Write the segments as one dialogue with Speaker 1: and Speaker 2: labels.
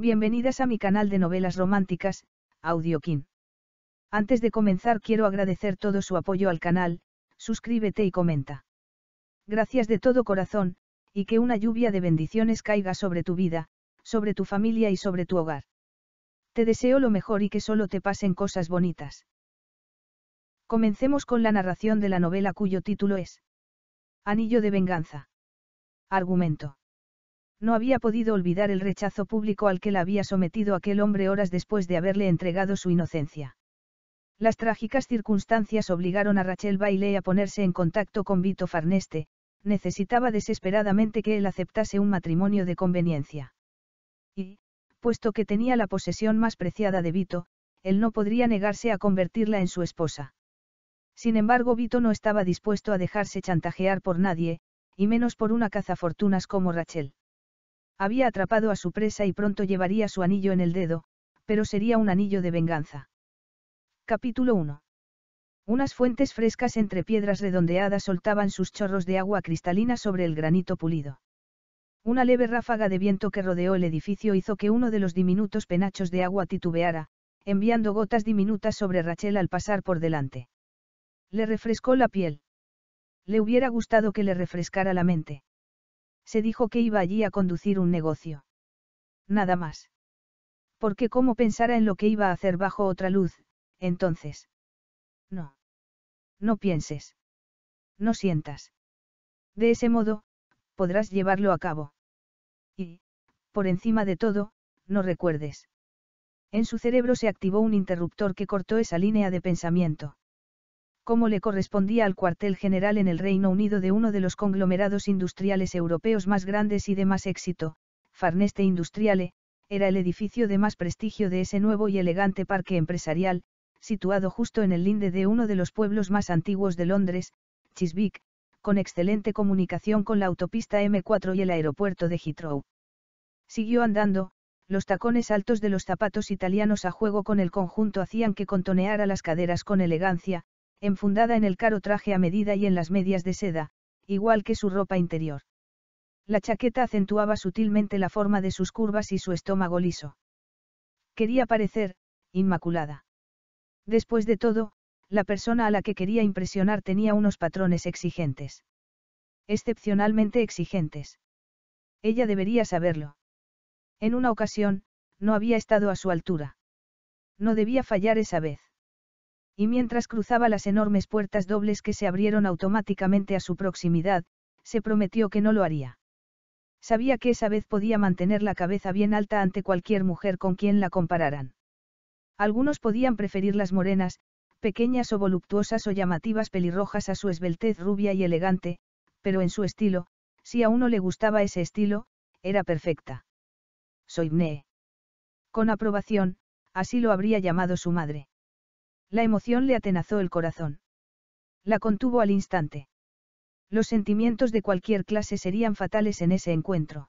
Speaker 1: Bienvenidas a mi canal de novelas románticas, Audiokin. Antes de comenzar quiero agradecer todo su apoyo al canal, suscríbete y comenta. Gracias de todo corazón, y que una lluvia de bendiciones caiga sobre tu vida, sobre tu familia y sobre tu hogar. Te deseo lo mejor y que solo te pasen cosas bonitas. Comencemos con la narración de la novela cuyo título es Anillo de Venganza. Argumento. No había podido olvidar el rechazo público al que la había sometido aquel hombre horas después de haberle entregado su inocencia. Las trágicas circunstancias obligaron a Rachel Bailey a ponerse en contacto con Vito Farneste, necesitaba desesperadamente que él aceptase un matrimonio de conveniencia. Y, puesto que tenía la posesión más preciada de Vito, él no podría negarse a convertirla en su esposa. Sin embargo, Vito no estaba dispuesto a dejarse chantajear por nadie, y menos por una cazafortunas como Rachel. Había atrapado a su presa y pronto llevaría su anillo en el dedo, pero sería un anillo de venganza. Capítulo 1. Unas fuentes frescas entre piedras redondeadas soltaban sus chorros de agua cristalina sobre el granito pulido. Una leve ráfaga de viento que rodeó el edificio hizo que uno de los diminutos penachos de agua titubeara, enviando gotas diminutas sobre Rachel al pasar por delante. Le refrescó la piel. Le hubiera gustado que le refrescara la mente. Se dijo que iba allí a conducir un negocio. Nada más. Porque cómo pensara en lo que iba a hacer bajo otra luz, entonces. No. No pienses. No sientas. De ese modo, podrás llevarlo a cabo. Y, por encima de todo, no recuerdes. En su cerebro se activó un interruptor que cortó esa línea de pensamiento como le correspondía al cuartel general en el Reino Unido de uno de los conglomerados industriales europeos más grandes y de más éxito, Farneste Industriale, era el edificio de más prestigio de ese nuevo y elegante parque empresarial, situado justo en el linde de uno de los pueblos más antiguos de Londres, Chiswick, con excelente comunicación con la autopista M4 y el aeropuerto de Heathrow. Siguió andando, los tacones altos de los zapatos italianos a juego con el conjunto hacían que contoneara las caderas con elegancia, enfundada en el caro traje a medida y en las medias de seda, igual que su ropa interior. La chaqueta acentuaba sutilmente la forma de sus curvas y su estómago liso. Quería parecer, inmaculada. Después de todo, la persona a la que quería impresionar tenía unos patrones exigentes. Excepcionalmente exigentes. Ella debería saberlo. En una ocasión, no había estado a su altura. No debía fallar esa vez. Y mientras cruzaba las enormes puertas dobles que se abrieron automáticamente a su proximidad, se prometió que no lo haría. Sabía que esa vez podía mantener la cabeza bien alta ante cualquier mujer con quien la compararan. Algunos podían preferir las morenas, pequeñas o voluptuosas o llamativas pelirrojas a su esbeltez rubia y elegante, pero en su estilo, si a uno le gustaba ese estilo, era perfecta. Soibne. Con aprobación, así lo habría llamado su madre. La emoción le atenazó el corazón. La contuvo al instante. Los sentimientos de cualquier clase serían fatales en ese encuentro.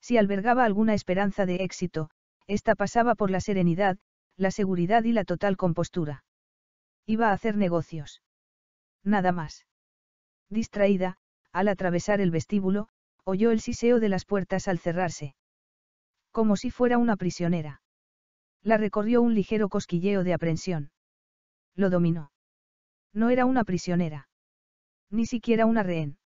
Speaker 1: Si albergaba alguna esperanza de éxito, esta pasaba por la serenidad, la seguridad y la total compostura. Iba a hacer negocios. Nada más. Distraída, al atravesar el vestíbulo, oyó el siseo de las puertas al cerrarse. Como si fuera una prisionera. La recorrió un ligero cosquilleo de aprensión lo dominó. No era una prisionera. Ni siquiera una rehén.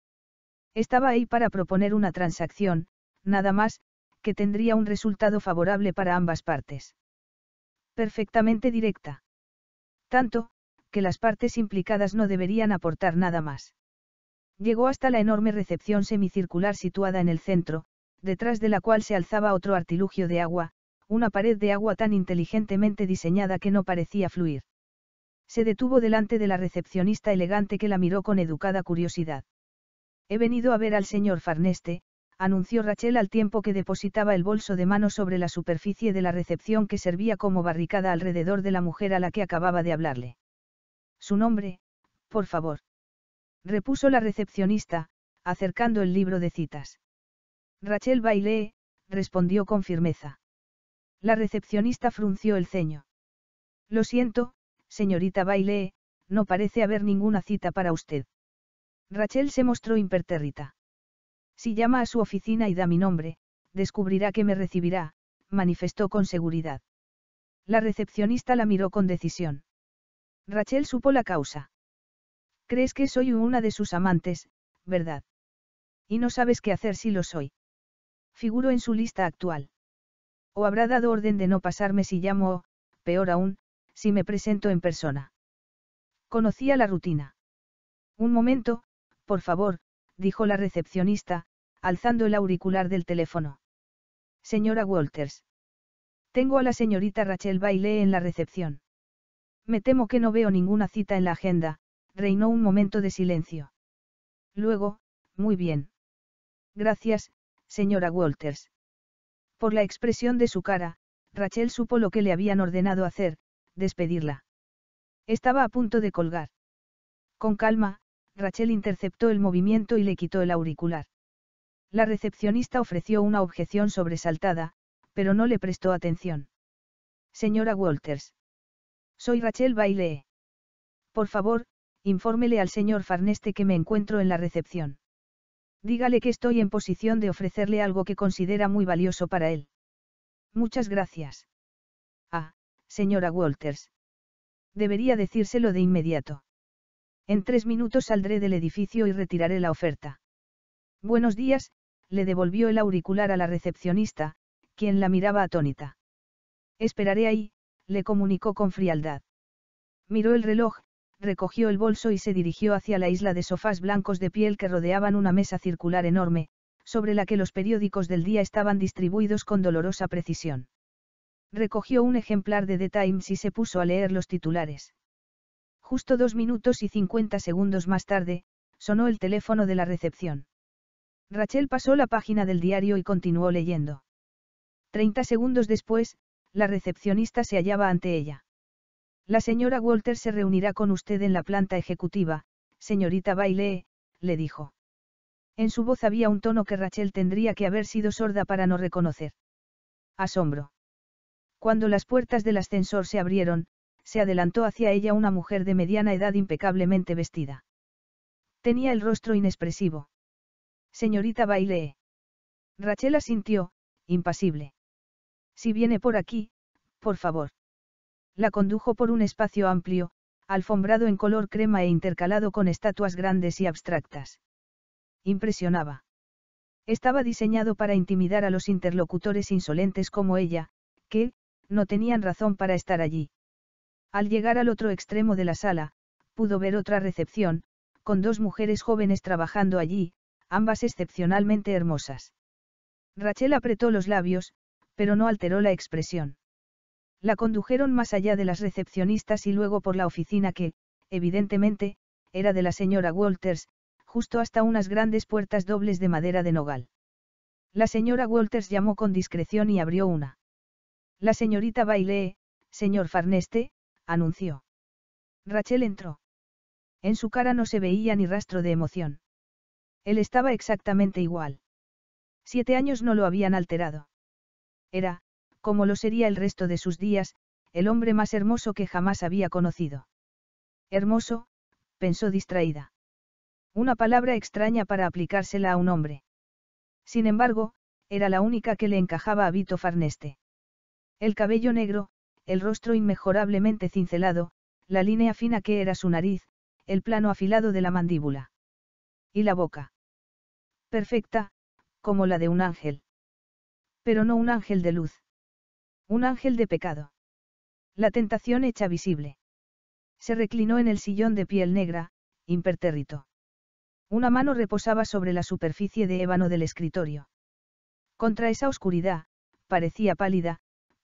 Speaker 1: Estaba ahí para proponer una transacción, nada más, que tendría un resultado favorable para ambas partes. Perfectamente directa. Tanto, que las partes implicadas no deberían aportar nada más. Llegó hasta la enorme recepción semicircular situada en el centro, detrás de la cual se alzaba otro artilugio de agua, una pared de agua tan inteligentemente diseñada que no parecía fluir. Se detuvo delante de la recepcionista elegante que la miró con educada curiosidad. He venido a ver al señor Farneste, anunció Rachel al tiempo que depositaba el bolso de mano sobre la superficie de la recepción que servía como barricada alrededor de la mujer a la que acababa de hablarle. Su nombre, por favor. Repuso la recepcionista, acercando el libro de citas. Rachel Bailé, respondió con firmeza. La recepcionista frunció el ceño. Lo siento, señorita Baile, no parece haber ninguna cita para usted. Rachel se mostró impertérrita. Si llama a su oficina y da mi nombre, descubrirá que me recibirá, manifestó con seguridad. La recepcionista la miró con decisión. Rachel supo la causa. Crees que soy una de sus amantes, ¿verdad? Y no sabes qué hacer si lo soy. Figuro en su lista actual. O habrá dado orden de no pasarme si llamo, o, peor aún, si me presento en persona. Conocía la rutina. Un momento, por favor, dijo la recepcionista, alzando el auricular del teléfono. Señora Walters. Tengo a la señorita Rachel Bailey en la recepción. Me temo que no veo ninguna cita en la agenda, reinó un momento de silencio. Luego, muy bien. Gracias, señora Walters. Por la expresión de su cara, Rachel supo lo que le habían ordenado hacer, despedirla. Estaba a punto de colgar. Con calma, Rachel interceptó el movimiento y le quitó el auricular. La recepcionista ofreció una objeción sobresaltada, pero no le prestó atención. Señora Walters. Soy Rachel Bailey. Por favor, infórmele al señor Farneste que me encuentro en la recepción. Dígale que estoy en posición de ofrecerle algo que considera muy valioso para él. Muchas gracias. Ah, señora Walters. Debería decírselo de inmediato. En tres minutos saldré del edificio y retiraré la oferta. Buenos días, le devolvió el auricular a la recepcionista, quien la miraba atónita. Esperaré ahí, le comunicó con frialdad. Miró el reloj, recogió el bolso y se dirigió hacia la isla de sofás blancos de piel que rodeaban una mesa circular enorme, sobre la que los periódicos del día estaban distribuidos con dolorosa precisión. Recogió un ejemplar de The Times y se puso a leer los titulares. Justo dos minutos y cincuenta segundos más tarde, sonó el teléfono de la recepción. Rachel pasó la página del diario y continuó leyendo. Treinta segundos después, la recepcionista se hallaba ante ella. La señora Walter se reunirá con usted en la planta ejecutiva, señorita Bailey, le dijo. En su voz había un tono que Rachel tendría que haber sido sorda para no reconocer. Asombro. Cuando las puertas del ascensor se abrieron, se adelantó hacia ella una mujer de mediana edad impecablemente vestida. Tenía el rostro inexpresivo. Señorita Baileé. Rachel sintió, impasible. Si viene por aquí, por favor. La condujo por un espacio amplio, alfombrado en color crema e intercalado con estatuas grandes y abstractas. Impresionaba. Estaba diseñado para intimidar a los interlocutores insolentes como ella, que, no tenían razón para estar allí. Al llegar al otro extremo de la sala, pudo ver otra recepción, con dos mujeres jóvenes trabajando allí, ambas excepcionalmente hermosas. Rachel apretó los labios, pero no alteró la expresión. La condujeron más allá de las recepcionistas y luego por la oficina que, evidentemente, era de la señora Walters, justo hasta unas grandes puertas dobles de madera de nogal. La señora Walters llamó con discreción y abrió una. La señorita Bailé, señor Farneste, anunció. Rachel entró. En su cara no se veía ni rastro de emoción. Él estaba exactamente igual. Siete años no lo habían alterado. Era, como lo sería el resto de sus días, el hombre más hermoso que jamás había conocido. Hermoso, pensó distraída. Una palabra extraña para aplicársela a un hombre. Sin embargo, era la única que le encajaba a Vito Farneste. El cabello negro, el rostro inmejorablemente cincelado, la línea fina que era su nariz, el plano afilado de la mandíbula. Y la boca. Perfecta, como la de un ángel. Pero no un ángel de luz. Un ángel de pecado. La tentación hecha visible. Se reclinó en el sillón de piel negra, impertérrito. Una mano reposaba sobre la superficie de ébano del escritorio. Contra esa oscuridad, parecía pálida,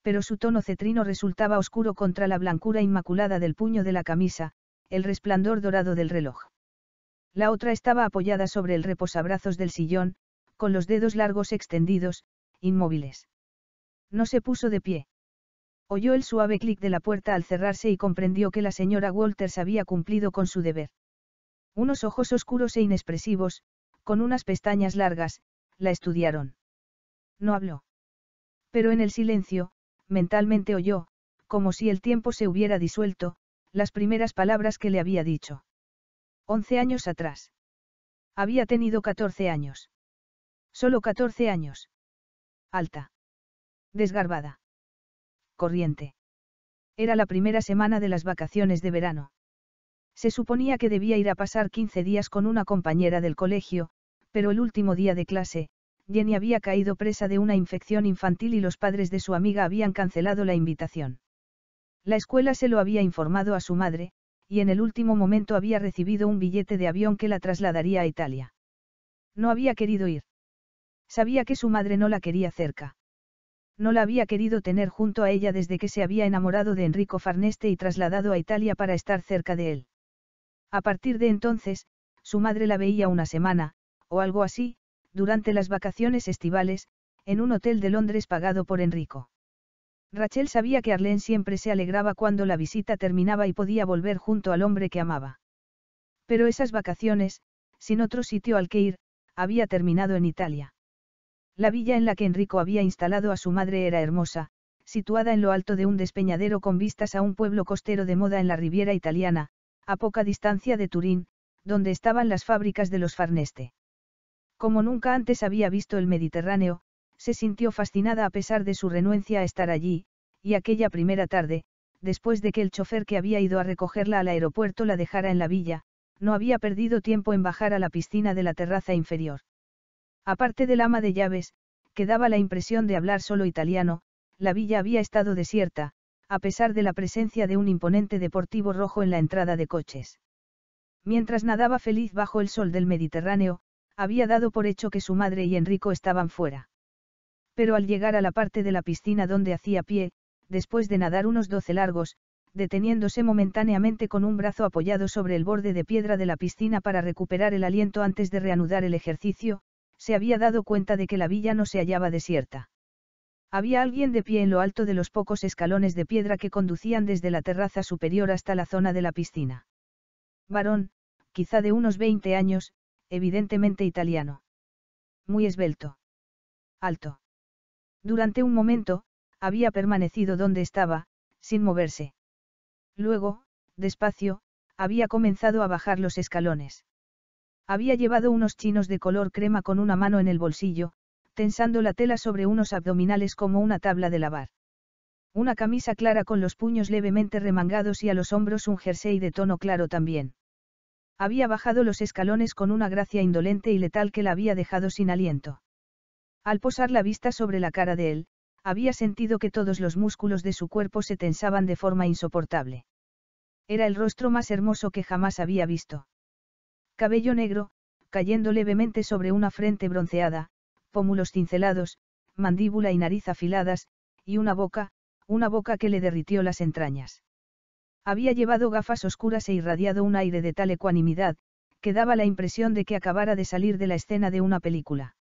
Speaker 1: pero su tono cetrino resultaba oscuro contra la blancura inmaculada del puño de la camisa, el resplandor dorado del reloj. La otra estaba apoyada sobre el reposabrazos del sillón, con los dedos largos extendidos, inmóviles. No se puso de pie. Oyó el suave clic de la puerta al cerrarse y comprendió que la señora Walters había cumplido con su deber. Unos ojos oscuros e inexpresivos, con unas pestañas largas, la estudiaron. No habló. Pero en el silencio, mentalmente oyó, como si el tiempo se hubiera disuelto, las primeras palabras que le había dicho. Once años atrás. Había tenido catorce años. Solo catorce años. Alta. Desgarbada. Corriente. Era la primera semana de las vacaciones de verano. Se suponía que debía ir a pasar 15 días con una compañera del colegio, pero el último día de clase, Jenny había caído presa de una infección infantil y los padres de su amiga habían cancelado la invitación. La escuela se lo había informado a su madre, y en el último momento había recibido un billete de avión que la trasladaría a Italia. No había querido ir. Sabía que su madre no la quería cerca. No la había querido tener junto a ella desde que se había enamorado de Enrico Farneste y trasladado a Italia para estar cerca de él. A partir de entonces, su madre la veía una semana, o algo así, durante las vacaciones estivales, en un hotel de Londres pagado por Enrico. Rachel sabía que Arlen siempre se alegraba cuando la visita terminaba y podía volver junto al hombre que amaba. Pero esas vacaciones, sin otro sitio al que ir, había terminado en Italia. La villa en la que Enrico había instalado a su madre era hermosa, situada en lo alto de un despeñadero con vistas a un pueblo costero de moda en la Riviera italiana, a poca distancia de Turín, donde estaban las fábricas de los Farneste. Como nunca antes había visto el Mediterráneo, se sintió fascinada a pesar de su renuencia a estar allí, y aquella primera tarde, después de que el chofer que había ido a recogerla al aeropuerto la dejara en la villa, no había perdido tiempo en bajar a la piscina de la terraza inferior. Aparte del ama de llaves, que daba la impresión de hablar solo italiano, la villa había estado desierta, a pesar de la presencia de un imponente deportivo rojo en la entrada de coches. Mientras nadaba feliz bajo el sol del Mediterráneo, había dado por hecho que su madre y Enrico estaban fuera. Pero al llegar a la parte de la piscina donde hacía pie, después de nadar unos doce largos, deteniéndose momentáneamente con un brazo apoyado sobre el borde de piedra de la piscina para recuperar el aliento antes de reanudar el ejercicio, se había dado cuenta de que la villa no se hallaba desierta. Había alguien de pie en lo alto de los pocos escalones de piedra que conducían desde la terraza superior hasta la zona de la piscina. Varón, quizá de unos 20 años, evidentemente italiano. Muy esbelto. Alto. Durante un momento, había permanecido donde estaba, sin moverse. Luego, despacio, había comenzado a bajar los escalones. Había llevado unos chinos de color crema con una mano en el bolsillo, tensando la tela sobre unos abdominales como una tabla de lavar. Una camisa clara con los puños levemente remangados y a los hombros un jersey de tono claro también. Había bajado los escalones con una gracia indolente y letal que la había dejado sin aliento. Al posar la vista sobre la cara de él, había sentido que todos los músculos de su cuerpo se tensaban de forma insoportable. Era el rostro más hermoso que jamás había visto. Cabello negro, cayendo levemente sobre una frente bronceada, pómulos cincelados, mandíbula y nariz afiladas, y una boca, una boca que le derritió las entrañas. Había llevado gafas oscuras e irradiado un aire de tal ecuanimidad, que daba la impresión de que acabara de salir de la escena de una película.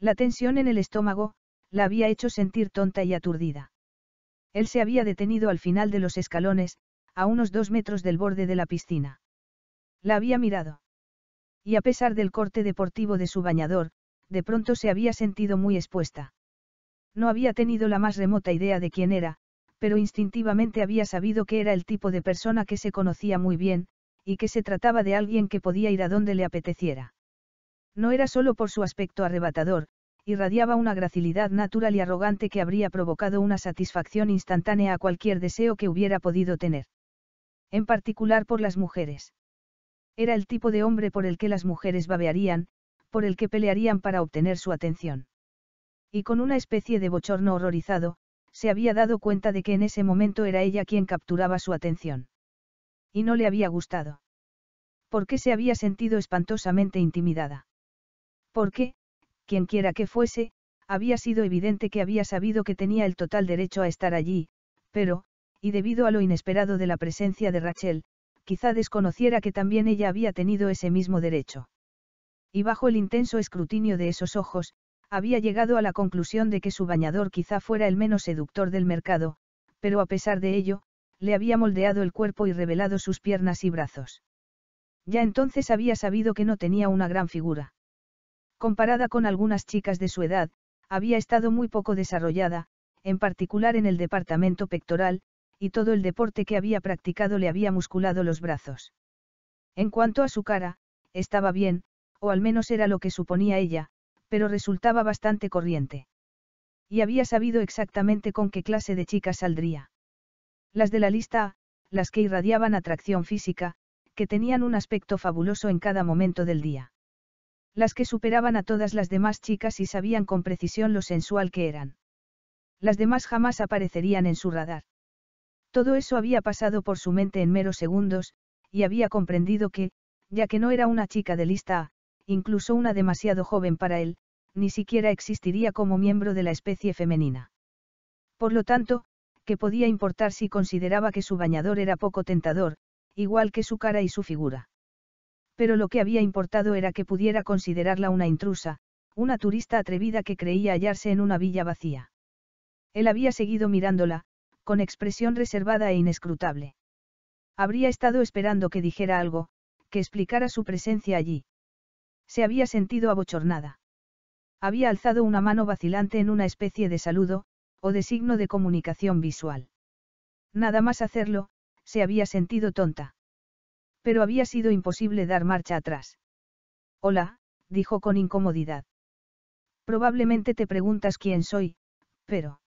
Speaker 1: La tensión en el estómago, la había hecho sentir tonta y aturdida. Él se había detenido al final de los escalones, a unos dos metros del borde de la piscina. La había mirado. Y a pesar del corte deportivo de su bañador, de pronto se había sentido muy expuesta. No había tenido la más remota idea de quién era, pero instintivamente había sabido que era el tipo de persona que se conocía muy bien, y que se trataba de alguien que podía ir a donde le apeteciera. No era solo por su aspecto arrebatador, irradiaba una gracilidad natural y arrogante que habría provocado una satisfacción instantánea a cualquier deseo que hubiera podido tener. En particular por las mujeres. Era el tipo de hombre por el que las mujeres babearían, por el que pelearían para obtener su atención. Y con una especie de bochorno horrorizado, se había dado cuenta de que en ese momento era ella quien capturaba su atención. Y no le había gustado. ¿Por qué se había sentido espantosamente intimidada? Porque, quien quiera que fuese, había sido evidente que había sabido que tenía el total derecho a estar allí, pero, y debido a lo inesperado de la presencia de Rachel, quizá desconociera que también ella había tenido ese mismo derecho. Y bajo el intenso escrutinio de esos ojos, había llegado a la conclusión de que su bañador quizá fuera el menos seductor del mercado, pero a pesar de ello, le había moldeado el cuerpo y revelado sus piernas y brazos. Ya entonces había sabido que no tenía una gran figura. Comparada con algunas chicas de su edad, había estado muy poco desarrollada, en particular en el departamento pectoral, y todo el deporte que había practicado le había musculado los brazos. En cuanto a su cara, estaba bien, o al menos era lo que suponía ella, pero resultaba bastante corriente. Y había sabido exactamente con qué clase de chicas saldría. Las de la lista A, las que irradiaban atracción física, que tenían un aspecto fabuloso en cada momento del día. Las que superaban a todas las demás chicas y sabían con precisión lo sensual que eran. Las demás jamás aparecerían en su radar. Todo eso había pasado por su mente en meros segundos, y había comprendido que, ya que no era una chica de lista A, incluso una demasiado joven para él, ni siquiera existiría como miembro de la especie femenina. Por lo tanto, ¿qué podía importar si consideraba que su bañador era poco tentador, igual que su cara y su figura? Pero lo que había importado era que pudiera considerarla una intrusa, una turista atrevida que creía hallarse en una villa vacía. Él había seguido mirándola, con expresión reservada e inescrutable. Habría estado esperando que dijera algo, que explicara su presencia allí. Se había sentido abochornada. Había alzado una mano vacilante en una especie de saludo, o de signo de comunicación visual. Nada más hacerlo, se había sentido tonta. Pero había sido imposible dar marcha atrás. Hola, dijo con incomodidad. Probablemente te preguntas quién soy, pero...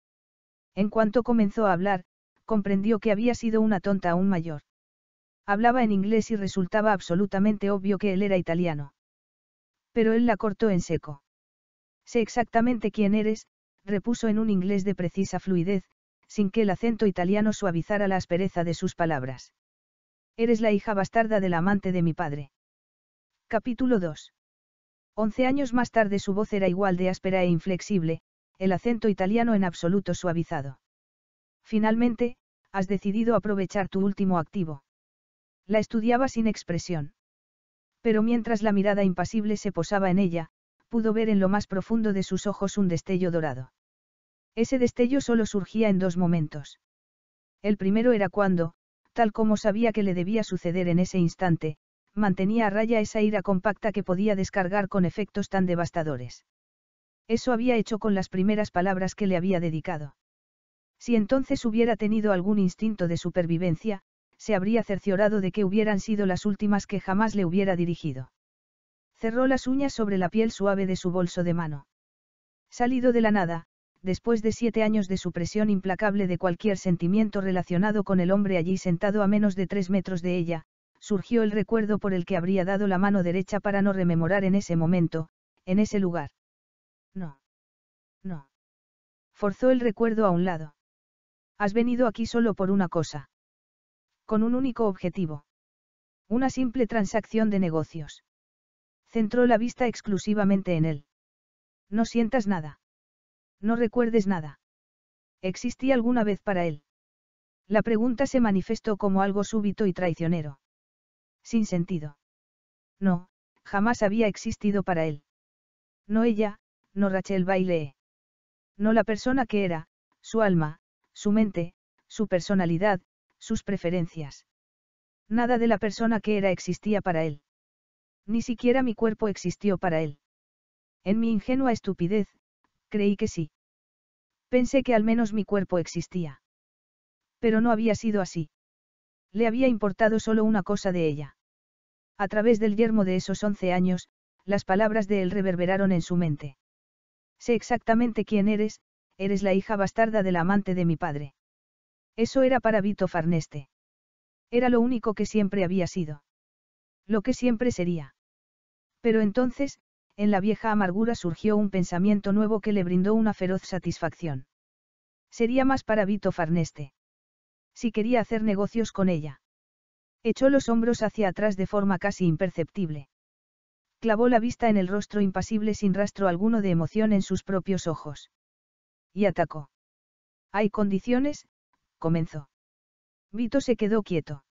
Speaker 1: En cuanto comenzó a hablar, comprendió que había sido una tonta aún mayor. Hablaba en inglés y resultaba absolutamente obvio que él era italiano. Pero él la cortó en seco. Sé exactamente quién eres, repuso en un inglés de precisa fluidez, sin que el acento italiano suavizara la aspereza de sus palabras. Eres la hija bastarda del amante de mi padre. Capítulo 2. Once años más tarde su voz era igual de áspera e inflexible, el acento italiano en absoluto suavizado. Finalmente, has decidido aprovechar tu último activo. La estudiaba sin expresión. Pero mientras la mirada impasible se posaba en ella, pudo ver en lo más profundo de sus ojos un destello dorado. Ese destello solo surgía en dos momentos. El primero era cuando, tal como sabía que le debía suceder en ese instante, mantenía a raya esa ira compacta que podía descargar con efectos tan devastadores. Eso había hecho con las primeras palabras que le había dedicado. Si entonces hubiera tenido algún instinto de supervivencia, se habría cerciorado de que hubieran sido las últimas que jamás le hubiera dirigido. Cerró las uñas sobre la piel suave de su bolso de mano. Salido de la nada, después de siete años de supresión implacable de cualquier sentimiento relacionado con el hombre allí sentado a menos de tres metros de ella, surgió el recuerdo por el que habría dado la mano derecha para no rememorar en ese momento, en ese lugar. No. No. Forzó el recuerdo a un lado. Has venido aquí solo por una cosa con un único objetivo. Una simple transacción de negocios. Centró la vista exclusivamente en él. No sientas nada. No recuerdes nada. ¿Existí alguna vez para él? La pregunta se manifestó como algo súbito y traicionero. Sin sentido. No, jamás había existido para él. No ella, no Rachel Bailey. No la persona que era, su alma, su mente, su personalidad, sus preferencias. Nada de la persona que era existía para él. Ni siquiera mi cuerpo existió para él. En mi ingenua estupidez, creí que sí. Pensé que al menos mi cuerpo existía. Pero no había sido así. Le había importado solo una cosa de ella. A través del yermo de esos once años, las palabras de él reverberaron en su mente. Sé exactamente quién eres, eres la hija bastarda del amante de mi padre. Eso era para Vito Farneste. Era lo único que siempre había sido. Lo que siempre sería. Pero entonces, en la vieja amargura surgió un pensamiento nuevo que le brindó una feroz satisfacción. Sería más para Vito Farneste. Si quería hacer negocios con ella. Echó los hombros hacia atrás de forma casi imperceptible. Clavó la vista en el rostro impasible sin rastro alguno de emoción en sus propios ojos. Y atacó. Hay condiciones, comenzó. Vito se quedó quieto.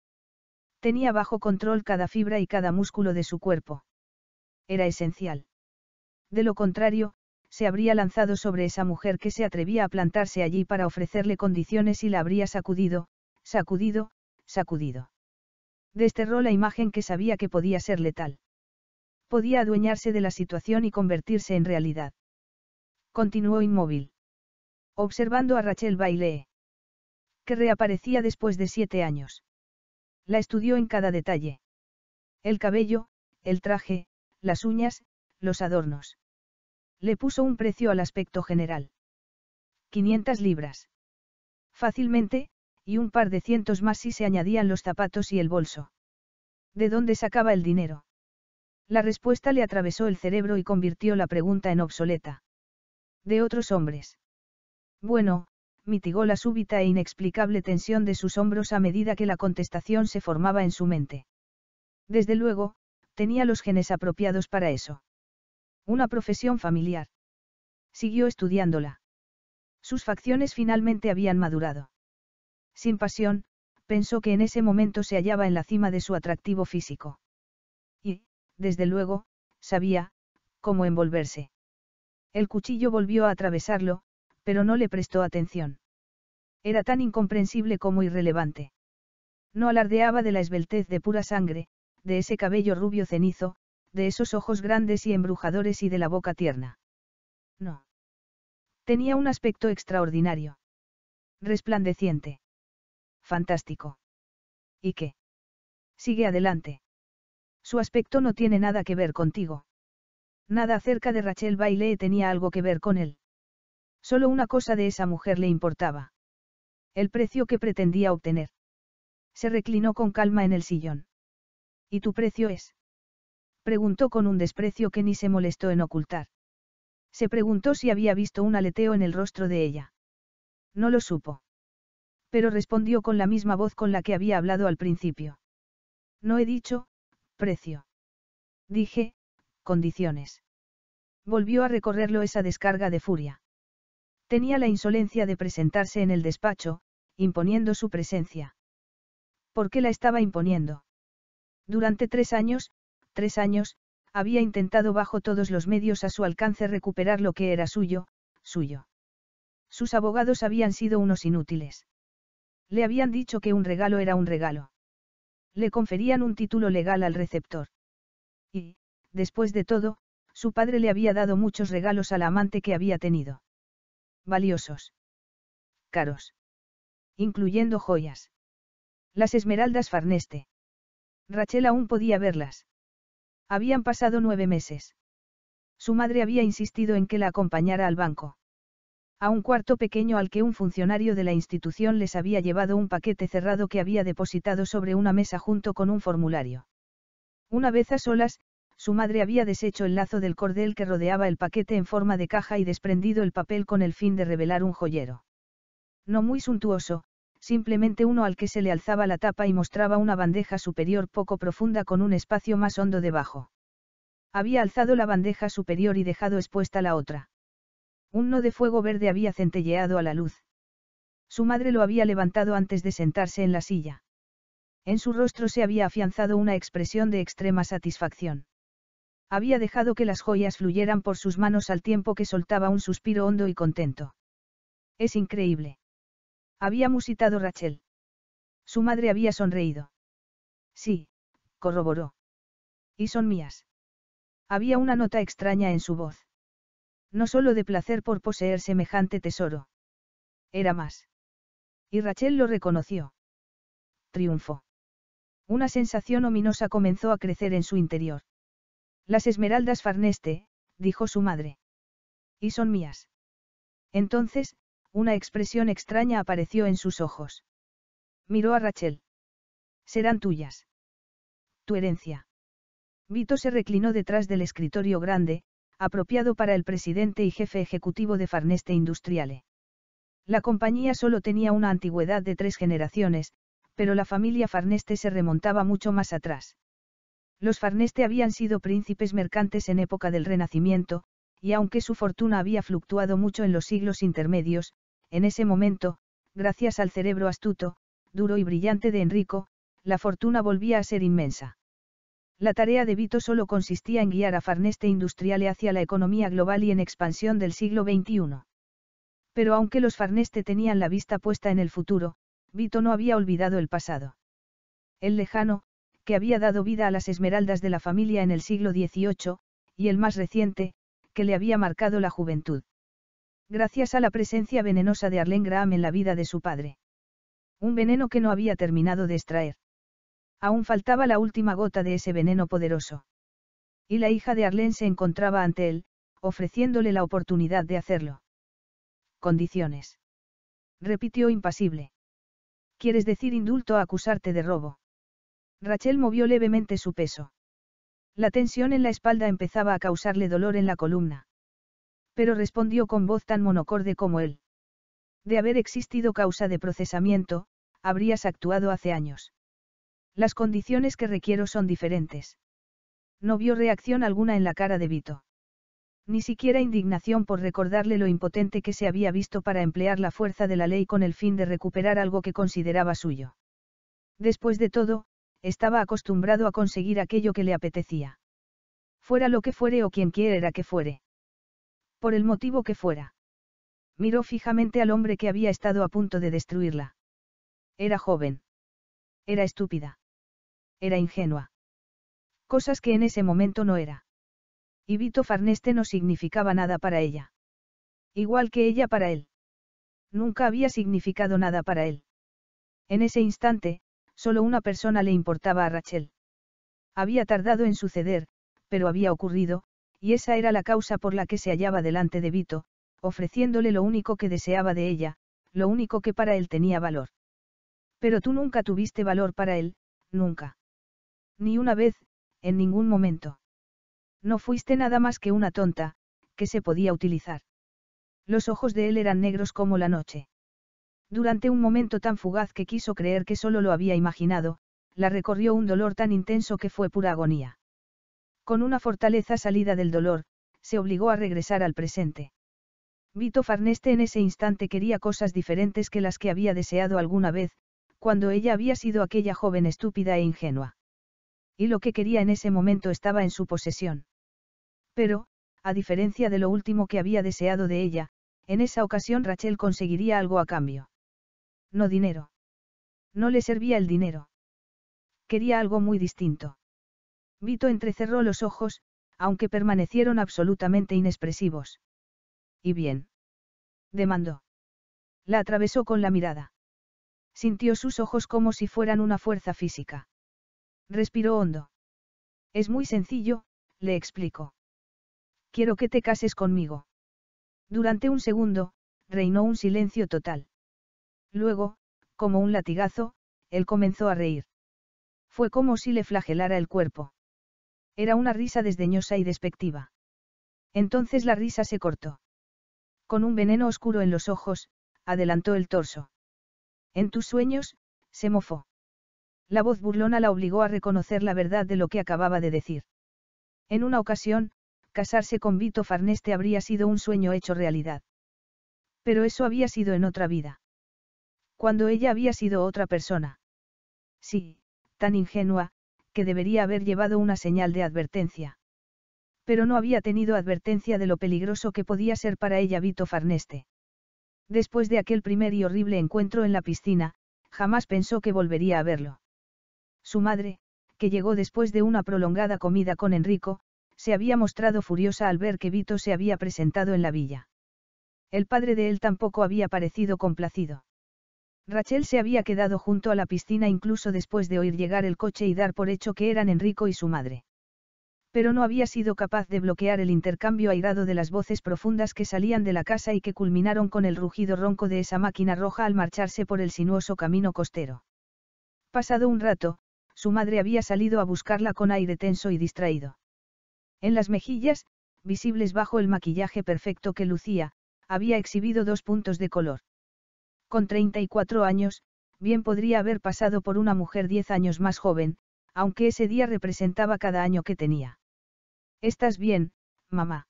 Speaker 1: Tenía bajo control cada fibra y cada músculo de su cuerpo. Era esencial. De lo contrario, se habría lanzado sobre esa mujer que se atrevía a plantarse allí para ofrecerle condiciones y la habría sacudido, sacudido, sacudido. Desterró la imagen que sabía que podía ser letal. Podía adueñarse de la situación y convertirse en realidad. Continuó inmóvil. Observando a Rachel Bailey que reaparecía después de siete años. La estudió en cada detalle. El cabello, el traje, las uñas, los adornos. Le puso un precio al aspecto general. 500 libras. Fácilmente, y un par de cientos más si se añadían los zapatos y el bolso. ¿De dónde sacaba el dinero? La respuesta le atravesó el cerebro y convirtió la pregunta en obsoleta. De otros hombres. Bueno, mitigó la súbita e inexplicable tensión de sus hombros a medida que la contestación se formaba en su mente. Desde luego, tenía los genes apropiados para eso. Una profesión familiar. Siguió estudiándola. Sus facciones finalmente habían madurado. Sin pasión, pensó que en ese momento se hallaba en la cima de su atractivo físico. Y, desde luego, sabía, cómo envolverse. El cuchillo volvió a atravesarlo, pero no le prestó atención. Era tan incomprensible como irrelevante. No alardeaba de la esbeltez de pura sangre, de ese cabello rubio cenizo, de esos ojos grandes y embrujadores y de la boca tierna. No. Tenía un aspecto extraordinario. Resplandeciente. Fantástico. ¿Y qué? Sigue adelante. Su aspecto no tiene nada que ver contigo. Nada acerca de Rachel Bailey tenía algo que ver con él. Solo una cosa de esa mujer le importaba. El precio que pretendía obtener. Se reclinó con calma en el sillón. ¿Y tu precio es? Preguntó con un desprecio que ni se molestó en ocultar. Se preguntó si había visto un aleteo en el rostro de ella. No lo supo. Pero respondió con la misma voz con la que había hablado al principio. No he dicho, precio. Dije, condiciones. Volvió a recorrerlo esa descarga de furia. Tenía la insolencia de presentarse en el despacho, imponiendo su presencia. ¿Por qué la estaba imponiendo? Durante tres años, tres años, había intentado bajo todos los medios a su alcance recuperar lo que era suyo, suyo. Sus abogados habían sido unos inútiles. Le habían dicho que un regalo era un regalo. Le conferían un título legal al receptor. Y, después de todo, su padre le había dado muchos regalos al amante que había tenido valiosos. Caros. Incluyendo joyas. Las esmeraldas Farneste. Rachel aún podía verlas. Habían pasado nueve meses. Su madre había insistido en que la acompañara al banco. A un cuarto pequeño al que un funcionario de la institución les había llevado un paquete cerrado que había depositado sobre una mesa junto con un formulario. Una vez a solas, su madre había deshecho el lazo del cordel que rodeaba el paquete en forma de caja y desprendido el papel con el fin de revelar un joyero. No muy suntuoso, simplemente uno al que se le alzaba la tapa y mostraba una bandeja superior poco profunda con un espacio más hondo debajo. Había alzado la bandeja superior y dejado expuesta la otra. Un no de fuego verde había centelleado a la luz. Su madre lo había levantado antes de sentarse en la silla. En su rostro se había afianzado una expresión de extrema satisfacción. Había dejado que las joyas fluyeran por sus manos al tiempo que soltaba un suspiro hondo y contento. Es increíble. Había musitado Rachel. Su madre había sonreído. Sí, corroboró. Y son mías. Había una nota extraña en su voz. No solo de placer por poseer semejante tesoro. Era más. Y Rachel lo reconoció. Triunfo. Una sensación ominosa comenzó a crecer en su interior. Las esmeraldas Farneste, dijo su madre. Y son mías. Entonces, una expresión extraña apareció en sus ojos. Miró a Rachel. Serán tuyas. Tu herencia. Vito se reclinó detrás del escritorio grande, apropiado para el presidente y jefe ejecutivo de Farneste Industriale. La compañía solo tenía una antigüedad de tres generaciones, pero la familia Farneste se remontaba mucho más atrás. Los Farneste habían sido príncipes mercantes en época del Renacimiento, y aunque su fortuna había fluctuado mucho en los siglos intermedios, en ese momento, gracias al cerebro astuto, duro y brillante de Enrico, la fortuna volvía a ser inmensa. La tarea de Vito solo consistía en guiar a Farneste Industriale hacia la economía global y en expansión del siglo XXI. Pero aunque los Farneste tenían la vista puesta en el futuro, Vito no había olvidado el pasado. El lejano, que había dado vida a las esmeraldas de la familia en el siglo XVIII, y el más reciente, que le había marcado la juventud. Gracias a la presencia venenosa de Arlén Graham en la vida de su padre. Un veneno que no había terminado de extraer. Aún faltaba la última gota de ese veneno poderoso. Y la hija de Arlén se encontraba ante él, ofreciéndole la oportunidad de hacerlo. Condiciones. Repitió impasible. ¿Quieres decir indulto a acusarte de robo? Rachel movió levemente su peso. La tensión en la espalda empezaba a causarle dolor en la columna. Pero respondió con voz tan monocorde como él. De haber existido causa de procesamiento, habrías actuado hace años. Las condiciones que requiero son diferentes. No vio reacción alguna en la cara de Vito. Ni siquiera indignación por recordarle lo impotente que se había visto para emplear la fuerza de la ley con el fin de recuperar algo que consideraba suyo. Después de todo, estaba acostumbrado a conseguir aquello que le apetecía. Fuera lo que fuere o quien quiera que fuere. Por el motivo que fuera. Miró fijamente al hombre que había estado a punto de destruirla. Era joven. Era estúpida. Era ingenua. Cosas que en ese momento no era. Y Vito Farneste no significaba nada para ella. Igual que ella para él. Nunca había significado nada para él. En ese instante, Solo una persona le importaba a Rachel. Había tardado en suceder, pero había ocurrido, y esa era la causa por la que se hallaba delante de Vito, ofreciéndole lo único que deseaba de ella, lo único que para él tenía valor. Pero tú nunca tuviste valor para él, nunca. Ni una vez, en ningún momento. No fuiste nada más que una tonta, que se podía utilizar. Los ojos de él eran negros como la noche. Durante un momento tan fugaz que quiso creer que solo lo había imaginado, la recorrió un dolor tan intenso que fue pura agonía. Con una fortaleza salida del dolor, se obligó a regresar al presente. Vito Farneste en ese instante quería cosas diferentes que las que había deseado alguna vez, cuando ella había sido aquella joven estúpida e ingenua. Y lo que quería en ese momento estaba en su posesión. Pero, a diferencia de lo último que había deseado de ella, en esa ocasión Rachel conseguiría algo a cambio. No dinero. No le servía el dinero. Quería algo muy distinto. Vito entrecerró los ojos, aunque permanecieron absolutamente inexpresivos. ¿Y bien? demandó. La atravesó con la mirada. Sintió sus ojos como si fueran una fuerza física. Respiró hondo. Es muy sencillo, le explicó. Quiero que te cases conmigo. Durante un segundo, reinó un silencio total. Luego, como un latigazo, él comenzó a reír. Fue como si le flagelara el cuerpo. Era una risa desdeñosa y despectiva. Entonces la risa se cortó. Con un veneno oscuro en los ojos, adelantó el torso. En tus sueños, se mofó. La voz burlona la obligó a reconocer la verdad de lo que acababa de decir. En una ocasión, casarse con Vito Farneste habría sido un sueño hecho realidad. Pero eso había sido en otra vida cuando ella había sido otra persona. Sí, tan ingenua, que debería haber llevado una señal de advertencia. Pero no había tenido advertencia de lo peligroso que podía ser para ella Vito Farneste. Después de aquel primer y horrible encuentro en la piscina, jamás pensó que volvería a verlo. Su madre, que llegó después de una prolongada comida con Enrico, se había mostrado furiosa al ver que Vito se había presentado en la villa. El padre de él tampoco había parecido complacido. Rachel se había quedado junto a la piscina incluso después de oír llegar el coche y dar por hecho que eran Enrico y su madre. Pero no había sido capaz de bloquear el intercambio airado de las voces profundas que salían de la casa y que culminaron con el rugido ronco de esa máquina roja al marcharse por el sinuoso camino costero. Pasado un rato, su madre había salido a buscarla con aire tenso y distraído. En las mejillas, visibles bajo el maquillaje perfecto que lucía, había exhibido dos puntos de color. Con 34 años, bien podría haber pasado por una mujer 10 años más joven, aunque ese día representaba cada año que tenía. ¿Estás bien, mamá?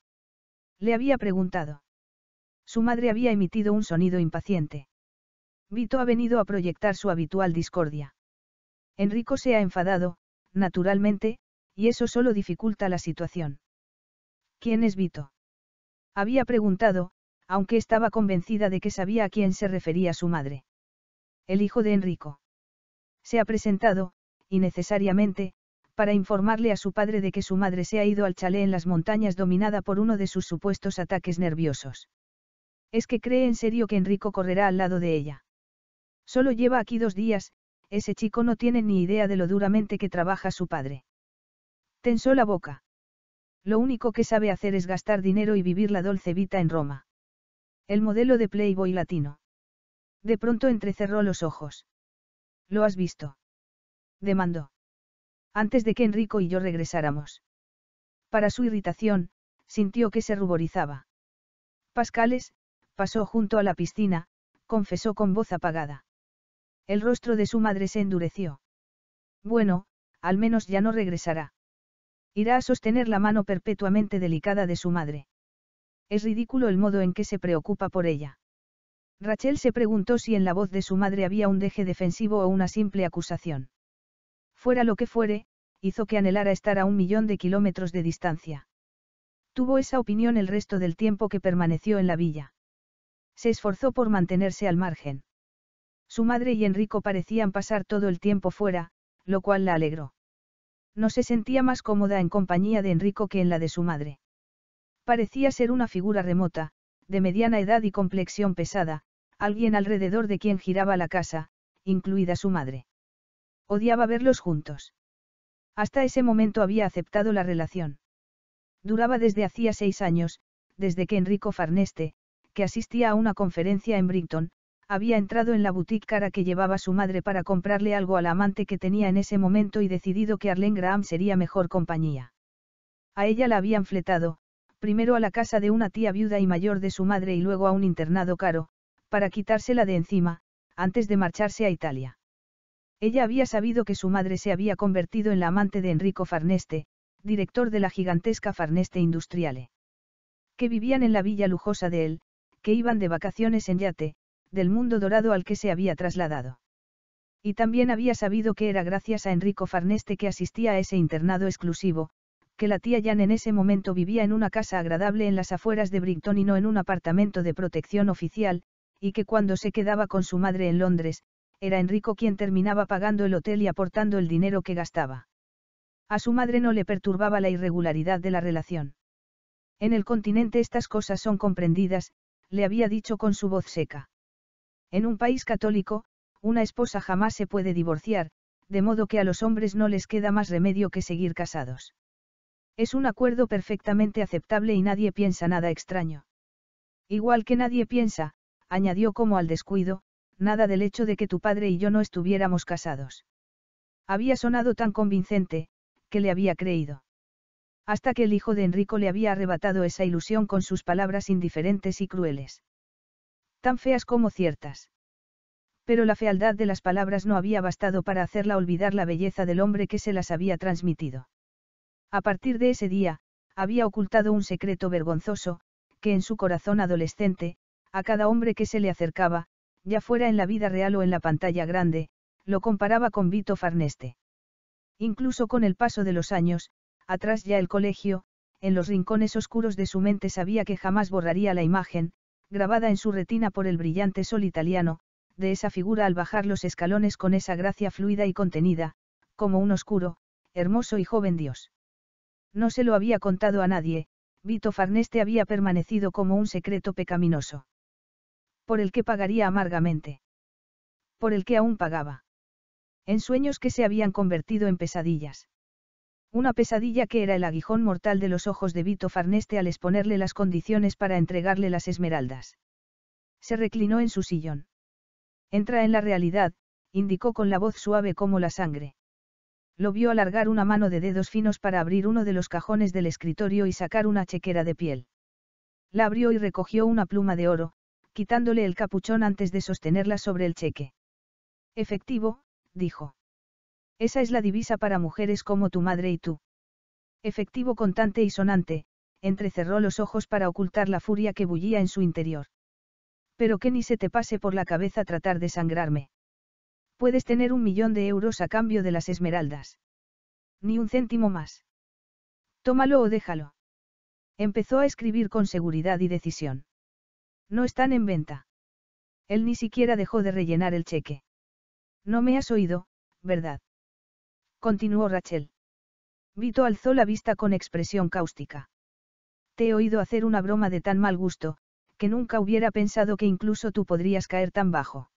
Speaker 1: Le había preguntado. Su madre había emitido un sonido impaciente. Vito ha venido a proyectar su habitual discordia. Enrico se ha enfadado, naturalmente, y eso solo dificulta la situación. ¿Quién es Vito? Había preguntado, aunque estaba convencida de que sabía a quién se refería su madre. El hijo de Enrico. Se ha presentado, y necesariamente, para informarle a su padre de que su madre se ha ido al chalé en las montañas dominada por uno de sus supuestos ataques nerviosos. Es que cree en serio que Enrico correrá al lado de ella. Solo lleva aquí dos días, ese chico no tiene ni idea de lo duramente que trabaja su padre. Tensó la boca. Lo único que sabe hacer es gastar dinero y vivir la dulce vita en Roma. El modelo de Playboy latino. De pronto entrecerró los ojos. ¿Lo has visto? Demandó. Antes de que Enrico y yo regresáramos. Para su irritación, sintió que se ruborizaba. Pascales, pasó junto a la piscina, confesó con voz apagada. El rostro de su madre se endureció. Bueno, al menos ya no regresará. Irá a sostener la mano perpetuamente delicada de su madre. Es ridículo el modo en que se preocupa por ella. Rachel se preguntó si en la voz de su madre había un deje defensivo o una simple acusación. Fuera lo que fuere, hizo que anhelara estar a un millón de kilómetros de distancia. Tuvo esa opinión el resto del tiempo que permaneció en la villa. Se esforzó por mantenerse al margen. Su madre y Enrico parecían pasar todo el tiempo fuera, lo cual la alegró. No se sentía más cómoda en compañía de Enrico que en la de su madre. Parecía ser una figura remota, de mediana edad y complexión pesada, alguien alrededor de quien giraba la casa, incluida su madre. Odiaba verlos juntos. Hasta ese momento había aceptado la relación. Duraba desde hacía seis años, desde que Enrico Farneste, que asistía a una conferencia en Brighton, había entrado en la boutique cara que llevaba su madre para comprarle algo al amante que tenía en ese momento y decidido que Arlene Graham sería mejor compañía. A ella la habían fletado, primero a la casa de una tía viuda y mayor de su madre y luego a un internado caro, para quitársela de encima, antes de marcharse a Italia. Ella había sabido que su madre se había convertido en la amante de Enrico Farneste, director de la gigantesca Farneste Industriale. Que vivían en la villa lujosa de él, que iban de vacaciones en yate, del mundo dorado al que se había trasladado. Y también había sabido que era gracias a Enrico Farneste que asistía a ese internado exclusivo, que la tía Jan en ese momento vivía en una casa agradable en las afueras de Brighton y no en un apartamento de protección oficial, y que cuando se quedaba con su madre en Londres, era Enrico quien terminaba pagando el hotel y aportando el dinero que gastaba. A su madre no le perturbaba la irregularidad de la relación. En el continente estas cosas son comprendidas, le había dicho con su voz seca. En un país católico, una esposa jamás se puede divorciar, de modo que a los hombres no les queda más remedio que seguir casados. Es un acuerdo perfectamente aceptable y nadie piensa nada extraño. Igual que nadie piensa, añadió como al descuido, nada del hecho de que tu padre y yo no estuviéramos casados. Había sonado tan convincente, que le había creído. Hasta que el hijo de Enrico le había arrebatado esa ilusión con sus palabras indiferentes y crueles. Tan feas como ciertas. Pero la fealdad de las palabras no había bastado para hacerla olvidar la belleza del hombre que se las había transmitido. A partir de ese día, había ocultado un secreto vergonzoso, que en su corazón adolescente, a cada hombre que se le acercaba, ya fuera en la vida real o en la pantalla grande, lo comparaba con Vito Farneste. Incluso con el paso de los años, atrás ya el colegio, en los rincones oscuros de su mente sabía que jamás borraría la imagen, grabada en su retina por el brillante sol italiano, de esa figura al bajar los escalones con esa gracia fluida y contenida, como un oscuro, hermoso y joven dios. No se lo había contado a nadie, Vito Farneste había permanecido como un secreto pecaminoso. Por el que pagaría amargamente. Por el que aún pagaba. En sueños que se habían convertido en pesadillas. Una pesadilla que era el aguijón mortal de los ojos de Vito Farneste al exponerle las condiciones para entregarle las esmeraldas. Se reclinó en su sillón. Entra en la realidad, indicó con la voz suave como la sangre. Lo vio alargar una mano de dedos finos para abrir uno de los cajones del escritorio y sacar una chequera de piel. La abrió y recogió una pluma de oro, quitándole el capuchón antes de sostenerla sobre el cheque. Efectivo, dijo. Esa es la divisa para mujeres como tu madre y tú. Efectivo contante y sonante, entrecerró los ojos para ocultar la furia que bullía en su interior. Pero que ni se te pase por la cabeza tratar de sangrarme. Puedes tener un millón de euros a cambio de las esmeraldas. Ni un céntimo más. Tómalo o déjalo. Empezó a escribir con seguridad y decisión. No están en venta. Él ni siquiera dejó de rellenar el cheque. No me has oído, ¿verdad? Continuó Rachel. Vito alzó la vista con expresión cáustica. Te he oído hacer una broma de tan mal gusto, que nunca hubiera pensado que incluso tú podrías caer tan bajo.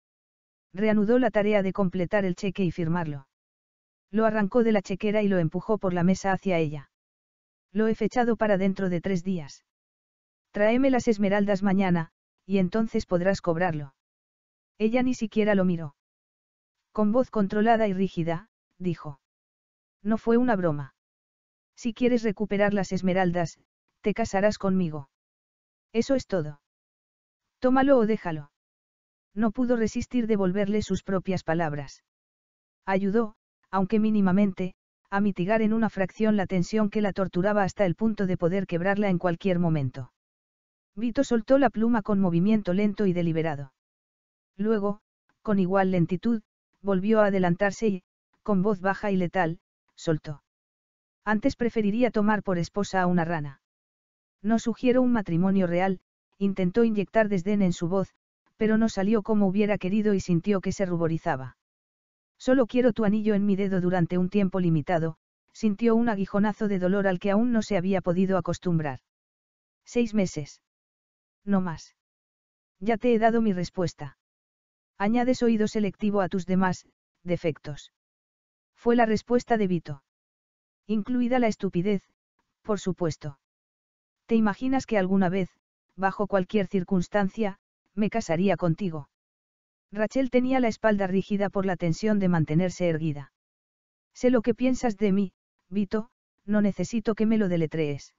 Speaker 1: Reanudó la tarea de completar el cheque y firmarlo. Lo arrancó de la chequera y lo empujó por la mesa hacia ella. Lo he fechado para dentro de tres días. Tráeme las esmeraldas mañana, y entonces podrás cobrarlo. Ella ni siquiera lo miró. Con voz controlada y rígida, dijo. No fue una broma. Si quieres recuperar las esmeraldas, te casarás conmigo. Eso es todo. Tómalo o déjalo no pudo resistir devolverle sus propias palabras. Ayudó, aunque mínimamente, a mitigar en una fracción la tensión que la torturaba hasta el punto de poder quebrarla en cualquier momento. Vito soltó la pluma con movimiento lento y deliberado. Luego, con igual lentitud, volvió a adelantarse y, con voz baja y letal, soltó. Antes preferiría tomar por esposa a una rana. No sugiero un matrimonio real, intentó inyectar desdén en su voz, pero no salió como hubiera querido y sintió que se ruborizaba. Solo quiero tu anillo en mi dedo durante un tiempo limitado, sintió un aguijonazo de dolor al que aún no se había podido acostumbrar. Seis meses. No más. Ya te he dado mi respuesta. Añades oído selectivo a tus demás, defectos. Fue la respuesta de Vito. Incluida la estupidez, por supuesto. ¿Te imaginas que alguna vez, bajo cualquier circunstancia, me casaría contigo. Rachel tenía la espalda rígida por la tensión de mantenerse erguida. Sé lo que piensas de mí, Vito, no necesito que me lo deletrees.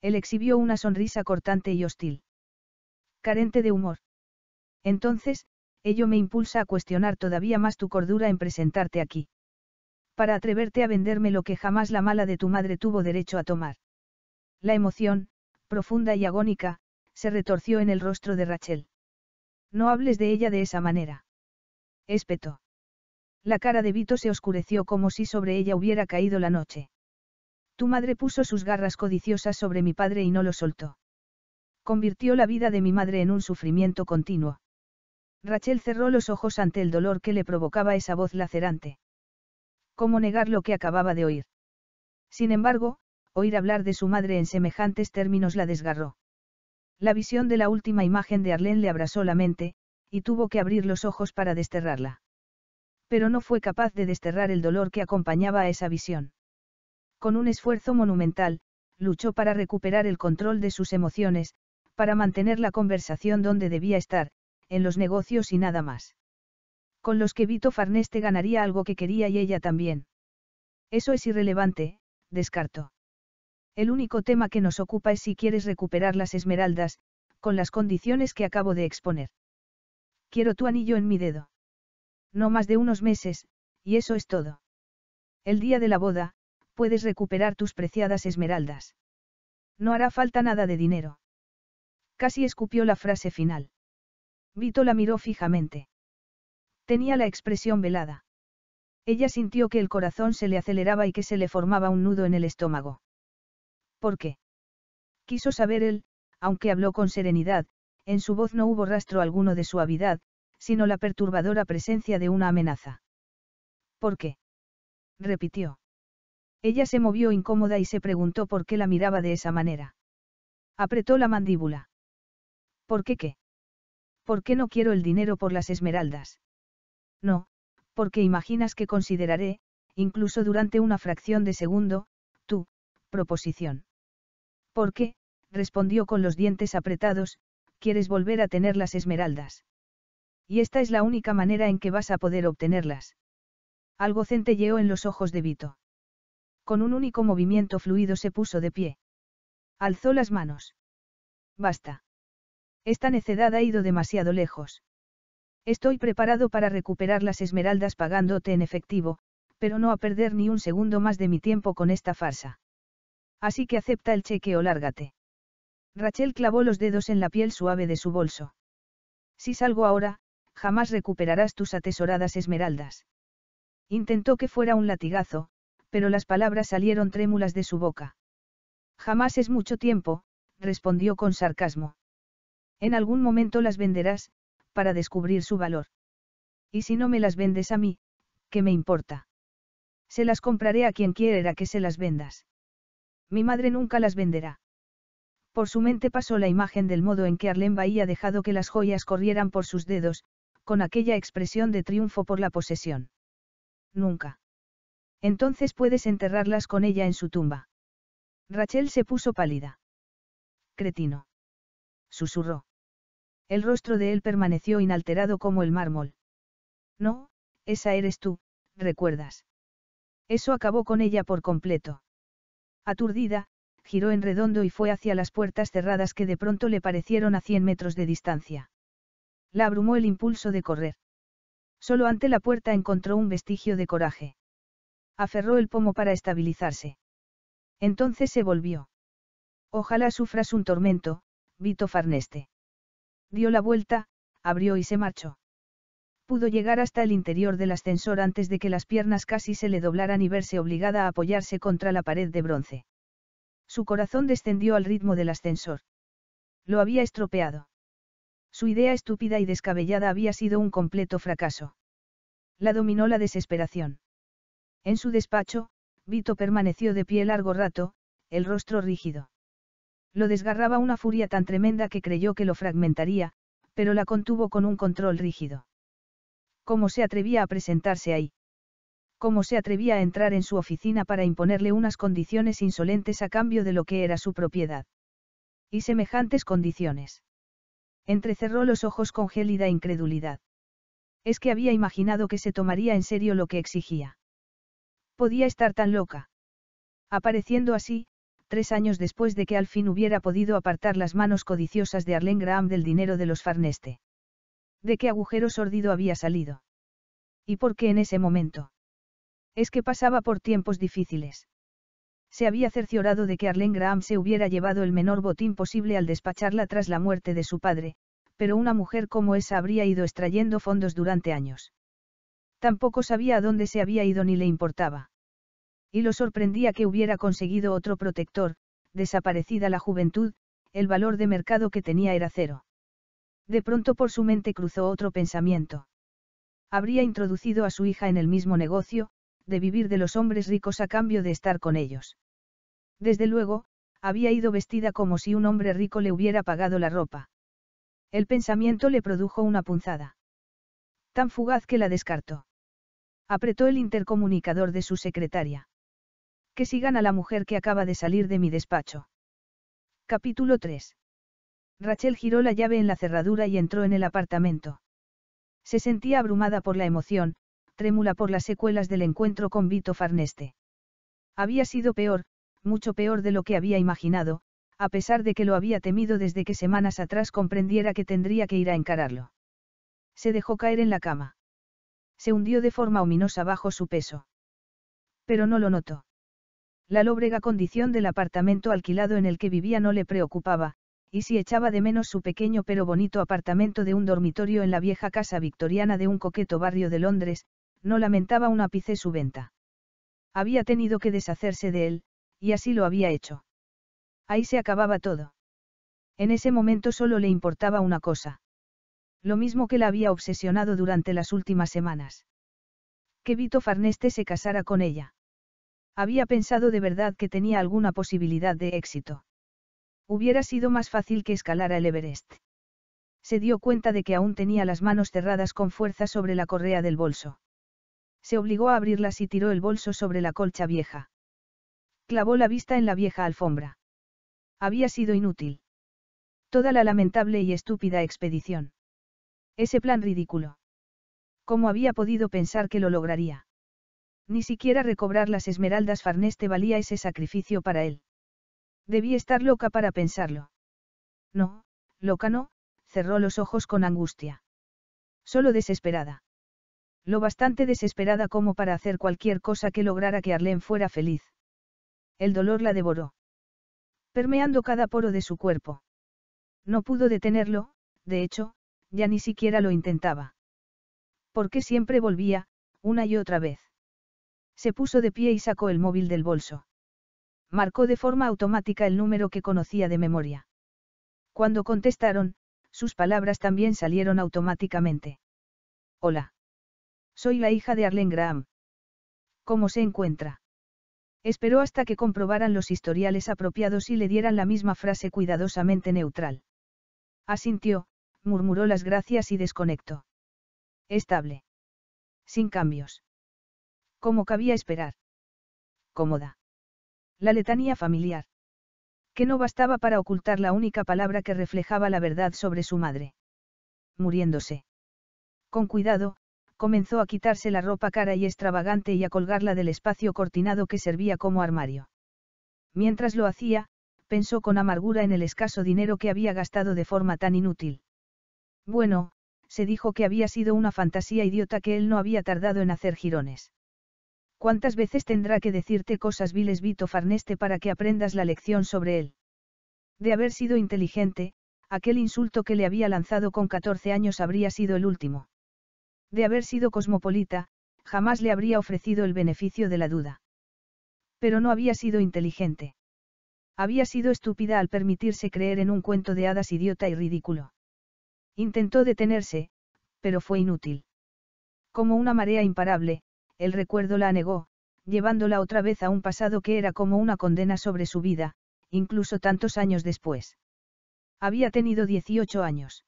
Speaker 1: Él exhibió una sonrisa cortante y hostil. Carente de humor. Entonces, ello me impulsa a cuestionar todavía más tu cordura en presentarte aquí. Para atreverte a venderme lo que jamás la mala de tu madre tuvo derecho a tomar. La emoción, profunda y agónica, se retorció en el rostro de Rachel. No hables de ella de esa manera. Espetó. La cara de Vito se oscureció como si sobre ella hubiera caído la noche. Tu madre puso sus garras codiciosas sobre mi padre y no lo soltó. Convirtió la vida de mi madre en un sufrimiento continuo. Rachel cerró los ojos ante el dolor que le provocaba esa voz lacerante. ¿Cómo negar lo que acababa de oír? Sin embargo, oír hablar de su madre en semejantes términos la desgarró. La visión de la última imagen de Arlene le abrazó la mente, y tuvo que abrir los ojos para desterrarla. Pero no fue capaz de desterrar el dolor que acompañaba a esa visión. Con un esfuerzo monumental, luchó para recuperar el control de sus emociones, para mantener la conversación donde debía estar, en los negocios y nada más. Con los que Vito Farneste ganaría algo que quería y ella también. Eso es irrelevante, descartó. El único tema que nos ocupa es si quieres recuperar las esmeraldas, con las condiciones que acabo de exponer. Quiero tu anillo en mi dedo. No más de unos meses, y eso es todo. El día de la boda, puedes recuperar tus preciadas esmeraldas. No hará falta nada de dinero. Casi escupió la frase final. Vito la miró fijamente. Tenía la expresión velada. Ella sintió que el corazón se le aceleraba y que se le formaba un nudo en el estómago. ¿Por qué? Quiso saber él, aunque habló con serenidad, en su voz no hubo rastro alguno de suavidad, sino la perturbadora presencia de una amenaza. ¿Por qué? repitió. Ella se movió incómoda y se preguntó por qué la miraba de esa manera. Apretó la mandíbula. ¿Por qué qué? ¿Por qué no quiero el dinero por las esmeraldas? No, porque imaginas que consideraré, incluso durante una fracción de segundo, proposición. ¿Por qué? respondió con los dientes apretados, quieres volver a tener las esmeraldas. Y esta es la única manera en que vas a poder obtenerlas. Algo centelleó en los ojos de Vito. Con un único movimiento fluido se puso de pie. Alzó las manos. Basta. Esta necedad ha ido demasiado lejos. Estoy preparado para recuperar las esmeraldas pagándote en efectivo, pero no a perder ni un segundo más de mi tiempo con esta farsa. Así que acepta el cheque o lárgate. Rachel clavó los dedos en la piel suave de su bolso. Si salgo ahora, jamás recuperarás tus atesoradas esmeraldas. Intentó que fuera un latigazo, pero las palabras salieron trémulas de su boca. Jamás es mucho tiempo, respondió con sarcasmo. En algún momento las venderás, para descubrir su valor. Y si no me las vendes a mí, ¿qué me importa? Se las compraré a quien quiera que se las vendas. Mi madre nunca las venderá. Por su mente pasó la imagen del modo en que Arlen había dejado que las joyas corrieran por sus dedos, con aquella expresión de triunfo por la posesión. Nunca. Entonces puedes enterrarlas con ella en su tumba. Rachel se puso pálida. Cretino. Susurró. El rostro de él permaneció inalterado como el mármol. No, esa eres tú, recuerdas. Eso acabó con ella por completo. Aturdida, giró en redondo y fue hacia las puertas cerradas que de pronto le parecieron a cien metros de distancia. La abrumó el impulso de correr. Solo ante la puerta encontró un vestigio de coraje. Aferró el pomo para estabilizarse. Entonces se volvió. Ojalá sufras un tormento, Vito Farneste. Dio la vuelta, abrió y se marchó. Pudo llegar hasta el interior del ascensor antes de que las piernas casi se le doblaran y verse obligada a apoyarse contra la pared de bronce. Su corazón descendió al ritmo del ascensor. Lo había estropeado. Su idea estúpida y descabellada había sido un completo fracaso. La dominó la desesperación. En su despacho, Vito permaneció de pie largo rato, el rostro rígido. Lo desgarraba una furia tan tremenda que creyó que lo fragmentaría, pero la contuvo con un control rígido. ¿Cómo se atrevía a presentarse ahí? ¿Cómo se atrevía a entrar en su oficina para imponerle unas condiciones insolentes a cambio de lo que era su propiedad? Y semejantes condiciones. Entrecerró los ojos con gélida incredulidad. Es que había imaginado que se tomaría en serio lo que exigía. Podía estar tan loca. Apareciendo así, tres años después de que al fin hubiera podido apartar las manos codiciosas de Arlene Graham del dinero de los Farneste de qué agujero sordido había salido. ¿Y por qué en ese momento? Es que pasaba por tiempos difíciles. Se había cerciorado de que Arlene Graham se hubiera llevado el menor botín posible al despacharla tras la muerte de su padre, pero una mujer como esa habría ido extrayendo fondos durante años. Tampoco sabía a dónde se había ido ni le importaba. Y lo sorprendía que hubiera conseguido otro protector, desaparecida la juventud, el valor de mercado que tenía era cero. De pronto por su mente cruzó otro pensamiento. Habría introducido a su hija en el mismo negocio, de vivir de los hombres ricos a cambio de estar con ellos. Desde luego, había ido vestida como si un hombre rico le hubiera pagado la ropa. El pensamiento le produjo una punzada. Tan fugaz que la descartó. Apretó el intercomunicador de su secretaria. Que sigan a la mujer que acaba de salir de mi despacho. Capítulo 3. Rachel giró la llave en la cerradura y entró en el apartamento. Se sentía abrumada por la emoción, trémula por las secuelas del encuentro con Vito Farneste. Había sido peor, mucho peor de lo que había imaginado, a pesar de que lo había temido desde que semanas atrás comprendiera que tendría que ir a encararlo. Se dejó caer en la cama. Se hundió de forma ominosa bajo su peso. Pero no lo notó. La lóbrega condición del apartamento alquilado en el que vivía no le preocupaba, y si echaba de menos su pequeño pero bonito apartamento de un dormitorio en la vieja casa victoriana de un coqueto barrio de Londres, no lamentaba un ápice su venta. Había tenido que deshacerse de él, y así lo había hecho. Ahí se acababa todo. En ese momento solo le importaba una cosa. Lo mismo que la había obsesionado durante las últimas semanas. Que Vito Farneste se casara con ella. Había pensado de verdad que tenía alguna posibilidad de éxito. Hubiera sido más fácil que escalara el Everest. Se dio cuenta de que aún tenía las manos cerradas con fuerza sobre la correa del bolso. Se obligó a abrirlas y tiró el bolso sobre la colcha vieja. Clavó la vista en la vieja alfombra. Había sido inútil. Toda la lamentable y estúpida expedición. Ese plan ridículo. ¿Cómo había podido pensar que lo lograría? Ni siquiera recobrar las esmeraldas Farneste valía ese sacrificio para él. Debí estar loca para pensarlo. No, loca no, cerró los ojos con angustia. Solo desesperada. Lo bastante desesperada como para hacer cualquier cosa que lograra que Arlene fuera feliz. El dolor la devoró. Permeando cada poro de su cuerpo. No pudo detenerlo, de hecho, ya ni siquiera lo intentaba. Porque siempre volvía, una y otra vez. Se puso de pie y sacó el móvil del bolso marcó de forma automática el número que conocía de memoria. Cuando contestaron, sus palabras también salieron automáticamente. Hola. Soy la hija de Arlen Graham. ¿Cómo se encuentra? Esperó hasta que comprobaran los historiales apropiados y le dieran la misma frase cuidadosamente neutral. Asintió, murmuró las gracias y desconectó. Estable. Sin cambios. Como cabía esperar. Cómoda la letanía familiar. Que no bastaba para ocultar la única palabra que reflejaba la verdad sobre su madre. Muriéndose. Con cuidado, comenzó a quitarse la ropa cara y extravagante y a colgarla del espacio cortinado que servía como armario. Mientras lo hacía, pensó con amargura en el escaso dinero que había gastado de forma tan inútil. Bueno, se dijo que había sido una fantasía idiota que él no había tardado en hacer girones. ¿Cuántas veces tendrá que decirte cosas viles Vito Farneste para que aprendas la lección sobre él? De haber sido inteligente, aquel insulto que le había lanzado con 14 años habría sido el último. De haber sido cosmopolita, jamás le habría ofrecido el beneficio de la duda. Pero no había sido inteligente. Había sido estúpida al permitirse creer en un cuento de hadas idiota y ridículo. Intentó detenerse, pero fue inútil. Como una marea imparable, el recuerdo la anegó, llevándola otra vez a un pasado que era como una condena sobre su vida, incluso tantos años después. Había tenido 18 años.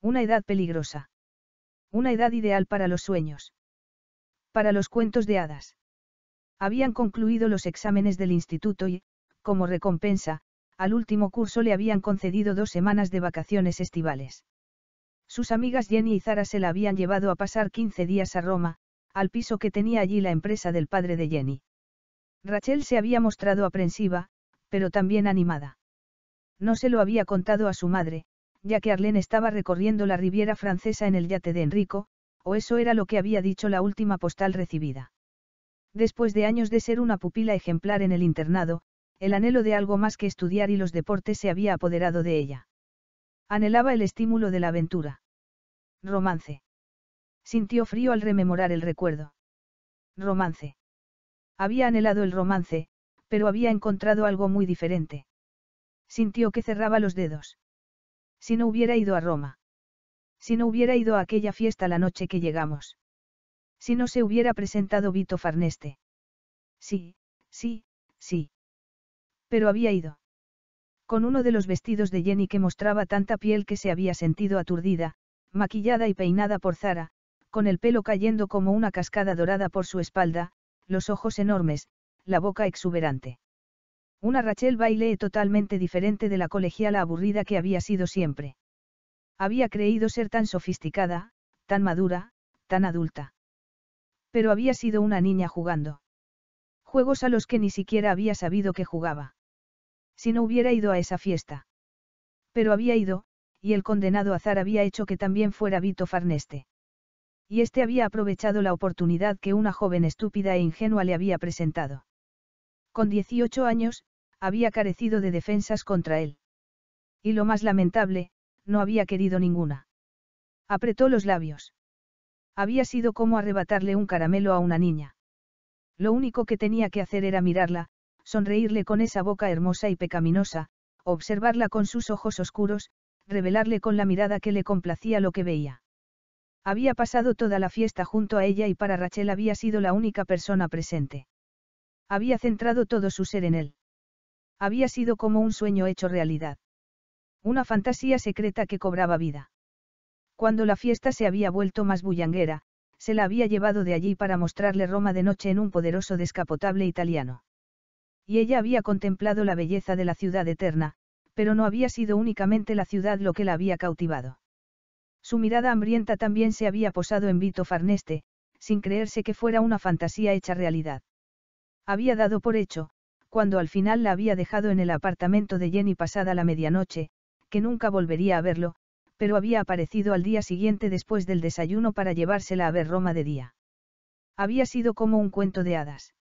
Speaker 1: Una edad peligrosa. Una edad ideal para los sueños. Para los cuentos de hadas. Habían concluido los exámenes del instituto y, como recompensa, al último curso le habían concedido dos semanas de vacaciones estivales. Sus amigas Jenny y Zara se la habían llevado a pasar 15 días a Roma, al piso que tenía allí la empresa del padre de Jenny. Rachel se había mostrado aprensiva, pero también animada. No se lo había contado a su madre, ya que Arlene estaba recorriendo la Riviera francesa en el yate de Enrico, o eso era lo que había dicho la última postal recibida. Después de años de ser una pupila ejemplar en el internado, el anhelo de algo más que estudiar y los deportes se había apoderado de ella. Anhelaba el estímulo de la aventura. Romance. Sintió frío al rememorar el recuerdo. Romance. Había anhelado el romance, pero había encontrado algo muy diferente. Sintió que cerraba los dedos. Si no hubiera ido a Roma. Si no hubiera ido a aquella fiesta la noche que llegamos. Si no se hubiera presentado Vito Farneste. Sí, sí, sí. Pero había ido. Con uno de los vestidos de Jenny que mostraba tanta piel que se había sentido aturdida, maquillada y peinada por Zara, con el pelo cayendo como una cascada dorada por su espalda, los ojos enormes, la boca exuberante. Una Rachel baile totalmente diferente de la colegiala aburrida que había sido siempre. Había creído ser tan sofisticada, tan madura, tan adulta. Pero había sido una niña jugando. Juegos a los que ni siquiera había sabido que jugaba. Si no hubiera ido a esa fiesta. Pero había ido, y el condenado azar había hecho que también fuera Vito Farneste y este había aprovechado la oportunidad que una joven estúpida e ingenua le había presentado. Con 18 años, había carecido de defensas contra él. Y lo más lamentable, no había querido ninguna. Apretó los labios. Había sido como arrebatarle un caramelo a una niña. Lo único que tenía que hacer era mirarla, sonreírle con esa boca hermosa y pecaminosa, observarla con sus ojos oscuros, revelarle con la mirada que le complacía lo que veía. Había pasado toda la fiesta junto a ella y para Rachel había sido la única persona presente. Había centrado todo su ser en él. Había sido como un sueño hecho realidad. Una fantasía secreta que cobraba vida. Cuando la fiesta se había vuelto más bullanguera, se la había llevado de allí para mostrarle Roma de noche en un poderoso descapotable italiano. Y ella había contemplado la belleza de la ciudad eterna, pero no había sido únicamente la ciudad lo que la había cautivado. Su mirada hambrienta también se había posado en Vito Farneste, sin creerse que fuera una fantasía hecha realidad. Había dado por hecho, cuando al final la había dejado en el apartamento de Jenny pasada la medianoche, que nunca volvería a verlo, pero había aparecido al día siguiente después del desayuno para llevársela a ver Roma de día. Había sido como un cuento de hadas.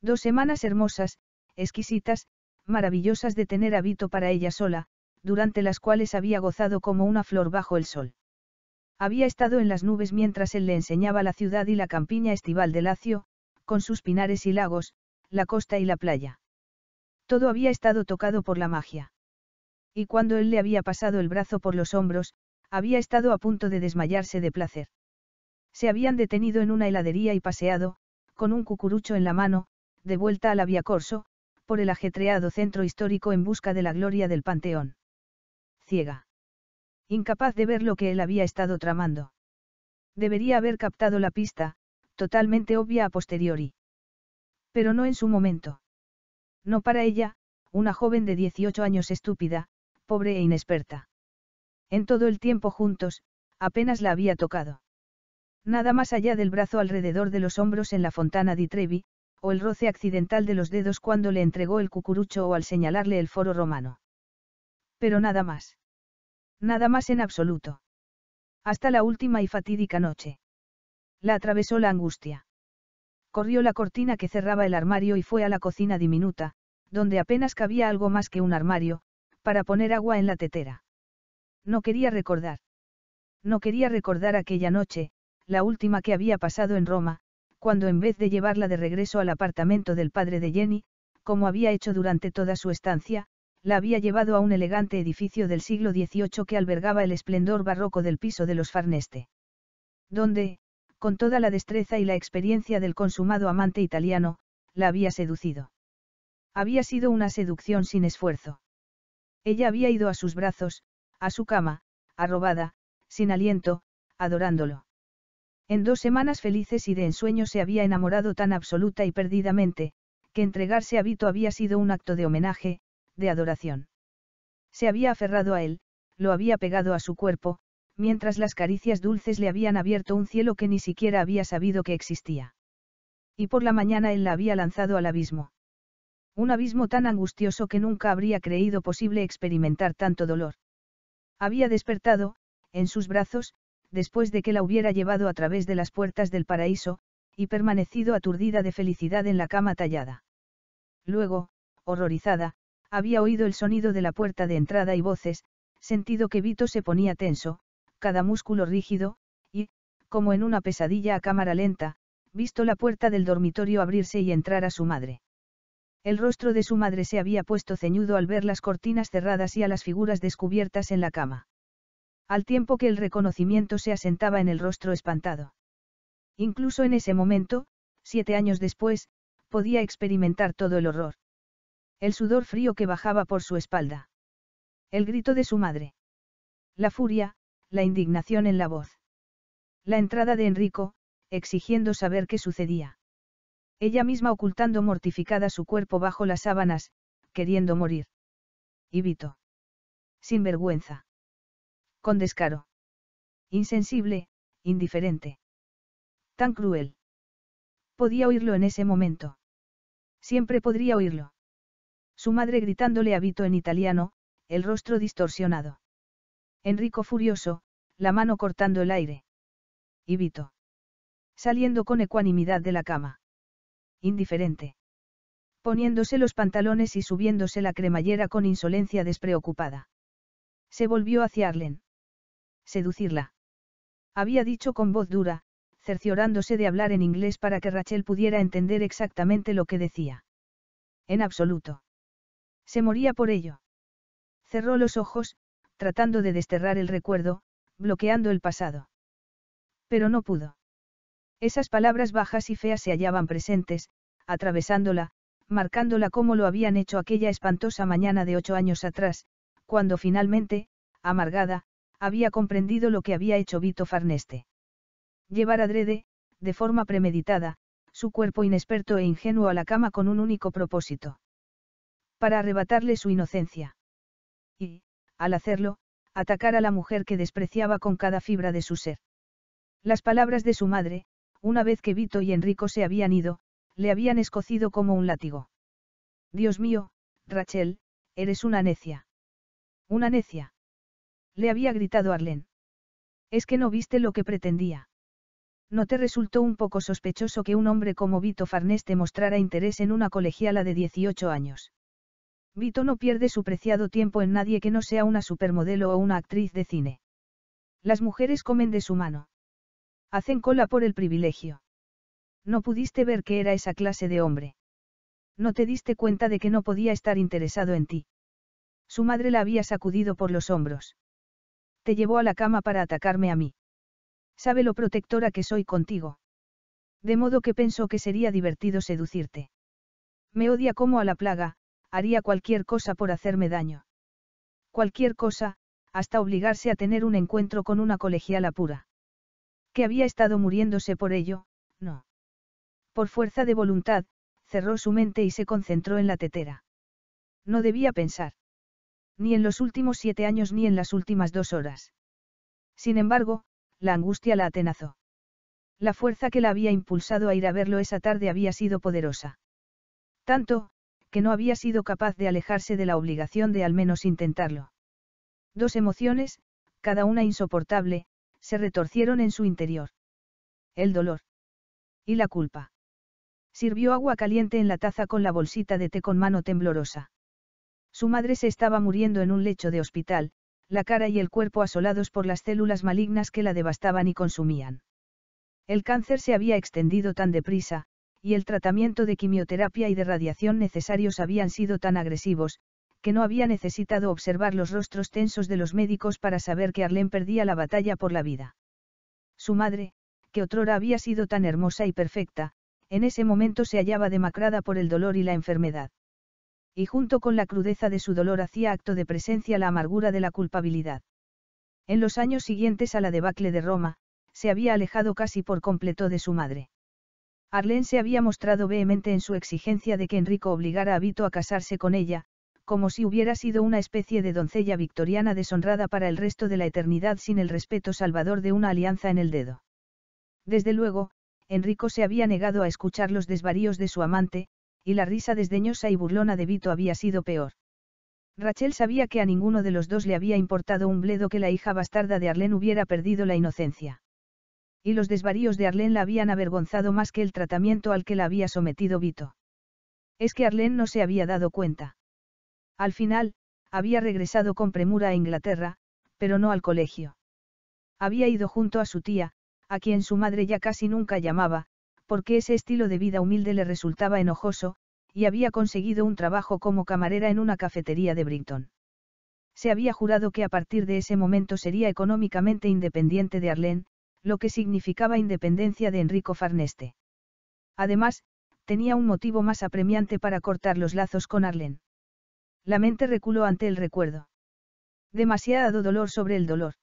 Speaker 1: Dos semanas hermosas, exquisitas, maravillosas de tener a Vito para ella sola, durante las cuales había gozado como una flor bajo el sol. Había estado en las nubes mientras él le enseñaba la ciudad y la campiña estival de Lacio, con sus pinares y lagos, la costa y la playa. Todo había estado tocado por la magia. Y cuando él le había pasado el brazo por los hombros, había estado a punto de desmayarse de placer. Se habían detenido en una heladería y paseado, con un cucurucho en la mano, de vuelta a la Corso, por el ajetreado centro histórico en busca de la gloria del Panteón ciega. Incapaz de ver lo que él había estado tramando. Debería haber captado la pista, totalmente obvia a posteriori. Pero no en su momento. No para ella, una joven de 18 años estúpida, pobre e inexperta. En todo el tiempo juntos, apenas la había tocado. Nada más allá del brazo alrededor de los hombros en la fontana di Trevi, o el roce accidental de los dedos cuando le entregó el cucurucho o al señalarle el foro romano. Pero nada más. Nada más en absoluto. Hasta la última y fatídica noche. La atravesó la angustia. Corrió la cortina que cerraba el armario y fue a la cocina diminuta, donde apenas cabía algo más que un armario, para poner agua en la tetera. No quería recordar. No quería recordar aquella noche, la última que había pasado en Roma, cuando en vez de llevarla de regreso al apartamento del padre de Jenny, como había hecho durante toda su estancia, la había llevado a un elegante edificio del siglo XVIII que albergaba el esplendor barroco del piso de los Farneste. Donde, con toda la destreza y la experiencia del consumado amante italiano, la había seducido. Había sido una seducción sin esfuerzo. Ella había ido a sus brazos, a su cama, arrobada, sin aliento, adorándolo. En dos semanas felices y de ensueño se había enamorado tan absoluta y perdidamente, que entregarse a Vito había sido un acto de homenaje, de adoración. Se había aferrado a él, lo había pegado a su cuerpo, mientras las caricias dulces le habían abierto un cielo que ni siquiera había sabido que existía. Y por la mañana él la había lanzado al abismo. Un abismo tan angustioso que nunca habría creído posible experimentar tanto dolor. Había despertado, en sus brazos, después de que la hubiera llevado a través de las puertas del paraíso, y permanecido aturdida de felicidad en la cama tallada. Luego, horrorizada, había oído el sonido de la puerta de entrada y voces, sentido que Vito se ponía tenso, cada músculo rígido, y, como en una pesadilla a cámara lenta, visto la puerta del dormitorio abrirse y entrar a su madre. El rostro de su madre se había puesto ceñudo al ver las cortinas cerradas y a las figuras descubiertas en la cama. Al tiempo que el reconocimiento se asentaba en el rostro espantado. Incluso en ese momento, siete años después, podía experimentar todo el horror. El sudor frío que bajaba por su espalda. El grito de su madre. La furia, la indignación en la voz. La entrada de Enrico, exigiendo saber qué sucedía. Ella misma ocultando mortificada su cuerpo bajo las sábanas, queriendo morir. Y Vito. Sin vergüenza. Con descaro. Insensible, indiferente. Tan cruel. Podía oírlo en ese momento. Siempre podría oírlo. Su madre gritándole a Vito en italiano, el rostro distorsionado. Enrico furioso, la mano cortando el aire. Y Vito. Saliendo con ecuanimidad de la cama. Indiferente. Poniéndose los pantalones y subiéndose la cremallera con insolencia despreocupada. Se volvió hacia Arlen. Seducirla. Había dicho con voz dura, cerciorándose de hablar en inglés para que Rachel pudiera entender exactamente lo que decía. En absoluto. Se moría por ello. Cerró los ojos, tratando de desterrar el recuerdo, bloqueando el pasado. Pero no pudo. Esas palabras bajas y feas se hallaban presentes, atravesándola, marcándola como lo habían hecho aquella espantosa mañana de ocho años atrás, cuando finalmente, amargada, había comprendido lo que había hecho Vito Farneste. Llevar adrede, de forma premeditada, su cuerpo inexperto e ingenuo a la cama con un único propósito para arrebatarle su inocencia. Y, al hacerlo, atacar a la mujer que despreciaba con cada fibra de su ser. Las palabras de su madre, una vez que Vito y Enrico se habían ido, le habían escocido como un látigo. Dios mío, Rachel, eres una necia. Una necia. Le había gritado Arlen. Es que no viste lo que pretendía. ¿No te resultó un poco sospechoso que un hombre como Vito Farnés te mostrara interés en una colegiala de 18 años? Vito no pierde su preciado tiempo en nadie que no sea una supermodelo o una actriz de cine. Las mujeres comen de su mano. Hacen cola por el privilegio. No pudiste ver que era esa clase de hombre. No te diste cuenta de que no podía estar interesado en ti. Su madre la había sacudido por los hombros. Te llevó a la cama para atacarme a mí. Sabe lo protectora que soy contigo. De modo que pensó que sería divertido seducirte. Me odia como a la plaga, haría cualquier cosa por hacerme daño. Cualquier cosa, hasta obligarse a tener un encuentro con una colegiala pura. Que había estado muriéndose por ello, no. Por fuerza de voluntad, cerró su mente y se concentró en la tetera. No debía pensar. Ni en los últimos siete años ni en las últimas dos horas. Sin embargo, la angustia la atenazó. La fuerza que la había impulsado a ir a verlo esa tarde había sido poderosa. Tanto, que no había sido capaz de alejarse de la obligación de al menos intentarlo. Dos emociones, cada una insoportable, se retorcieron en su interior. El dolor. Y la culpa. Sirvió agua caliente en la taza con la bolsita de té con mano temblorosa. Su madre se estaba muriendo en un lecho de hospital, la cara y el cuerpo asolados por las células malignas que la devastaban y consumían. El cáncer se había extendido tan deprisa, y el tratamiento de quimioterapia y de radiación necesarios habían sido tan agresivos, que no había necesitado observar los rostros tensos de los médicos para saber que Arlen perdía la batalla por la vida. Su madre, que otrora había sido tan hermosa y perfecta, en ese momento se hallaba demacrada por el dolor y la enfermedad. Y junto con la crudeza de su dolor hacía acto de presencia la amargura de la culpabilidad. En los años siguientes a la debacle de Roma, se había alejado casi por completo de su madre. Arlén se había mostrado vehemente en su exigencia de que Enrico obligara a Vito a casarse con ella, como si hubiera sido una especie de doncella victoriana deshonrada para el resto de la eternidad sin el respeto salvador de una alianza en el dedo. Desde luego, Enrico se había negado a escuchar los desvaríos de su amante, y la risa desdeñosa y burlona de Vito había sido peor. Rachel sabía que a ninguno de los dos le había importado un bledo que la hija bastarda de Arlén hubiera perdido la inocencia y los desvaríos de Arlén la habían avergonzado más que el tratamiento al que la había sometido Vito. Es que Arlén no se había dado cuenta. Al final, había regresado con premura a Inglaterra, pero no al colegio. Había ido junto a su tía, a quien su madre ya casi nunca llamaba, porque ese estilo de vida humilde le resultaba enojoso, y había conseguido un trabajo como camarera en una cafetería de Brighton. Se había jurado que a partir de ese momento sería económicamente independiente de Arlene, lo que significaba independencia de Enrico Farneste. Además, tenía un motivo más apremiante para cortar los lazos con Arlen. La mente reculó ante el recuerdo. Demasiado dolor sobre el dolor.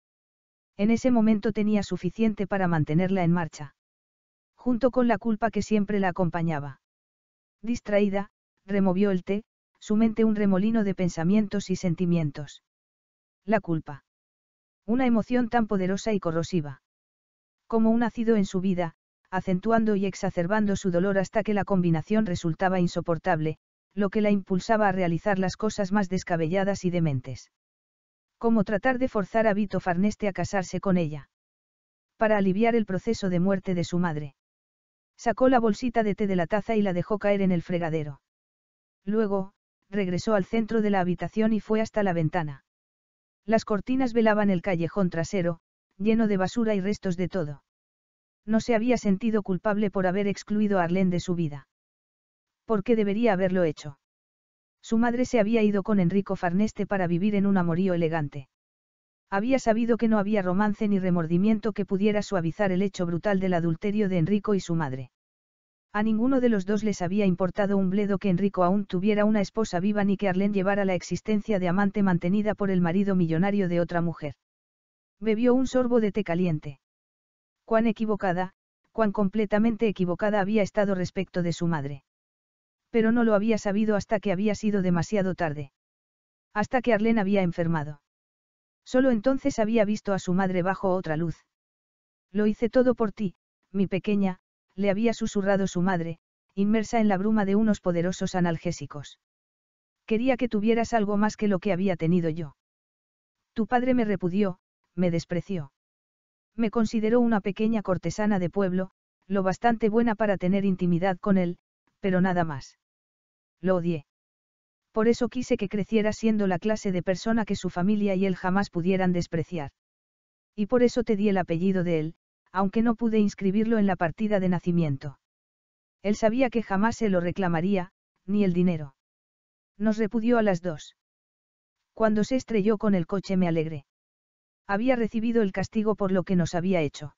Speaker 1: En ese momento tenía suficiente para mantenerla en marcha. Junto con la culpa que siempre la acompañaba. Distraída, removió el té, su mente un remolino de pensamientos y sentimientos. La culpa. Una emoción tan poderosa y corrosiva como un ácido en su vida, acentuando y exacerbando su dolor hasta que la combinación resultaba insoportable, lo que la impulsaba a realizar las cosas más descabelladas y dementes. Como tratar de forzar a Vito Farneste a casarse con ella. Para aliviar el proceso de muerte de su madre. Sacó la bolsita de té de la taza y la dejó caer en el fregadero. Luego, regresó al centro de la habitación y fue hasta la ventana. Las cortinas velaban el callejón trasero, lleno de basura y restos de todo. No se había sentido culpable por haber excluido a Arlen de su vida. ¿Por qué debería haberlo hecho? Su madre se había ido con Enrico Farneste para vivir en un amorío elegante. Había sabido que no había romance ni remordimiento que pudiera suavizar el hecho brutal del adulterio de Enrico y su madre. A ninguno de los dos les había importado un bledo que Enrico aún tuviera una esposa viva ni que Arlen llevara la existencia de amante mantenida por el marido millonario de otra mujer. Bebió un sorbo de té caliente. Cuán equivocada, cuán completamente equivocada había estado respecto de su madre. Pero no lo había sabido hasta que había sido demasiado tarde. Hasta que Arlene había enfermado. Solo entonces había visto a su madre bajo otra luz. Lo hice todo por ti, mi pequeña, le había susurrado su madre, inmersa en la bruma de unos poderosos analgésicos. Quería que tuvieras algo más que lo que había tenido yo. Tu padre me repudió, me despreció. Me consideró una pequeña cortesana de pueblo, lo bastante buena para tener intimidad con él, pero nada más. Lo odié. Por eso quise que creciera siendo la clase de persona que su familia y él jamás pudieran despreciar. Y por eso te di el apellido de él, aunque no pude inscribirlo en la partida de nacimiento. Él sabía que jamás se lo reclamaría, ni el dinero. Nos repudió a las dos. Cuando se estrelló con el coche me alegré había recibido el castigo por lo que nos había hecho.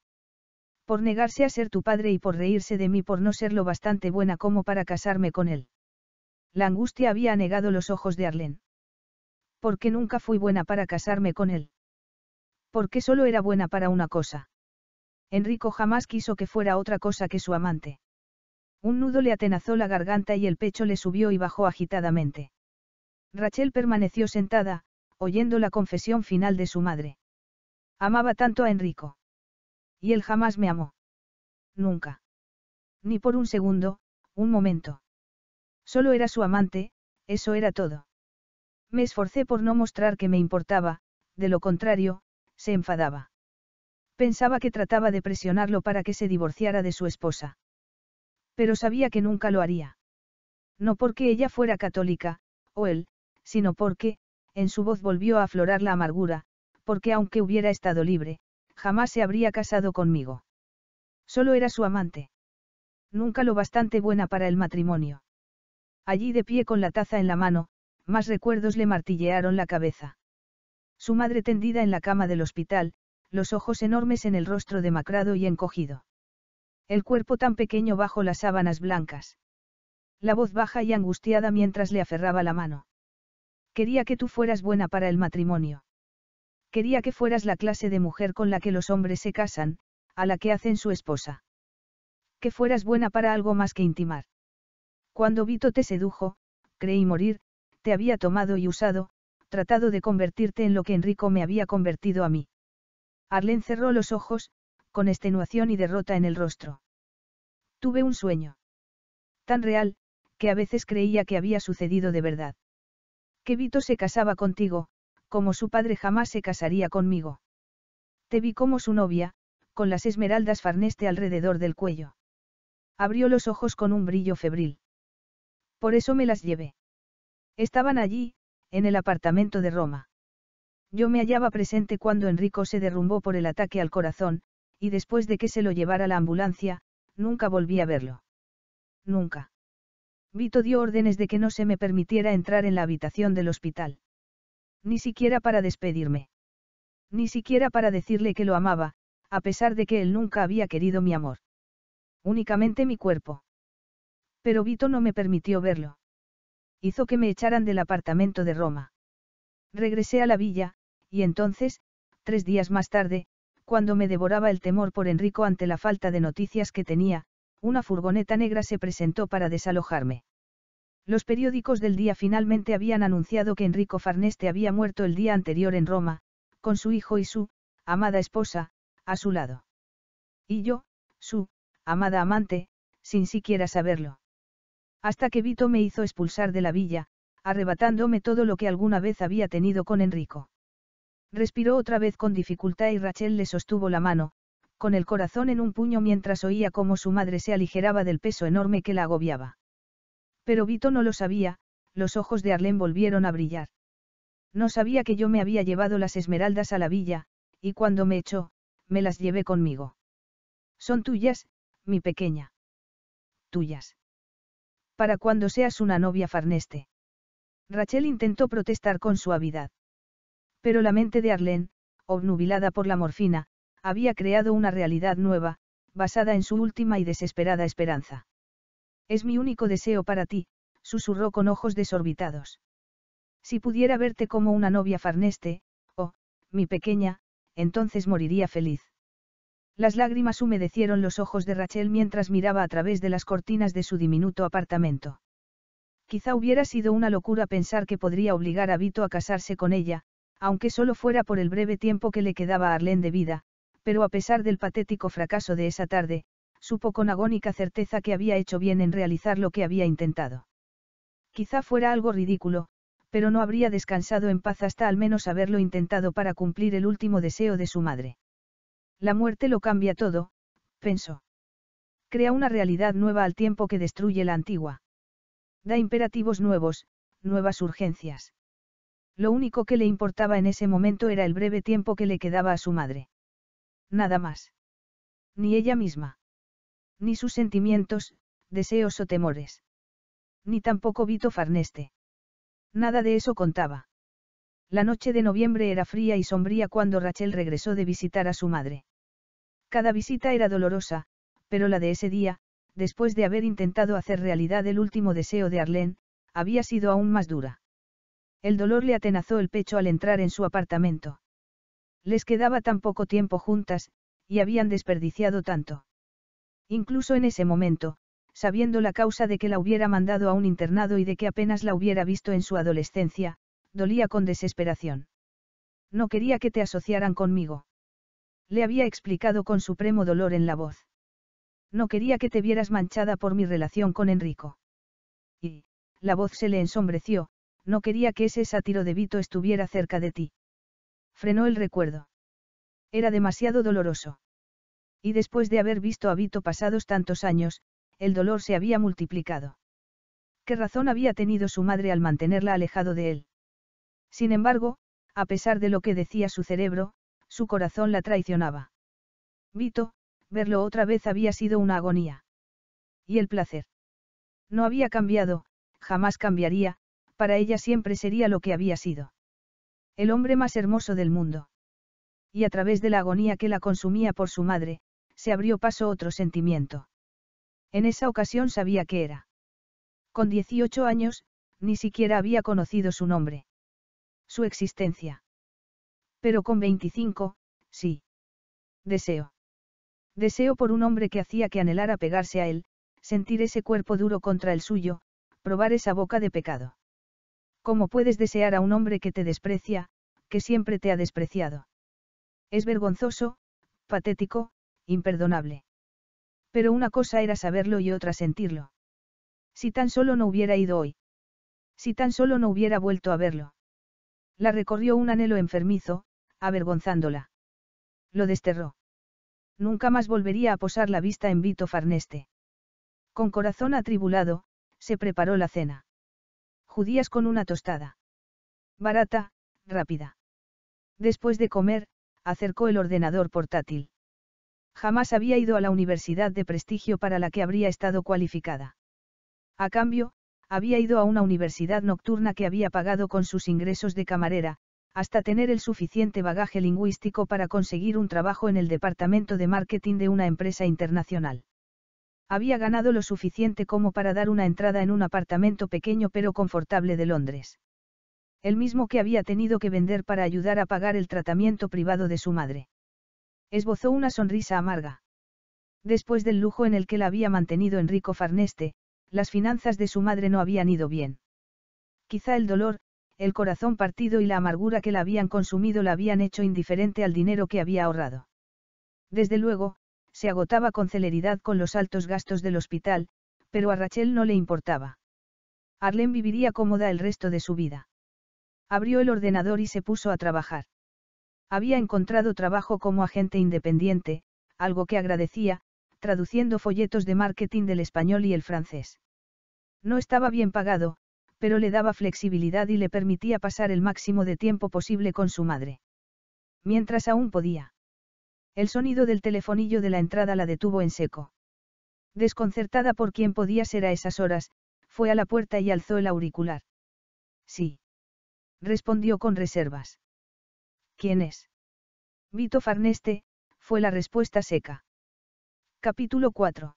Speaker 1: Por negarse a ser tu padre y por reírse de mí por no ser lo bastante buena como para casarme con él. La angustia había anegado los ojos de Arlén. Porque nunca fui buena para casarme con él. Porque solo era buena para una cosa. Enrico jamás quiso que fuera otra cosa que su amante. Un nudo le atenazó la garganta y el pecho le subió y bajó agitadamente. Rachel permaneció sentada, oyendo la confesión final de su madre. Amaba tanto a Enrico. Y él jamás me amó. Nunca. Ni por un segundo, un momento. Solo era su amante, eso era todo. Me esforcé por no mostrar que me importaba, de lo contrario, se enfadaba. Pensaba que trataba de presionarlo para que se divorciara de su esposa. Pero sabía que nunca lo haría. No porque ella fuera católica, o él, sino porque, en su voz volvió a aflorar la amargura, porque aunque hubiera estado libre, jamás se habría casado conmigo. Solo era su amante. Nunca lo bastante buena para el matrimonio. Allí de pie con la taza en la mano, más recuerdos le martillearon la cabeza. Su madre tendida en la cama del hospital, los ojos enormes en el rostro demacrado y encogido. El cuerpo tan pequeño bajo las sábanas blancas. La voz baja y angustiada mientras le aferraba la mano. Quería que tú fueras buena para el matrimonio. Quería que fueras la clase de mujer con la que los hombres se casan, a la que hacen su esposa. Que fueras buena para algo más que intimar. Cuando Vito te sedujo, creí morir, te había tomado y usado, tratado de convertirte en lo que Enrico me había convertido a mí. Arlen cerró los ojos, con extenuación y derrota en el rostro. Tuve un sueño. Tan real, que a veces creía que había sucedido de verdad. Que Vito se casaba contigo, como su padre jamás se casaría conmigo. Te vi como su novia, con las esmeraldas farneste alrededor del cuello. Abrió los ojos con un brillo febril. Por eso me las llevé. Estaban allí, en el apartamento de Roma. Yo me hallaba presente cuando Enrico se derrumbó por el ataque al corazón, y después de que se lo llevara la ambulancia, nunca volví a verlo. Nunca. Vito dio órdenes de que no se me permitiera entrar en la habitación del hospital. Ni siquiera para despedirme. Ni siquiera para decirle que lo amaba, a pesar de que él nunca había querido mi amor. Únicamente mi cuerpo. Pero Vito no me permitió verlo. Hizo que me echaran del apartamento de Roma. Regresé a la villa, y entonces, tres días más tarde, cuando me devoraba el temor por Enrico ante la falta de noticias que tenía, una furgoneta negra se presentó para desalojarme. Los periódicos del día finalmente habían anunciado que Enrico Farneste había muerto el día anterior en Roma, con su hijo y su, amada esposa, a su lado. Y yo, su, amada amante, sin siquiera saberlo. Hasta que Vito me hizo expulsar de la villa, arrebatándome todo lo que alguna vez había tenido con Enrico. Respiró otra vez con dificultad y Rachel le sostuvo la mano, con el corazón en un puño mientras oía cómo su madre se aligeraba del peso enorme que la agobiaba. Pero Vito no lo sabía, los ojos de Arlén volvieron a brillar. No sabía que yo me había llevado las esmeraldas a la villa, y cuando me echó, me las llevé conmigo. Son tuyas, mi pequeña. Tuyas. Para cuando seas una novia farneste. Rachel intentó protestar con suavidad. Pero la mente de Arlén, obnubilada por la morfina, había creado una realidad nueva, basada en su última y desesperada esperanza. Es mi único deseo para ti, susurró con ojos desorbitados. Si pudiera verte como una novia farneste, oh, mi pequeña, entonces moriría feliz. Las lágrimas humedecieron los ojos de Rachel mientras miraba a través de las cortinas de su diminuto apartamento. Quizá hubiera sido una locura pensar que podría obligar a Vito a casarse con ella, aunque solo fuera por el breve tiempo que le quedaba a Arlene de vida, pero a pesar del patético fracaso de esa tarde, supo con agónica certeza que había hecho bien en realizar lo que había intentado. Quizá fuera algo ridículo, pero no habría descansado en paz hasta al menos haberlo intentado para cumplir el último deseo de su madre. La muerte lo cambia todo, pensó. Crea una realidad nueva al tiempo que destruye la antigua. Da imperativos nuevos, nuevas urgencias. Lo único que le importaba en ese momento era el breve tiempo que le quedaba a su madre. Nada más. Ni ella misma ni sus sentimientos, deseos o temores. Ni tampoco Vito Farneste. Nada de eso contaba. La noche de noviembre era fría y sombría cuando Rachel regresó de visitar a su madre. Cada visita era dolorosa, pero la de ese día, después de haber intentado hacer realidad el último deseo de Arlene, había sido aún más dura. El dolor le atenazó el pecho al entrar en su apartamento. Les quedaba tan poco tiempo juntas, y habían desperdiciado tanto. Incluso en ese momento, sabiendo la causa de que la hubiera mandado a un internado y de que apenas la hubiera visto en su adolescencia, dolía con desesperación. No quería que te asociaran conmigo. Le había explicado con supremo dolor en la voz. No quería que te vieras manchada por mi relación con Enrico. Y, la voz se le ensombreció, no quería que ese sátiro de Vito estuviera cerca de ti. Frenó el recuerdo. Era demasiado doloroso. Y después de haber visto a Vito pasados tantos años, el dolor se había multiplicado. ¿Qué razón había tenido su madre al mantenerla alejado de él? Sin embargo, a pesar de lo que decía su cerebro, su corazón la traicionaba. Vito, verlo otra vez había sido una agonía. Y el placer. No había cambiado, jamás cambiaría, para ella siempre sería lo que había sido. El hombre más hermoso del mundo. Y a través de la agonía que la consumía por su madre, se abrió paso otro sentimiento. En esa ocasión sabía qué era. Con 18 años, ni siquiera había conocido su nombre. Su existencia. Pero con 25, sí. Deseo. Deseo por un hombre que hacía que anhelara pegarse a él, sentir ese cuerpo duro contra el suyo, probar esa boca de pecado. ¿Cómo puedes desear a un hombre que te desprecia, que siempre te ha despreciado? Es vergonzoso, patético, imperdonable. Pero una cosa era saberlo y otra sentirlo. Si tan solo no hubiera ido hoy. Si tan solo no hubiera vuelto a verlo. La recorrió un anhelo enfermizo, avergonzándola. Lo desterró. Nunca más volvería a posar la vista en Vito Farneste. Con corazón atribulado, se preparó la cena. Judías con una tostada. Barata, rápida. Después de comer, acercó el ordenador portátil. Jamás había ido a la universidad de prestigio para la que habría estado cualificada. A cambio, había ido a una universidad nocturna que había pagado con sus ingresos de camarera, hasta tener el suficiente bagaje lingüístico para conseguir un trabajo en el departamento de marketing de una empresa internacional. Había ganado lo suficiente como para dar una entrada en un apartamento pequeño pero confortable de Londres. El mismo que había tenido que vender para ayudar a pagar el tratamiento privado de su madre. Esbozó una sonrisa amarga. Después del lujo en el que la había mantenido Enrico Farneste, las finanzas de su madre no habían ido bien. Quizá el dolor, el corazón partido y la amargura que la habían consumido la habían hecho indiferente al dinero que había ahorrado. Desde luego, se agotaba con celeridad con los altos gastos del hospital, pero a Rachel no le importaba. Arlene viviría cómoda el resto de su vida. Abrió el ordenador y se puso a trabajar. Había encontrado trabajo como agente independiente, algo que agradecía, traduciendo folletos de marketing del español y el francés. No estaba bien pagado, pero le daba flexibilidad y le permitía pasar el máximo de tiempo posible con su madre. Mientras aún podía. El sonido del telefonillo de la entrada la detuvo en seco. Desconcertada por quién podía ser a esas horas, fue a la puerta y alzó el auricular. Sí. Respondió con reservas. ¿Quién es? Vito Farneste, fue la respuesta seca. Capítulo 4.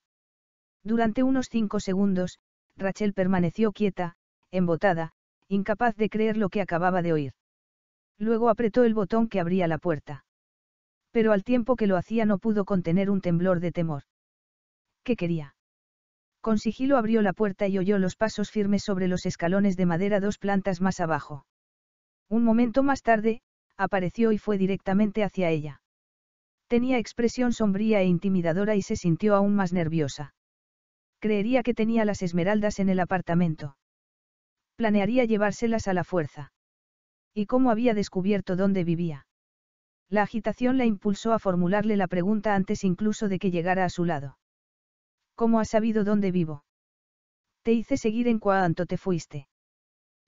Speaker 1: Durante unos cinco segundos, Rachel permaneció quieta, embotada, incapaz de creer lo que acababa de oír. Luego apretó el botón que abría la puerta. Pero al tiempo que lo hacía no pudo contener un temblor de temor. ¿Qué quería? Con sigilo abrió la puerta y oyó los pasos firmes sobre los escalones de madera dos plantas más abajo. Un momento más tarde, apareció y fue directamente hacia ella. Tenía expresión sombría e intimidadora y se sintió aún más nerviosa. Creería que tenía las esmeraldas en el apartamento. Planearía llevárselas a la fuerza. ¿Y cómo había descubierto dónde vivía? La agitación la impulsó a formularle la pregunta antes incluso de que llegara a su lado. ¿Cómo has sabido dónde vivo? Te hice seguir en cuanto te fuiste.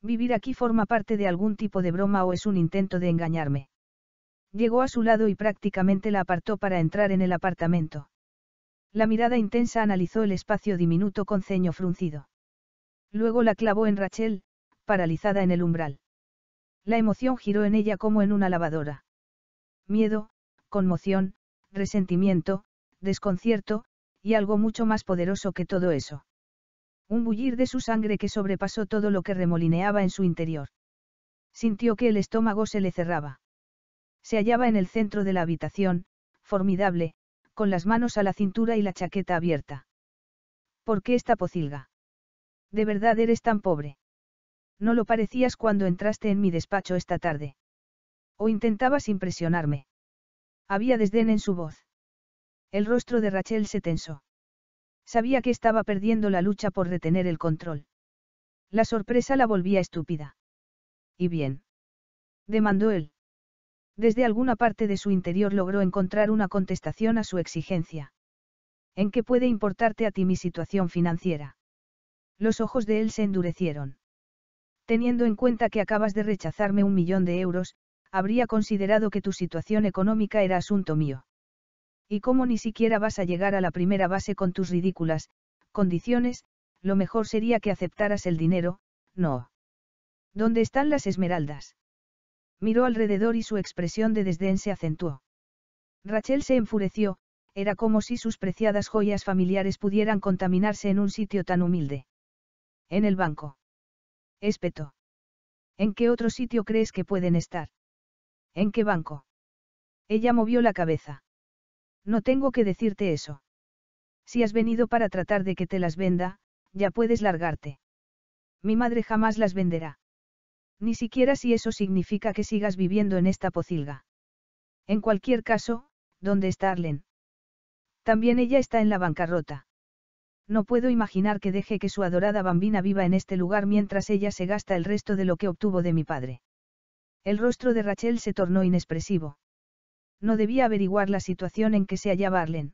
Speaker 1: Vivir aquí forma parte de algún tipo de broma o es un intento de engañarme. Llegó a su lado y prácticamente la apartó para entrar en el apartamento. La mirada intensa analizó el espacio diminuto con ceño fruncido. Luego la clavó en Rachel, paralizada en el umbral. La emoción giró en ella como en una lavadora. Miedo, conmoción, resentimiento, desconcierto, y algo mucho más poderoso que todo eso. Un bullir de su sangre que sobrepasó todo lo que remolineaba en su interior. Sintió que el estómago se le cerraba. Se hallaba en el centro de la habitación, formidable, con las manos a la cintura y la chaqueta abierta. ¿Por qué esta pocilga? ¿De verdad eres tan pobre? No lo parecías cuando entraste en mi despacho esta tarde. O intentabas impresionarme. Había desdén en su voz. El rostro de Rachel se tensó. Sabía que estaba perdiendo la lucha por retener el control. La sorpresa la volvía estúpida. ¿Y bien? demandó él. Desde alguna parte de su interior logró encontrar una contestación a su exigencia. ¿En qué puede importarte a ti mi situación financiera? Los ojos de él se endurecieron. Teniendo en cuenta que acabas de rechazarme un millón de euros, habría considerado que tu situación económica era asunto mío. Y como ni siquiera vas a llegar a la primera base con tus ridículas condiciones, lo mejor sería que aceptaras el dinero, no. ¿Dónde están las esmeraldas? Miró alrededor y su expresión de desdén se acentuó. Rachel se enfureció, era como si sus preciadas joyas familiares pudieran contaminarse en un sitio tan humilde. En el banco. Espetó. ¿En qué otro sitio crees que pueden estar? ¿En qué banco? Ella movió la cabeza. No tengo que decirte eso. Si has venido para tratar de que te las venda, ya puedes largarte. Mi madre jamás las venderá. Ni siquiera si eso significa que sigas viviendo en esta pocilga. En cualquier caso, ¿dónde está Arlen? También ella está en la bancarrota. No puedo imaginar que deje que su adorada bambina viva en este lugar mientras ella se gasta el resto de lo que obtuvo de mi padre. El rostro de Rachel se tornó inexpresivo no debía averiguar la situación en que se hallaba Arlen.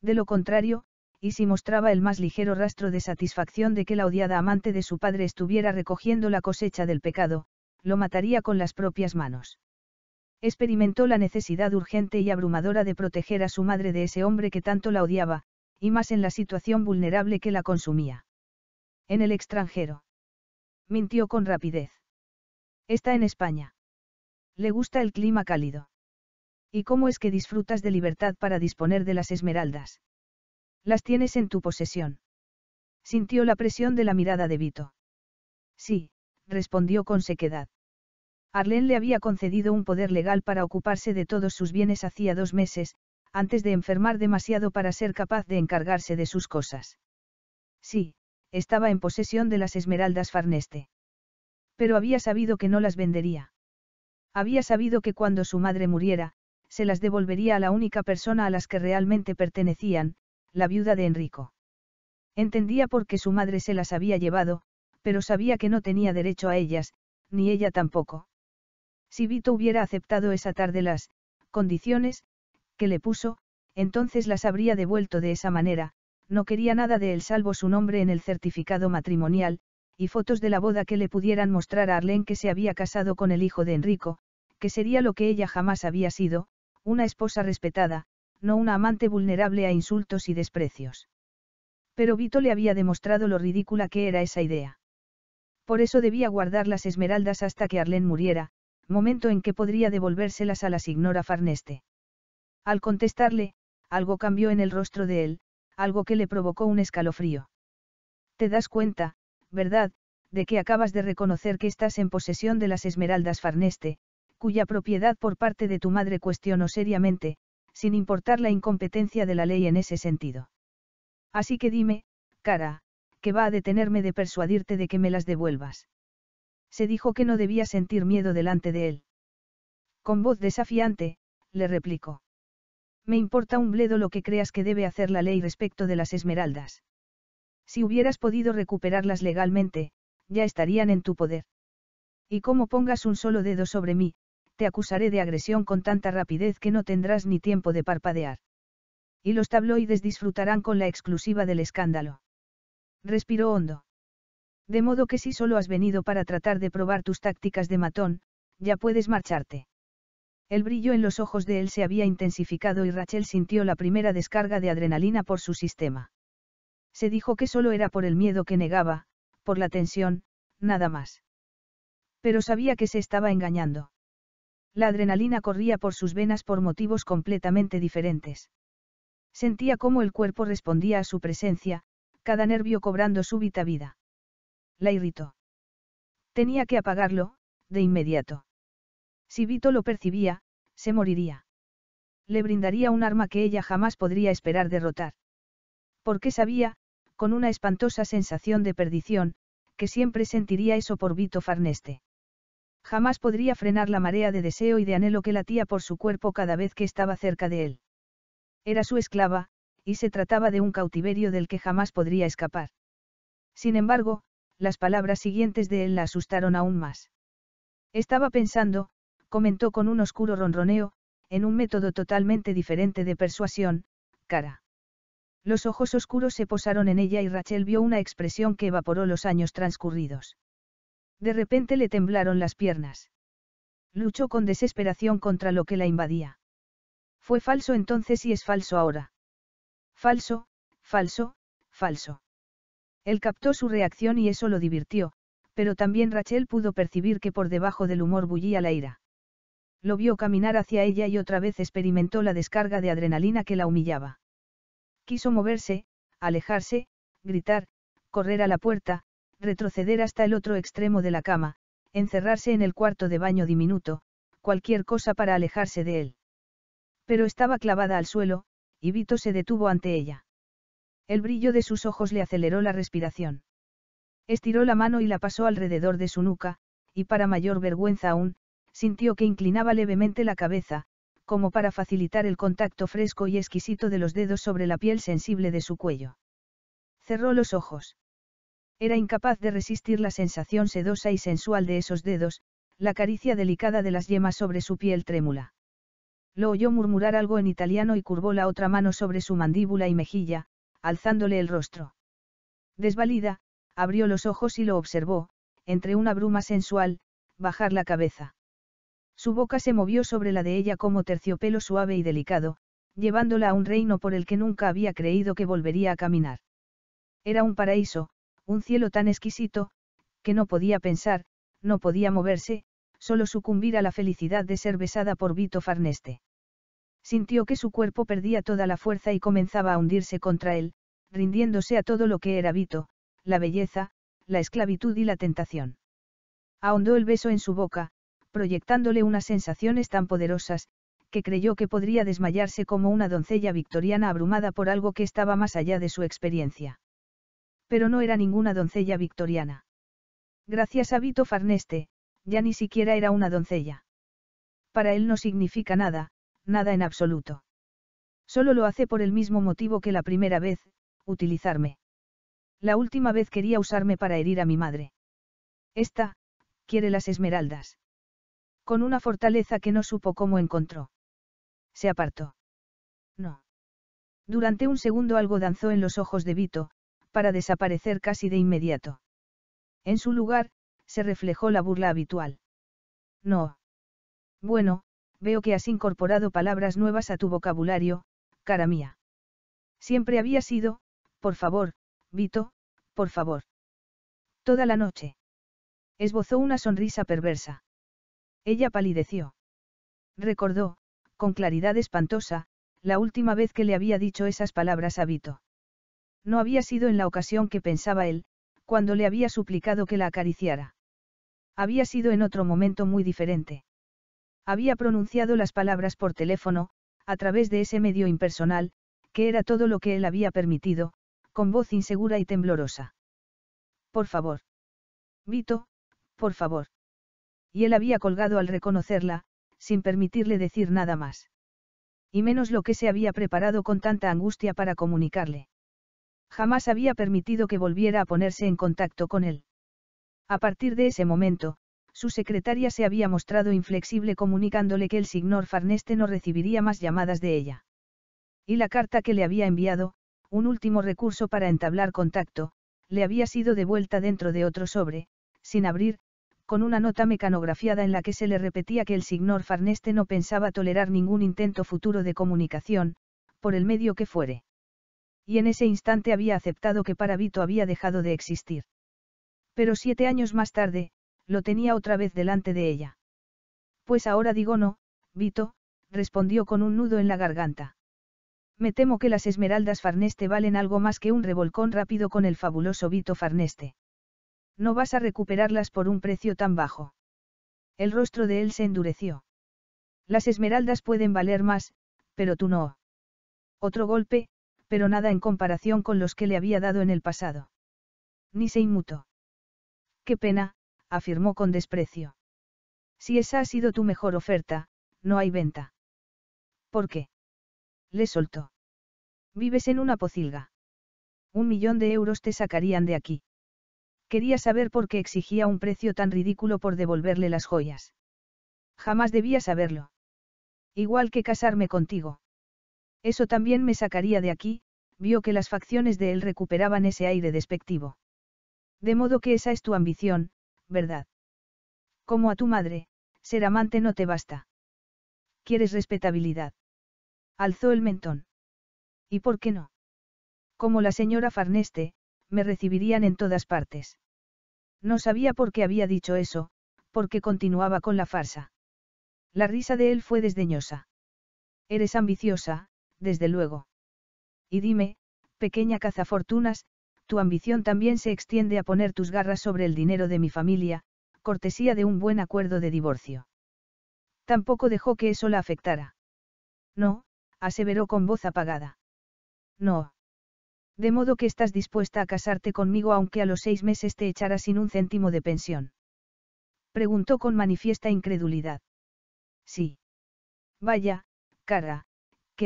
Speaker 1: De lo contrario, y si mostraba el más ligero rastro de satisfacción de que la odiada amante de su padre estuviera recogiendo la cosecha del pecado, lo mataría con las propias manos. Experimentó la necesidad urgente y abrumadora de proteger a su madre de ese hombre que tanto la odiaba, y más en la situación vulnerable que la consumía. En el extranjero. Mintió con rapidez. Está en España. Le gusta el clima cálido. ¿Y cómo es que disfrutas de libertad para disponer de las esmeraldas? Las tienes en tu posesión. Sintió la presión de la mirada de Vito. Sí, respondió con sequedad. Arlén le había concedido un poder legal para ocuparse de todos sus bienes hacía dos meses, antes de enfermar demasiado para ser capaz de encargarse de sus cosas. Sí, estaba en posesión de las esmeraldas Farneste. Pero había sabido que no las vendería. Había sabido que cuando su madre muriera, se las devolvería a la única persona a las que realmente pertenecían, la viuda de Enrico. Entendía por qué su madre se las había llevado, pero sabía que no tenía derecho a ellas, ni ella tampoco. Si Vito hubiera aceptado esa tarde las condiciones que le puso, entonces las habría devuelto de esa manera, no quería nada de él salvo su nombre en el certificado matrimonial, y fotos de la boda que le pudieran mostrar a Arlene que se había casado con el hijo de Enrico, que sería lo que ella jamás había sido, una esposa respetada, no una amante vulnerable a insultos y desprecios. Pero Vito le había demostrado lo ridícula que era esa idea. Por eso debía guardar las esmeraldas hasta que Arlén muriera, momento en que podría devolvérselas a la signora Farneste. Al contestarle, algo cambió en el rostro de él, algo que le provocó un escalofrío. Te das cuenta, ¿verdad?, de que acabas de reconocer que estás en posesión de las esmeraldas Farneste, cuya propiedad por parte de tu madre cuestionó seriamente, sin importar la incompetencia de la ley en ese sentido. Así que dime, cara, que va a detenerme de persuadirte de que me las devuelvas. Se dijo que no debía sentir miedo delante de él. Con voz desafiante, le replicó. Me importa un bledo lo que creas que debe hacer la ley respecto de las esmeraldas. Si hubieras podido recuperarlas legalmente, ya estarían en tu poder. Y como pongas un solo dedo sobre mí, te acusaré de agresión con tanta rapidez que no tendrás ni tiempo de parpadear. Y los tabloides disfrutarán con la exclusiva del escándalo. Respiró hondo. De modo que si solo has venido para tratar de probar tus tácticas de matón, ya puedes marcharte. El brillo en los ojos de él se había intensificado y Rachel sintió la primera descarga de adrenalina por su sistema. Se dijo que solo era por el miedo que negaba, por la tensión, nada más. Pero sabía que se estaba engañando. La adrenalina corría por sus venas por motivos completamente diferentes. Sentía cómo el cuerpo respondía a su presencia, cada nervio cobrando súbita vida. La irritó. Tenía que apagarlo, de inmediato. Si Vito lo percibía, se moriría. Le brindaría un arma que ella jamás podría esperar derrotar. Porque sabía, con una espantosa sensación de perdición, que siempre sentiría eso por Vito Farneste. Jamás podría frenar la marea de deseo y de anhelo que latía por su cuerpo cada vez que estaba cerca de él. Era su esclava, y se trataba de un cautiverio del que jamás podría escapar. Sin embargo, las palabras siguientes de él la asustaron aún más. Estaba pensando, comentó con un oscuro ronroneo, en un método totalmente diferente de persuasión, cara. Los ojos oscuros se posaron en ella y Rachel vio una expresión que evaporó los años transcurridos. De repente le temblaron las piernas. Luchó con desesperación contra lo que la invadía. Fue falso entonces y es falso ahora. Falso, falso, falso. Él captó su reacción y eso lo divirtió, pero también Rachel pudo percibir que por debajo del humor bullía la ira. Lo vio caminar hacia ella y otra vez experimentó la descarga de adrenalina que la humillaba. Quiso moverse, alejarse, gritar, correr a la puerta, retroceder hasta el otro extremo de la cama, encerrarse en el cuarto de baño diminuto, cualquier cosa para alejarse de él. Pero estaba clavada al suelo, y Vito se detuvo ante ella. El brillo de sus ojos le aceleró la respiración. Estiró la mano y la pasó alrededor de su nuca, y para mayor vergüenza aún, sintió que inclinaba levemente la cabeza, como para facilitar el contacto fresco y exquisito de los dedos sobre la piel sensible de su cuello. Cerró los ojos. Era incapaz de resistir la sensación sedosa y sensual de esos dedos, la caricia delicada de las yemas sobre su piel trémula. Lo oyó murmurar algo en italiano y curvó la otra mano sobre su mandíbula y mejilla, alzándole el rostro. Desvalida, abrió los ojos y lo observó, entre una bruma sensual, bajar la cabeza. Su boca se movió sobre la de ella como terciopelo suave y delicado, llevándola a un reino por el que nunca había creído que volvería a caminar. Era un paraíso, un cielo tan exquisito, que no podía pensar, no podía moverse, solo sucumbir a la felicidad de ser besada por Vito Farneste. Sintió que su cuerpo perdía toda la fuerza y comenzaba a hundirse contra él, rindiéndose a todo lo que era Vito, la belleza, la esclavitud y la tentación. Ahondó el beso en su boca, proyectándole unas sensaciones tan poderosas, que creyó que podría desmayarse como una doncella victoriana abrumada por algo que estaba más allá de su experiencia pero no era ninguna doncella victoriana. Gracias a Vito Farneste, ya ni siquiera era una doncella. Para él no significa nada, nada en absoluto. Solo lo hace por el mismo motivo que la primera vez, utilizarme. La última vez quería usarme para herir a mi madre. Esta, quiere las esmeraldas. Con una fortaleza que no supo cómo encontró. Se apartó. No. Durante un segundo algo danzó en los ojos de Vito, para desaparecer casi de inmediato. En su lugar, se reflejó la burla habitual. No. Bueno, veo que has incorporado palabras nuevas a tu vocabulario, cara mía. Siempre había sido, por favor, Vito, por favor. Toda la noche. Esbozó una sonrisa perversa. Ella palideció. Recordó, con claridad espantosa, la última vez que le había dicho esas palabras a Vito. No había sido en la ocasión que pensaba él, cuando le había suplicado que la acariciara. Había sido en otro momento muy diferente. Había pronunciado las palabras por teléfono, a través de ese medio impersonal, que era todo lo que él había permitido, con voz insegura y temblorosa. Por favor. Vito, por favor. Y él había colgado al reconocerla, sin permitirle decir nada más. Y menos lo que se había preparado con tanta angustia para comunicarle. Jamás había permitido que volviera a ponerse en contacto con él. A partir de ese momento, su secretaria se había mostrado inflexible comunicándole que el señor Farneste no recibiría más llamadas de ella. Y la carta que le había enviado, un último recurso para entablar contacto, le había sido devuelta dentro de otro sobre, sin abrir, con una nota mecanografiada en la que se le repetía que el señor Farneste no pensaba tolerar ningún intento futuro de comunicación, por el medio que fuere y en ese instante había aceptado que para Vito había dejado de existir. Pero siete años más tarde, lo tenía otra vez delante de ella. Pues ahora digo no, Vito, respondió con un nudo en la garganta. Me temo que las esmeraldas Farneste valen algo más que un revolcón rápido con el fabuloso Vito Farneste. No vas a recuperarlas por un precio tan bajo. El rostro de él se endureció. Las esmeraldas pueden valer más, pero tú no. Otro golpe, pero nada en comparación con los que le había dado en el pasado. Ni se inmutó. Qué pena, afirmó con desprecio. Si esa ha sido tu mejor oferta, no hay venta. ¿Por qué? Le soltó. Vives en una pocilga. Un millón de euros te sacarían de aquí. Quería saber por qué exigía un precio tan ridículo por devolverle las joyas. Jamás debía saberlo. Igual que casarme contigo. Eso también me sacaría de aquí, vio que las facciones de él recuperaban ese aire despectivo. De modo que esa es tu ambición, ¿verdad? Como a tu madre, ser amante no te basta. Quieres respetabilidad. Alzó el mentón. ¿Y por qué no? Como la señora Farneste, me recibirían en todas partes. No sabía por qué había dicho eso, porque continuaba con la farsa. La risa de él fue desdeñosa. Eres ambiciosa, desde luego. Y dime, pequeña cazafortunas, tu ambición también se extiende a poner tus garras sobre el dinero de mi familia, cortesía de un buen acuerdo de divorcio. Tampoco dejó que eso la afectara. No, aseveró con voz apagada. No. De modo que estás dispuesta a casarte conmigo aunque a los seis meses te echara sin un céntimo de pensión. Preguntó con manifiesta incredulidad. Sí. Vaya, cara,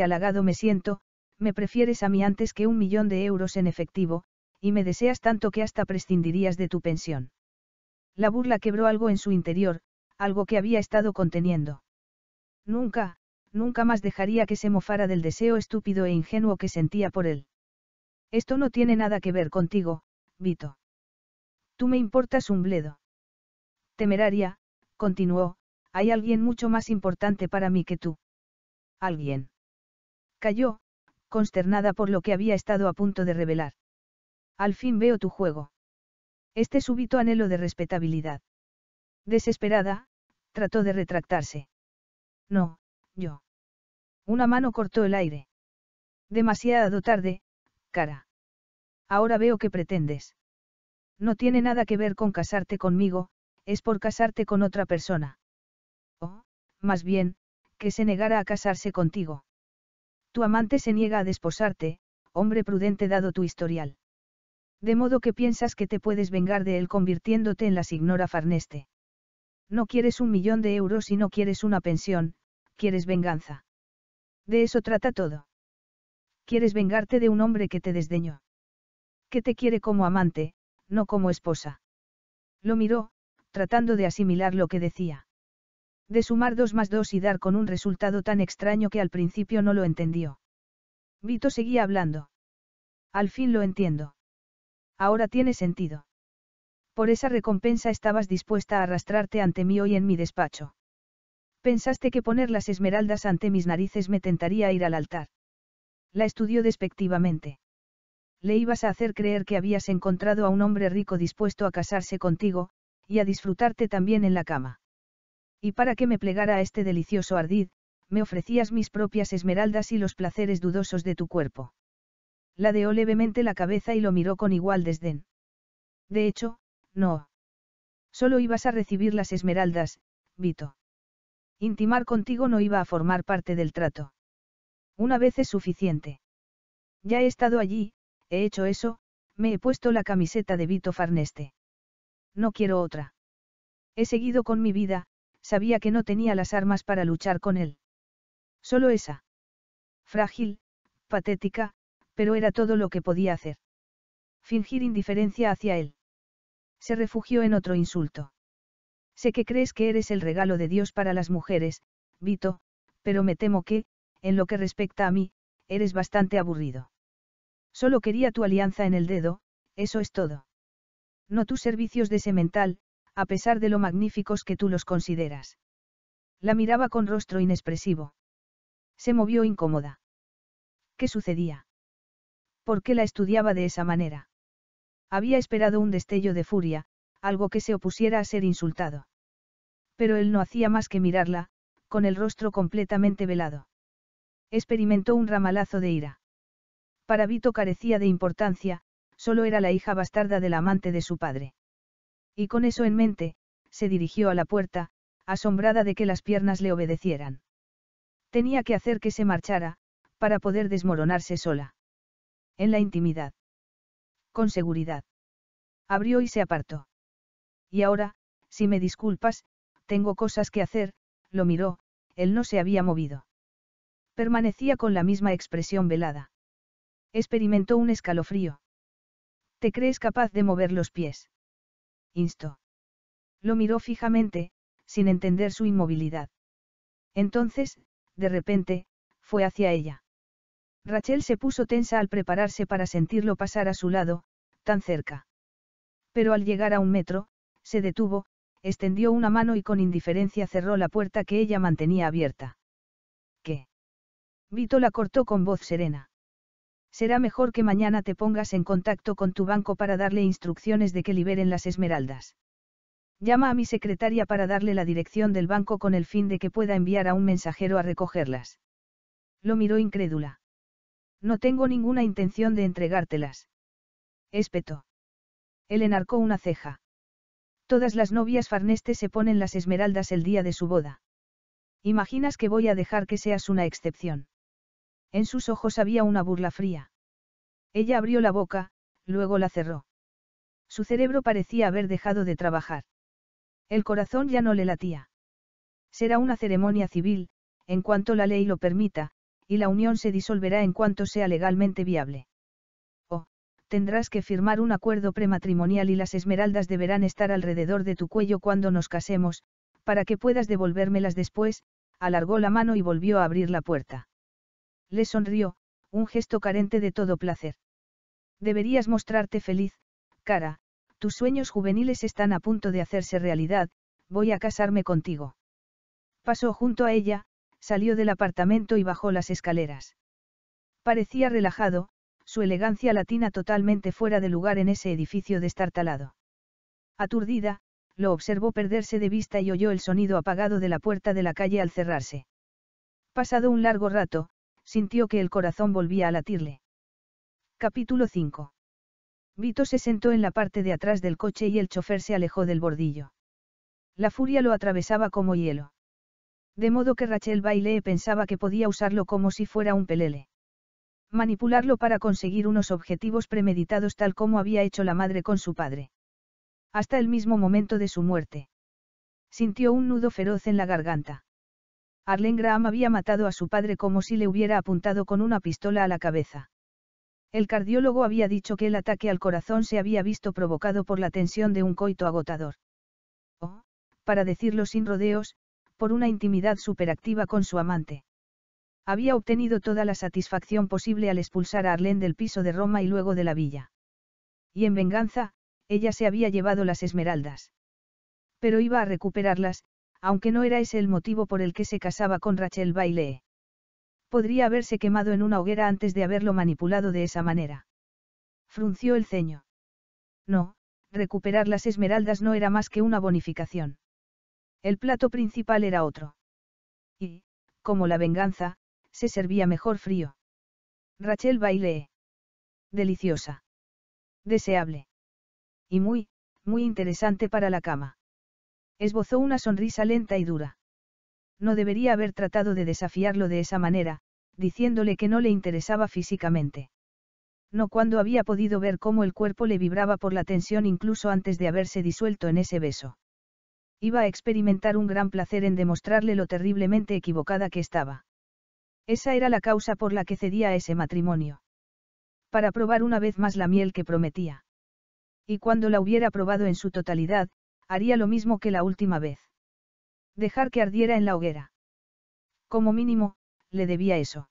Speaker 1: halagado me siento, me prefieres a mí antes que un millón de euros en efectivo, y me deseas tanto que hasta prescindirías de tu pensión. La burla quebró algo en su interior, algo que había estado conteniendo. Nunca, nunca más dejaría que se mofara del deseo estúpido e ingenuo que sentía por él. Esto no tiene nada que ver contigo, Vito. Tú me importas un bledo. Temeraria, continuó, hay alguien mucho más importante para mí que tú. Alguien cayó, consternada por lo que había estado a punto de revelar. Al fin veo tu juego. Este súbito anhelo de respetabilidad. Desesperada, trató de retractarse. No, yo. Una mano cortó el aire. Demasiado tarde, cara. Ahora veo que pretendes. No tiene nada que ver con casarte conmigo, es por casarte con otra persona. O, oh, más bien, que se negara a casarse contigo. Tu amante se niega a desposarte, hombre prudente dado tu historial. De modo que piensas que te puedes vengar de él convirtiéndote en la signora Farneste. No quieres un millón de euros y no quieres una pensión, quieres venganza. De eso trata todo. Quieres vengarte de un hombre que te desdeñó. Que te quiere como amante, no como esposa. Lo miró, tratando de asimilar lo que decía. De sumar dos más dos y dar con un resultado tan extraño que al principio no lo entendió. Vito seguía hablando. Al fin lo entiendo. Ahora tiene sentido. Por esa recompensa estabas dispuesta a arrastrarte ante mí hoy en mi despacho. Pensaste que poner las esmeraldas ante mis narices me tentaría ir al altar. La estudió despectivamente. Le ibas a hacer creer que habías encontrado a un hombre rico dispuesto a casarse contigo, y a disfrutarte también en la cama. Y para que me plegara a este delicioso ardid, me ofrecías mis propias esmeraldas y los placeres dudosos de tu cuerpo. Ladeó levemente la cabeza y lo miró con igual desdén. De hecho, no. Solo ibas a recibir las esmeraldas, Vito. Intimar contigo no iba a formar parte del trato. Una vez es suficiente. Ya he estado allí, he hecho eso, me he puesto la camiseta de Vito Farneste. No quiero otra. He seguido con mi vida, sabía que no tenía las armas para luchar con él. Solo esa. Frágil, patética, pero era todo lo que podía hacer. Fingir indiferencia hacia él. Se refugió en otro insulto. Sé que crees que eres el regalo de Dios para las mujeres, Vito, pero me temo que, en lo que respecta a mí, eres bastante aburrido. Solo quería tu alianza en el dedo, eso es todo. No tus servicios de semental, a pesar de lo magníficos que tú los consideras. La miraba con rostro inexpresivo. Se movió incómoda. ¿Qué sucedía? ¿Por qué la estudiaba de esa manera? Había esperado un destello de furia, algo que se opusiera a ser insultado. Pero él no hacía más que mirarla, con el rostro completamente velado. Experimentó un ramalazo de ira. Para Vito carecía de importancia, solo era la hija bastarda del amante de su padre y con eso en mente, se dirigió a la puerta, asombrada de que las piernas le obedecieran. Tenía que hacer que se marchara, para poder desmoronarse sola. En la intimidad. Con seguridad. Abrió y se apartó. Y ahora, si me disculpas, tengo cosas que hacer, lo miró, él no se había movido. Permanecía con la misma expresión velada. Experimentó un escalofrío. ¿Te crees capaz de mover los pies? instó. Lo miró fijamente, sin entender su inmovilidad. Entonces, de repente, fue hacia ella. Rachel se puso tensa al prepararse para sentirlo pasar a su lado, tan cerca. Pero al llegar a un metro, se detuvo, extendió una mano y con indiferencia cerró la puerta que ella mantenía abierta. ¿Qué? Vito la cortó con voz serena. Será mejor que mañana te pongas en contacto con tu banco para darle instrucciones de que liberen las esmeraldas. Llama a mi secretaria para darle la dirección del banco con el fin de que pueda enviar a un mensajero a recogerlas. Lo miró incrédula. No tengo ninguna intención de entregártelas. Espetó. Él enarcó una ceja. Todas las novias Farneste se ponen las esmeraldas el día de su boda. ¿Imaginas que voy a dejar que seas una excepción? En sus ojos había una burla fría. Ella abrió la boca, luego la cerró. Su cerebro parecía haber dejado de trabajar. El corazón ya no le latía. Será una ceremonia civil, en cuanto la ley lo permita, y la unión se disolverá en cuanto sea legalmente viable. Oh, tendrás que firmar un acuerdo prematrimonial y las esmeraldas deberán estar alrededor de tu cuello cuando nos casemos, para que puedas devolvérmelas después, alargó la mano y volvió a abrir la puerta le sonrió, un gesto carente de todo placer. Deberías mostrarte feliz, cara, tus sueños juveniles están a punto de hacerse realidad, voy a casarme contigo. Pasó junto a ella, salió del apartamento y bajó las escaleras. Parecía relajado, su elegancia latina totalmente fuera de lugar en ese edificio destartalado. Aturdida, lo observó perderse de vista y oyó el sonido apagado de la puerta de la calle al cerrarse. Pasado un largo rato, sintió que el corazón volvía a latirle. Capítulo 5. Vito se sentó en la parte de atrás del coche y el chofer se alejó del bordillo. La furia lo atravesaba como hielo. De modo que Rachel Bailey pensaba que podía usarlo como si fuera un pelele. Manipularlo para conseguir unos objetivos premeditados tal como había hecho la madre con su padre. Hasta el mismo momento de su muerte. Sintió un nudo feroz en la garganta. Arlen Graham había matado a su padre como si le hubiera apuntado con una pistola a la cabeza. El cardiólogo había dicho que el ataque al corazón se había visto provocado por la tensión de un coito agotador. O, oh, para decirlo sin rodeos, por una intimidad superactiva con su amante. Había obtenido toda la satisfacción posible al expulsar a Arlene del piso de Roma y luego de la villa. Y en venganza, ella se había llevado las esmeraldas. Pero iba a recuperarlas, aunque no era ese el motivo por el que se casaba con Rachel Bailey. Podría haberse quemado en una hoguera antes de haberlo manipulado de esa manera. Frunció el ceño. No, recuperar las esmeraldas no era más que una bonificación. El plato principal era otro. Y, como la venganza, se servía mejor frío. Rachel Bailey. Deliciosa. Deseable. Y muy, muy interesante para la cama. Esbozó una sonrisa lenta y dura. No debería haber tratado de desafiarlo de esa manera, diciéndole que no le interesaba físicamente. No cuando había podido ver cómo el cuerpo le vibraba por la tensión incluso antes de haberse disuelto en ese beso. Iba a experimentar un gran placer en demostrarle lo terriblemente equivocada que estaba. Esa era la causa por la que cedía a ese matrimonio. Para probar una vez más la miel que prometía. Y cuando la hubiera probado en su totalidad, haría lo mismo que la última vez. Dejar que ardiera en la hoguera. Como mínimo, le debía eso.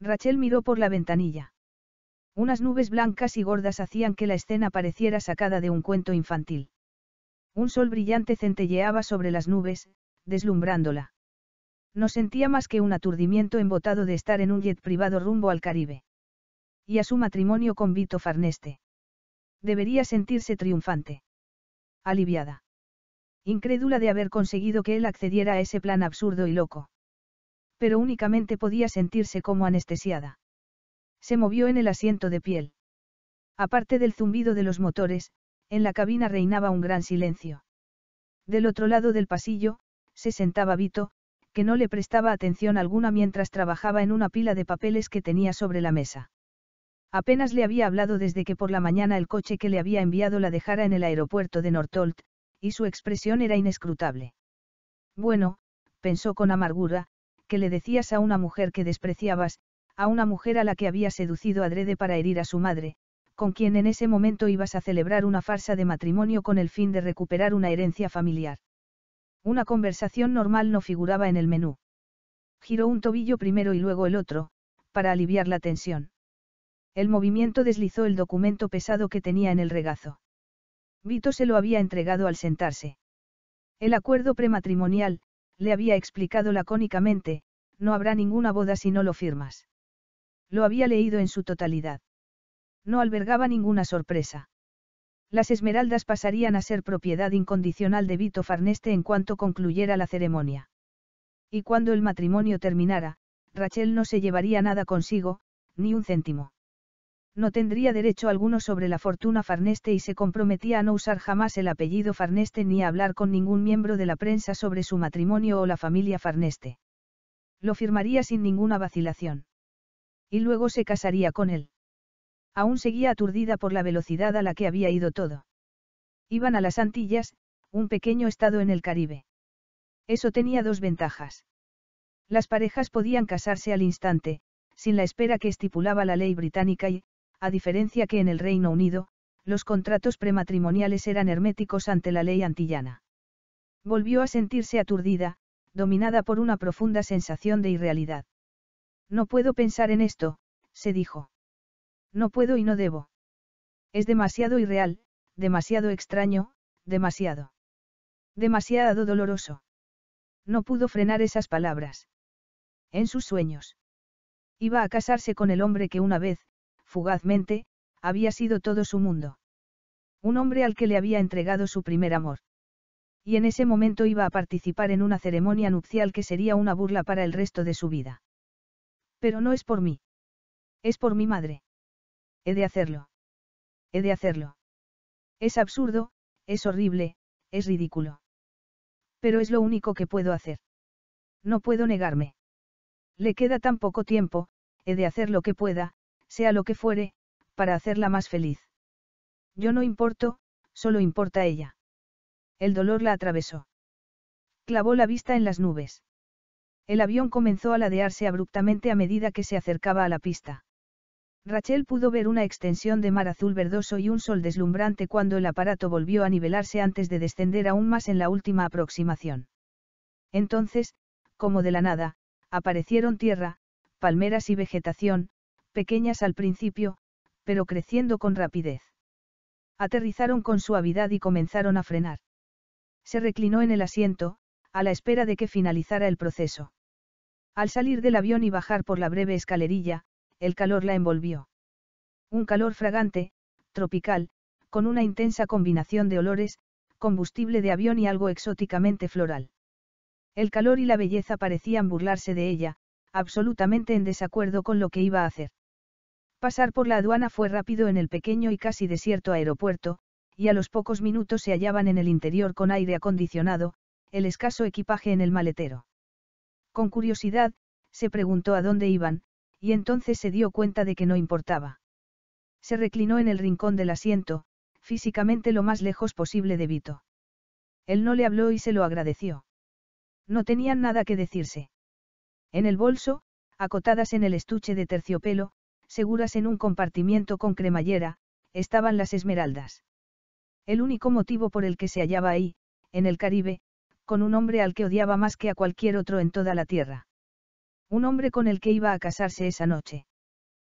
Speaker 1: Rachel miró por la ventanilla. Unas nubes blancas y gordas hacían que la escena pareciera sacada de un cuento infantil. Un sol brillante centelleaba sobre las nubes, deslumbrándola. No sentía más que un aturdimiento embotado de estar en un jet privado rumbo al Caribe. Y a su matrimonio con Vito Farneste. Debería sentirse triunfante aliviada. Incrédula de haber conseguido que él accediera a ese plan absurdo y loco. Pero únicamente podía sentirse como anestesiada. Se movió en el asiento de piel. Aparte del zumbido de los motores, en la cabina reinaba un gran silencio. Del otro lado del pasillo, se sentaba Vito, que no le prestaba atención alguna mientras trabajaba en una pila de papeles que tenía sobre la mesa. Apenas le había hablado desde que por la mañana el coche que le había enviado la dejara en el aeropuerto de Northolt, y su expresión era inescrutable. Bueno, pensó con amargura, que le decías a una mujer que despreciabas, a una mujer a la que había seducido adrede para herir a su madre, con quien en ese momento ibas a celebrar una farsa de matrimonio con el fin de recuperar una herencia familiar. Una conversación normal no figuraba en el menú. Giró un tobillo primero y luego el otro, para aliviar la tensión. El movimiento deslizó el documento pesado que tenía en el regazo. Vito se lo había entregado al sentarse. El acuerdo prematrimonial, le había explicado lacónicamente, no habrá ninguna boda si no lo firmas. Lo había leído en su totalidad. No albergaba ninguna sorpresa. Las esmeraldas pasarían a ser propiedad incondicional de Vito Farneste en cuanto concluyera la ceremonia. Y cuando el matrimonio terminara, Rachel no se llevaría nada consigo, ni un céntimo no tendría derecho alguno sobre la fortuna Farneste y se comprometía a no usar jamás el apellido Farneste ni a hablar con ningún miembro de la prensa sobre su matrimonio o la familia Farneste. Lo firmaría sin ninguna vacilación. Y luego se casaría con él. Aún seguía aturdida por la velocidad a la que había ido todo. Iban a las Antillas, un pequeño estado en el Caribe. Eso tenía dos ventajas. Las parejas podían casarse al instante, sin la espera que estipulaba la ley británica y, a diferencia que en el Reino Unido, los contratos prematrimoniales eran herméticos ante la ley antillana. Volvió a sentirse aturdida, dominada por una profunda sensación de irrealidad. No puedo pensar en esto, se dijo. No puedo y no debo. Es demasiado irreal, demasiado extraño, demasiado. Demasiado doloroso. No pudo frenar esas palabras. En sus sueños. Iba a casarse con el hombre que una vez, fugazmente, había sido todo su mundo. Un hombre al que le había entregado su primer amor. Y en ese momento iba a participar en una ceremonia nupcial que sería una burla para el resto de su vida. Pero no es por mí. Es por mi madre. He de hacerlo. He de hacerlo. Es absurdo, es horrible, es ridículo. Pero es lo único que puedo hacer. No puedo negarme. Le queda tan poco tiempo, he de hacer lo que pueda, sea lo que fuere, para hacerla más feliz. Yo no importo, solo importa ella. El dolor la atravesó. Clavó la vista en las nubes. El avión comenzó a ladearse abruptamente a medida que se acercaba a la pista. Rachel pudo ver una extensión de mar azul verdoso y un sol deslumbrante cuando el aparato volvió a nivelarse antes de descender aún más en la última aproximación. Entonces, como de la nada, aparecieron tierra, palmeras y vegetación, pequeñas al principio, pero creciendo con rapidez. Aterrizaron con suavidad y comenzaron a frenar. Se reclinó en el asiento, a la espera de que finalizara el proceso. Al salir del avión y bajar por la breve escalerilla, el calor la envolvió. Un calor fragante, tropical, con una intensa combinación de olores, combustible de avión y algo exóticamente floral. El calor y la belleza parecían burlarse de ella, absolutamente en desacuerdo con lo que iba a hacer. Pasar por la aduana fue rápido en el pequeño y casi desierto aeropuerto, y a los pocos minutos se hallaban en el interior con aire acondicionado, el escaso equipaje en el maletero. Con curiosidad, se preguntó a dónde iban, y entonces se dio cuenta de que no importaba. Se reclinó en el rincón del asiento, físicamente lo más lejos posible de Vito. Él no le habló y se lo agradeció. No tenían nada que decirse. En el bolso, acotadas en el estuche de terciopelo, seguras en un compartimiento con cremallera, estaban las esmeraldas. El único motivo por el que se hallaba ahí, en el Caribe, con un hombre al que odiaba más que a cualquier otro en toda la tierra. Un hombre con el que iba a casarse esa noche.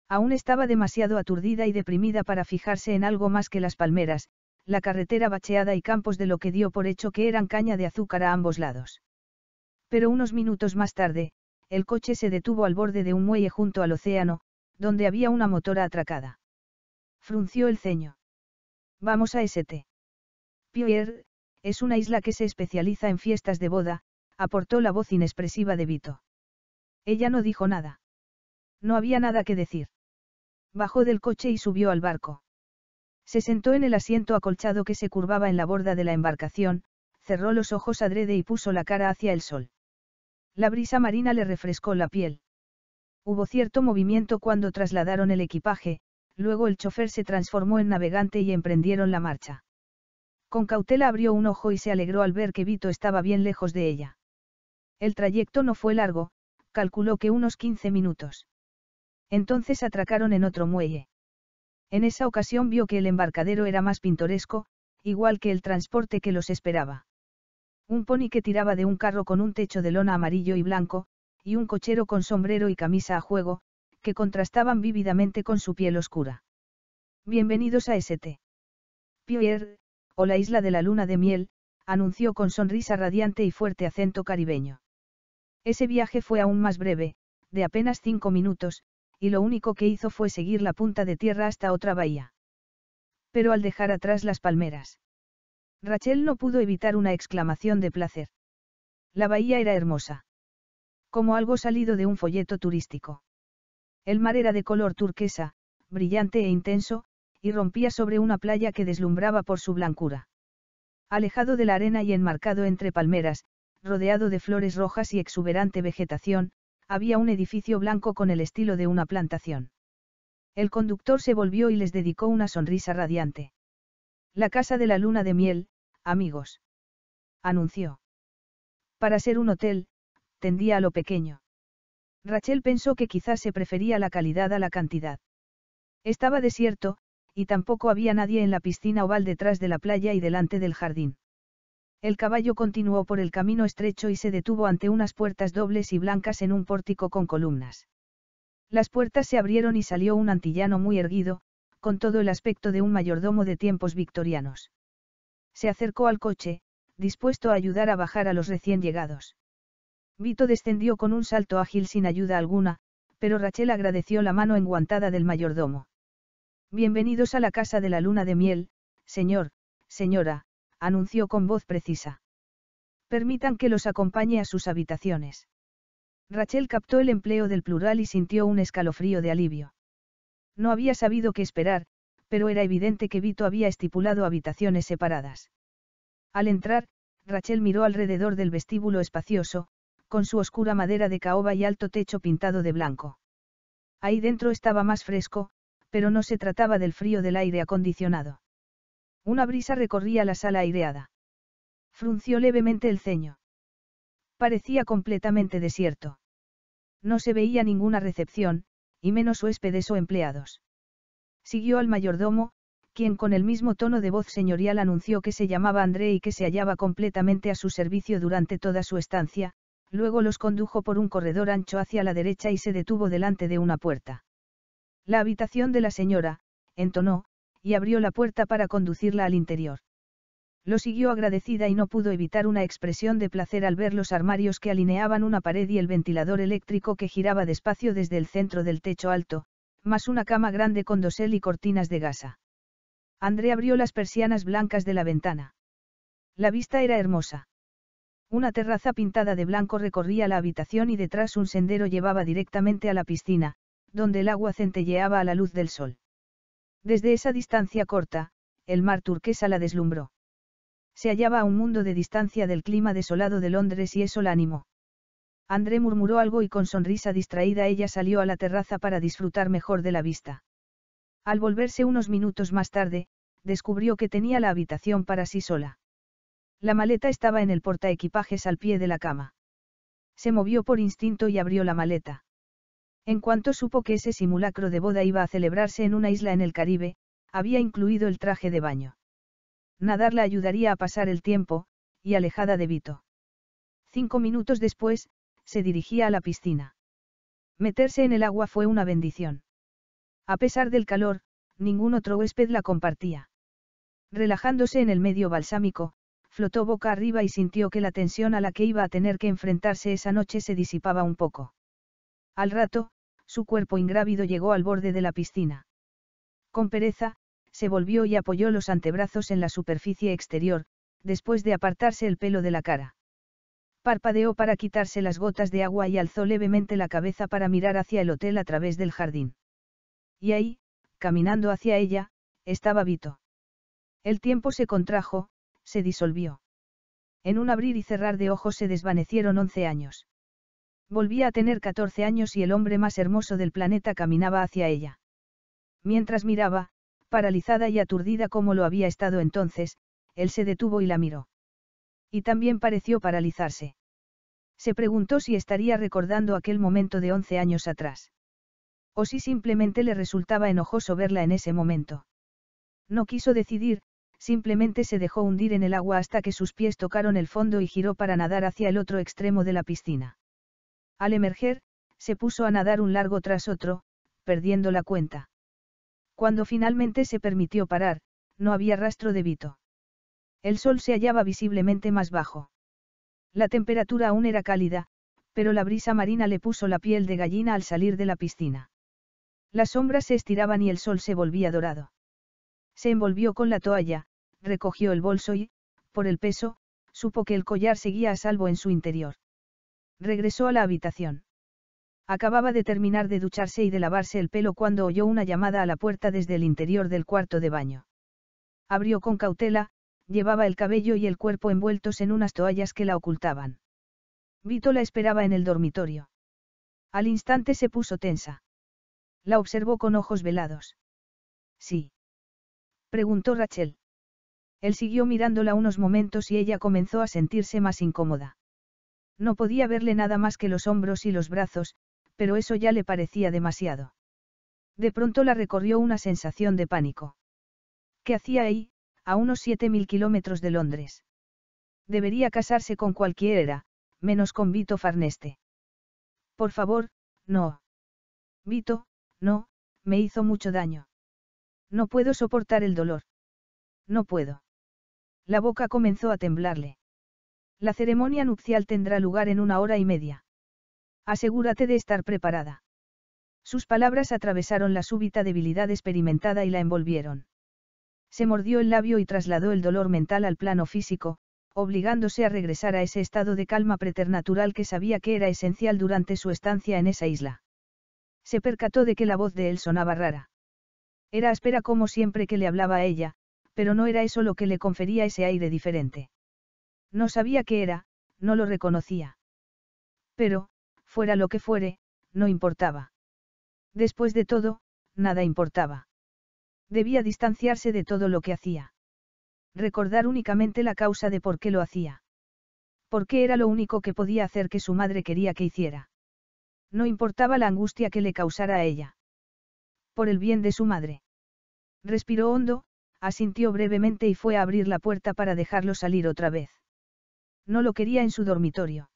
Speaker 1: Aún estaba demasiado aturdida y deprimida para fijarse en algo más que las palmeras, la carretera bacheada y campos de lo que dio por hecho que eran caña de azúcar a ambos lados. Pero unos minutos más tarde, el coche se detuvo al borde de un muelle junto al océano, donde había una motora atracada. Frunció el ceño. Vamos a St. Pierre, es una isla que se especializa en fiestas de boda, aportó la voz inexpresiva de Vito. Ella no dijo nada. No había nada que decir. Bajó del coche y subió al barco. Se sentó en el asiento acolchado que se curvaba en la borda de la embarcación, cerró los ojos adrede y puso la cara hacia el sol. La brisa marina le refrescó la piel. Hubo cierto movimiento cuando trasladaron el equipaje, luego el chofer se transformó en navegante y emprendieron la marcha. Con cautela abrió un ojo y se alegró al ver que Vito estaba bien lejos de ella. El trayecto no fue largo, calculó que unos 15 minutos. Entonces atracaron en otro muelle. En esa ocasión vio que el embarcadero era más pintoresco, igual que el transporte que los esperaba. Un pony que tiraba de un carro con un techo de lona amarillo y blanco, y un cochero con sombrero y camisa a juego, que contrastaban vívidamente con su piel oscura. Bienvenidos a St. Pierre, o la isla de la luna de miel, anunció con sonrisa radiante y fuerte acento caribeño. Ese viaje fue aún más breve, de apenas cinco minutos, y lo único que hizo fue seguir la punta de tierra hasta otra bahía. Pero al dejar atrás las palmeras, Rachel no pudo evitar una exclamación de placer. La bahía era hermosa como algo salido de un folleto turístico. El mar era de color turquesa, brillante e intenso, y rompía sobre una playa que deslumbraba por su blancura. Alejado de la arena y enmarcado entre palmeras, rodeado de flores rojas y exuberante vegetación, había un edificio blanco con el estilo de una plantación. El conductor se volvió y les dedicó una sonrisa radiante. La casa de la luna de miel, amigos. Anunció. Para ser un hotel, tendía a lo pequeño. Rachel pensó que quizás se prefería la calidad a la cantidad. Estaba desierto, y tampoco había nadie en la piscina oval detrás de la playa y delante del jardín. El caballo continuó por el camino estrecho y se detuvo ante unas puertas dobles y blancas en un pórtico con columnas. Las puertas se abrieron y salió un antillano muy erguido, con todo el aspecto de un mayordomo de tiempos victorianos. Se acercó al coche, dispuesto a ayudar a bajar a los recién llegados. Vito descendió con un salto ágil sin ayuda alguna, pero Rachel agradeció la mano enguantada del mayordomo. Bienvenidos a la casa de la luna de miel, señor, señora, anunció con voz precisa. Permitan que los acompañe a sus habitaciones. Rachel captó el empleo del plural y sintió un escalofrío de alivio. No había sabido qué esperar, pero era evidente que Vito había estipulado habitaciones separadas. Al entrar, Rachel miró alrededor del vestíbulo espacioso, con su oscura madera de caoba y alto techo pintado de blanco. Ahí dentro estaba más fresco, pero no se trataba del frío del aire acondicionado. Una brisa recorría la sala aireada. Frunció levemente el ceño. Parecía completamente desierto. No se veía ninguna recepción, y menos huéspedes o empleados. Siguió al mayordomo, quien con el mismo tono de voz señorial anunció que se llamaba André y que se hallaba completamente a su servicio durante toda su estancia, Luego los condujo por un corredor ancho hacia la derecha y se detuvo delante de una puerta. La habitación de la señora, entonó, y abrió la puerta para conducirla al interior. Lo siguió agradecida y no pudo evitar una expresión de placer al ver los armarios que alineaban una pared y el ventilador eléctrico que giraba despacio desde el centro del techo alto, más una cama grande con dosel y cortinas de gasa. André abrió las persianas blancas de la ventana. La vista era hermosa. Una terraza pintada de blanco recorría la habitación y detrás un sendero llevaba directamente a la piscina, donde el agua centelleaba a la luz del sol. Desde esa distancia corta, el mar turquesa la deslumbró. Se hallaba a un mundo de distancia del clima desolado de Londres y eso la animó. André murmuró algo y con sonrisa distraída ella salió a la terraza para disfrutar mejor de la vista. Al volverse unos minutos más tarde, descubrió que tenía la habitación para sí sola. La maleta estaba en el portaequipajes al pie de la cama. Se movió por instinto y abrió la maleta. En cuanto supo que ese simulacro de boda iba a celebrarse en una isla en el Caribe, había incluido el traje de baño. Nadar la ayudaría a pasar el tiempo, y alejada de Vito. Cinco minutos después, se dirigía a la piscina. Meterse en el agua fue una bendición. A pesar del calor, ningún otro huésped la compartía. Relajándose en el medio balsámico, flotó boca arriba y sintió que la tensión a la que iba a tener que enfrentarse esa noche se disipaba un poco. Al rato, su cuerpo ingrávido llegó al borde de la piscina. Con pereza, se volvió y apoyó los antebrazos en la superficie exterior, después de apartarse el pelo de la cara. Parpadeó para quitarse las gotas de agua y alzó levemente la cabeza para mirar hacia el hotel a través del jardín. Y ahí, caminando hacia ella, estaba Vito. El tiempo se contrajo, se disolvió. En un abrir y cerrar de ojos se desvanecieron once años. Volvía a tener catorce años y el hombre más hermoso del planeta caminaba hacia ella. Mientras miraba, paralizada y aturdida como lo había estado entonces, él se detuvo y la miró. Y también pareció paralizarse. Se preguntó si estaría recordando aquel momento de once años atrás. O si simplemente le resultaba enojoso verla en ese momento. No quiso decidir, simplemente se dejó hundir en el agua hasta que sus pies tocaron el fondo y giró para nadar hacia el otro extremo de la piscina. Al emerger, se puso a nadar un largo tras otro, perdiendo la cuenta. Cuando finalmente se permitió parar, no había rastro de Vito. El sol se hallaba visiblemente más bajo. La temperatura aún era cálida, pero la brisa marina le puso la piel de gallina al salir de la piscina. Las sombras se estiraban y el sol se volvía dorado. Se envolvió con la toalla, recogió el bolso y, por el peso, supo que el collar seguía a salvo en su interior. Regresó a la habitación. Acababa de terminar de ducharse y de lavarse el pelo cuando oyó una llamada a la puerta desde el interior del cuarto de baño. Abrió con cautela, llevaba el cabello y el cuerpo envueltos en unas toallas que la ocultaban. Vito la esperaba en el dormitorio. Al instante se puso tensa. La observó con ojos velados. Sí. Preguntó Rachel. Él siguió mirándola unos momentos y ella comenzó a sentirse más incómoda. No podía verle nada más que los hombros y los brazos, pero eso ya le parecía demasiado. De pronto la recorrió una sensación de pánico. ¿Qué hacía ahí, a unos 7.000 kilómetros de Londres? Debería casarse con cualquiera, menos con Vito Farneste. Por favor, no. Vito, no, me hizo mucho daño. No puedo soportar el dolor. No puedo. La boca comenzó a temblarle. La ceremonia nupcial tendrá lugar en una hora y media. Asegúrate de estar preparada. Sus palabras atravesaron la súbita debilidad experimentada y la envolvieron. Se mordió el labio y trasladó el dolor mental al plano físico, obligándose a regresar a ese estado de calma preternatural que sabía que era esencial durante su estancia en esa isla. Se percató de que la voz de él sonaba rara. Era áspera como siempre que le hablaba a ella, pero no era eso lo que le confería ese aire diferente. No sabía qué era, no lo reconocía. Pero, fuera lo que fuere, no importaba. Después de todo, nada importaba. Debía distanciarse de todo lo que hacía. Recordar únicamente la causa de por qué lo hacía. Porque era lo único que podía hacer que su madre quería que hiciera. No importaba la angustia que le causara a ella. Por el bien de su madre. Respiró hondo, asintió brevemente y fue a abrir la puerta para dejarlo salir otra vez. No lo quería en su dormitorio.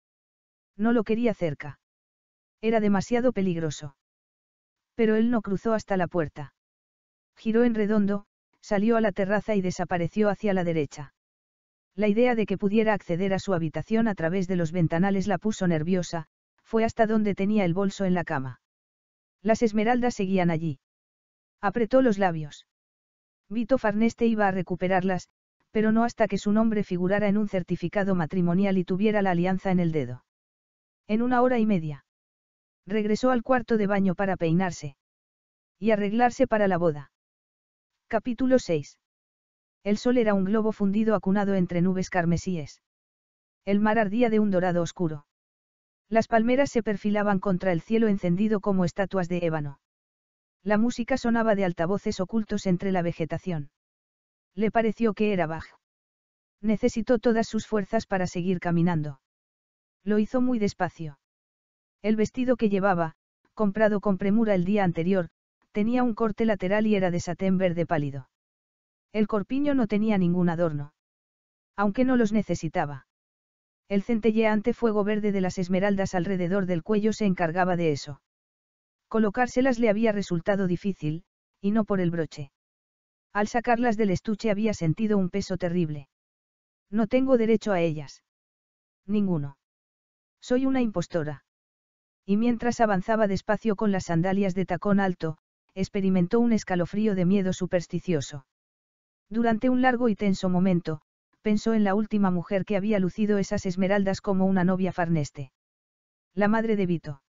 Speaker 1: No lo quería cerca. Era demasiado peligroso. Pero él no cruzó hasta la puerta. Giró en redondo, salió a la terraza y desapareció hacia la derecha. La idea de que pudiera acceder a su habitación a través de los ventanales la puso nerviosa, fue hasta donde tenía el bolso en la cama. Las esmeraldas seguían allí. Apretó los labios. Vito Farneste iba a recuperarlas, pero no hasta que su nombre figurara en un certificado matrimonial y tuviera la alianza en el dedo. En una hora y media. Regresó al cuarto de baño para peinarse. Y arreglarse para la boda. Capítulo 6. El sol era un globo fundido acunado entre nubes carmesíes. El mar ardía de un dorado oscuro. Las palmeras se perfilaban contra el cielo encendido como estatuas de ébano. La música sonaba de altavoces ocultos entre la vegetación. Le pareció que era Bach. Necesitó todas sus fuerzas para seguir caminando. Lo hizo muy despacio. El vestido que llevaba, comprado con premura el día anterior, tenía un corte lateral y era de satén verde pálido. El corpiño no tenía ningún adorno. Aunque no los necesitaba. El centelleante fuego verde de las esmeraldas alrededor del cuello se encargaba de eso. Colocárselas le había resultado difícil, y no por el broche. Al sacarlas del estuche había sentido un peso terrible. No tengo derecho a ellas. Ninguno. Soy una impostora. Y mientras avanzaba despacio con las sandalias de tacón alto, experimentó un escalofrío de miedo supersticioso. Durante un largo y tenso momento, pensó en la última mujer que había lucido esas esmeraldas como una novia farneste. La madre de Vito.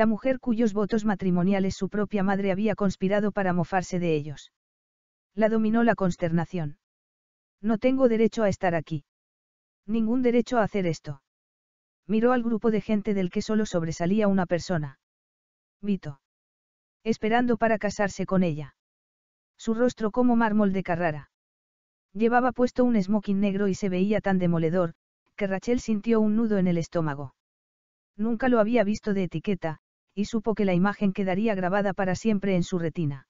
Speaker 1: La mujer cuyos votos matrimoniales su propia madre había conspirado para mofarse de ellos. La dominó la consternación. No tengo derecho a estar aquí. Ningún derecho a hacer esto. Miró al grupo de gente del que solo sobresalía una persona. Vito. Esperando para casarse con ella. Su rostro como mármol de Carrara. Llevaba puesto un smoking negro y se veía tan demoledor, que Rachel sintió un nudo en el estómago. Nunca lo había visto de etiqueta, y supo que la imagen quedaría grabada para siempre en su retina.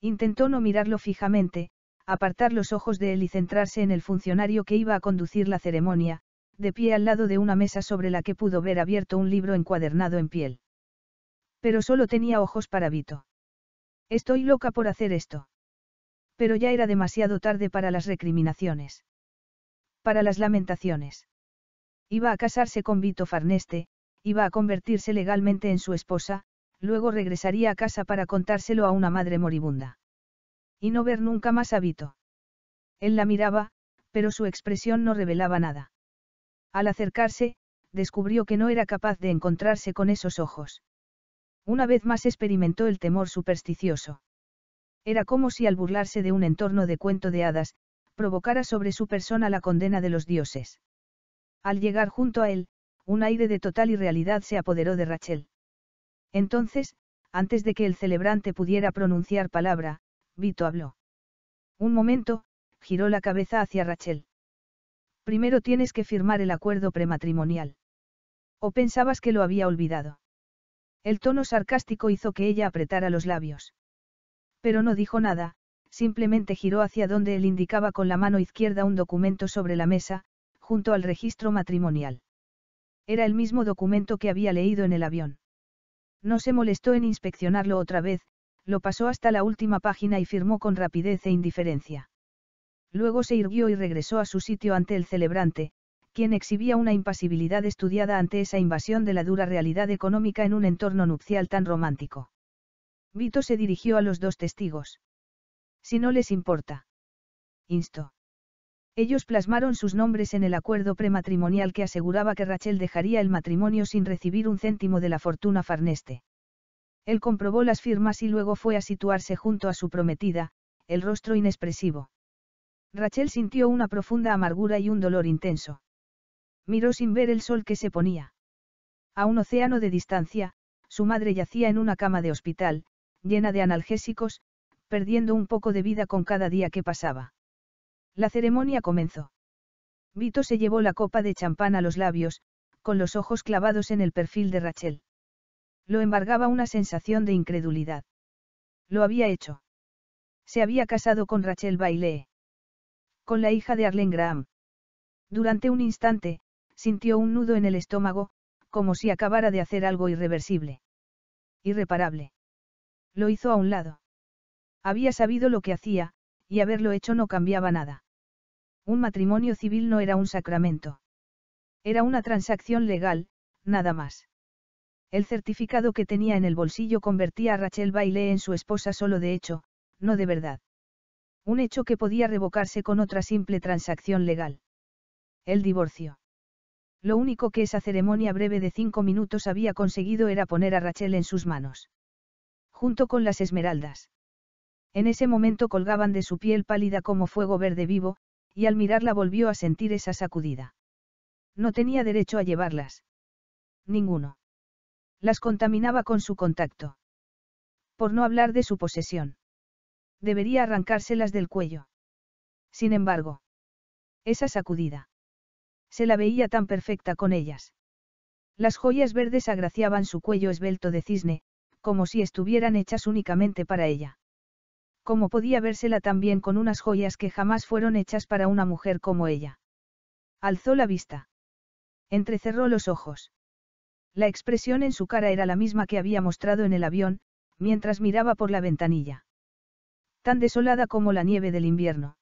Speaker 1: Intentó no mirarlo fijamente, apartar los ojos de él y centrarse en el funcionario que iba a conducir la ceremonia, de pie al lado de una mesa sobre la que pudo ver abierto un libro encuadernado en piel. Pero solo tenía ojos para Vito. Estoy loca por hacer esto. Pero ya era demasiado tarde para las recriminaciones. Para las lamentaciones. Iba a casarse con Vito Farneste, iba a convertirse legalmente en su esposa, luego regresaría a casa para contárselo a una madre moribunda. Y no ver nunca más a Vito. Él la miraba, pero su expresión no revelaba nada. Al acercarse, descubrió que no era capaz de encontrarse con esos ojos. Una vez más experimentó el temor supersticioso. Era como si al burlarse de un entorno de cuento de hadas, provocara sobre su persona la condena de los dioses. Al llegar junto a él, un aire de total irrealidad se apoderó de Rachel. Entonces, antes de que el celebrante pudiera pronunciar palabra, Vito habló. Un momento, giró la cabeza hacia Rachel. Primero tienes que firmar el acuerdo prematrimonial. ¿O pensabas que lo había olvidado? El tono sarcástico hizo que ella apretara los labios. Pero no dijo nada, simplemente giró hacia donde él indicaba con la mano izquierda un documento sobre la mesa, junto al registro matrimonial. Era el mismo documento que había leído en el avión. No se molestó en inspeccionarlo otra vez, lo pasó hasta la última página y firmó con rapidez e indiferencia. Luego se irguió y regresó a su sitio ante el celebrante, quien exhibía una impasibilidad estudiada ante esa invasión de la dura realidad económica en un entorno nupcial tan romántico. Vito se dirigió a los dos testigos. Si no les importa. Instó. Ellos plasmaron sus nombres en el acuerdo prematrimonial que aseguraba que Rachel dejaría el matrimonio sin recibir un céntimo de la fortuna Farneste. Él comprobó las firmas y luego fue a situarse junto a su prometida, el rostro inexpresivo. Rachel sintió una profunda amargura y un dolor intenso. Miró sin ver el sol que se ponía. A un océano de distancia, su madre yacía en una cama de hospital, llena de analgésicos, perdiendo un poco de vida con cada día que pasaba. La ceremonia comenzó. Vito se llevó la copa de champán a los labios, con los ojos clavados en el perfil de Rachel. Lo embargaba una sensación de incredulidad. Lo había hecho. Se había casado con Rachel Bailey. Con la hija de Arlene Graham. Durante un instante, sintió un nudo en el estómago, como si acabara de hacer algo irreversible. Irreparable. Lo hizo a un lado. Había sabido lo que hacía, y haberlo hecho no cambiaba nada. Un matrimonio civil no era un sacramento. Era una transacción legal, nada más. El certificado que tenía en el bolsillo convertía a Rachel Bailey en su esposa solo de hecho, no de verdad. Un hecho que podía revocarse con otra simple transacción legal. El divorcio. Lo único que esa ceremonia breve de cinco minutos había conseguido era poner a Rachel en sus manos. Junto con las esmeraldas. En ese momento colgaban de su piel pálida como fuego verde vivo, y al mirarla volvió a sentir esa sacudida. No tenía derecho a llevarlas. Ninguno. Las contaminaba con su contacto. Por no hablar de su posesión. Debería arrancárselas del cuello. Sin embargo. Esa sacudida. Se la veía tan perfecta con ellas. Las joyas verdes agraciaban su cuello esbelto de cisne, como si estuvieran hechas únicamente para ella. ¿Cómo podía vérsela también con unas joyas que jamás fueron hechas para una mujer como ella? Alzó la vista. Entrecerró los ojos. La expresión en su cara era la misma que había mostrado en el avión, mientras miraba por la ventanilla. Tan desolada como la nieve del invierno.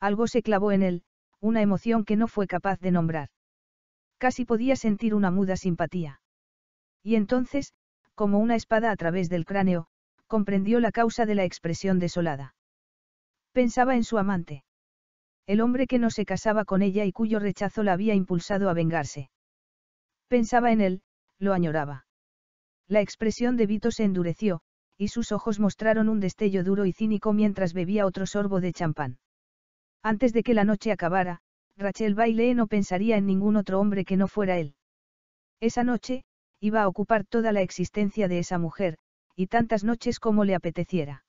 Speaker 1: Algo se clavó en él, una emoción que no fue capaz de nombrar. Casi podía sentir una muda simpatía. Y entonces, como una espada a través del cráneo, comprendió la causa de la expresión desolada. Pensaba en su amante. El hombre que no se casaba con ella y cuyo rechazo la había impulsado a vengarse. Pensaba en él, lo añoraba. La expresión de Vito se endureció, y sus ojos mostraron un destello duro y cínico mientras bebía otro sorbo de champán. Antes de que la noche acabara, Rachel Bailey no pensaría en ningún otro hombre que no fuera él. Esa noche, iba a ocupar toda la existencia de esa mujer, y tantas noches como le apeteciera.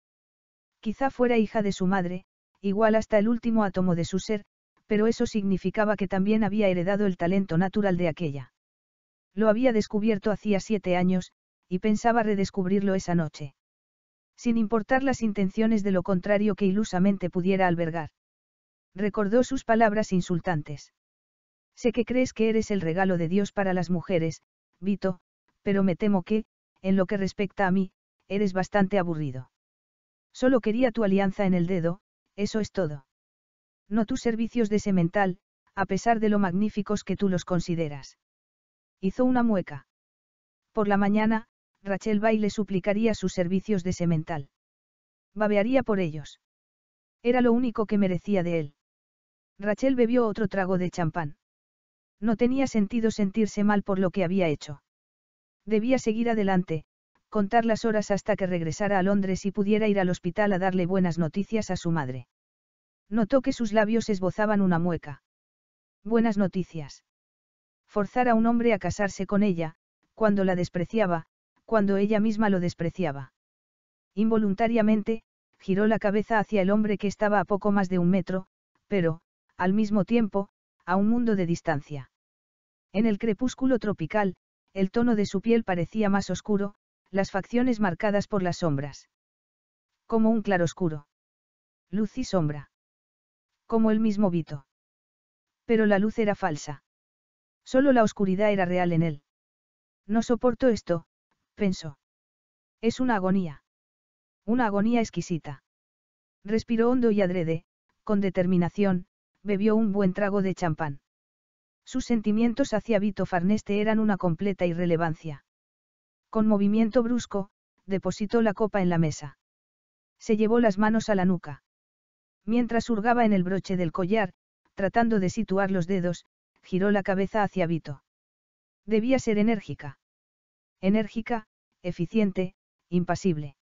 Speaker 1: Quizá fuera hija de su madre, igual hasta el último átomo de su ser, pero eso significaba que también había heredado el talento natural de aquella. Lo había descubierto hacía siete años, y pensaba redescubrirlo esa noche. Sin importar las intenciones de lo contrario que ilusamente pudiera albergar. Recordó sus palabras insultantes. Sé que crees que eres el regalo de Dios para las mujeres, Vito, pero me temo que, en lo que respecta a mí, eres bastante aburrido. Solo quería tu alianza en el dedo, eso es todo. No tus servicios de semental, a pesar de lo magníficos que tú los consideras. Hizo una mueca. Por la mañana, Rachel Bay le suplicaría sus servicios de semental. Babearía por ellos. Era lo único que merecía de él. Rachel bebió otro trago de champán. No tenía sentido sentirse mal por lo que había hecho. Debía seguir adelante, contar las horas hasta que regresara a Londres y pudiera ir al hospital a darle buenas noticias a su madre. Notó que sus labios esbozaban una mueca. Buenas noticias. Forzar a un hombre a casarse con ella, cuando la despreciaba, cuando ella misma lo despreciaba. Involuntariamente, giró la cabeza hacia el hombre que estaba a poco más de un metro, pero, al mismo tiempo, a un mundo de distancia. En el crepúsculo tropical, el tono de su piel parecía más oscuro, las facciones marcadas por las sombras. Como un claroscuro. Luz y sombra. Como el mismo Vito. Pero la luz era falsa. Solo la oscuridad era real en él. No soporto esto, pensó. Es una agonía. Una agonía exquisita. Respiró hondo y adrede, con determinación, bebió un buen trago de champán. Sus sentimientos hacia Vito Farneste eran una completa irrelevancia. Con movimiento brusco, depositó la copa en la mesa. Se llevó las manos a la nuca. Mientras hurgaba en el broche del collar, tratando de situar los dedos, giró la cabeza hacia Vito. Debía ser enérgica. Enérgica, eficiente, impasible.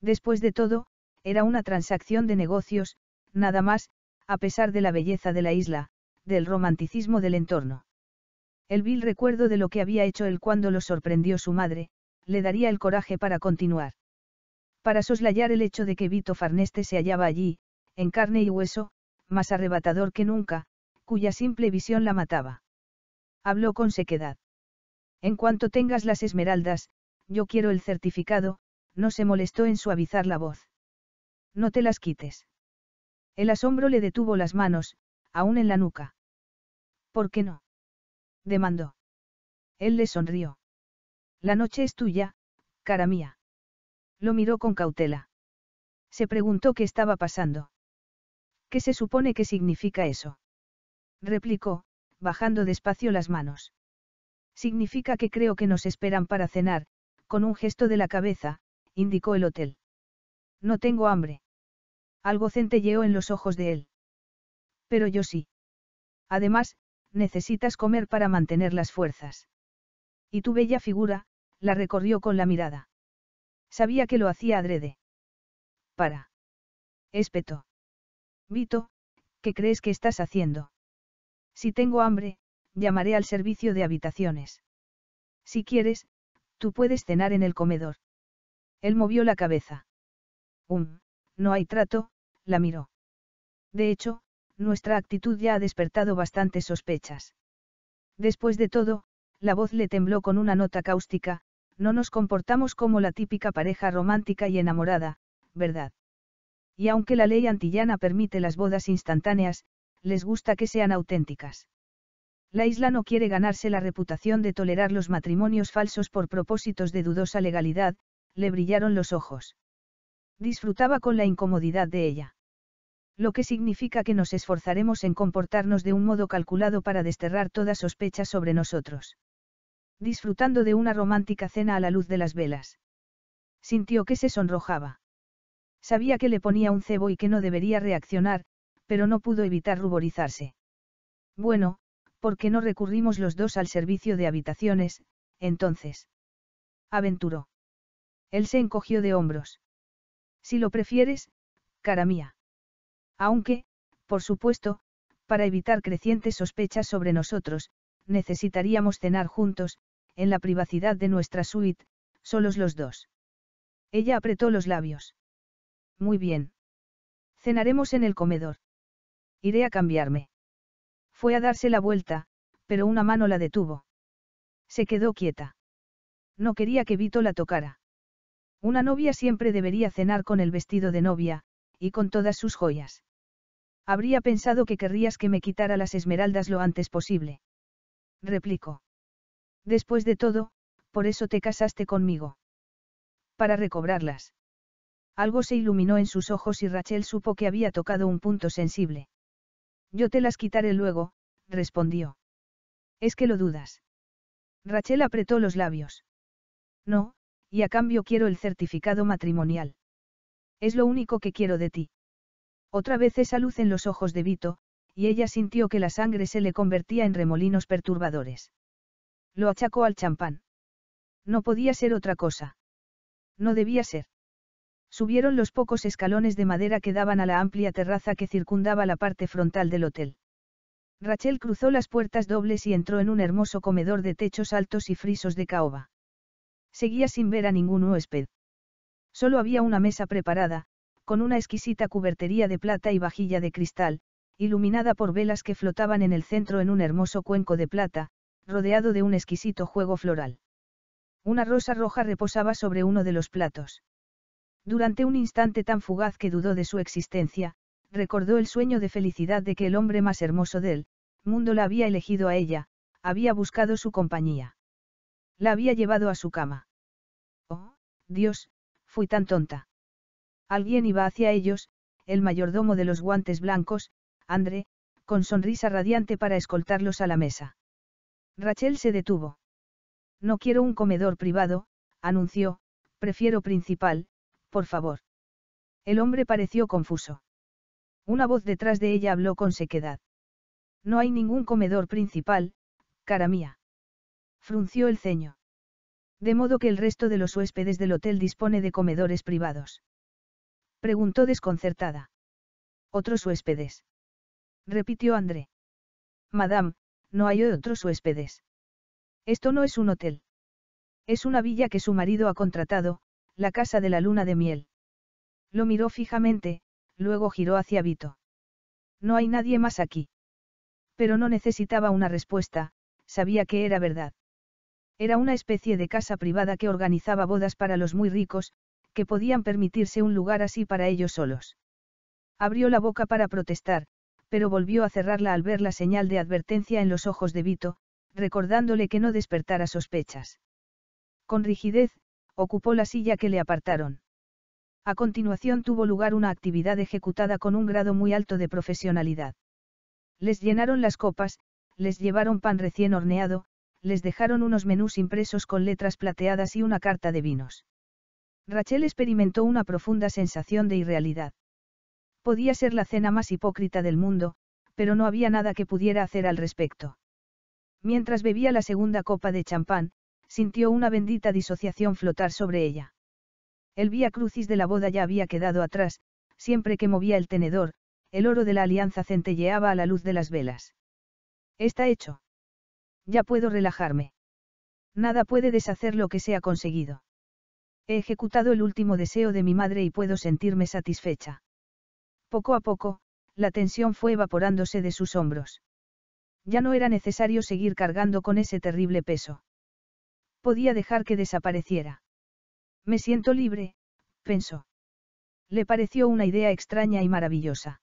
Speaker 1: Después de todo, era una transacción de negocios, nada más, a pesar de la belleza de la isla, del romanticismo del entorno. El vil recuerdo de lo que había hecho él cuando lo sorprendió su madre, le daría el coraje para continuar. Para soslayar el hecho de que Vito Farneste se hallaba allí, en carne y hueso, más arrebatador que nunca, cuya simple visión la mataba. Habló con sequedad. En cuanto tengas las esmeraldas, yo quiero el certificado, no se molestó en suavizar la voz. No te las quites. El asombro le detuvo las manos, aún en la nuca. ¿Por qué no? demandó. Él le sonrió. La noche es tuya, cara mía. Lo miró con cautela. Se preguntó qué estaba pasando. ¿Qué se supone que significa eso? replicó, bajando despacio las manos. Significa que creo que nos esperan para cenar, con un gesto de la cabeza, indicó el hotel. No tengo hambre. Algo centelleó en los ojos de él. Pero yo sí. Además, necesitas comer para mantener las fuerzas. Y tu bella figura, la recorrió con la mirada. Sabía que lo hacía adrede. Para. Espetó. Vito, ¿qué crees que estás haciendo? Si tengo hambre, llamaré al servicio de habitaciones. Si quieres, tú puedes cenar en el comedor. Él movió la cabeza. Um, no hay trato, la miró. De hecho, nuestra actitud ya ha despertado bastantes sospechas. Después de todo, la voz le tembló con una nota cáustica, no nos comportamos como la típica pareja romántica y enamorada, ¿verdad? Y aunque la ley antillana permite las bodas instantáneas, les gusta que sean auténticas. La isla no quiere ganarse la reputación de tolerar los matrimonios falsos por propósitos de dudosa legalidad, le brillaron los ojos. Disfrutaba con la incomodidad de ella lo que significa que nos esforzaremos en comportarnos de un modo calculado para desterrar toda sospecha sobre nosotros. Disfrutando de una romántica cena a la luz de las velas. Sintió que se sonrojaba. Sabía que le ponía un cebo y que no debería reaccionar, pero no pudo evitar ruborizarse. Bueno, ¿por qué no recurrimos los dos al servicio de habitaciones, entonces? Aventuró. Él se encogió de hombros. Si lo prefieres, cara mía. Aunque, por supuesto, para evitar crecientes sospechas sobre nosotros, necesitaríamos cenar juntos, en la privacidad de nuestra suite, solos los dos. Ella apretó los labios. Muy bien. Cenaremos en el comedor. Iré a cambiarme. Fue a darse la vuelta, pero una mano la detuvo. Se quedó quieta. No quería que Vito la tocara. Una novia siempre debería cenar con el vestido de novia, y con todas sus joyas. Habría pensado que querrías que me quitara las esmeraldas lo antes posible. Replicó. Después de todo, por eso te casaste conmigo. Para recobrarlas. Algo se iluminó en sus ojos y Rachel supo que había tocado un punto sensible. Yo te las quitaré luego, respondió. Es que lo dudas. Rachel apretó los labios. No, y a cambio quiero el certificado matrimonial. Es lo único que quiero de ti. Otra vez esa luz en los ojos de Vito, y ella sintió que la sangre se le convertía en remolinos perturbadores. Lo achacó al champán. No podía ser otra cosa. No debía ser. Subieron los pocos escalones de madera que daban a la amplia terraza que circundaba la parte frontal del hotel. Rachel cruzó las puertas dobles y entró en un hermoso comedor de techos altos y frisos de caoba. Seguía sin ver a ningún huésped. Solo había una mesa preparada, con una exquisita cubertería de plata y vajilla de cristal, iluminada por velas que flotaban en el centro en un hermoso cuenco de plata, rodeado de un exquisito juego floral. Una rosa roja reposaba sobre uno de los platos. Durante un instante tan fugaz que dudó de su existencia, recordó el sueño de felicidad de que el hombre más hermoso del mundo la había elegido a ella, había buscado su compañía. La había llevado a su cama. Oh, Dios, fui tan tonta. Alguien iba hacia ellos, el mayordomo de los guantes blancos, André, con sonrisa radiante para escoltarlos a la mesa. Rachel se detuvo. No quiero un comedor privado, anunció, prefiero principal, por favor. El hombre pareció confuso. Una voz detrás de ella habló con sequedad. No hay ningún comedor principal, cara mía. Frunció el ceño. De modo que el resto de los huéspedes del hotel dispone de comedores privados. Preguntó desconcertada. Otros huéspedes. Repitió André. Madame, no hay otros huéspedes. Esto no es un hotel. Es una villa que su marido ha contratado, la casa de la luna de miel. Lo miró fijamente, luego giró hacia Vito. No hay nadie más aquí. Pero no necesitaba una respuesta, sabía que era verdad. Era una especie de casa privada que organizaba bodas para los muy ricos, que podían permitirse un lugar así para ellos solos. Abrió la boca para protestar, pero volvió a cerrarla al ver la señal de advertencia en los ojos de Vito, recordándole que no despertara sospechas. Con rigidez, ocupó la silla que le apartaron. A continuación tuvo lugar una actividad ejecutada con un grado muy alto de profesionalidad. Les llenaron las copas, les llevaron pan recién horneado, les dejaron unos menús impresos con letras plateadas y una carta de vinos. Rachel experimentó una profunda sensación de irrealidad. Podía ser la cena más hipócrita del mundo, pero no había nada que pudiera hacer al respecto. Mientras bebía la segunda copa de champán, sintió una bendita disociación flotar sobre ella. El vía crucis de la boda ya había quedado atrás, siempre que movía el tenedor, el oro de la alianza centelleaba a la luz de las velas. Está hecho. Ya puedo relajarme. Nada puede deshacer lo que se ha conseguido. He ejecutado el último deseo de mi madre y puedo sentirme satisfecha. Poco a poco, la tensión fue evaporándose de sus hombros. Ya no era necesario seguir cargando con ese terrible peso. Podía dejar que desapareciera. Me siento libre, pensó. Le pareció una idea extraña y maravillosa.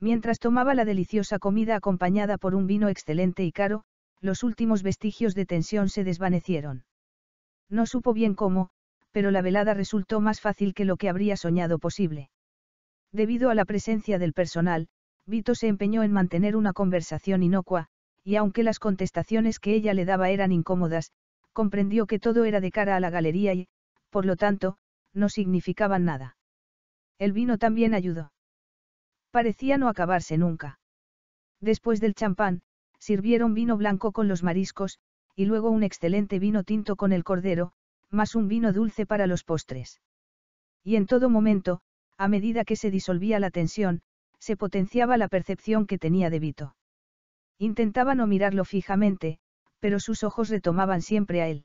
Speaker 1: Mientras tomaba la deliciosa comida acompañada por un vino excelente y caro, los últimos vestigios de tensión se desvanecieron. No supo bien cómo, pero la velada resultó más fácil que lo que habría soñado posible. Debido a la presencia del personal, Vito se empeñó en mantener una conversación inocua, y aunque las contestaciones que ella le daba eran incómodas, comprendió que todo era de cara a la galería y, por lo tanto, no significaban nada. El vino también ayudó. Parecía no acabarse nunca. Después del champán, sirvieron vino blanco con los mariscos, y luego un excelente vino tinto con el cordero, más un vino dulce para los postres. Y en todo momento, a medida que se disolvía la tensión, se potenciaba la percepción que tenía de Vito. Intentaba no mirarlo fijamente, pero sus ojos retomaban siempre a él.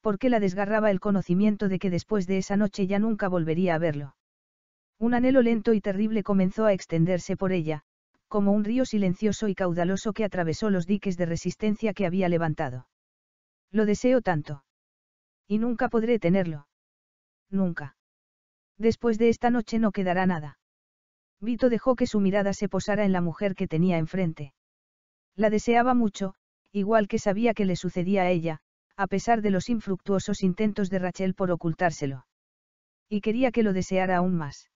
Speaker 1: Porque la desgarraba el conocimiento de que después de esa noche ya nunca volvería a verlo. Un anhelo lento y terrible comenzó a extenderse por ella, como un río silencioso y caudaloso que atravesó los diques de resistencia que había levantado. Lo deseo tanto. Y nunca podré tenerlo. Nunca. Después de esta noche no quedará nada. Vito dejó que su mirada se posara en la mujer que tenía enfrente. La deseaba mucho, igual que sabía que le sucedía a ella, a pesar de los infructuosos intentos de Rachel por ocultárselo. Y quería que lo deseara aún más.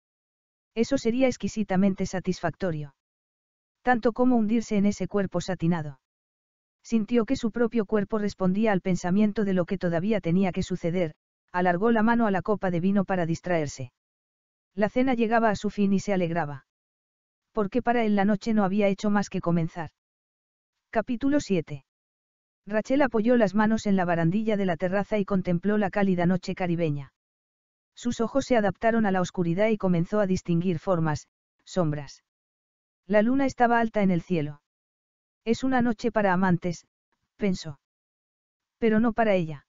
Speaker 1: Eso sería exquisitamente satisfactorio. Tanto como hundirse en ese cuerpo satinado. Sintió que su propio cuerpo respondía al pensamiento de lo que todavía tenía que suceder, alargó la mano a la copa de vino para distraerse. La cena llegaba a su fin y se alegraba. Porque para él la noche no había hecho más que comenzar. Capítulo 7. Rachel apoyó las manos en la barandilla de la terraza y contempló la cálida noche caribeña. Sus ojos se adaptaron a la oscuridad y comenzó a distinguir formas, sombras. La luna estaba alta en el cielo. Es una noche para amantes, pensó. Pero no para ella.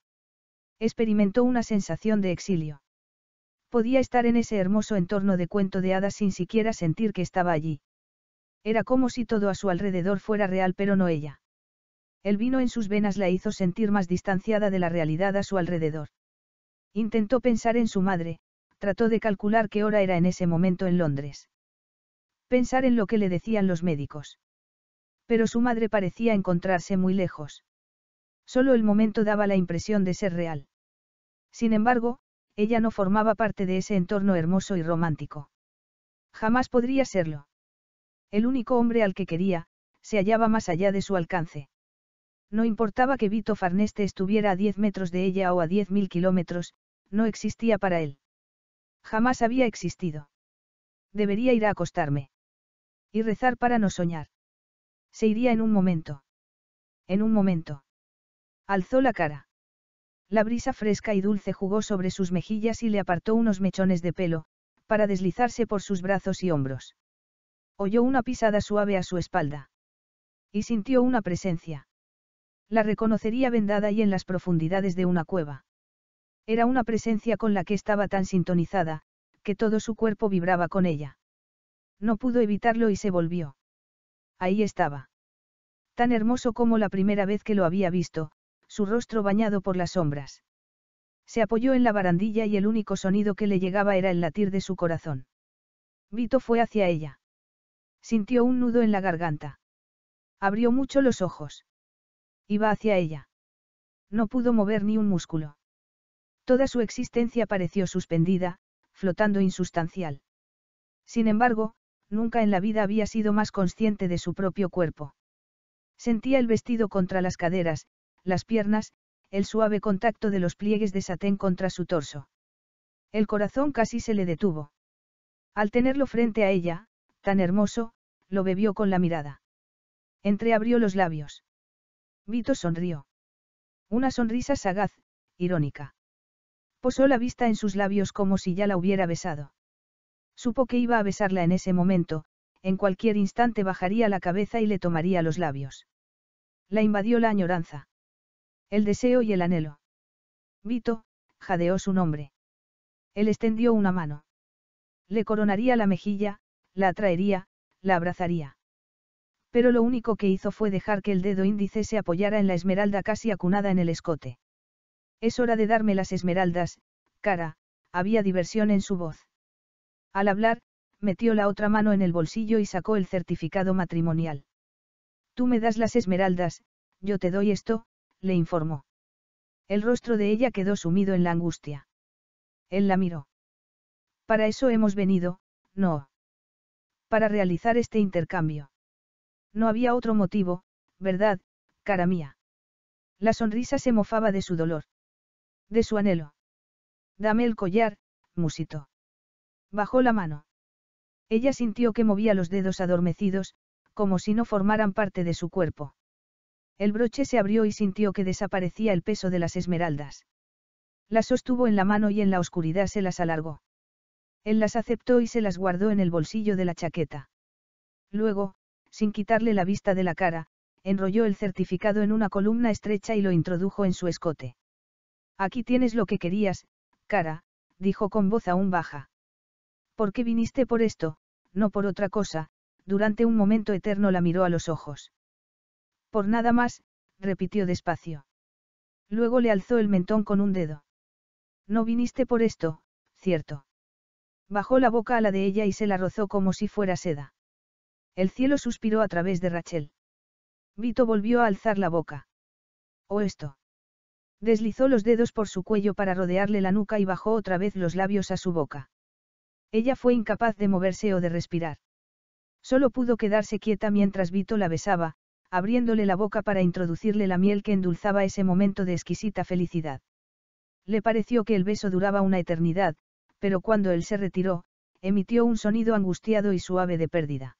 Speaker 1: Experimentó una sensación de exilio. Podía estar en ese hermoso entorno de cuento de hadas sin siquiera sentir que estaba allí. Era como si todo a su alrededor fuera real pero no ella. El vino en sus venas la hizo sentir más distanciada de la realidad a su alrededor. Intentó pensar en su madre, trató de calcular qué hora era en ese momento en Londres. Pensar en lo que le decían los médicos. Pero su madre parecía encontrarse muy lejos. Solo el momento daba la impresión de ser real. Sin embargo, ella no formaba parte de ese entorno hermoso y romántico. Jamás podría serlo. El único hombre al que quería, se hallaba más allá de su alcance. No importaba que Vito Farneste estuviera a 10 metros de ella o a 10.000 kilómetros, no existía para él. Jamás había existido. Debería ir a acostarme. Y rezar para no soñar. Se iría en un momento. En un momento. Alzó la cara. La brisa fresca y dulce jugó sobre sus mejillas y le apartó unos mechones de pelo, para deslizarse por sus brazos y hombros. Oyó una pisada suave a su espalda. Y sintió una presencia. La reconocería vendada y en las profundidades de una cueva. Era una presencia con la que estaba tan sintonizada, que todo su cuerpo vibraba con ella. No pudo evitarlo y se volvió ahí estaba. Tan hermoso como la primera vez que lo había visto, su rostro bañado por las sombras. Se apoyó en la barandilla y el único sonido que le llegaba era el latir de su corazón. Vito fue hacia ella. Sintió un nudo en la garganta. Abrió mucho los ojos. Iba hacia ella. No pudo mover ni un músculo. Toda su existencia pareció suspendida, flotando insustancial. Sin embargo, nunca en la vida había sido más consciente de su propio cuerpo. Sentía el vestido contra las caderas, las piernas, el suave contacto de los pliegues de satén contra su torso. El corazón casi se le detuvo. Al tenerlo frente a ella, tan hermoso, lo bebió con la mirada. Entreabrió los labios. Vito sonrió. Una sonrisa sagaz, irónica. Posó la vista en sus labios como si ya la hubiera besado. Supo que iba a besarla en ese momento, en cualquier instante bajaría la cabeza y le tomaría los labios. La invadió la añoranza. El deseo y el anhelo. Vito, jadeó su nombre. Él extendió una mano. Le coronaría la mejilla, la atraería, la abrazaría. Pero lo único que hizo fue dejar que el dedo índice se apoyara en la esmeralda casi acunada en el escote. Es hora de darme las esmeraldas, cara, había diversión en su voz. Al hablar, metió la otra mano en el bolsillo y sacó el certificado matrimonial. Tú me das las esmeraldas, yo te doy esto, le informó. El rostro de ella quedó sumido en la angustia. Él la miró. Para eso hemos venido, no. Para realizar este intercambio. No había otro motivo, ¿verdad, cara mía? La sonrisa se mofaba de su dolor. De su anhelo. Dame el collar, musito. Bajó la mano. Ella sintió que movía los dedos adormecidos, como si no formaran parte de su cuerpo. El broche se abrió y sintió que desaparecía el peso de las esmeraldas. Las sostuvo en la mano y en la oscuridad se las alargó. Él las aceptó y se las guardó en el bolsillo de la chaqueta. Luego, sin quitarle la vista de la cara, enrolló el certificado en una columna estrecha y lo introdujo en su escote. Aquí tienes lo que querías, cara, dijo con voz aún baja. ¿Por qué viniste por esto, no por otra cosa? Durante un momento eterno la miró a los ojos. Por nada más, repitió despacio. Luego le alzó el mentón con un dedo. No viniste por esto, cierto. Bajó la boca a la de ella y se la rozó como si fuera seda. El cielo suspiró a través de Rachel. Vito volvió a alzar la boca. ¿O oh, esto? Deslizó los dedos por su cuello para rodearle la nuca y bajó otra vez los labios a su boca. Ella fue incapaz de moverse o de respirar. Solo pudo quedarse quieta mientras Vito la besaba, abriéndole la boca para introducirle la miel que endulzaba ese momento de exquisita felicidad. Le pareció que el beso duraba una eternidad, pero cuando él se retiró, emitió un sonido angustiado y suave de pérdida.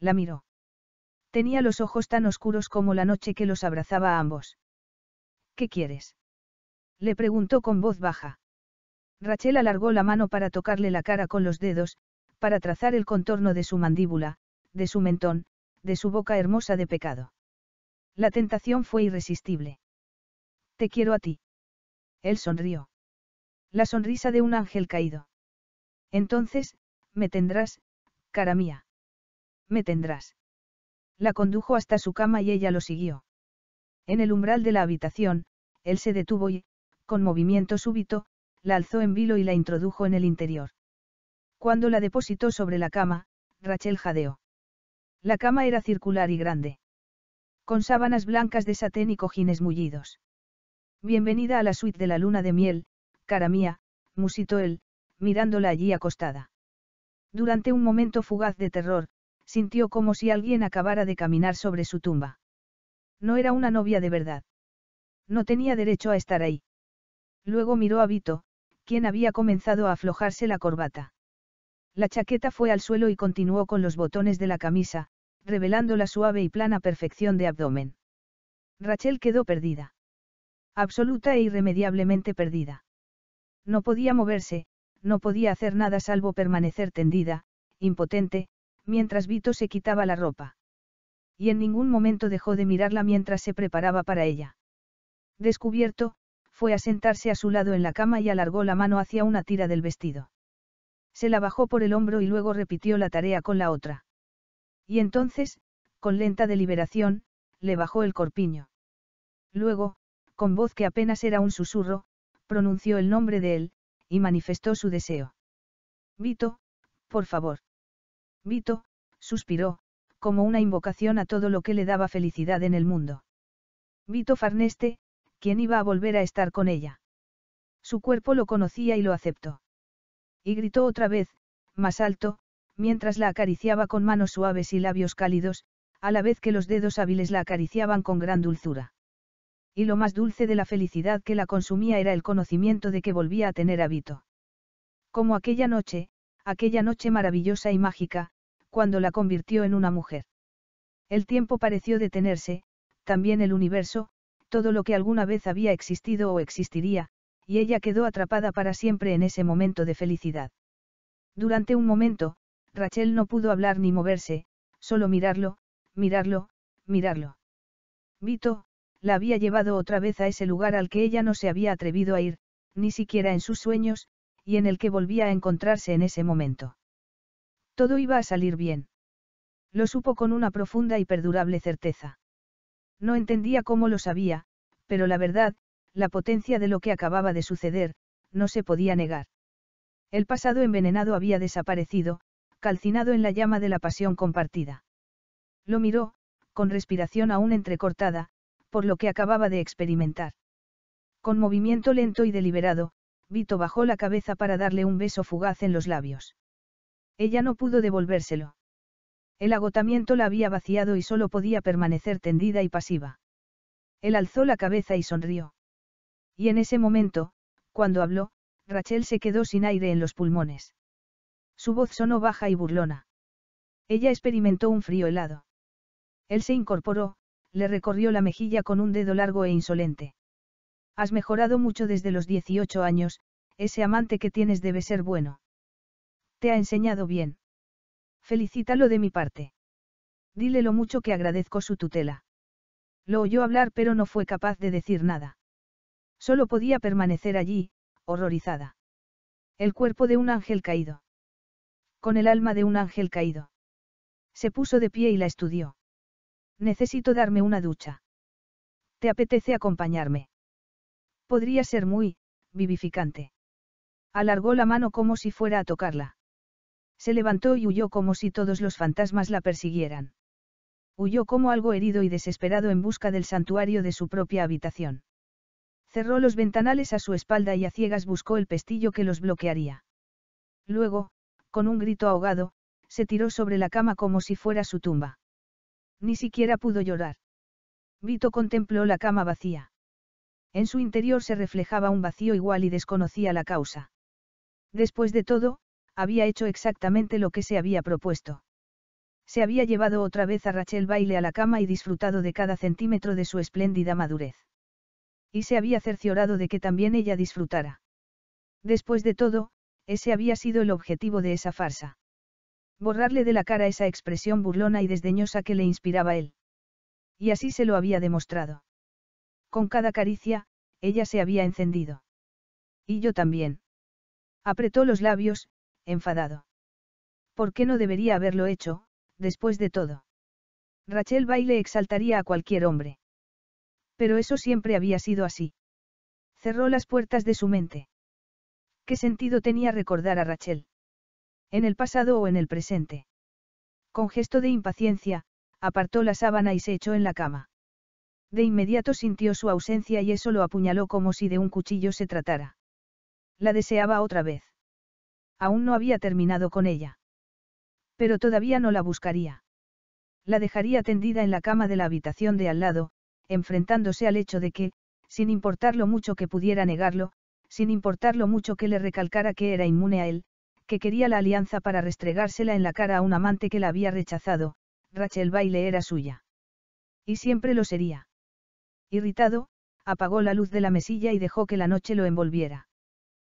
Speaker 1: La miró. Tenía los ojos tan oscuros como la noche que los abrazaba a ambos. ¿Qué quieres? Le preguntó con voz baja. Rachel alargó la mano para tocarle la cara con los dedos, para trazar el contorno de su mandíbula, de su mentón, de su boca hermosa de pecado. La tentación fue irresistible. Te quiero a ti. Él sonrió. La sonrisa de un ángel caído. Entonces, me tendrás, cara mía. Me tendrás. La condujo hasta su cama y ella lo siguió. En el umbral de la habitación, él se detuvo y, con movimiento súbito, la alzó en vilo y la introdujo en el interior. Cuando la depositó sobre la cama, Rachel jadeó. La cama era circular y grande. Con sábanas blancas de satén y cojines mullidos. Bienvenida a la suite de la luna de miel, cara mía, musitó él, mirándola allí acostada. Durante un momento fugaz de terror, sintió como si alguien acabara de caminar sobre su tumba. No era una novia de verdad. No tenía derecho a estar ahí. Luego miró a Vito, quien había comenzado a aflojarse la corbata. La chaqueta fue al suelo y continuó con los botones de la camisa, revelando la suave y plana perfección de abdomen. Rachel quedó perdida. Absoluta e irremediablemente perdida. No podía moverse, no podía hacer nada salvo permanecer tendida, impotente, mientras Vito se quitaba la ropa. Y en ningún momento dejó de mirarla mientras se preparaba para ella. Descubierto, fue a sentarse a su lado en la cama y alargó la mano hacia una tira del vestido. Se la bajó por el hombro y luego repitió la tarea con la otra. Y entonces, con lenta deliberación, le bajó el corpiño. Luego, con voz que apenas era un susurro, pronunció el nombre de él, y manifestó su deseo. Vito, por favor. Vito, suspiró, como una invocación a todo lo que le daba felicidad en el mundo. Vito Farneste, ¿quién iba a volver a estar con ella? Su cuerpo lo conocía y lo aceptó. Y gritó otra vez, más alto, mientras la acariciaba con manos suaves y labios cálidos, a la vez que los dedos hábiles la acariciaban con gran dulzura. Y lo más dulce de la felicidad que la consumía era el conocimiento de que volvía a tener hábito. Como aquella noche, aquella noche maravillosa y mágica, cuando la convirtió en una mujer. El tiempo pareció detenerse, también el universo, todo lo que alguna vez había existido o existiría, y ella quedó atrapada para siempre en ese momento de felicidad. Durante un momento, Rachel no pudo hablar ni moverse, solo mirarlo, mirarlo, mirarlo. Vito, la había llevado otra vez a ese lugar al que ella no se había atrevido a ir, ni siquiera en sus sueños, y en el que volvía a encontrarse en ese momento. Todo iba a salir bien. Lo supo con una profunda y perdurable certeza. No entendía cómo lo sabía, pero la verdad, la potencia de lo que acababa de suceder, no se podía negar. El pasado envenenado había desaparecido, calcinado en la llama de la pasión compartida. Lo miró, con respiración aún entrecortada, por lo que acababa de experimentar. Con movimiento lento y deliberado, Vito bajó la cabeza para darle un beso fugaz en los labios. Ella no pudo devolvérselo. El agotamiento la había vaciado y solo podía permanecer tendida y pasiva. Él alzó la cabeza y sonrió. Y en ese momento, cuando habló, Rachel se quedó sin aire en los pulmones. Su voz sonó baja y burlona. Ella experimentó un frío helado. Él se incorporó, le recorrió la mejilla con un dedo largo e insolente. Has mejorado mucho desde los 18 años, ese amante que tienes debe ser bueno. Te ha enseñado bien. Felicítalo de mi parte. Dile lo mucho que agradezco su tutela. Lo oyó hablar pero no fue capaz de decir nada. Solo podía permanecer allí, horrorizada. El cuerpo de un ángel caído. Con el alma de un ángel caído. Se puso de pie y la estudió. Necesito darme una ducha. ¿Te apetece acompañarme? Podría ser muy, vivificante. Alargó la mano como si fuera a tocarla. Se levantó y huyó como si todos los fantasmas la persiguieran. Huyó como algo herido y desesperado en busca del santuario de su propia habitación. Cerró los ventanales a su espalda y a ciegas buscó el pestillo que los bloquearía. Luego, con un grito ahogado, se tiró sobre la cama como si fuera su tumba. Ni siquiera pudo llorar. Vito contempló la cama vacía. En su interior se reflejaba un vacío igual y desconocía la causa. Después de todo, había hecho exactamente lo que se había propuesto. Se había llevado otra vez a Rachel Baile a la cama y disfrutado de cada centímetro de su espléndida madurez. Y se había cerciorado de que también ella disfrutara. Después de todo, ese había sido el objetivo de esa farsa. Borrarle de la cara esa expresión burlona y desdeñosa que le inspiraba él. Y así se lo había demostrado. Con cada caricia, ella se había encendido. Y yo también. Apretó los labios, enfadado. ¿Por qué no debería haberlo hecho, después de todo? Rachel Baile exaltaría a cualquier hombre. Pero eso siempre había sido así. Cerró las puertas de su mente. ¿Qué sentido tenía recordar a Rachel? ¿En el pasado o en el presente? Con gesto de impaciencia, apartó la sábana y se echó en la cama. De inmediato sintió su ausencia y eso lo apuñaló como si de un cuchillo se tratara. La deseaba otra vez aún no había terminado con ella. Pero todavía no la buscaría. La dejaría tendida en la cama de la habitación de al lado, enfrentándose al hecho de que, sin importar lo mucho que pudiera negarlo, sin importar lo mucho que le recalcara que era inmune a él, que quería la alianza para restregársela en la cara a un amante que la había rechazado, Rachel Baile era suya. Y siempre lo sería. Irritado, apagó la luz de la mesilla y dejó que la noche lo envolviera.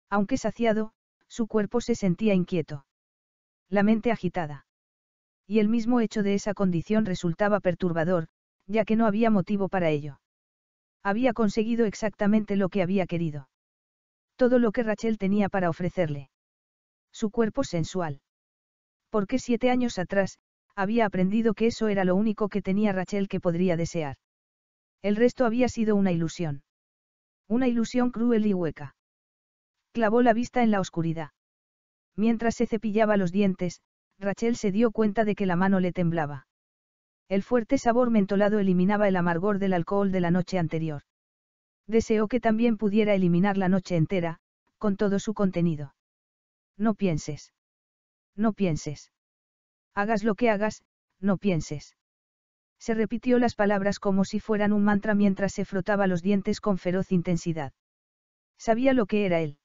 Speaker 1: Aunque saciado, su cuerpo se sentía inquieto. La mente agitada. Y el mismo hecho de esa condición resultaba perturbador, ya que no había motivo para ello. Había conseguido exactamente lo que había querido. Todo lo que Rachel tenía para ofrecerle. Su cuerpo sensual. Porque siete años atrás, había aprendido que eso era lo único que tenía Rachel que podría desear. El resto había sido una ilusión. Una ilusión cruel y hueca. Clavó la vista en la oscuridad. Mientras se cepillaba los dientes, Rachel se dio cuenta de que la mano le temblaba. El fuerte sabor mentolado eliminaba el amargor del alcohol de la noche anterior. Deseó que también pudiera eliminar la noche entera, con todo su contenido. No pienses. No pienses. Hagas lo que hagas, no pienses. Se repitió las palabras como si fueran un mantra mientras se frotaba los dientes con feroz intensidad. Sabía lo que era él.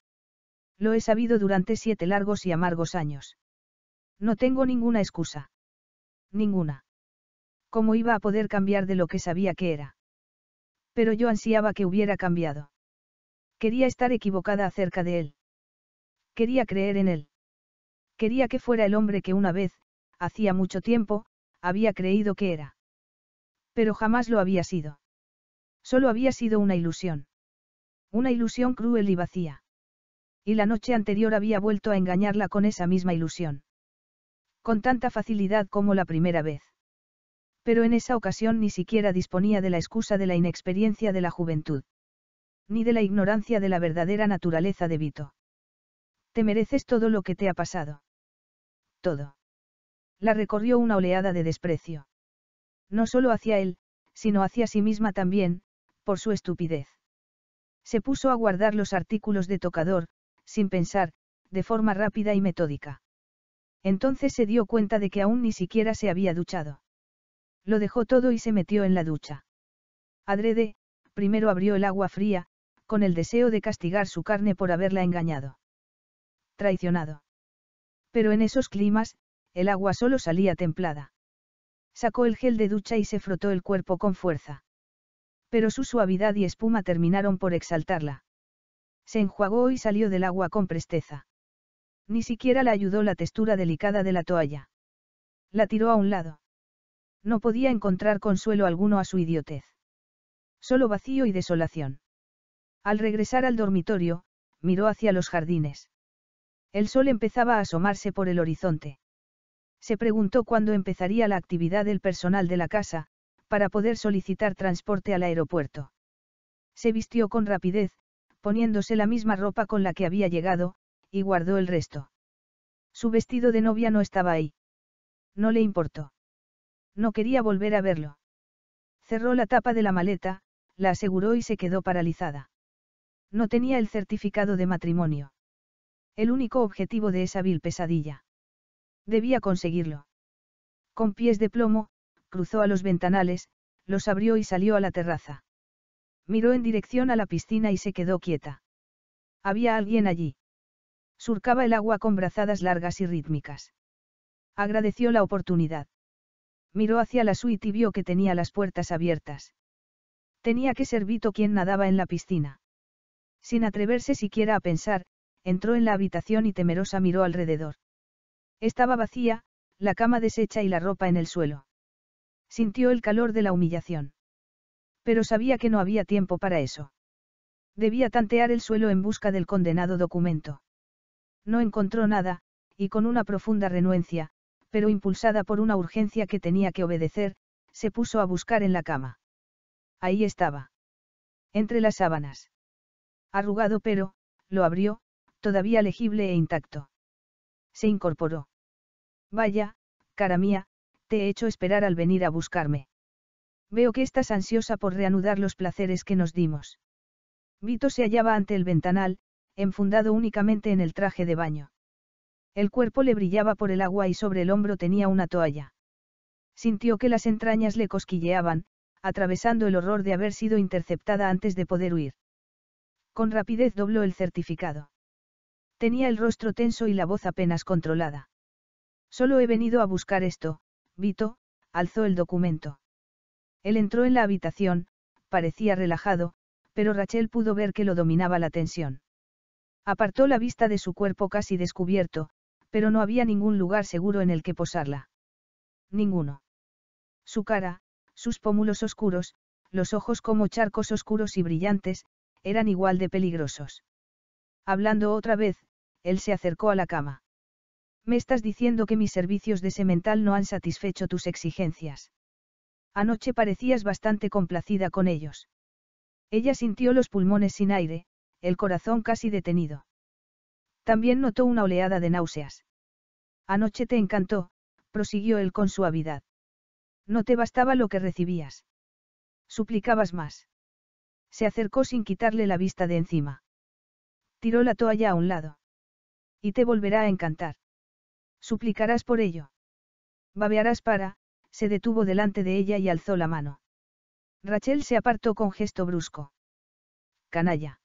Speaker 1: Lo he sabido durante siete largos y amargos años. No tengo ninguna excusa. Ninguna. ¿Cómo iba a poder cambiar de lo que sabía que era? Pero yo ansiaba que hubiera cambiado. Quería estar equivocada acerca de él. Quería creer en él. Quería que fuera el hombre que una vez, hacía mucho tiempo, había creído que era. Pero jamás lo había sido. Solo había sido una ilusión. Una ilusión cruel y vacía y la noche anterior había vuelto a engañarla con esa misma ilusión. Con tanta facilidad como la primera vez. Pero en esa ocasión ni siquiera disponía de la excusa de la inexperiencia de la juventud. Ni de la ignorancia de la verdadera naturaleza de Vito. Te mereces todo lo que te ha pasado. Todo. La recorrió una oleada de desprecio. No solo hacia él, sino hacia sí misma también, por su estupidez. Se puso a guardar los artículos de tocador, sin pensar, de forma rápida y metódica. Entonces se dio cuenta de que aún ni siquiera se había duchado. Lo dejó todo y se metió en la ducha. Adrede, primero abrió el agua fría, con el deseo de castigar su carne por haberla engañado. Traicionado. Pero en esos climas, el agua solo salía templada. Sacó el gel de ducha y se frotó el cuerpo con fuerza. Pero su suavidad y espuma terminaron por exaltarla. Se enjuagó y salió del agua con presteza. Ni siquiera la ayudó la textura delicada de la toalla. La tiró a un lado. No podía encontrar consuelo alguno a su idiotez. Solo vacío y desolación. Al regresar al dormitorio, miró hacia los jardines. El sol empezaba a asomarse por el horizonte. Se preguntó cuándo empezaría la actividad del personal de la casa, para poder solicitar transporte al aeropuerto. Se vistió con rapidez, poniéndose la misma ropa con la que había llegado, y guardó el resto. Su vestido de novia no estaba ahí. No le importó. No quería volver a verlo. Cerró la tapa de la maleta, la aseguró y se quedó paralizada. No tenía el certificado de matrimonio. El único objetivo de esa vil pesadilla. Debía conseguirlo. Con pies de plomo, cruzó a los ventanales, los abrió y salió a la terraza. Miró en dirección a la piscina y se quedó quieta. Había alguien allí. Surcaba el agua con brazadas largas y rítmicas. Agradeció la oportunidad. Miró hacia la suite y vio que tenía las puertas abiertas. Tenía que ser Vito quien nadaba en la piscina. Sin atreverse siquiera a pensar, entró en la habitación y temerosa miró alrededor. Estaba vacía, la cama deshecha y la ropa en el suelo. Sintió el calor de la humillación. Pero sabía que no había tiempo para eso. Debía tantear el suelo en busca del condenado documento. No encontró nada, y con una profunda renuencia, pero impulsada por una urgencia que tenía que obedecer, se puso a buscar en la cama. Ahí estaba. Entre las sábanas. Arrugado pero, lo abrió, todavía legible e intacto. Se incorporó. Vaya, cara mía, te he hecho esperar al venir a buscarme. Veo que estás ansiosa por reanudar los placeres que nos dimos. Vito se hallaba ante el ventanal, enfundado únicamente en el traje de baño. El cuerpo le brillaba por el agua y sobre el hombro tenía una toalla. Sintió que las entrañas le cosquilleaban, atravesando el horror de haber sido interceptada antes de poder huir. Con rapidez dobló el certificado. Tenía el rostro tenso y la voz apenas controlada. Solo he venido a buscar esto, Vito, alzó el documento. Él entró en la habitación, parecía relajado, pero Rachel pudo ver que lo dominaba la tensión. Apartó la vista de su cuerpo casi descubierto, pero no había ningún lugar seguro en el que posarla. Ninguno. Su cara, sus pómulos oscuros, los ojos como charcos oscuros y brillantes, eran igual de peligrosos. Hablando otra vez, él se acercó a la cama. Me estás diciendo que mis servicios de semental no han satisfecho tus exigencias. Anoche parecías bastante complacida con ellos. Ella sintió los pulmones sin aire, el corazón casi detenido. También notó una oleada de náuseas. Anoche te encantó, prosiguió él con suavidad. No te bastaba lo que recibías. Suplicabas más. Se acercó sin quitarle la vista de encima. Tiró la toalla a un lado. Y te volverá a encantar. Suplicarás por ello. Babearás para, se detuvo delante de ella y alzó la mano. Rachel se apartó con gesto brusco. Canalla.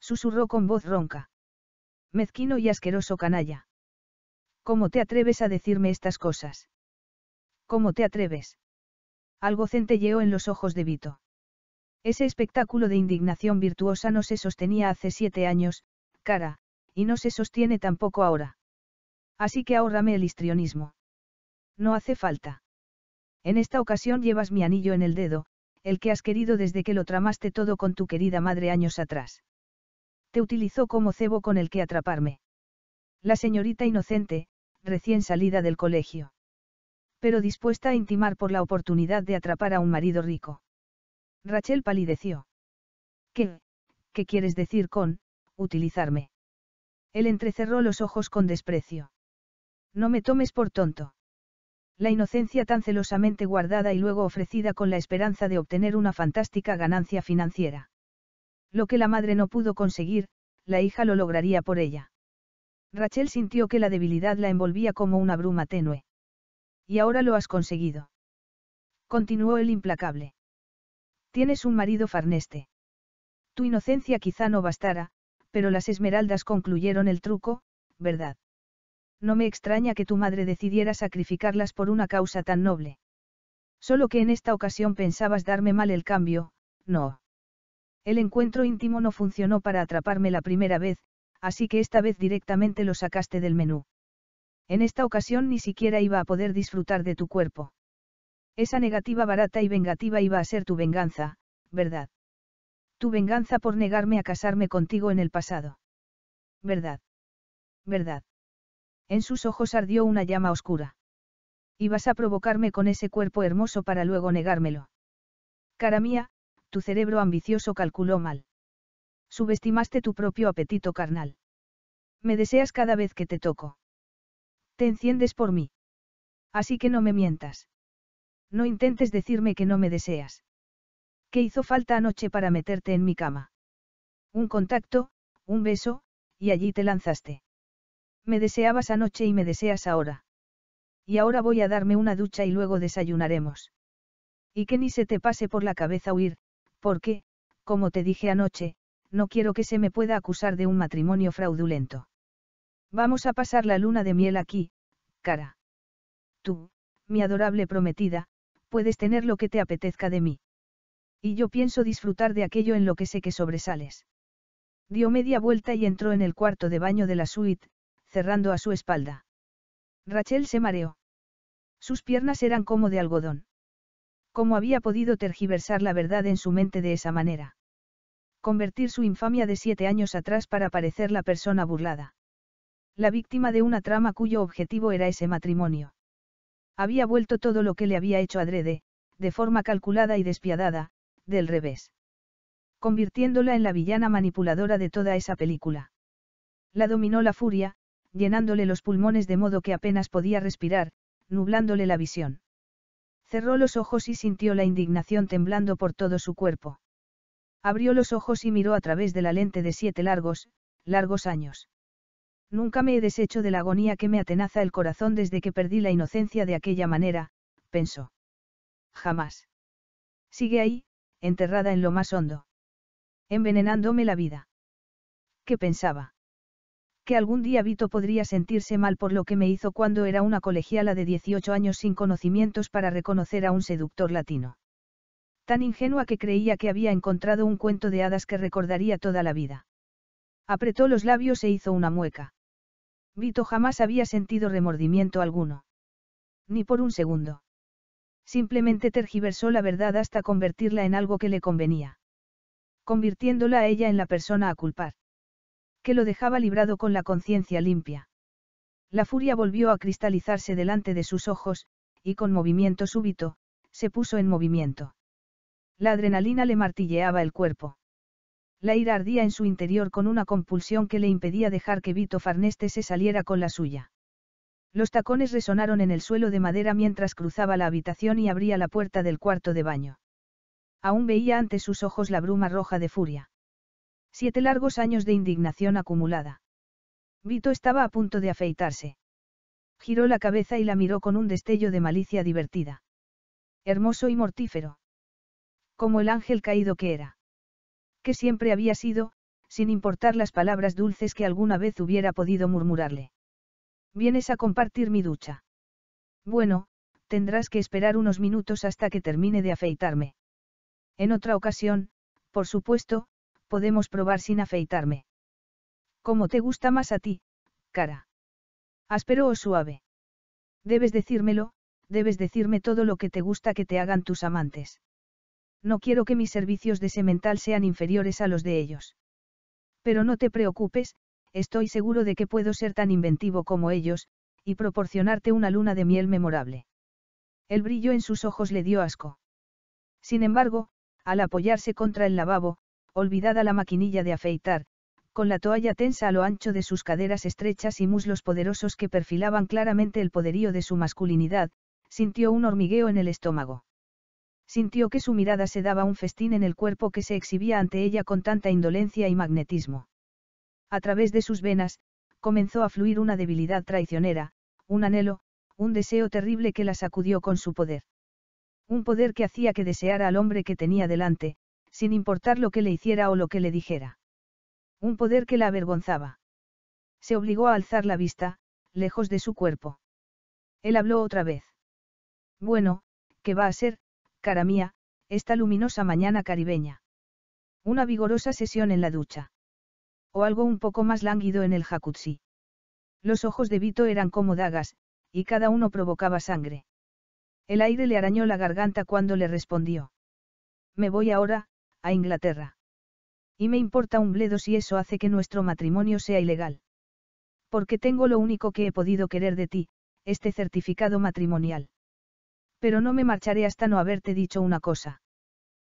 Speaker 1: Susurró con voz ronca. Mezquino y asqueroso canalla. ¿Cómo te atreves a decirme estas cosas? ¿Cómo te atreves? Algo centelleó en los ojos de Vito. Ese espectáculo de indignación virtuosa no se sostenía hace siete años, cara, y no se sostiene tampoco ahora. Así que ahórrame el histrionismo. No hace falta. En esta ocasión llevas mi anillo en el dedo, el que has querido desde que lo tramaste todo con tu querida madre años atrás. Te utilizó como cebo con el que atraparme. La señorita inocente, recién salida del colegio. Pero dispuesta a intimar por la oportunidad de atrapar a un marido rico. Rachel palideció. ¿Qué? ¿Qué quieres decir con, utilizarme? Él entrecerró los ojos con desprecio. No me tomes por tonto la inocencia tan celosamente guardada y luego ofrecida con la esperanza de obtener una fantástica ganancia financiera. Lo que la madre no pudo conseguir, la hija lo lograría por ella. Rachel sintió que la debilidad la envolvía como una bruma tenue. Y ahora lo has conseguido. Continuó el implacable. Tienes un marido farneste. Tu inocencia quizá no bastara, pero las esmeraldas concluyeron el truco, ¿verdad? no me extraña que tu madre decidiera sacrificarlas por una causa tan noble. Solo que en esta ocasión pensabas darme mal el cambio, no. El encuentro íntimo no funcionó para atraparme la primera vez, así que esta vez directamente lo sacaste del menú. En esta ocasión ni siquiera iba a poder disfrutar de tu cuerpo. Esa negativa barata y vengativa iba a ser tu venganza, ¿verdad? Tu venganza por negarme a casarme contigo en el pasado. ¿Verdad? ¿Verdad? En sus ojos ardió una llama oscura. Ibas a provocarme con ese cuerpo hermoso para luego negármelo. Cara mía, tu cerebro ambicioso calculó mal. Subestimaste tu propio apetito carnal. Me deseas cada vez que te toco. Te enciendes por mí. Así que no me mientas. No intentes decirme que no me deseas. ¿Qué hizo falta anoche para meterte en mi cama? Un contacto, un beso, y allí te lanzaste. Me deseabas anoche y me deseas ahora. Y ahora voy a darme una ducha y luego desayunaremos. Y que ni se te pase por la cabeza huir, porque, como te dije anoche, no quiero que se me pueda acusar de un matrimonio fraudulento. Vamos a pasar la luna de miel aquí, cara. Tú, mi adorable prometida, puedes tener lo que te apetezca de mí. Y yo pienso disfrutar de aquello en lo que sé que sobresales. Dio media vuelta y entró en el cuarto de baño de la suite, cerrando a su espalda. Rachel se mareó. Sus piernas eran como de algodón. ¿Cómo había podido tergiversar la verdad en su mente de esa manera? Convertir su infamia de siete años atrás para parecer la persona burlada. La víctima de una trama cuyo objetivo era ese matrimonio. Había vuelto todo lo que le había hecho adrede, de forma calculada y despiadada, del revés. Convirtiéndola en la villana manipuladora de toda esa película. La dominó la furia, llenándole los pulmones de modo que apenas podía respirar, nublándole la visión. Cerró los ojos y sintió la indignación temblando por todo su cuerpo. Abrió los ojos y miró a través de la lente de siete largos, largos años. Nunca me he deshecho de la agonía que me atenaza el corazón desde que perdí la inocencia de aquella manera, pensó. Jamás. Sigue ahí, enterrada en lo más hondo. Envenenándome la vida. ¿Qué pensaba? que algún día Vito podría sentirse mal por lo que me hizo cuando era una colegiala de 18 años sin conocimientos para reconocer a un seductor latino. Tan ingenua que creía que había encontrado un cuento de hadas que recordaría toda la vida. Apretó los labios e hizo una mueca. Vito jamás había sentido remordimiento alguno. Ni por un segundo. Simplemente tergiversó la verdad hasta convertirla en algo que le convenía. Convirtiéndola a ella en la persona a culpar que lo dejaba librado con la conciencia limpia. La furia volvió a cristalizarse delante de sus ojos, y con movimiento súbito, se puso en movimiento. La adrenalina le martilleaba el cuerpo. La ira ardía en su interior con una compulsión que le impedía dejar que Vito Farneste se saliera con la suya. Los tacones resonaron en el suelo de madera mientras cruzaba la habitación y abría la puerta del cuarto de baño. Aún veía ante sus ojos la bruma roja de furia. Siete largos años de indignación acumulada. Vito estaba a punto de afeitarse. Giró la cabeza y la miró con un destello de malicia divertida. Hermoso y mortífero. Como el ángel caído que era. Que siempre había sido, sin importar las palabras dulces que alguna vez hubiera podido murmurarle. Vienes a compartir mi ducha. Bueno, tendrás que esperar unos minutos hasta que termine de afeitarme. En otra ocasión, por supuesto, podemos probar sin afeitarme. ¿Cómo te gusta más a ti, cara? ¿Áspero o suave? Debes decírmelo, debes decirme todo lo que te gusta que te hagan tus amantes. No quiero que mis servicios de semental sean inferiores a los de ellos. Pero no te preocupes, estoy seguro de que puedo ser tan inventivo como ellos, y proporcionarte una luna de miel memorable. El brillo en sus ojos le dio asco. Sin embargo, al apoyarse contra el lavabo, olvidada la maquinilla de afeitar, con la toalla tensa a lo ancho de sus caderas estrechas y muslos poderosos que perfilaban claramente el poderío de su masculinidad, sintió un hormigueo en el estómago. Sintió que su mirada se daba un festín en el cuerpo que se exhibía ante ella con tanta indolencia y magnetismo. A través de sus venas, comenzó a fluir una debilidad traicionera, un anhelo, un deseo terrible que la sacudió con su poder. Un poder que hacía que deseara al hombre que tenía delante, sin importar lo que le hiciera o lo que le dijera. Un poder que la avergonzaba. Se obligó a alzar la vista, lejos de su cuerpo. Él habló otra vez. Bueno, ¿qué va a ser, cara mía, esta luminosa mañana caribeña? Una vigorosa sesión en la ducha. O algo un poco más lánguido en el jacuzzi. Los ojos de Vito eran como dagas, y cada uno provocaba sangre. El aire le arañó la garganta cuando le respondió. Me voy ahora, a Inglaterra. Y me importa un bledo si eso hace que nuestro matrimonio sea ilegal. Porque tengo lo único que he podido querer de ti, este certificado matrimonial. Pero no me marcharé hasta no haberte dicho una cosa.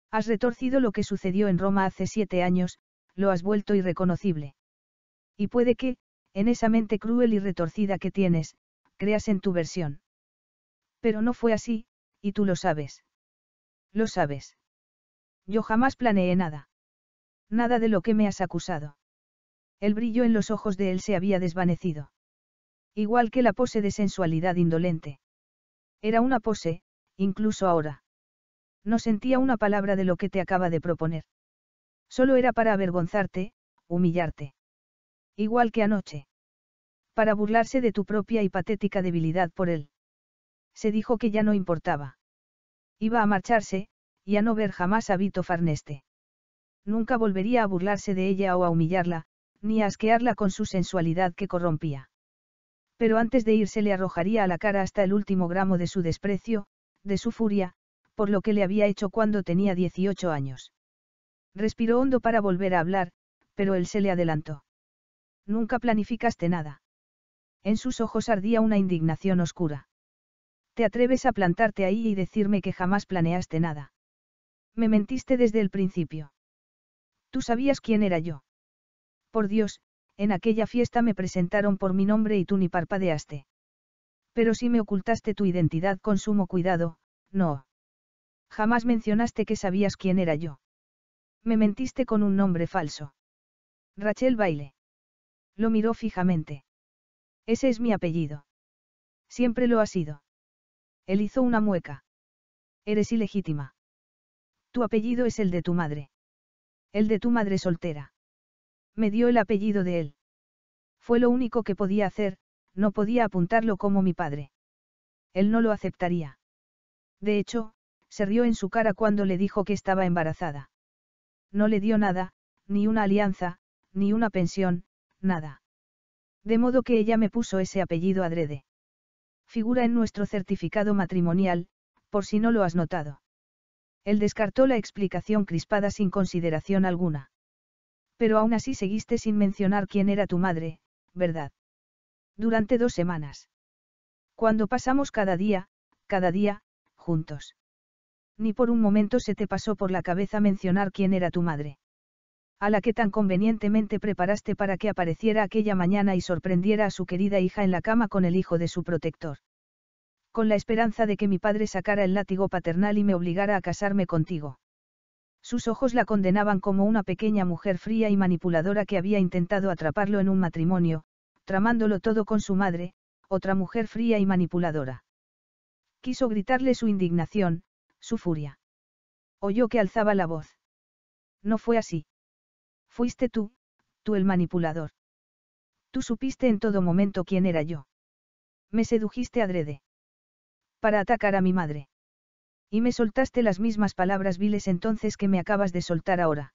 Speaker 1: Has retorcido lo que sucedió en Roma hace siete años, lo has vuelto irreconocible. Y puede que, en esa mente cruel y retorcida que tienes, creas en tu versión. Pero no fue así, y tú lo sabes. Lo sabes. Yo jamás planeé nada. Nada de lo que me has acusado. El brillo en los ojos de él se había desvanecido. Igual que la pose de sensualidad indolente. Era una pose, incluso ahora. No sentía una palabra de lo que te acaba de proponer. Solo era para avergonzarte, humillarte. Igual que anoche. Para burlarse de tu propia y patética debilidad por él. Se dijo que ya no importaba. Iba a marcharse, y a no ver jamás a Vito Farneste. Nunca volvería a burlarse de ella o a humillarla, ni a asquearla con su sensualidad que corrompía. Pero antes de irse le arrojaría a la cara hasta el último gramo de su desprecio, de su furia, por lo que le había hecho cuando tenía 18 años. Respiró hondo para volver a hablar, pero él se le adelantó. Nunca planificaste nada. En sus ojos ardía una indignación oscura. ¿Te atreves a plantarte ahí y decirme que jamás planeaste nada? Me mentiste desde el principio. Tú sabías quién era yo. Por Dios, en aquella fiesta me presentaron por mi nombre y tú ni parpadeaste. Pero si me ocultaste tu identidad con sumo cuidado, no. Jamás mencionaste que sabías quién era yo. Me mentiste con un nombre falso. Rachel Baile. Lo miró fijamente. Ese es mi apellido. Siempre lo ha sido. Él hizo una mueca. Eres ilegítima. Tu apellido es el de tu madre. El de tu madre soltera. Me dio el apellido de él. Fue lo único que podía hacer, no podía apuntarlo como mi padre. Él no lo aceptaría. De hecho, se rió en su cara cuando le dijo que estaba embarazada. No le dio nada, ni una alianza, ni una pensión, nada. De modo que ella me puso ese apellido adrede. Figura en nuestro certificado matrimonial, por si no lo has notado. Él descartó la explicación crispada sin consideración alguna. Pero aún así seguiste sin mencionar quién era tu madre, ¿verdad? Durante dos semanas. Cuando pasamos cada día, cada día, juntos. Ni por un momento se te pasó por la cabeza mencionar quién era tu madre. A la que tan convenientemente preparaste para que apareciera aquella mañana y sorprendiera a su querida hija en la cama con el hijo de su protector con la esperanza de que mi padre sacara el látigo paternal y me obligara a casarme contigo. Sus ojos la condenaban como una pequeña mujer fría y manipuladora que había intentado atraparlo en un matrimonio, tramándolo todo con su madre, otra mujer fría y manipuladora. Quiso gritarle su indignación, su furia. Oyó que alzaba la voz. No fue así. Fuiste tú, tú el manipulador. Tú supiste en todo momento quién era yo. Me sedujiste adrede para atacar a mi madre. Y me soltaste las mismas palabras viles entonces que me acabas de soltar ahora.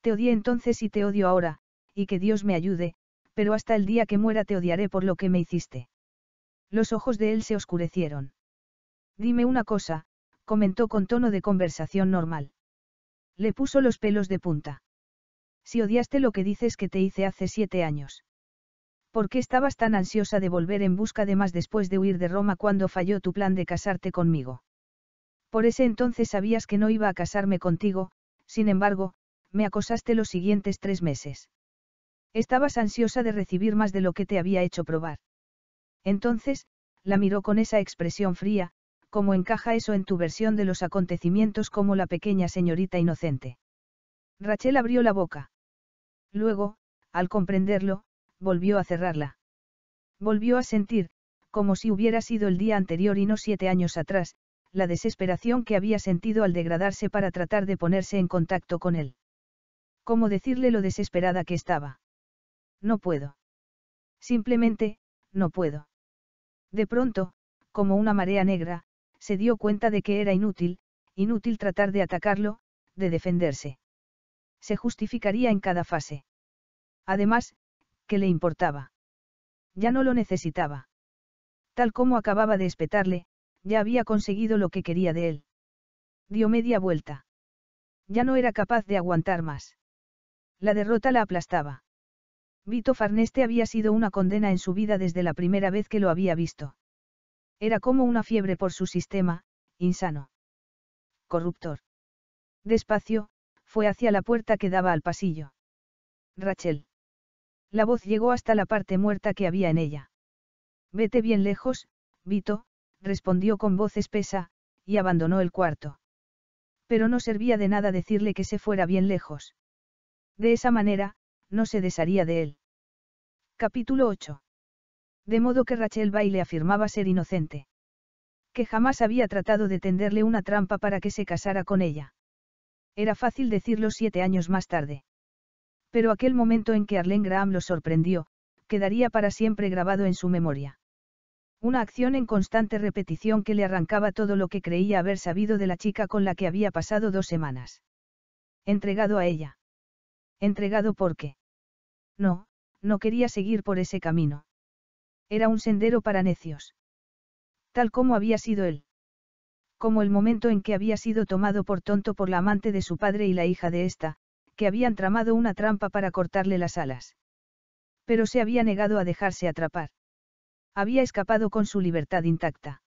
Speaker 1: Te odié entonces y te odio ahora, y que Dios me ayude, pero hasta el día que muera te odiaré por lo que me hiciste. Los ojos de él se oscurecieron. Dime una cosa, comentó con tono de conversación normal. Le puso los pelos de punta. Si odiaste lo que dices que te hice hace siete años. ¿Por qué estabas tan ansiosa de volver en busca de más después de huir de Roma cuando falló tu plan de casarte conmigo? Por ese entonces sabías que no iba a casarme contigo, sin embargo, me acosaste los siguientes tres meses. Estabas ansiosa de recibir más de lo que te había hecho probar. Entonces, la miró con esa expresión fría, como encaja eso en tu versión de los acontecimientos como la pequeña señorita inocente. Rachel abrió la boca. Luego, al comprenderlo, volvió a cerrarla. Volvió a sentir, como si hubiera sido el día anterior y no siete años atrás, la desesperación que había sentido al degradarse para tratar de ponerse en contacto con él. ¿Cómo decirle lo desesperada que estaba? No puedo. Simplemente, no puedo. De pronto, como una marea negra, se dio cuenta de que era inútil, inútil tratar de atacarlo, de defenderse. Se justificaría en cada fase. Además, que le importaba? Ya no lo necesitaba. Tal como acababa de espetarle, ya había conseguido lo que quería de él. Dio media vuelta. Ya no era capaz de aguantar más. La derrota la aplastaba. Vito Farneste había sido una condena en su vida desde la primera vez que lo había visto. Era como una fiebre por su sistema, insano. Corruptor. Despacio, fue hacia la puerta que daba al pasillo. Rachel. La voz llegó hasta la parte muerta que había en ella. Vete bien lejos, Vito, respondió con voz espesa, y abandonó el cuarto. Pero no servía de nada decirle que se fuera bien lejos. De esa manera, no se desharía de él. Capítulo 8. De modo que Rachel baile afirmaba ser inocente. Que jamás había tratado de tenderle una trampa para que se casara con ella. Era fácil decirlo siete años más tarde. Pero aquel momento en que Arlen Graham lo sorprendió, quedaría para siempre grabado en su memoria. Una acción en constante repetición que le arrancaba todo lo que creía haber sabido de la chica con la que había pasado dos semanas. Entregado a ella. Entregado porque. No, no quería seguir por ese camino. Era un sendero para necios. Tal como había sido él. Como el momento en que había sido tomado por tonto por la amante de su padre y la hija de ésta, que habían tramado una trampa para cortarle las alas. Pero se había negado a dejarse atrapar. Había escapado con su libertad intacta.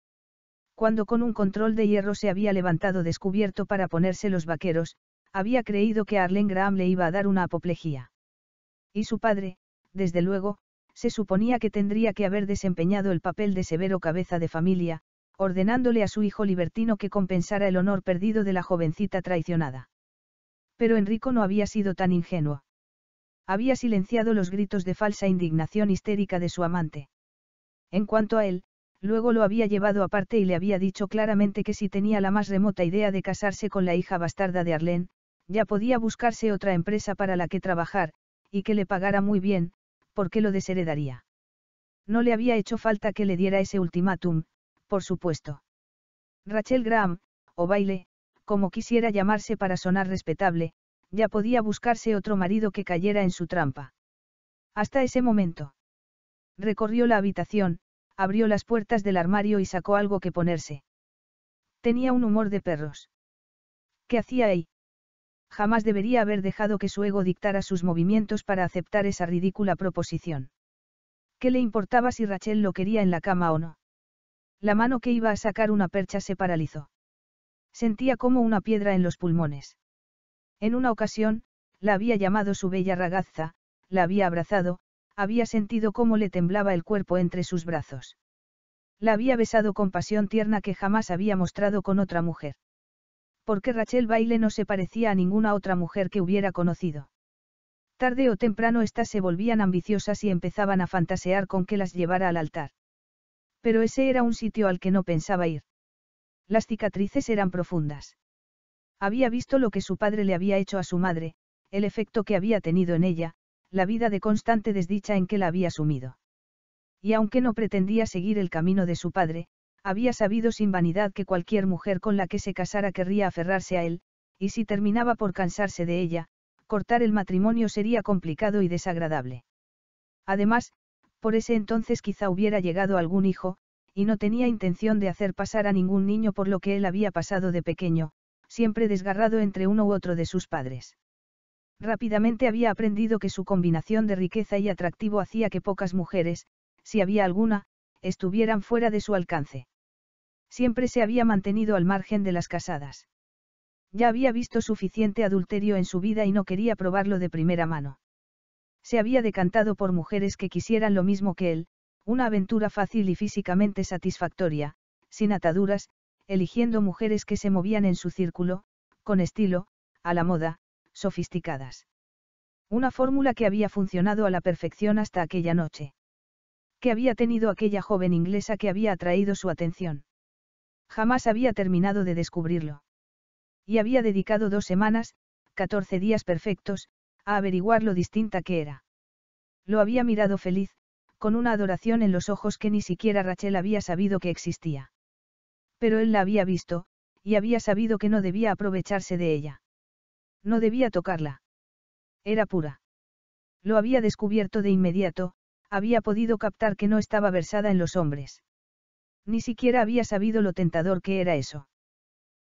Speaker 1: Cuando con un control de hierro se había levantado descubierto para ponerse los vaqueros, había creído que Arlene Arlen Graham le iba a dar una apoplejía. Y su padre, desde luego, se suponía que tendría que haber desempeñado el papel de severo cabeza de familia, ordenándole a su hijo libertino que compensara el honor perdido de la jovencita traicionada. Pero Enrico no había sido tan ingenuo. Había silenciado los gritos de falsa indignación histérica de su amante. En cuanto a él, luego lo había llevado aparte y le había dicho claramente que si tenía la más remota idea de casarse con la hija bastarda de Arlén, ya podía buscarse otra empresa para la que trabajar, y que le pagara muy bien, porque lo desheredaría. No le había hecho falta que le diera ese ultimátum, por supuesto. Rachel Graham, o baile, como quisiera llamarse para sonar respetable, ya podía buscarse otro marido que cayera en su trampa. Hasta ese momento. Recorrió la habitación, abrió las puertas del armario y sacó algo que ponerse. Tenía un humor de perros. ¿Qué hacía ahí? Jamás debería haber dejado que su ego dictara sus movimientos para aceptar esa ridícula proposición. ¿Qué le importaba si Rachel lo quería en la cama o no? La mano que iba a sacar una percha se paralizó. Sentía como una piedra en los pulmones. En una ocasión, la había llamado su bella ragazza, la había abrazado, había sentido cómo le temblaba el cuerpo entre sus brazos. La había besado con pasión tierna que jamás había mostrado con otra mujer. Porque Rachel Baile no se parecía a ninguna otra mujer que hubiera conocido. Tarde o temprano éstas se volvían ambiciosas y empezaban a fantasear con que las llevara al altar. Pero ese era un sitio al que no pensaba ir las cicatrices eran profundas. Había visto lo que su padre le había hecho a su madre, el efecto que había tenido en ella, la vida de constante desdicha en que la había sumido. Y aunque no pretendía seguir el camino de su padre, había sabido sin vanidad que cualquier mujer con la que se casara querría aferrarse a él, y si terminaba por cansarse de ella, cortar el matrimonio sería complicado y desagradable. Además, por ese entonces quizá hubiera llegado algún hijo, y no tenía intención de hacer pasar a ningún niño por lo que él había pasado de pequeño, siempre desgarrado entre uno u otro de sus padres. Rápidamente había aprendido que su combinación de riqueza y atractivo hacía que pocas mujeres, si había alguna, estuvieran fuera de su alcance. Siempre se había mantenido al margen de las casadas. Ya había visto suficiente adulterio en su vida y no quería probarlo de primera mano. Se había decantado por mujeres que quisieran lo mismo que él, una aventura fácil y físicamente satisfactoria, sin ataduras, eligiendo mujeres que se movían en su círculo, con estilo, a la moda, sofisticadas. Una fórmula que había funcionado a la perfección hasta aquella noche. ¿Qué había tenido aquella joven inglesa que había atraído su atención. Jamás había terminado de descubrirlo. Y había dedicado dos semanas, 14 días perfectos, a averiguar lo distinta que era. Lo había mirado feliz, con una adoración en los ojos que ni siquiera Rachel había sabido que existía. Pero él la había visto, y había sabido que no debía aprovecharse de ella. No debía tocarla. Era pura. Lo había descubierto de inmediato, había podido captar que no estaba versada en los hombres. Ni siquiera había sabido lo tentador que era eso.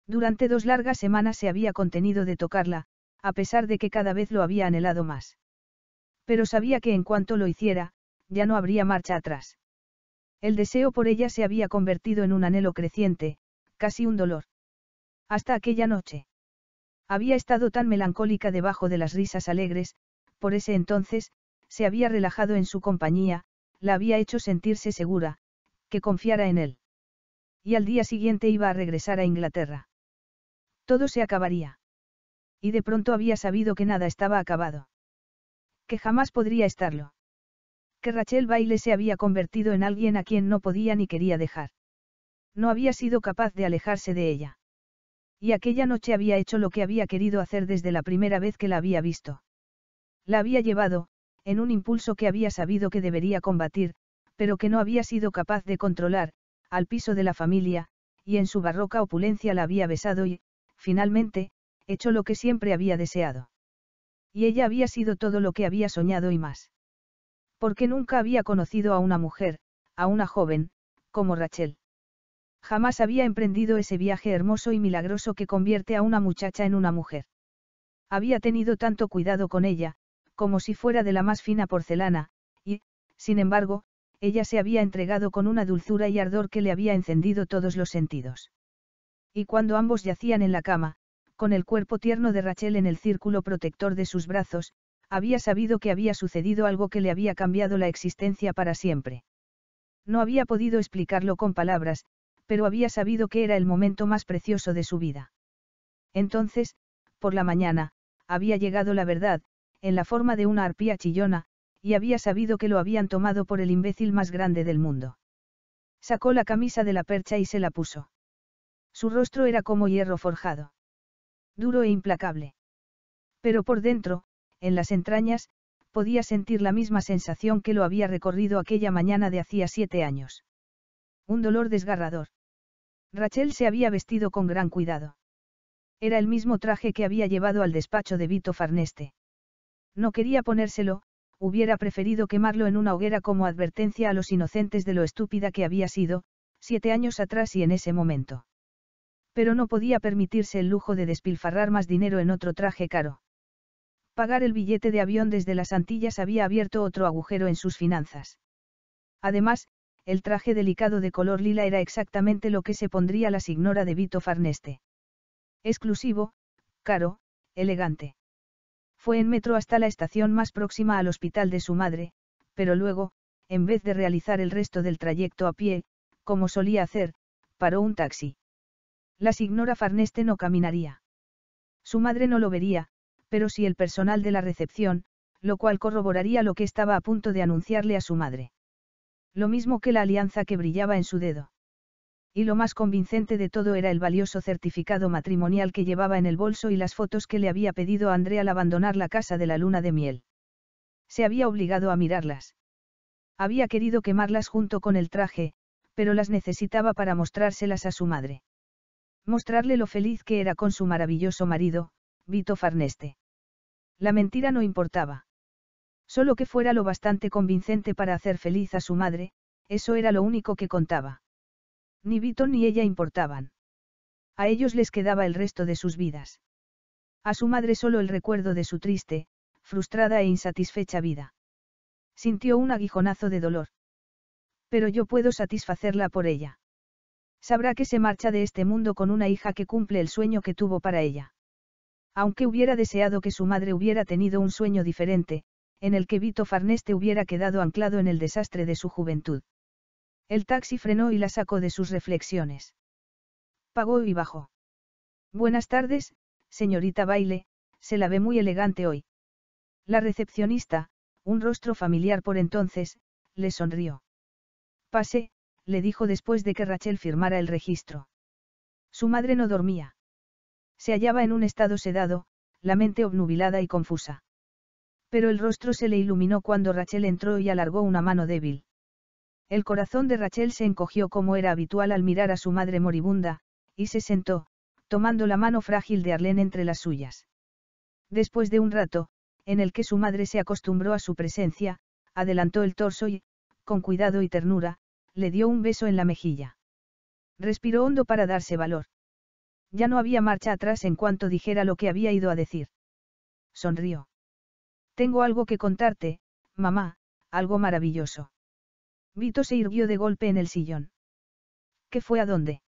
Speaker 1: Durante dos largas semanas se había contenido de tocarla, a pesar de que cada vez lo había anhelado más. Pero sabía que en cuanto lo hiciera, ya no habría marcha atrás. El deseo por ella se había convertido en un anhelo creciente, casi un dolor. Hasta aquella noche. Había estado tan melancólica debajo de las risas alegres, por ese entonces, se había relajado en su compañía, la había hecho sentirse segura, que confiara en él. Y al día siguiente iba a regresar a Inglaterra. Todo se acabaría. Y de pronto había sabido que nada estaba acabado. Que jamás podría estarlo que Rachel Baile se había convertido en alguien a quien no podía ni quería dejar. No había sido capaz de alejarse de ella. Y aquella noche había hecho lo que había querido hacer desde la primera vez que la había visto. La había llevado, en un impulso que había sabido que debería combatir, pero que no había sido capaz de controlar, al piso de la familia, y en su barroca opulencia la había besado y, finalmente, hecho lo que siempre había deseado. Y ella había sido todo lo que había soñado y más. Porque nunca había conocido a una mujer, a una joven, como Rachel. Jamás había emprendido ese viaje hermoso y milagroso que convierte a una muchacha en una mujer. Había tenido tanto cuidado con ella, como si fuera de la más fina porcelana, y, sin embargo, ella se había entregado con una dulzura y ardor que le había encendido todos los sentidos. Y cuando ambos yacían en la cama, con el cuerpo tierno de Rachel en el círculo protector de sus brazos, había sabido que había sucedido algo que le había cambiado la existencia para siempre. No había podido explicarlo con palabras, pero había sabido que era el momento más precioso de su vida. Entonces, por la mañana, había llegado la verdad, en la forma de una arpía chillona, y había sabido que lo habían tomado por el imbécil más grande del mundo. Sacó la camisa de la percha y se la puso. Su rostro era como hierro forjado. Duro e implacable. Pero por dentro, en las entrañas, podía sentir la misma sensación que lo había recorrido aquella mañana de hacía siete años. Un dolor desgarrador. Rachel se había vestido con gran cuidado. Era el mismo traje que había llevado al despacho de Vito Farneste. No quería ponérselo, hubiera preferido quemarlo en una hoguera como advertencia a los inocentes de lo estúpida que había sido, siete años atrás y en ese momento. Pero no podía permitirse el lujo de despilfarrar más dinero en otro traje caro. Pagar el billete de avión desde las Antillas había abierto otro agujero en sus finanzas. Además, el traje delicado de color lila era exactamente lo que se pondría la signora de Vito Farneste. Exclusivo, caro, elegante. Fue en metro hasta la estación más próxima al hospital de su madre, pero luego, en vez de realizar el resto del trayecto a pie, como solía hacer, paró un taxi. La signora Farneste no caminaría. Su madre no lo vería, pero si el personal de la recepción, lo cual corroboraría lo que estaba a punto de anunciarle a su madre. Lo mismo que la alianza que brillaba en su dedo. Y lo más convincente de todo era el valioso certificado matrimonial que llevaba en el bolso y las fotos que le había pedido a Andrea al abandonar la casa de la luna de miel. Se había obligado a mirarlas. Había querido quemarlas junto con el traje, pero las necesitaba para mostrárselas a su madre. Mostrarle lo feliz que era con su maravilloso marido, Vito Farneste. La mentira no importaba. Solo que fuera lo bastante convincente para hacer feliz a su madre, eso era lo único que contaba. Ni Vito ni ella importaban. A ellos les quedaba el resto de sus vidas. A su madre solo el recuerdo de su triste, frustrada e insatisfecha vida. Sintió un aguijonazo de dolor. Pero yo puedo satisfacerla por ella. Sabrá que se marcha de este mundo con una hija que cumple el sueño que tuvo para ella. Aunque hubiera deseado que su madre hubiera tenido un sueño diferente, en el que Vito Farneste hubiera quedado anclado en el desastre de su juventud. El taxi frenó y la sacó de sus reflexiones. Pagó y bajó. Buenas tardes, señorita Baile, se la ve muy elegante hoy. La recepcionista, un rostro familiar por entonces, le sonrió. Pase, le dijo después de que Rachel firmara el registro. Su madre no dormía. Se hallaba en un estado sedado, la mente obnubilada y confusa. Pero el rostro se le iluminó cuando Rachel entró y alargó una mano débil. El corazón de Rachel se encogió como era habitual al mirar a su madre moribunda, y se sentó, tomando la mano frágil de Arlene entre las suyas. Después de un rato, en el que su madre se acostumbró a su presencia, adelantó el torso y, con cuidado y ternura, le dio un beso en la mejilla. Respiró hondo para darse valor. Ya no había marcha atrás en cuanto dijera lo que había ido a decir. Sonrió. Tengo algo que contarte, mamá, algo maravilloso. Vito se irguió de golpe en el sillón. ¿Qué fue a dónde?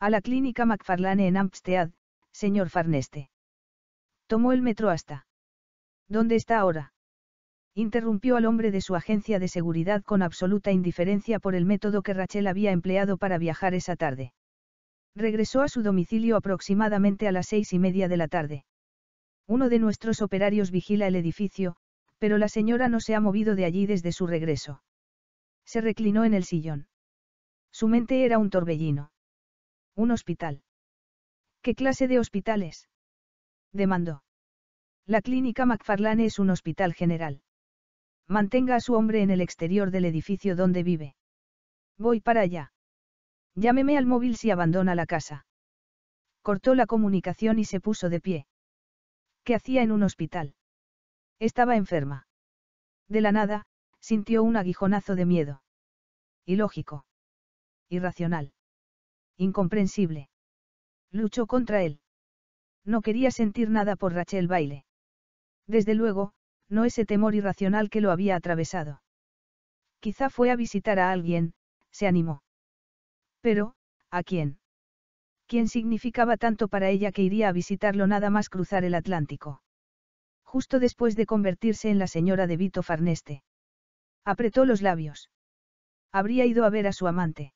Speaker 1: A la clínica McFarlane en Amstead, señor Farneste. Tomó el metro hasta. ¿Dónde está ahora? Interrumpió al hombre de su agencia de seguridad con absoluta indiferencia por el método que Rachel había empleado para viajar esa tarde. Regresó a su domicilio aproximadamente a las seis y media de la tarde. Uno de nuestros operarios vigila el edificio, pero la señora no se ha movido de allí desde su regreso. Se reclinó en el sillón. Su mente era un torbellino. Un hospital. ¿Qué clase de hospitales? demandó. La clínica McFarlane es un hospital general. Mantenga a su hombre en el exterior del edificio donde vive. Voy para allá. Llámeme al móvil si abandona la casa. Cortó la comunicación y se puso de pie. ¿Qué hacía en un hospital? Estaba enferma. De la nada, sintió un aguijonazo de miedo. Ilógico. Irracional. Incomprensible. Luchó contra él. No quería sentir nada por Rachel Baile. Desde luego, no ese temor irracional que lo había atravesado. Quizá fue a visitar a alguien, se animó. Pero, ¿a quién? ¿Quién significaba tanto para ella que iría a visitarlo nada más cruzar el Atlántico? Justo después de convertirse en la señora de Vito Farneste. Apretó los labios. Habría ido a ver a su amante.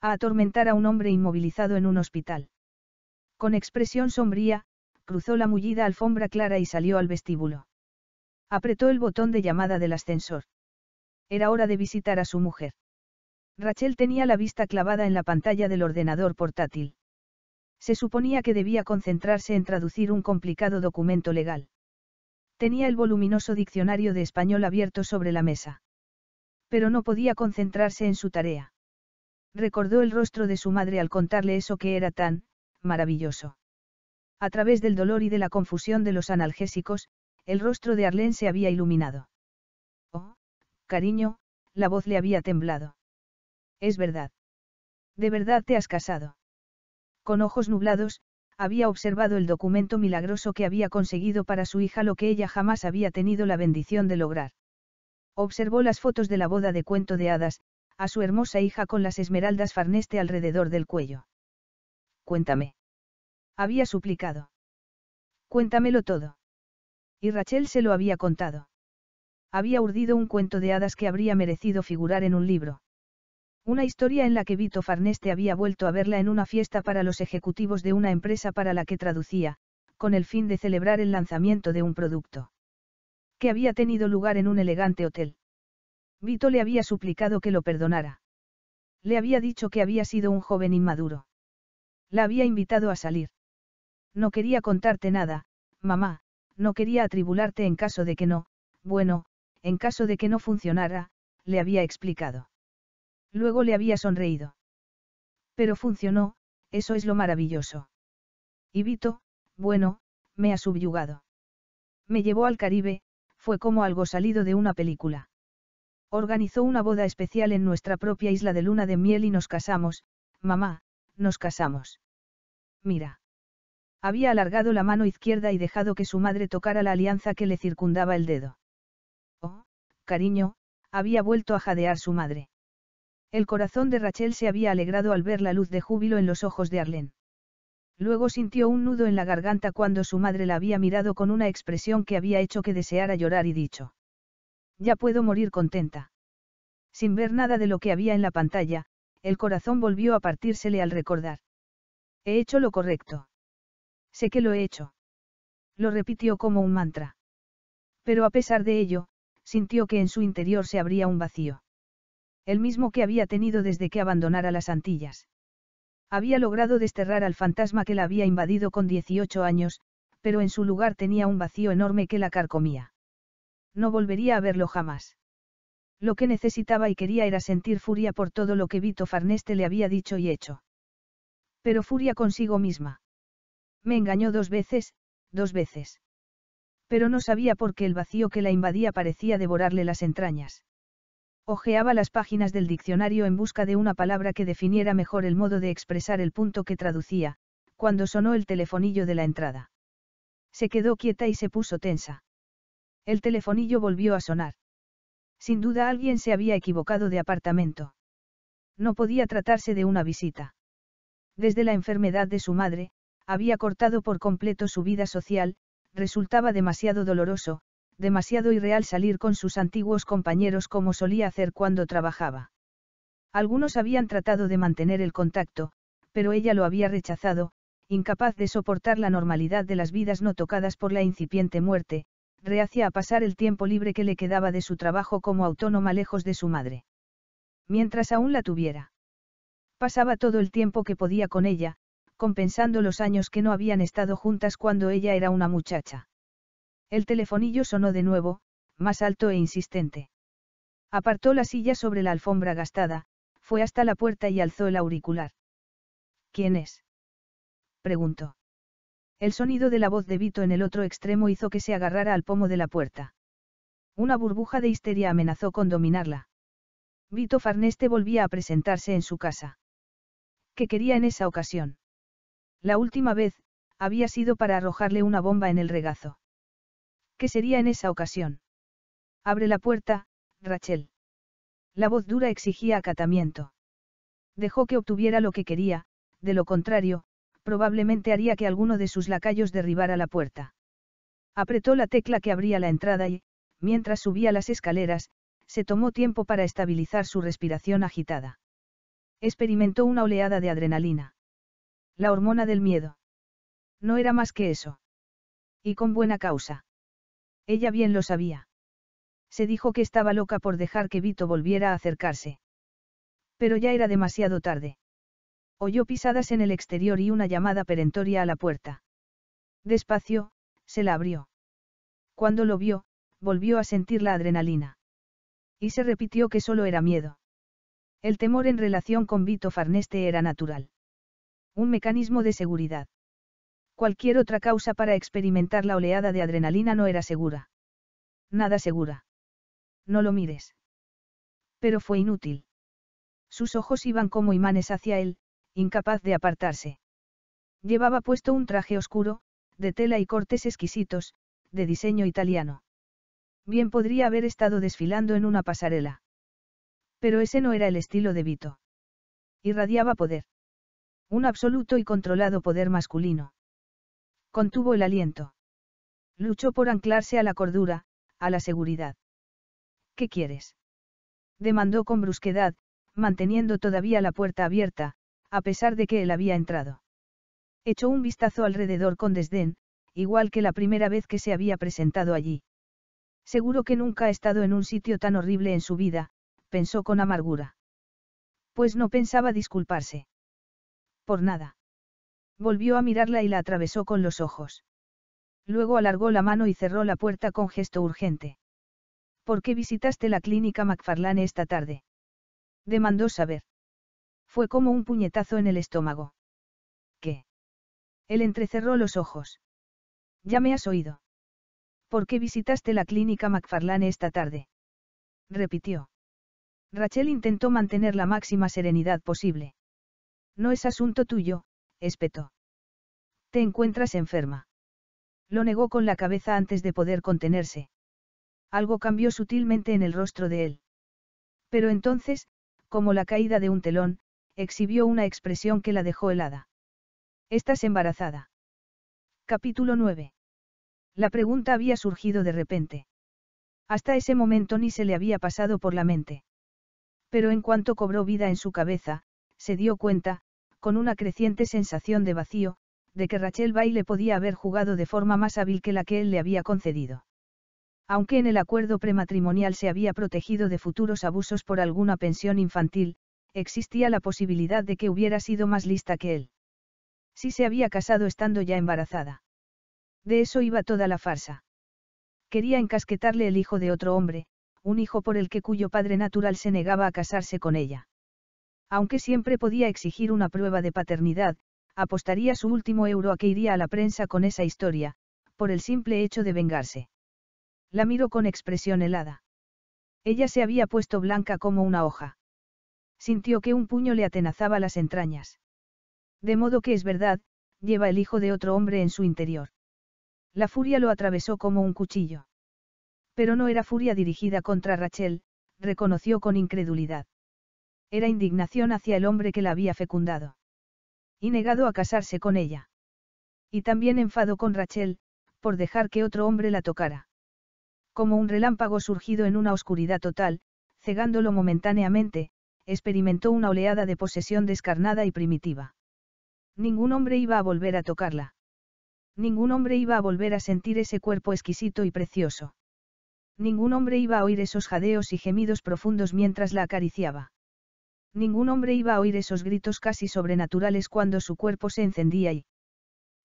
Speaker 1: A atormentar a un hombre inmovilizado en un hospital. Con expresión sombría, cruzó la mullida alfombra clara y salió al vestíbulo. Apretó el botón de llamada del ascensor. Era hora de visitar a su mujer. Rachel tenía la vista clavada en la pantalla del ordenador portátil. Se suponía que debía concentrarse en traducir un complicado documento legal. Tenía el voluminoso diccionario de español abierto sobre la mesa. Pero no podía concentrarse en su tarea. Recordó el rostro de su madre al contarle eso que era tan, maravilloso. A través del dolor y de la confusión de los analgésicos, el rostro de Arlene se había iluminado. Oh, cariño, la voz le había temblado. Es verdad. ¿De verdad te has casado? Con ojos nublados, había observado el documento milagroso que había conseguido para su hija lo que ella jamás había tenido la bendición de lograr. Observó las fotos de la boda de cuento de hadas, a su hermosa hija con las esmeraldas farneste alrededor del cuello. Cuéntame. Había suplicado. Cuéntamelo todo. Y Rachel se lo había contado. Había urdido un cuento de hadas que habría merecido figurar en un libro. Una historia en la que Vito Farneste había vuelto a verla en una fiesta para los ejecutivos de una empresa para la que traducía, con el fin de celebrar el lanzamiento de un producto. Que había tenido lugar en un elegante hotel. Vito le había suplicado que lo perdonara. Le había dicho que había sido un joven inmaduro. La había invitado a salir. No quería contarte nada, mamá, no quería atribularte en caso de que no, bueno, en caso de que no funcionara, le había explicado. Luego le había sonreído. Pero funcionó, eso es lo maravilloso. Y Vito, bueno, me ha subyugado. Me llevó al Caribe, fue como algo salido de una película. Organizó una boda especial en nuestra propia isla de luna de miel y nos casamos, mamá, nos casamos. Mira. Había alargado la mano izquierda y dejado que su madre tocara la alianza que le circundaba el dedo. Oh, cariño, había vuelto a jadear su madre. El corazón de Rachel se había alegrado al ver la luz de júbilo en los ojos de Arlene. Luego sintió un nudo en la garganta cuando su madre la había mirado con una expresión que había hecho que deseara llorar y dicho. Ya puedo morir contenta. Sin ver nada de lo que había en la pantalla, el corazón volvió a partírsele al recordar. He hecho lo correcto. Sé que lo he hecho. Lo repitió como un mantra. Pero a pesar de ello, sintió que en su interior se abría un vacío. El mismo que había tenido desde que abandonara las Antillas. Había logrado desterrar al fantasma que la había invadido con 18 años, pero en su lugar tenía un vacío enorme que la carcomía. No volvería a verlo jamás. Lo que necesitaba y quería era sentir furia por todo lo que Vito Farneste le había dicho y hecho. Pero furia consigo misma. Me engañó dos veces, dos veces. Pero no sabía por qué el vacío que la invadía parecía devorarle las entrañas. Ojeaba las páginas del diccionario en busca de una palabra que definiera mejor el modo de expresar el punto que traducía, cuando sonó el telefonillo de la entrada. Se quedó quieta y se puso tensa. El telefonillo volvió a sonar. Sin duda alguien se había equivocado de apartamento. No podía tratarse de una visita. Desde la enfermedad de su madre, había cortado por completo su vida social, resultaba demasiado doloroso, demasiado irreal salir con sus antiguos compañeros como solía hacer cuando trabajaba. Algunos habían tratado de mantener el contacto, pero ella lo había rechazado, incapaz de soportar la normalidad de las vidas no tocadas por la incipiente muerte, reacia a pasar el tiempo libre que le quedaba de su trabajo como autónoma lejos de su madre. Mientras aún la tuviera. Pasaba todo el tiempo que podía con ella, compensando los años que no habían estado juntas cuando ella era una muchacha. El telefonillo sonó de nuevo, más alto e insistente. Apartó la silla sobre la alfombra gastada, fue hasta la puerta y alzó el auricular. ¿Quién es? preguntó. El sonido de la voz de Vito en el otro extremo hizo que se agarrara al pomo de la puerta. Una burbuja de histeria amenazó con dominarla. Vito Farneste volvía a presentarse en su casa. ¿Qué quería en esa ocasión? La última vez, había sido para arrojarle una bomba en el regazo. ¿Qué sería en esa ocasión? Abre la puerta, Rachel. La voz dura exigía acatamiento. Dejó que obtuviera lo que quería, de lo contrario, probablemente haría que alguno de sus lacayos derribara la puerta. Apretó la tecla que abría la entrada y, mientras subía las escaleras, se tomó tiempo para estabilizar su respiración agitada. Experimentó una oleada de adrenalina. La hormona del miedo. No era más que eso. Y con buena causa. Ella bien lo sabía. Se dijo que estaba loca por dejar que Vito volviera a acercarse. Pero ya era demasiado tarde. Oyó pisadas en el exterior y una llamada perentoria a la puerta. Despacio, se la abrió. Cuando lo vio, volvió a sentir la adrenalina. Y se repitió que solo era miedo. El temor en relación con Vito Farneste era natural. Un mecanismo de seguridad. Cualquier otra causa para experimentar la oleada de adrenalina no era segura. Nada segura. No lo mires. Pero fue inútil. Sus ojos iban como imanes hacia él, incapaz de apartarse. Llevaba puesto un traje oscuro, de tela y cortes exquisitos, de diseño italiano. Bien podría haber estado desfilando en una pasarela. Pero ese no era el estilo de Vito. Irradiaba poder. Un absoluto y controlado poder masculino. Contuvo el aliento. Luchó por anclarse a la cordura, a la seguridad. ¿Qué quieres? demandó con brusquedad, manteniendo todavía la puerta abierta, a pesar de que él había entrado. Echó un vistazo alrededor con desdén, igual que la primera vez que se había presentado allí. Seguro que nunca ha estado en un sitio tan horrible en su vida, pensó con amargura. Pues no pensaba disculparse. Por nada. Volvió a mirarla y la atravesó con los ojos. Luego alargó la mano y cerró la puerta con gesto urgente. ¿Por qué visitaste la clínica McFarlane esta tarde? Demandó saber. Fue como un puñetazo en el estómago. ¿Qué? Él entrecerró los ojos. Ya me has oído. ¿Por qué visitaste la clínica McFarlane esta tarde? Repitió. Rachel intentó mantener la máxima serenidad posible. No es asunto tuyo, espetó. ¿Te encuentras enferma? Lo negó con la cabeza antes de poder contenerse. Algo cambió sutilmente en el rostro de él. Pero entonces, como la caída de un telón, exhibió una expresión que la dejó helada. Estás embarazada. Capítulo 9. La pregunta había surgido de repente. Hasta ese momento ni se le había pasado por la mente. Pero en cuanto cobró vida en su cabeza, se dio cuenta, con una creciente sensación de vacío, de que Rachel le podía haber jugado de forma más hábil que la que él le había concedido. Aunque en el acuerdo prematrimonial se había protegido de futuros abusos por alguna pensión infantil, existía la posibilidad de que hubiera sido más lista que él. Si se había casado estando ya embarazada. De eso iba toda la farsa. Quería encasquetarle el hijo de otro hombre, un hijo por el que cuyo padre natural se negaba a casarse con ella. Aunque siempre podía exigir una prueba de paternidad, apostaría su último euro a que iría a la prensa con esa historia, por el simple hecho de vengarse. La miró con expresión helada. Ella se había puesto blanca como una hoja. Sintió que un puño le atenazaba las entrañas. De modo que es verdad, lleva el hijo de otro hombre en su interior. La furia lo atravesó como un cuchillo. Pero no era furia dirigida contra Rachel, reconoció con incredulidad. Era indignación hacia el hombre que la había fecundado y negado a casarse con ella. Y también enfado con Rachel, por dejar que otro hombre la tocara. Como un relámpago surgido en una oscuridad total, cegándolo momentáneamente, experimentó una oleada de posesión descarnada y primitiva. Ningún hombre iba a volver a tocarla. Ningún hombre iba a volver a sentir ese cuerpo exquisito y precioso. Ningún hombre iba a oír esos jadeos y gemidos profundos mientras la acariciaba. Ningún hombre iba a oír esos gritos casi sobrenaturales cuando su cuerpo se encendía y...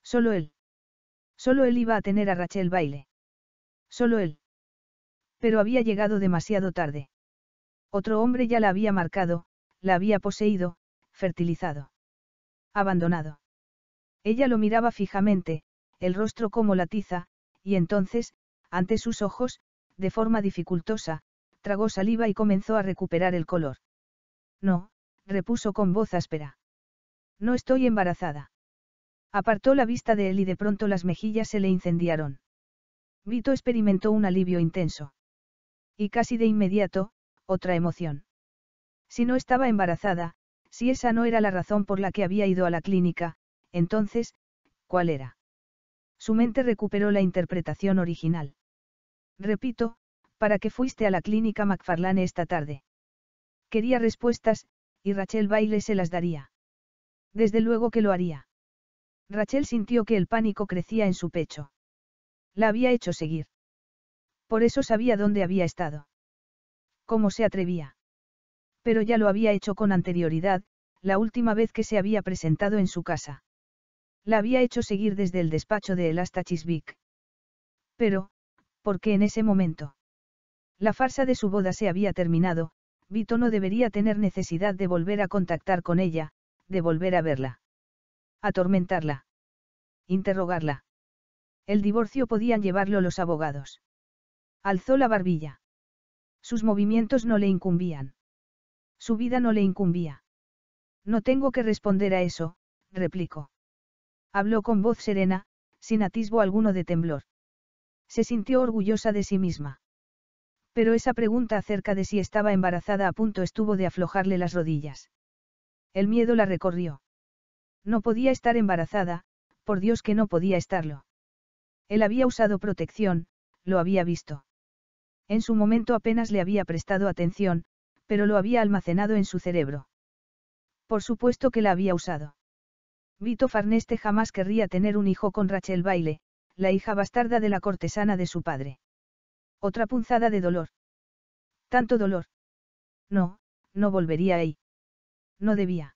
Speaker 1: Solo él. Solo él iba a tener a Rachel baile. Solo él. Pero había llegado demasiado tarde. Otro hombre ya la había marcado, la había poseído, fertilizado. Abandonado. Ella lo miraba fijamente, el rostro como la tiza, y entonces, ante sus ojos, de forma dificultosa, tragó saliva y comenzó a recuperar el color. No, repuso con voz áspera. No estoy embarazada. Apartó la vista de él y de pronto las mejillas se le incendiaron. Vito experimentó un alivio intenso. Y casi de inmediato, otra emoción. Si no estaba embarazada, si esa no era la razón por la que había ido a la clínica, entonces, ¿cuál era? Su mente recuperó la interpretación original. Repito, ¿para qué fuiste a la clínica McFarlane esta tarde? Quería respuestas, y Rachel Baile se las daría. Desde luego que lo haría. Rachel sintió que el pánico crecía en su pecho. La había hecho seguir. Por eso sabía dónde había estado. ¿Cómo se atrevía? Pero ya lo había hecho con anterioridad, la última vez que se había presentado en su casa. La había hecho seguir desde el despacho de él hasta Chiswick. Pero, ¿por qué en ese momento? La farsa de su boda se había terminado, Vito no debería tener necesidad de volver a contactar con ella, de volver a verla. Atormentarla. Interrogarla. El divorcio podían llevarlo los abogados. Alzó la barbilla. Sus movimientos no le incumbían. Su vida no le incumbía. No tengo que responder a eso, replicó. Habló con voz serena, sin atisbo alguno de temblor. Se sintió orgullosa de sí misma. Pero esa pregunta acerca de si estaba embarazada a punto estuvo de aflojarle las rodillas. El miedo la recorrió. No podía estar embarazada, por Dios que no podía estarlo. Él había usado protección, lo había visto. En su momento apenas le había prestado atención, pero lo había almacenado en su cerebro. Por supuesto que la había usado. Vito Farneste jamás querría tener un hijo con Rachel Baile, la hija bastarda de la cortesana de su padre. Otra punzada de dolor. Tanto dolor. No, no volvería ahí. No debía.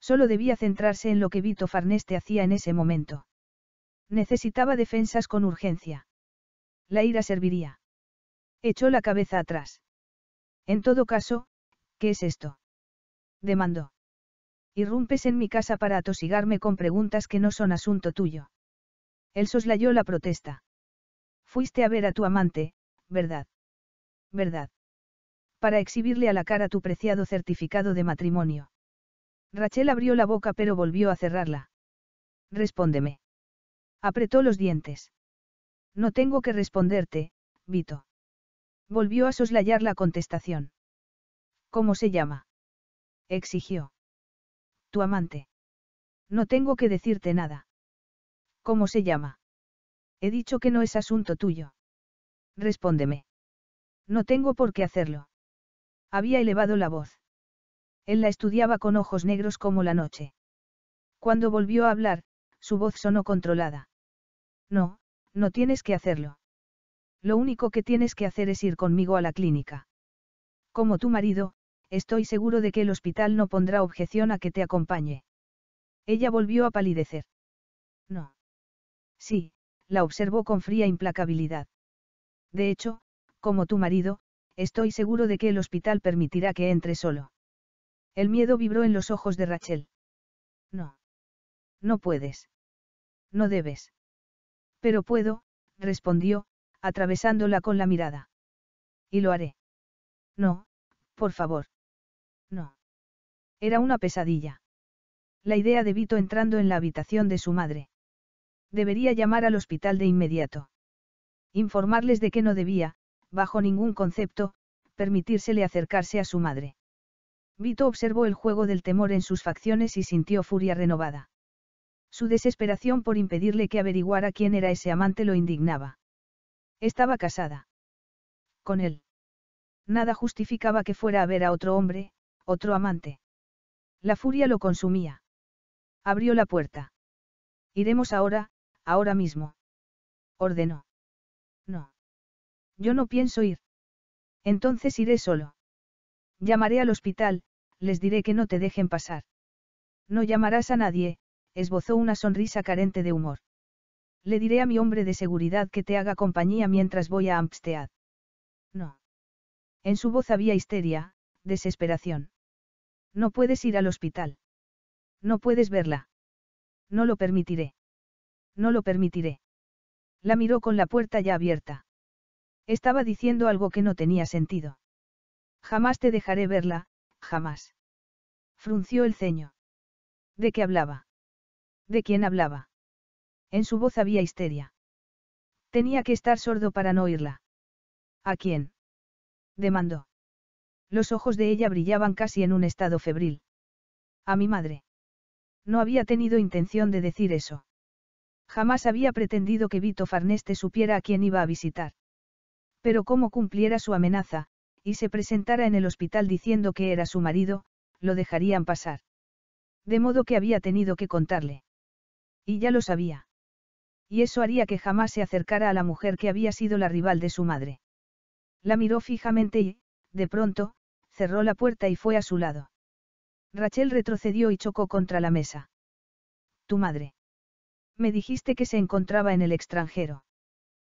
Speaker 1: Solo debía centrarse en lo que Vito Farneste hacía en ese momento. Necesitaba defensas con urgencia. La ira serviría. Echó la cabeza atrás. En todo caso, ¿qué es esto? Demandó. Irrumpes en mi casa para atosigarme con preguntas que no son asunto tuyo. Él soslayó la protesta. Fuiste a ver a tu amante, ¿verdad? ¿Verdad? Para exhibirle a la cara tu preciado certificado de matrimonio. Rachel abrió la boca pero volvió a cerrarla. Respóndeme. Apretó los dientes. No tengo que responderte, Vito. Volvió a soslayar la contestación. ¿Cómo se llama? Exigió. Tu amante. No tengo que decirte nada. ¿Cómo se llama? He dicho que no es asunto tuyo. Respóndeme. No tengo por qué hacerlo. Había elevado la voz. Él la estudiaba con ojos negros como la noche. Cuando volvió a hablar, su voz sonó controlada. No, no tienes que hacerlo. Lo único que tienes que hacer es ir conmigo a la clínica. Como tu marido, estoy seguro de que el hospital no pondrá objeción a que te acompañe. Ella volvió a palidecer. No. Sí, la observó con fría implacabilidad. De hecho, como tu marido, estoy seguro de que el hospital permitirá que entre solo. El miedo vibró en los ojos de Rachel. No. No puedes. No debes. Pero puedo, respondió, atravesándola con la mirada. Y lo haré. No, por favor. No. Era una pesadilla. La idea de Vito entrando en la habitación de su madre debería llamar al hospital de inmediato. Informarles de que no debía, bajo ningún concepto, permitírsele acercarse a su madre. Vito observó el juego del temor en sus facciones y sintió furia renovada. Su desesperación por impedirle que averiguara quién era ese amante lo indignaba. Estaba casada. Con él. Nada justificaba que fuera a ver a otro hombre, otro amante. La furia lo consumía. Abrió la puerta. Iremos ahora, ahora mismo. Ordenó. No. Yo no pienso ir. Entonces iré solo. Llamaré al hospital, les diré que no te dejen pasar. No llamarás a nadie, esbozó una sonrisa carente de humor. Le diré a mi hombre de seguridad que te haga compañía mientras voy a Amstead. No. En su voz había histeria, desesperación. No puedes ir al hospital. No puedes verla. No lo permitiré. No lo permitiré. La miró con la puerta ya abierta. Estaba diciendo algo que no tenía sentido. Jamás te dejaré verla, jamás. Frunció el ceño. ¿De qué hablaba? ¿De quién hablaba? En su voz había histeria. Tenía que estar sordo para no oírla. ¿A quién? demandó. Los ojos de ella brillaban casi en un estado febril. A mi madre. No había tenido intención de decir eso. Jamás había pretendido que Vito Farneste supiera a quién iba a visitar. Pero como cumpliera su amenaza, y se presentara en el hospital diciendo que era su marido, lo dejarían pasar. De modo que había tenido que contarle. Y ya lo sabía. Y eso haría que jamás se acercara a la mujer que había sido la rival de su madre. La miró fijamente y, de pronto, cerró la puerta y fue a su lado. Rachel retrocedió y chocó contra la mesa. Tu madre. Me dijiste que se encontraba en el extranjero.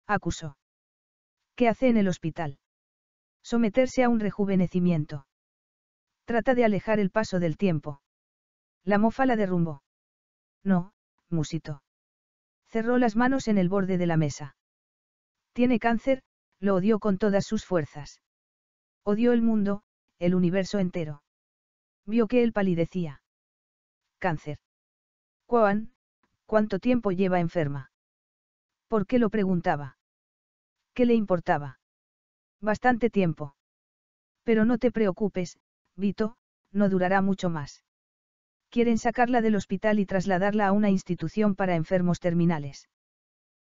Speaker 1: Acusó. ¿Qué hace en el hospital? Someterse a un rejuvenecimiento. Trata de alejar el paso del tiempo. La mofa la derrumbó. No, musito. Cerró las manos en el borde de la mesa. Tiene cáncer, lo odió con todas sus fuerzas. Odió el mundo, el universo entero. Vio que él palidecía. Cáncer. Cuán, ¿Cuánto tiempo lleva enferma? ¿Por qué lo preguntaba? ¿Qué le importaba? Bastante tiempo. Pero no te preocupes, Vito, no durará mucho más. Quieren sacarla del hospital y trasladarla a una institución para enfermos terminales.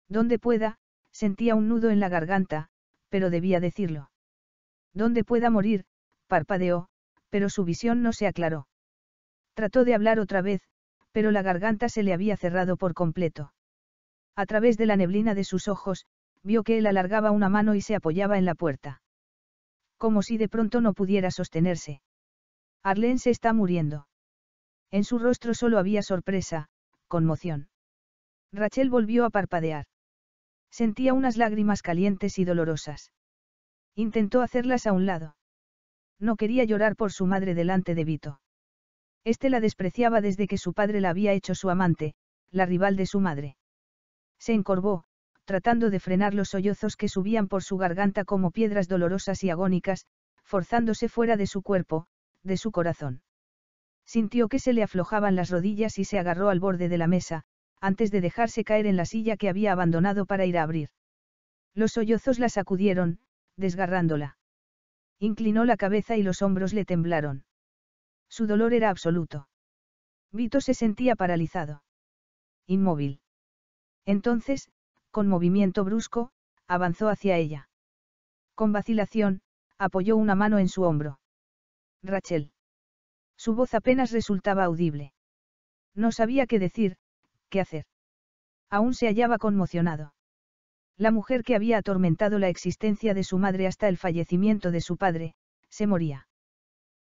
Speaker 1: Donde pueda, sentía un nudo en la garganta, pero debía decirlo. Donde pueda morir, parpadeó, pero su visión no se aclaró. Trató de hablar otra vez, pero la garganta se le había cerrado por completo. A través de la neblina de sus ojos, vio que él alargaba una mano y se apoyaba en la puerta. Como si de pronto no pudiera sostenerse. Arlene se está muriendo. En su rostro solo había sorpresa, conmoción. Rachel volvió a parpadear. Sentía unas lágrimas calientes y dolorosas. Intentó hacerlas a un lado. No quería llorar por su madre delante de Vito. Este la despreciaba desde que su padre la había hecho su amante, la rival de su madre. Se encorvó, tratando de frenar los sollozos que subían por su garganta como piedras dolorosas y agónicas, forzándose fuera de su cuerpo, de su corazón. Sintió que se le aflojaban las rodillas y se agarró al borde de la mesa, antes de dejarse caer en la silla que había abandonado para ir a abrir. Los sollozos la sacudieron, desgarrándola. Inclinó la cabeza y los hombros le temblaron. Su dolor era absoluto. Vito se sentía paralizado. Inmóvil. Entonces, con movimiento brusco, avanzó hacia ella. Con vacilación, apoyó una mano en su hombro. Rachel. Su voz apenas resultaba audible. No sabía qué decir, qué hacer. Aún se hallaba conmocionado. La mujer que había atormentado la existencia de su madre hasta el fallecimiento de su padre, se moría.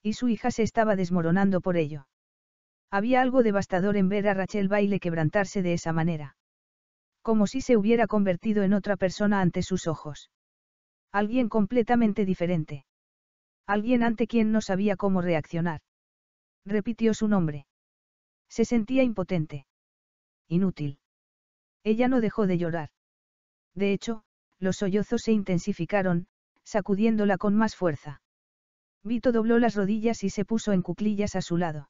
Speaker 1: Y su hija se estaba desmoronando por ello. Había algo devastador en ver a Rachel Baile quebrantarse de esa manera. Como si se hubiera convertido en otra persona ante sus ojos. Alguien completamente diferente. Alguien ante quien no sabía cómo reaccionar. Repitió su nombre. Se sentía impotente. Inútil. Ella no dejó de llorar. De hecho, los sollozos se intensificaron, sacudiéndola con más fuerza. Vito dobló las rodillas y se puso en cuclillas a su lado.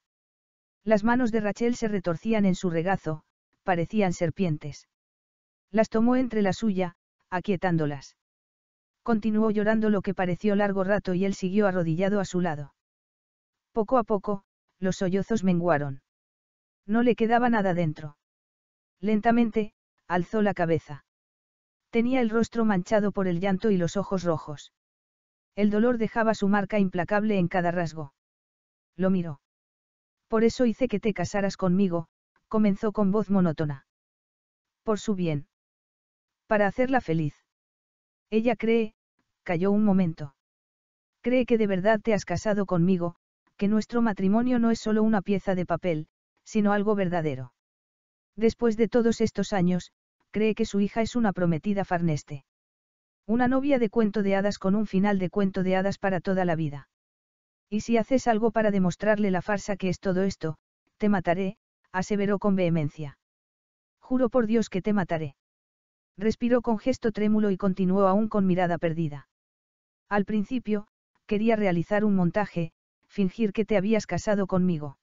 Speaker 1: Las manos de Rachel se retorcían en su regazo, parecían serpientes. Las tomó entre la suya, aquietándolas. Continuó llorando lo que pareció largo rato y él siguió arrodillado a su lado. Poco a poco, los sollozos menguaron. No le quedaba nada dentro. Lentamente, alzó la cabeza. Tenía el rostro manchado por el llanto y los ojos rojos. El dolor dejaba su marca implacable en cada rasgo. Lo miró. Por eso hice que te casaras conmigo, comenzó con voz monótona. Por su bien. Para hacerla feliz. Ella cree, cayó un momento. Cree que de verdad te has casado conmigo, que nuestro matrimonio no es solo una pieza de papel, sino algo verdadero. Después de todos estos años, cree que su hija es una prometida farneste. Una novia de cuento de hadas con un final de cuento de hadas para toda la vida. Y si haces algo para demostrarle la farsa que es todo esto, te mataré, aseveró con vehemencia. Juro por Dios que te mataré. Respiró con gesto trémulo y continuó aún con mirada perdida. Al principio, quería realizar un montaje, fingir que te habías casado conmigo.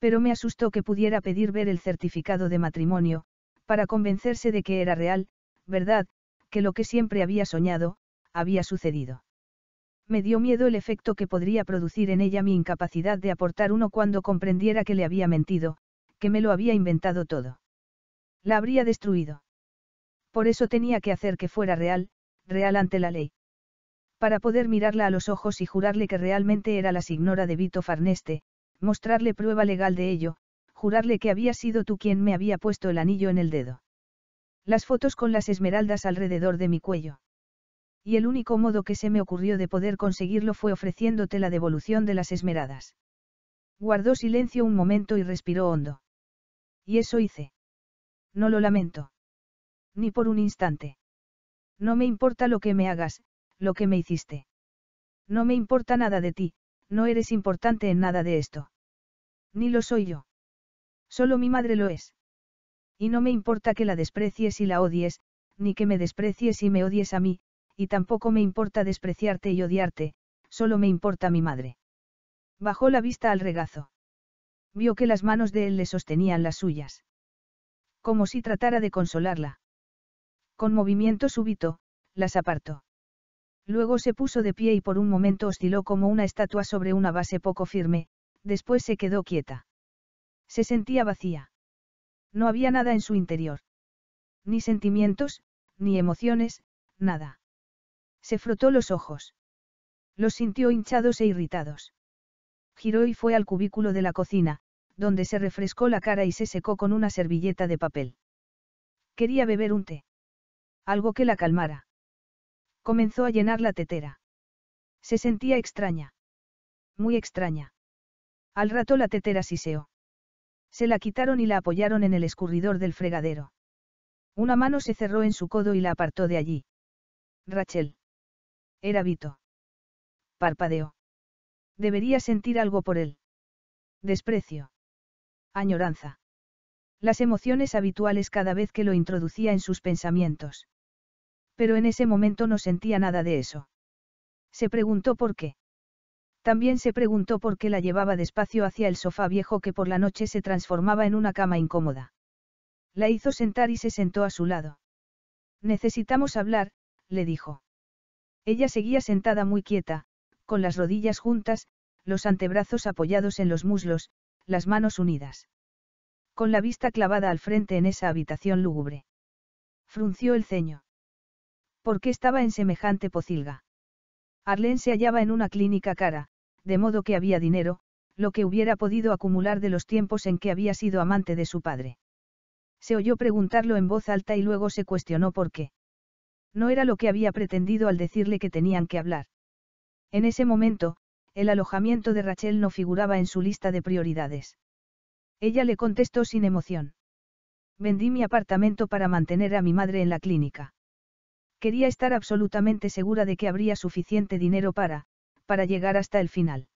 Speaker 1: Pero me asustó que pudiera pedir ver el certificado de matrimonio, para convencerse de que era real, ¿verdad? que lo que siempre había soñado, había sucedido. Me dio miedo el efecto que podría producir en ella mi incapacidad de aportar uno cuando comprendiera que le había mentido, que me lo había inventado todo. La habría destruido. Por eso tenía que hacer que fuera real, real ante la ley. Para poder mirarla a los ojos y jurarle que realmente era la signora de Vito Farneste, mostrarle prueba legal de ello, jurarle que había sido tú quien me había puesto el anillo en el dedo. Las fotos con las esmeraldas alrededor de mi cuello. Y el único modo que se me ocurrió de poder conseguirlo fue ofreciéndote la devolución de las esmeraldas. Guardó silencio un momento y respiró hondo. Y eso hice. No lo lamento. Ni por un instante. No me importa lo que me hagas, lo que me hiciste. No me importa nada de ti, no eres importante en nada de esto. Ni lo soy yo. Solo mi madre lo es. Y no me importa que la desprecies y la odies, ni que me desprecies y me odies a mí, y tampoco me importa despreciarte y odiarte, solo me importa mi madre. Bajó la vista al regazo. Vio que las manos de él le sostenían las suyas. Como si tratara de consolarla. Con movimiento súbito, las apartó. Luego se puso de pie y por un momento osciló como una estatua sobre una base poco firme, después se quedó quieta. Se sentía vacía. No había nada en su interior. Ni sentimientos, ni emociones, nada. Se frotó los ojos. Los sintió hinchados e irritados. Giró y fue al cubículo de la cocina, donde se refrescó la cara y se secó con una servilleta de papel. Quería beber un té. Algo que la calmara. Comenzó a llenar la tetera. Se sentía extraña. Muy extraña. Al rato la tetera siseó. Se la quitaron y la apoyaron en el escurridor del fregadero. Una mano se cerró en su codo y la apartó de allí. Rachel. Era Vito. Parpadeó. Debería sentir algo por él. Desprecio. Añoranza. Las emociones habituales cada vez que lo introducía en sus pensamientos. Pero en ese momento no sentía nada de eso. Se preguntó por qué. También se preguntó por qué la llevaba despacio hacia el sofá viejo que por la noche se transformaba en una cama incómoda. La hizo sentar y se sentó a su lado. Necesitamos hablar, le dijo. Ella seguía sentada muy quieta, con las rodillas juntas, los antebrazos apoyados en los muslos, las manos unidas. Con la vista clavada al frente en esa habitación lúgubre. Frunció el ceño. ¿Por qué estaba en semejante pocilga? Arlen se hallaba en una clínica cara, de modo que había dinero, lo que hubiera podido acumular de los tiempos en que había sido amante de su padre. Se oyó preguntarlo en voz alta y luego se cuestionó por qué. No era lo que había pretendido al decirle que tenían que hablar. En ese momento, el alojamiento de Rachel no figuraba en su lista de prioridades. Ella le contestó sin emoción. Vendí mi apartamento para mantener a mi madre en la clínica. Quería estar absolutamente segura de que habría suficiente dinero para, para llegar hasta el final.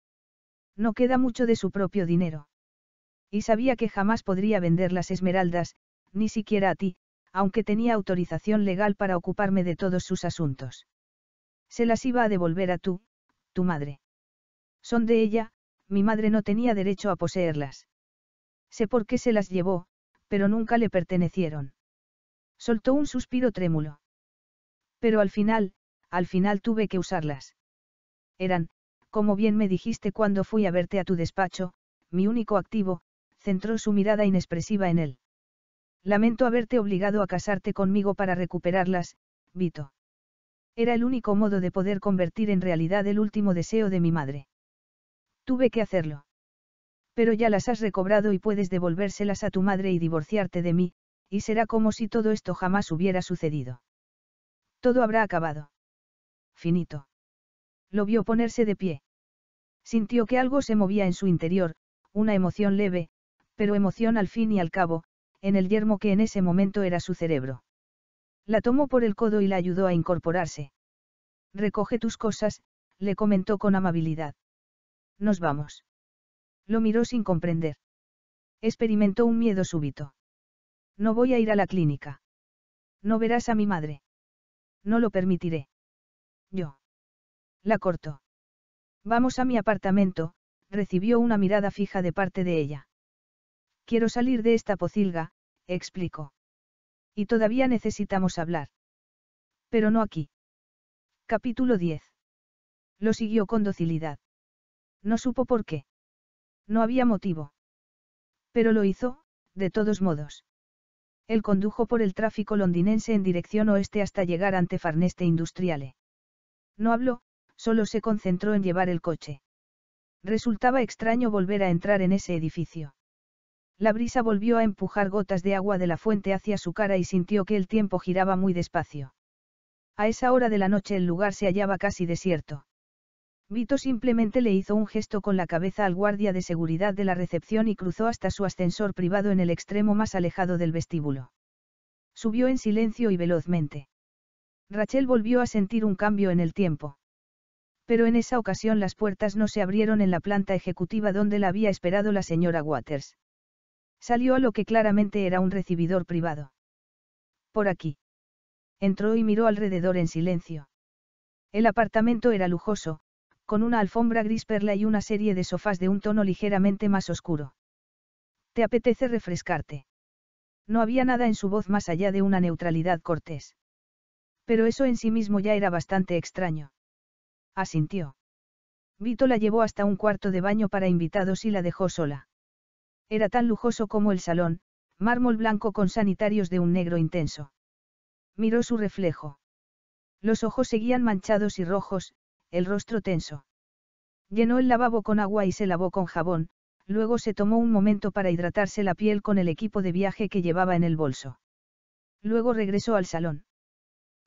Speaker 1: No queda mucho de su propio dinero. Y sabía que jamás podría vender las esmeraldas, ni siquiera a ti, aunque tenía autorización legal para ocuparme de todos sus asuntos. Se las iba a devolver a tú, tu madre. Son de ella, mi madre no tenía derecho a poseerlas. Sé por qué se las llevó, pero nunca le pertenecieron. Soltó un suspiro trémulo. Pero al final, al final tuve que usarlas. Eran, como bien me dijiste cuando fui a verte a tu despacho, mi único activo, centró su mirada inexpresiva en él. Lamento haberte obligado a casarte conmigo para recuperarlas, Vito. Era el único modo de poder convertir en realidad el último deseo de mi madre. Tuve que hacerlo. Pero ya las has recobrado y puedes devolvérselas a tu madre y divorciarte de mí, y será como si todo esto jamás hubiera sucedido. Todo habrá acabado. Finito. Lo vio ponerse de pie. Sintió que algo se movía en su interior, una emoción leve, pero emoción al fin y al cabo, en el yermo que en ese momento era su cerebro. La tomó por el codo y la ayudó a incorporarse. Recoge tus cosas, le comentó con amabilidad. Nos vamos. Lo miró sin comprender. Experimentó un miedo súbito. No voy a ir a la clínica. No verás a mi madre. No lo permitiré. Yo la cortó. Vamos a mi apartamento, recibió una mirada fija de parte de ella. Quiero salir de esta pocilga, explicó. Y todavía necesitamos hablar. Pero no aquí. Capítulo 10. Lo siguió con docilidad. No supo por qué. No había motivo. Pero lo hizo, de todos modos. Él condujo por el tráfico londinense en dirección oeste hasta llegar ante Farneste Industriale. No habló, solo se concentró en llevar el coche. Resultaba extraño volver a entrar en ese edificio. La brisa volvió a empujar gotas de agua de la fuente hacia su cara y sintió que el tiempo giraba muy despacio. A esa hora de la noche el lugar se hallaba casi desierto. Vito simplemente le hizo un gesto con la cabeza al guardia de seguridad de la recepción y cruzó hasta su ascensor privado en el extremo más alejado del vestíbulo. Subió en silencio y velozmente. Rachel volvió a sentir un cambio en el tiempo. Pero en esa ocasión las puertas no se abrieron en la planta ejecutiva donde la había esperado la señora Waters. Salió a lo que claramente era un recibidor privado. Por aquí. Entró y miró alrededor en silencio. El apartamento era lujoso, con una alfombra gris perla y una serie de sofás de un tono ligeramente más oscuro. ¿Te apetece refrescarte? No había nada en su voz más allá de una neutralidad cortés. Pero eso en sí mismo ya era bastante extraño asintió. Vito la llevó hasta un cuarto de baño para invitados y la dejó sola. Era tan lujoso como el salón, mármol blanco con sanitarios de un negro intenso. Miró su reflejo. Los ojos seguían manchados y rojos, el rostro tenso. Llenó el lavabo con agua y se lavó con jabón, luego se tomó un momento para hidratarse la piel con el equipo de viaje que llevaba en el bolso. Luego regresó al salón.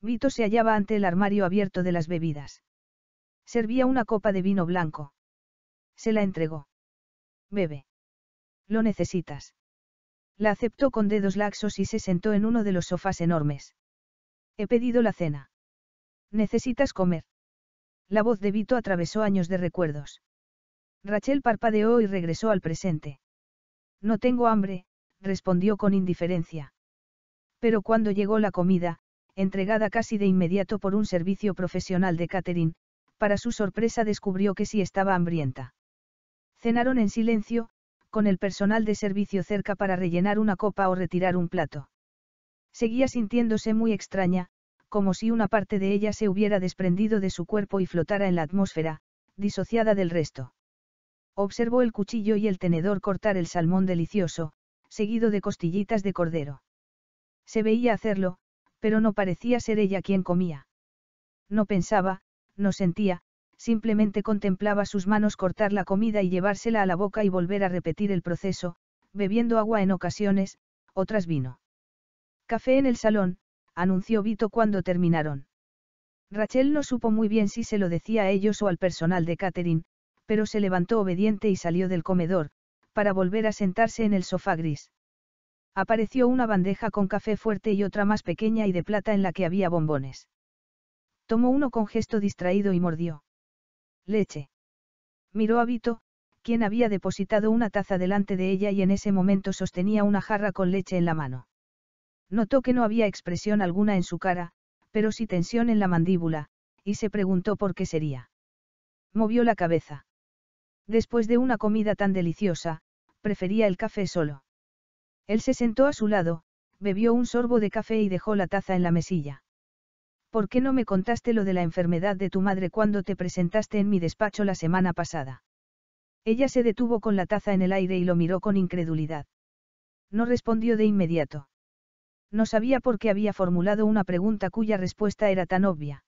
Speaker 1: Vito se hallaba ante el armario abierto de las bebidas. Servía una copa de vino blanco. Se la entregó. Bebe. Lo necesitas. La aceptó con dedos laxos y se sentó en uno de los sofás enormes. He pedido la cena. Necesitas comer. La voz de Vito atravesó años de recuerdos. Rachel parpadeó y regresó al presente. No tengo hambre, respondió con indiferencia. Pero cuando llegó la comida, entregada casi de inmediato por un servicio profesional de Catherine para su sorpresa descubrió que sí estaba hambrienta. Cenaron en silencio, con el personal de servicio cerca para rellenar una copa o retirar un plato. Seguía sintiéndose muy extraña, como si una parte de ella se hubiera desprendido de su cuerpo y flotara en la atmósfera, disociada del resto. Observó el cuchillo y el tenedor cortar el salmón delicioso, seguido de costillitas de cordero. Se veía hacerlo, pero no parecía ser ella quien comía. No pensaba, no sentía, simplemente contemplaba sus manos cortar la comida y llevársela a la boca y volver a repetir el proceso, bebiendo agua en ocasiones, otras vino. Café en el salón, anunció Vito cuando terminaron. Rachel no supo muy bien si se lo decía a ellos o al personal de Catherine, pero se levantó obediente y salió del comedor, para volver a sentarse en el sofá gris. Apareció una bandeja con café fuerte y otra más pequeña y de plata en la que había bombones. Tomó uno con gesto distraído y mordió. Leche. Miró a Vito, quien había depositado una taza delante de ella y en ese momento sostenía una jarra con leche en la mano. Notó que no había expresión alguna en su cara, pero sí tensión en la mandíbula, y se preguntó por qué sería. Movió la cabeza. Después de una comida tan deliciosa, prefería el café solo. Él se sentó a su lado, bebió un sorbo de café y dejó la taza en la mesilla. ¿Por qué no me contaste lo de la enfermedad de tu madre cuando te presentaste en mi despacho la semana pasada? Ella se detuvo con la taza en el aire y lo miró con incredulidad. No respondió de inmediato. No sabía por qué había formulado una pregunta cuya respuesta era tan obvia.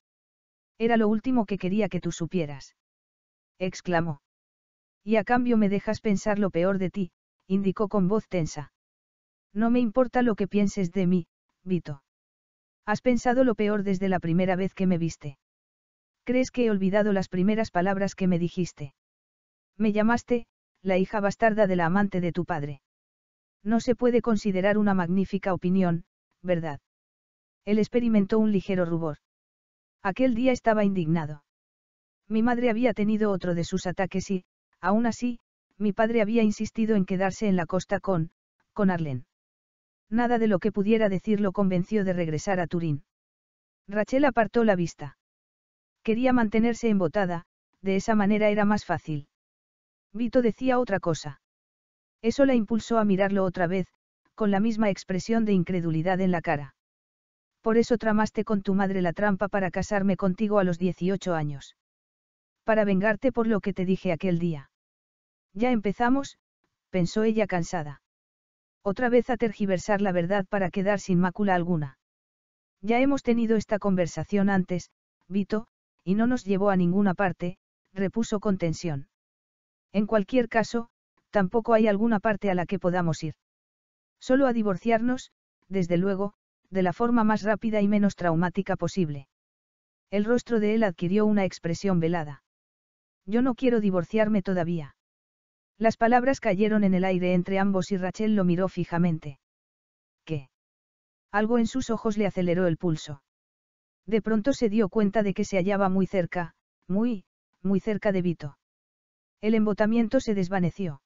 Speaker 1: Era lo último que quería que tú supieras. Exclamó. Y a cambio me dejas pensar lo peor de ti, indicó con voz tensa. No me importa lo que pienses de mí, Vito. Has pensado lo peor desde la primera vez que me viste. ¿Crees que he olvidado las primeras palabras que me dijiste? Me llamaste, la hija bastarda de la amante de tu padre. No se puede considerar una magnífica opinión, ¿verdad? Él experimentó un ligero rubor. Aquel día estaba indignado. Mi madre había tenido otro de sus ataques y, aún así, mi padre había insistido en quedarse en la costa con, con Arlen. Nada de lo que pudiera decir lo convenció de regresar a Turín. Rachel apartó la vista. Quería mantenerse embotada, de esa manera era más fácil. Vito decía otra cosa. Eso la impulsó a mirarlo otra vez, con la misma expresión de incredulidad en la cara. Por eso tramaste con tu madre la trampa para casarme contigo a los 18 años. Para vengarte por lo que te dije aquel día. Ya empezamos, pensó ella cansada. Otra vez a tergiversar la verdad para quedar sin mácula alguna. Ya hemos tenido esta conversación antes, Vito, y no nos llevó a ninguna parte, repuso con tensión. En cualquier caso, tampoco hay alguna parte a la que podamos ir. Solo a divorciarnos, desde luego, de la forma más rápida y menos traumática posible. El rostro de él adquirió una expresión velada. Yo no quiero divorciarme todavía. Las palabras cayeron en el aire entre ambos y Rachel lo miró fijamente. ¿Qué? Algo en sus ojos le aceleró el pulso. De pronto se dio cuenta de que se hallaba muy cerca, muy, muy cerca de Vito. El embotamiento se desvaneció.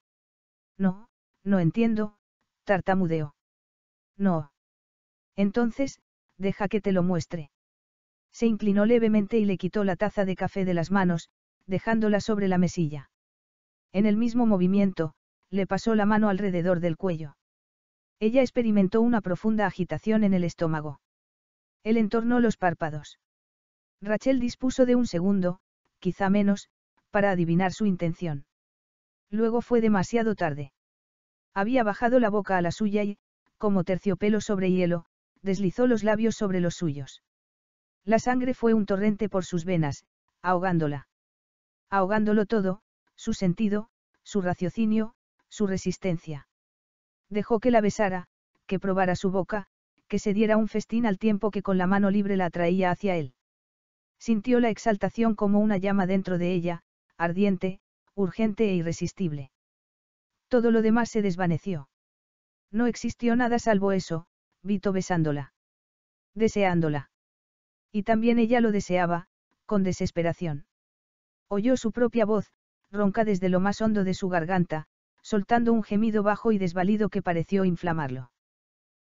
Speaker 1: No, no entiendo, tartamudeó. No. Entonces, deja que te lo muestre. Se inclinó levemente y le quitó la taza de café de las manos, dejándola sobre la mesilla. En el mismo movimiento, le pasó la mano alrededor del cuello. Ella experimentó una profunda agitación en el estómago. Él entornó los párpados. Rachel dispuso de un segundo, quizá menos, para adivinar su intención. Luego fue demasiado tarde. Había bajado la boca a la suya y, como terciopelo sobre hielo, deslizó los labios sobre los suyos. La sangre fue un torrente por sus venas, ahogándola. Ahogándolo todo, su sentido, su raciocinio, su resistencia. Dejó que la besara, que probara su boca, que se diera un festín al tiempo que con la mano libre la atraía hacia él. Sintió la exaltación como una llama dentro de ella, ardiente, urgente e irresistible. Todo lo demás se desvaneció. No existió nada salvo eso, Vito besándola. Deseándola. Y también ella lo deseaba, con desesperación. Oyó su propia voz, ronca desde lo más hondo de su garganta, soltando un gemido bajo y desvalido que pareció inflamarlo.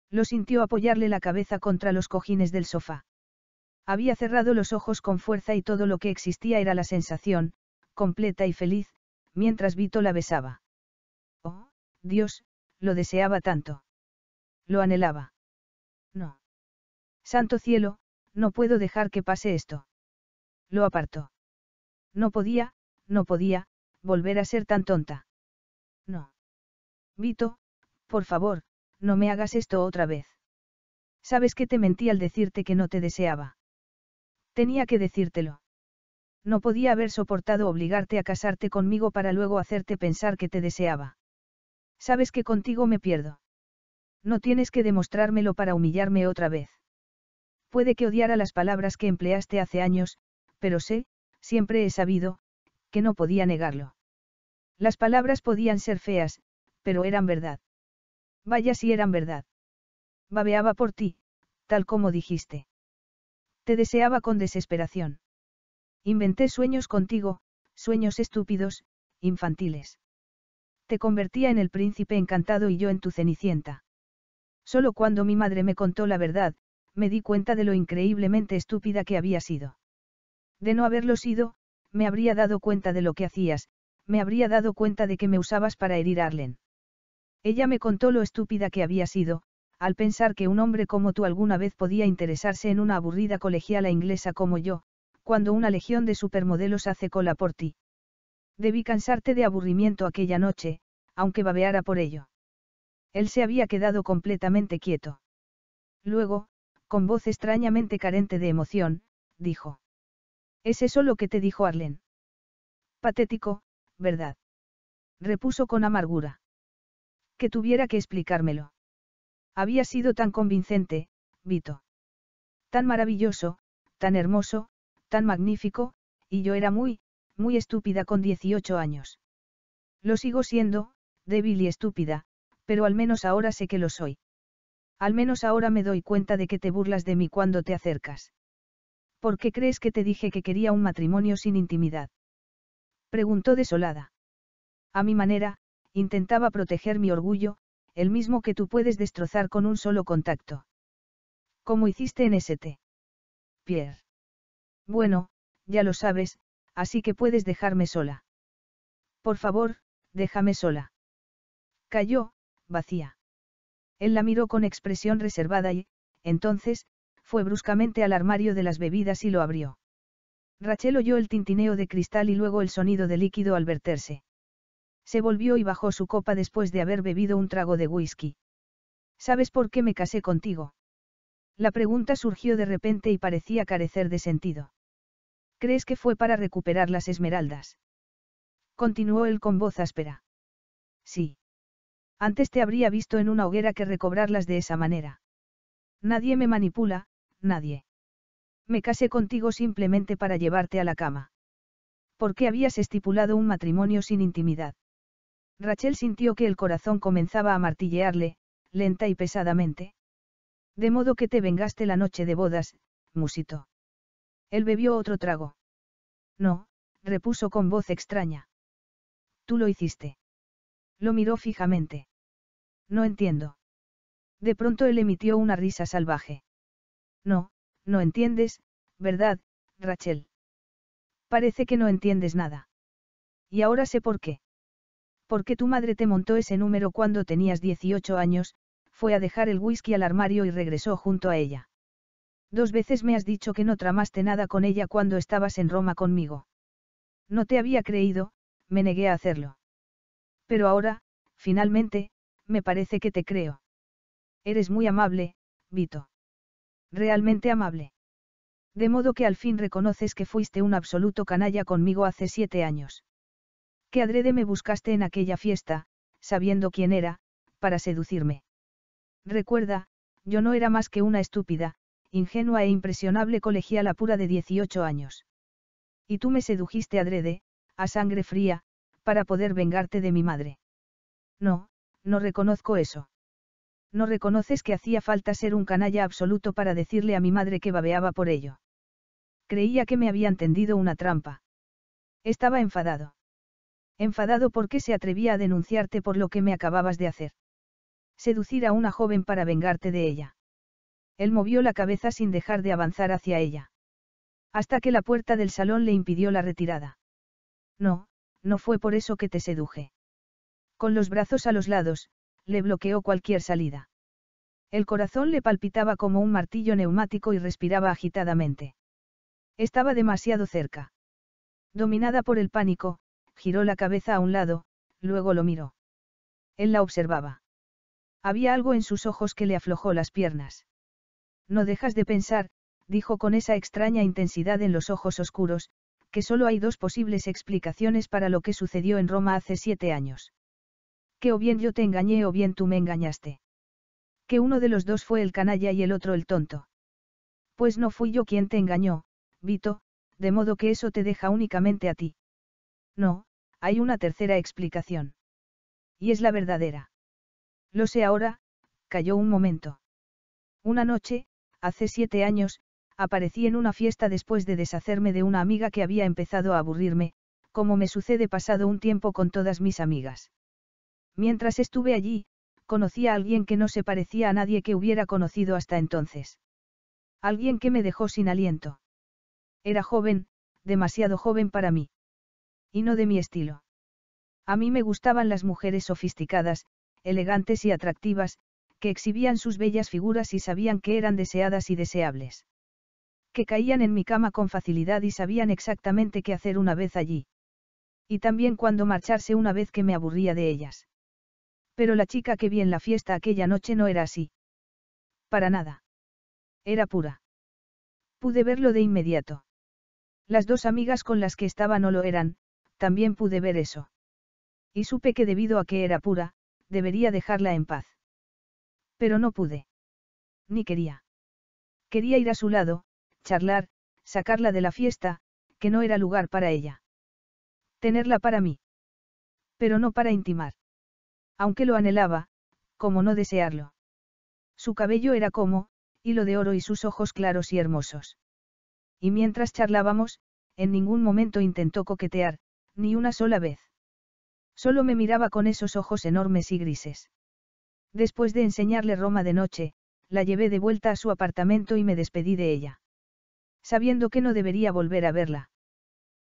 Speaker 1: Lo sintió apoyarle la cabeza contra los cojines del sofá. Había cerrado los ojos con fuerza y todo lo que existía era la sensación, completa y feliz, mientras Vito la besaba. Oh, Dios, lo deseaba tanto. Lo anhelaba. No. Santo cielo, no puedo dejar que pase esto. Lo apartó. No podía, no podía, volver a ser tan tonta. No. Vito, por favor, no me hagas esto otra vez. Sabes que te mentí al decirte que no te deseaba. Tenía que decírtelo. No podía haber soportado obligarte a casarte conmigo para luego hacerte pensar que te deseaba. Sabes que contigo me pierdo. No tienes que demostrármelo para humillarme otra vez. Puede que odiara las palabras que empleaste hace años, pero sé, siempre he sabido, no podía negarlo. Las palabras podían ser feas, pero eran verdad. Vaya si eran verdad. Babeaba por ti, tal como dijiste. Te deseaba con desesperación. Inventé sueños contigo, sueños estúpidos, infantiles. Te convertía en el príncipe encantado y yo en tu cenicienta. Solo cuando mi madre me contó la verdad, me di cuenta de lo increíblemente estúpida que había sido. De no haberlo sido, me habría dado cuenta de lo que hacías, me habría dado cuenta de que me usabas para herir a Arlen. Ella me contó lo estúpida que había sido, al pensar que un hombre como tú alguna vez podía interesarse en una aburrida colegiala inglesa como yo, cuando una legión de supermodelos hace cola por ti. Debí cansarte de aburrimiento aquella noche, aunque babeara por ello. Él se había quedado completamente quieto. Luego, con voz extrañamente carente de emoción, dijo. ¿Es eso lo que te dijo Arlen? Patético, ¿verdad? Repuso con amargura. Que tuviera que explicármelo. Había sido tan convincente, Vito. Tan maravilloso, tan hermoso, tan magnífico, y yo era muy, muy estúpida con 18 años. Lo sigo siendo, débil y estúpida, pero al menos ahora sé que lo soy. Al menos ahora me doy cuenta de que te burlas de mí cuando te acercas. ¿Por qué crees que te dije que quería un matrimonio sin intimidad? Preguntó desolada. A mi manera, intentaba proteger mi orgullo, el mismo que tú puedes destrozar con un solo contacto. ¿Cómo hiciste en té? Pierre. Bueno, ya lo sabes, así que puedes dejarme sola. Por favor, déjame sola. Cayó, vacía. Él la miró con expresión reservada y, entonces, fue bruscamente al armario de las bebidas y lo abrió. Rachel oyó el tintineo de cristal y luego el sonido de líquido al verterse. Se volvió y bajó su copa después de haber bebido un trago de whisky. ¿Sabes por qué me casé contigo? La pregunta surgió de repente y parecía carecer de sentido. ¿Crees que fue para recuperar las esmeraldas? Continuó él con voz áspera. Sí. Antes te habría visto en una hoguera que recobrarlas de esa manera. Nadie me manipula, nadie. Me casé contigo simplemente para llevarte a la cama. ¿Por qué habías estipulado un matrimonio sin intimidad? Rachel sintió que el corazón comenzaba a martillearle, lenta y pesadamente. De modo que te vengaste la noche de bodas, musito?» Él bebió otro trago. No, repuso con voz extraña. Tú lo hiciste. Lo miró fijamente. No entiendo. De pronto él emitió una risa salvaje. No, no entiendes, ¿verdad, Rachel? Parece que no entiendes nada. Y ahora sé por qué. Porque tu madre te montó ese número cuando tenías 18 años, fue a dejar el whisky al armario y regresó junto a ella. Dos veces me has dicho que no tramaste nada con ella cuando estabas en Roma conmigo. No te había creído, me negué a hacerlo. Pero ahora, finalmente, me parece que te creo. Eres muy amable, Vito realmente amable. De modo que al fin reconoces que fuiste un absoluto canalla conmigo hace siete años. Que adrede me buscaste en aquella fiesta, sabiendo quién era, para seducirme. Recuerda, yo no era más que una estúpida, ingenua e impresionable colegiala pura de 18 años. Y tú me sedujiste adrede, a sangre fría, para poder vengarte de mi madre. No, no reconozco eso. ¿No reconoces que hacía falta ser un canalla absoluto para decirle a mi madre que babeaba por ello? Creía que me habían tendido una trampa. Estaba enfadado. Enfadado porque se atrevía a denunciarte por lo que me acababas de hacer. Seducir a una joven para vengarte de ella. Él movió la cabeza sin dejar de avanzar hacia ella. Hasta que la puerta del salón le impidió la retirada. No, no fue por eso que te seduje. Con los brazos a los lados, le bloqueó cualquier salida. El corazón le palpitaba como un martillo neumático y respiraba agitadamente. Estaba demasiado cerca. Dominada por el pánico, giró la cabeza a un lado, luego lo miró. Él la observaba. Había algo en sus ojos que le aflojó las piernas. No dejas de pensar, dijo con esa extraña intensidad en los ojos oscuros, que solo hay dos posibles explicaciones para lo que sucedió en Roma hace siete años que o bien yo te engañé o bien tú me engañaste. Que uno de los dos fue el canalla y el otro el tonto. Pues no fui yo quien te engañó, Vito, de modo que eso te deja únicamente a ti. No, hay una tercera explicación. Y es la verdadera. Lo sé ahora, cayó un momento. Una noche, hace siete años, aparecí en una fiesta después de deshacerme de una amiga que había empezado a aburrirme, como me sucede pasado un tiempo con todas mis amigas. Mientras estuve allí, conocí a alguien que no se parecía a nadie que hubiera conocido hasta entonces. Alguien que me dejó sin aliento. Era joven, demasiado joven para mí. Y no de mi estilo. A mí me gustaban las mujeres sofisticadas, elegantes y atractivas, que exhibían sus bellas figuras y sabían que eran deseadas y deseables. Que caían en mi cama con facilidad y sabían exactamente qué hacer una vez allí. Y también cuando marcharse una vez que me aburría de ellas. Pero la chica que vi en la fiesta aquella noche no era así. Para nada. Era pura. Pude verlo de inmediato. Las dos amigas con las que estaba no lo eran, también pude ver eso. Y supe que debido a que era pura, debería dejarla en paz. Pero no pude. Ni quería. Quería ir a su lado, charlar, sacarla de la fiesta, que no era lugar para ella. Tenerla para mí. Pero no para intimar. Aunque lo anhelaba, como no desearlo? Su cabello era como, hilo de oro y sus ojos claros y hermosos. Y mientras charlábamos, en ningún momento intentó coquetear, ni una sola vez. Solo me miraba con esos ojos enormes y grises. Después de enseñarle Roma de noche, la llevé de vuelta a su apartamento y me despedí de ella. Sabiendo que no debería volver a verla.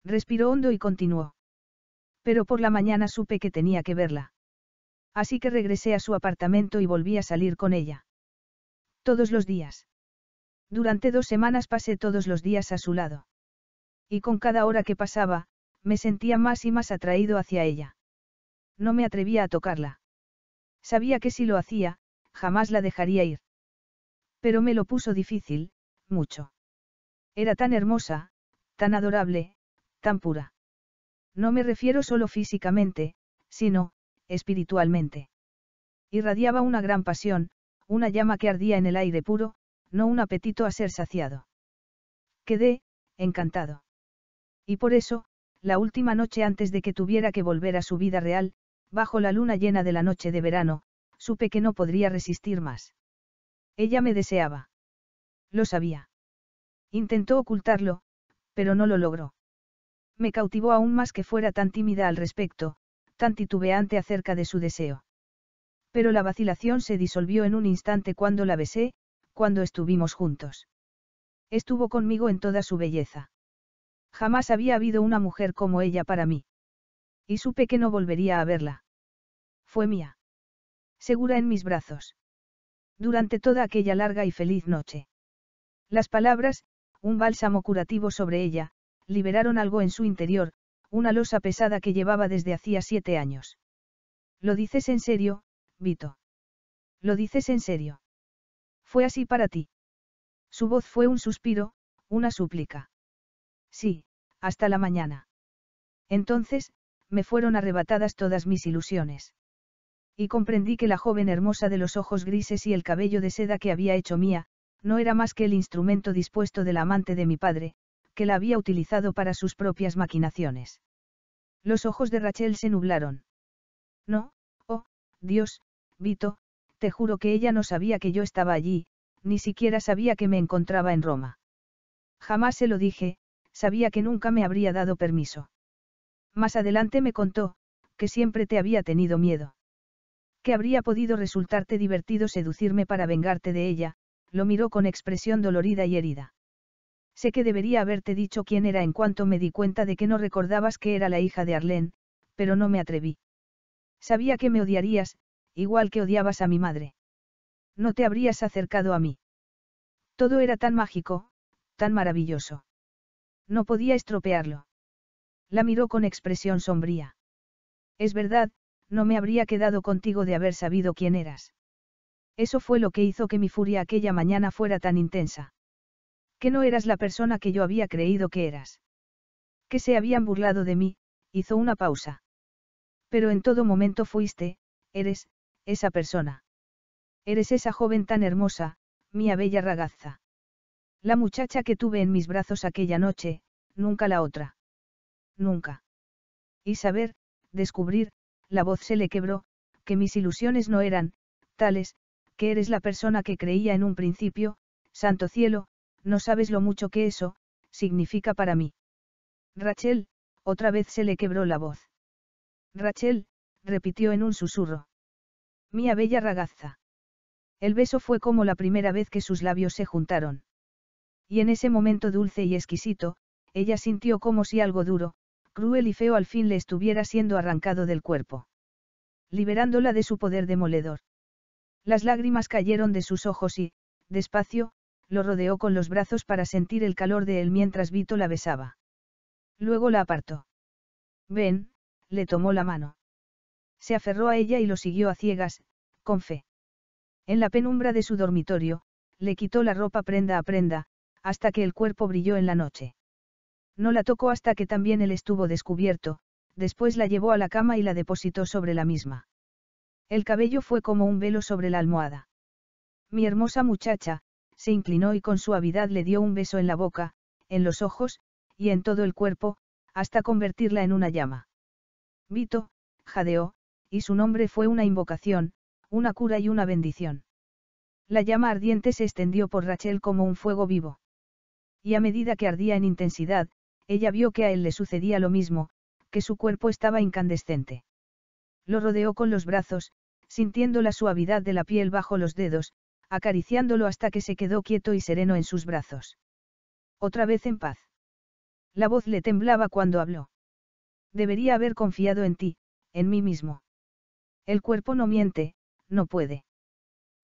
Speaker 1: Respiró hondo y continuó. Pero por la mañana supe que tenía que verla. Así que regresé a su apartamento y volví a salir con ella. Todos los días. Durante dos semanas pasé todos los días a su lado. Y con cada hora que pasaba, me sentía más y más atraído hacia ella. No me atrevía a tocarla. Sabía que si lo hacía, jamás la dejaría ir. Pero me lo puso difícil, mucho. Era tan hermosa, tan adorable, tan pura. No me refiero solo físicamente, sino, espiritualmente. Irradiaba una gran pasión, una llama que ardía en el aire puro, no un apetito a ser saciado. Quedé, encantado. Y por eso, la última noche antes de que tuviera que volver a su vida real, bajo la luna llena de la noche de verano, supe que no podría resistir más. Ella me deseaba. Lo sabía. Intentó ocultarlo, pero no lo logró. Me cautivó aún más que fuera tan tímida al respecto, tan titubeante acerca de su deseo. Pero la vacilación se disolvió en un instante cuando la besé, cuando estuvimos juntos. Estuvo conmigo en toda su belleza. Jamás había habido una mujer como ella para mí. Y supe que no volvería a verla. Fue mía. Segura en mis brazos. Durante toda aquella larga y feliz noche. Las palabras, un bálsamo curativo sobre ella, liberaron algo en su interior, una losa pesada que llevaba desde hacía siete años. ¿Lo dices en serio, Vito? ¿Lo dices en serio? Fue así para ti. Su voz fue un suspiro, una súplica. Sí, hasta la mañana. Entonces, me fueron arrebatadas todas mis ilusiones. Y comprendí que la joven hermosa de los ojos grises y el cabello de seda que había hecho mía, no era más que el instrumento dispuesto del amante de mi padre, que la había utilizado para sus propias maquinaciones. Los ojos de Rachel se nublaron. No, oh, Dios, Vito, te juro que ella no sabía que yo estaba allí, ni siquiera sabía que me encontraba en Roma. Jamás se lo dije, sabía que nunca me habría dado permiso. Más adelante me contó, que siempre te había tenido miedo. Que habría podido resultarte divertido seducirme para vengarte de ella, lo miró con expresión dolorida y herida. Sé que debería haberte dicho quién era en cuanto me di cuenta de que no recordabas que era la hija de Arlén, pero no me atreví. Sabía que me odiarías, igual que odiabas a mi madre. No te habrías acercado a mí. Todo era tan mágico, tan maravilloso. No podía estropearlo. La miró con expresión sombría. Es verdad, no me habría quedado contigo de haber sabido quién eras. Eso fue lo que hizo que mi furia aquella mañana fuera tan intensa. Que no eras la persona que yo había creído que eras. Que se habían burlado de mí, hizo una pausa. Pero en todo momento fuiste, eres, esa persona. Eres esa joven tan hermosa, mía bella ragazza. La muchacha que tuve en mis brazos aquella noche, nunca la otra. Nunca. Y saber, descubrir, la voz se le quebró, que mis ilusiones no eran, tales, que eres la persona que creía en un principio, santo cielo, no sabes lo mucho que eso, significa para mí. Rachel, otra vez se le quebró la voz. Rachel, repitió en un susurro. Mía bella ragazza. El beso fue como la primera vez que sus labios se juntaron. Y en ese momento dulce y exquisito, ella sintió como si algo duro, cruel y feo al fin le estuviera siendo arrancado del cuerpo. Liberándola de su poder demoledor. Las lágrimas cayeron de sus ojos y, despacio, lo rodeó con los brazos para sentir el calor de él mientras Vito la besaba. Luego la apartó. «Ven», le tomó la mano. Se aferró a ella y lo siguió a ciegas, con fe. En la penumbra de su dormitorio, le quitó la ropa prenda a prenda, hasta que el cuerpo brilló en la noche. No la tocó hasta que también él estuvo descubierto, después la llevó a la cama y la depositó sobre la misma. El cabello fue como un velo sobre la almohada. Mi hermosa muchacha, se inclinó y con suavidad le dio un beso en la boca, en los ojos, y en todo el cuerpo, hasta convertirla en una llama. Vito, jadeó, y su nombre fue una invocación, una cura y una bendición. La llama ardiente se extendió por Rachel como un fuego vivo. Y a medida que ardía en intensidad, ella vio que a él le sucedía lo mismo, que su cuerpo estaba incandescente. Lo rodeó con los brazos, sintiendo la suavidad de la piel bajo los dedos, acariciándolo hasta que se quedó quieto y sereno en sus brazos. Otra vez en paz. La voz le temblaba cuando habló. Debería haber confiado en ti, en mí mismo. El cuerpo no miente, no puede.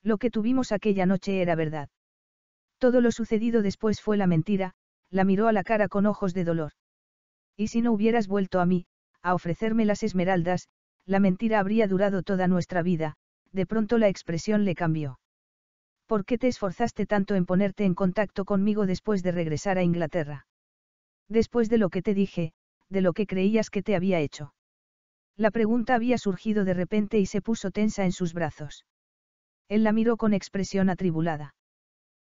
Speaker 1: Lo que tuvimos aquella noche era verdad. Todo lo sucedido después fue la mentira, la miró a la cara con ojos de dolor. Y si no hubieras vuelto a mí, a ofrecerme las esmeraldas, la mentira habría durado toda nuestra vida, de pronto la expresión le cambió. ¿Por qué te esforzaste tanto en ponerte en contacto conmigo después de regresar a Inglaterra? Después de lo que te dije, de lo que creías que te había hecho. La pregunta había surgido de repente y se puso tensa en sus brazos. Él la miró con expresión atribulada.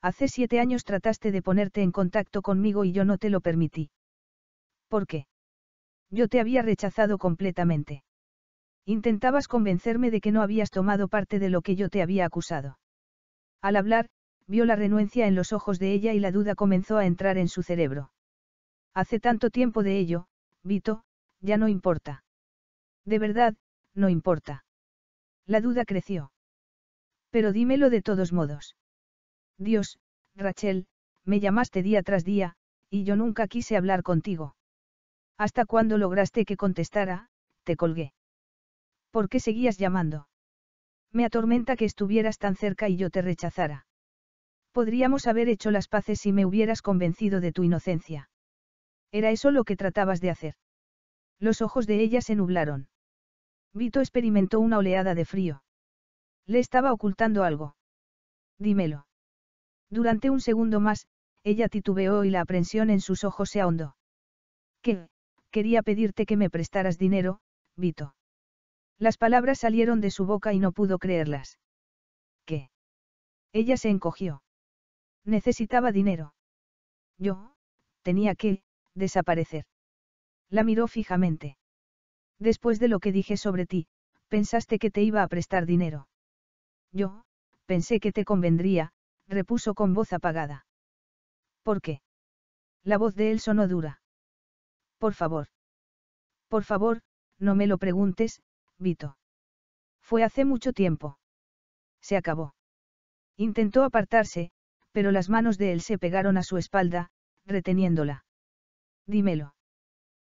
Speaker 1: Hace siete años trataste de ponerte en contacto conmigo y yo no te lo permití. ¿Por qué? Yo te había rechazado completamente. Intentabas convencerme de que no habías tomado parte de lo que yo te había acusado. Al hablar, vio la renuencia en los ojos de ella y la duda comenzó a entrar en su cerebro. Hace tanto tiempo de ello, Vito, ya no importa. De verdad, no importa. La duda creció. Pero dímelo de todos modos. Dios, Rachel, me llamaste día tras día, y yo nunca quise hablar contigo. Hasta cuando lograste que contestara, te colgué. ¿Por qué seguías llamando? Me atormenta que estuvieras tan cerca y yo te rechazara. Podríamos haber hecho las paces si me hubieras convencido de tu inocencia. Era eso lo que tratabas de hacer. Los ojos de ella se nublaron. Vito experimentó una oleada de frío. Le estaba ocultando algo. Dímelo. Durante un segundo más, ella titubeó y la aprensión en sus ojos se ahondó. ¿Qué? Quería pedirte que me prestaras dinero, Vito. Las palabras salieron de su boca y no pudo creerlas. ¿Qué? Ella se encogió. Necesitaba dinero. Yo, tenía que, desaparecer. La miró fijamente. Después de lo que dije sobre ti, pensaste que te iba a prestar dinero. Yo, pensé que te convendría, repuso con voz apagada. ¿Por qué? La voz de él sonó dura. Por favor. Por favor, no me lo preguntes, Vito. Fue hace mucho tiempo. Se acabó. Intentó apartarse, pero las manos de él se pegaron a su espalda, reteniéndola. Dímelo.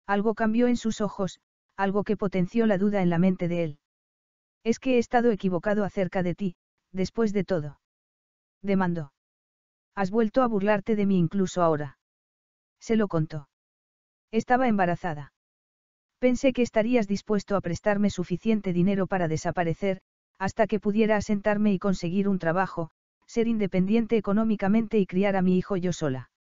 Speaker 1: Algo cambió en sus ojos, algo que potenció la duda en la mente de él. Es que he estado equivocado acerca de ti, después de todo. Demandó. Has vuelto a burlarte de mí incluso ahora. Se lo contó. Estaba embarazada. Pensé que estarías dispuesto a prestarme suficiente dinero para desaparecer, hasta que pudiera asentarme y conseguir un trabajo, ser independiente económicamente y criar a mi hijo yo sola.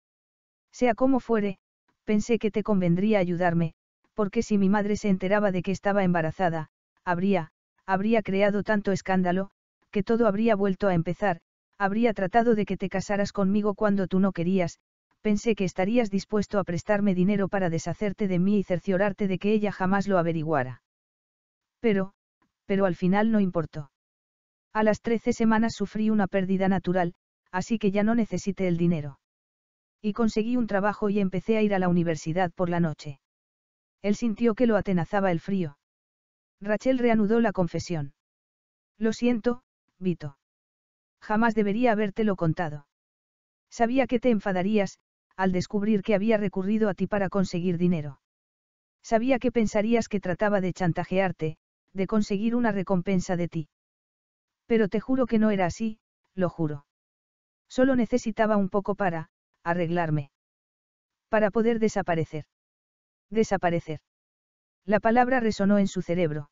Speaker 1: Sea como fuere, pensé que te convendría ayudarme, porque si mi madre se enteraba de que estaba embarazada, habría, habría creado tanto escándalo, que todo habría vuelto a empezar, habría tratado de que te casaras conmigo cuando tú no querías, pensé que estarías dispuesto a prestarme dinero para deshacerte de mí y cerciorarte de que ella jamás lo averiguara. Pero, pero al final no importó. A las trece semanas sufrí una pérdida natural, así que ya no necesité el dinero. Y conseguí un trabajo y empecé a ir a la universidad por la noche. Él sintió que lo atenazaba el frío. Rachel reanudó la confesión. Lo siento, Vito. Jamás debería habértelo contado. Sabía que te enfadarías, al descubrir que había recurrido a ti para conseguir dinero. Sabía que pensarías que trataba de chantajearte, de conseguir una recompensa de ti. Pero te juro que no era así, lo juro. Solo necesitaba un poco para, arreglarme. Para poder desaparecer. Desaparecer. La palabra resonó en su cerebro.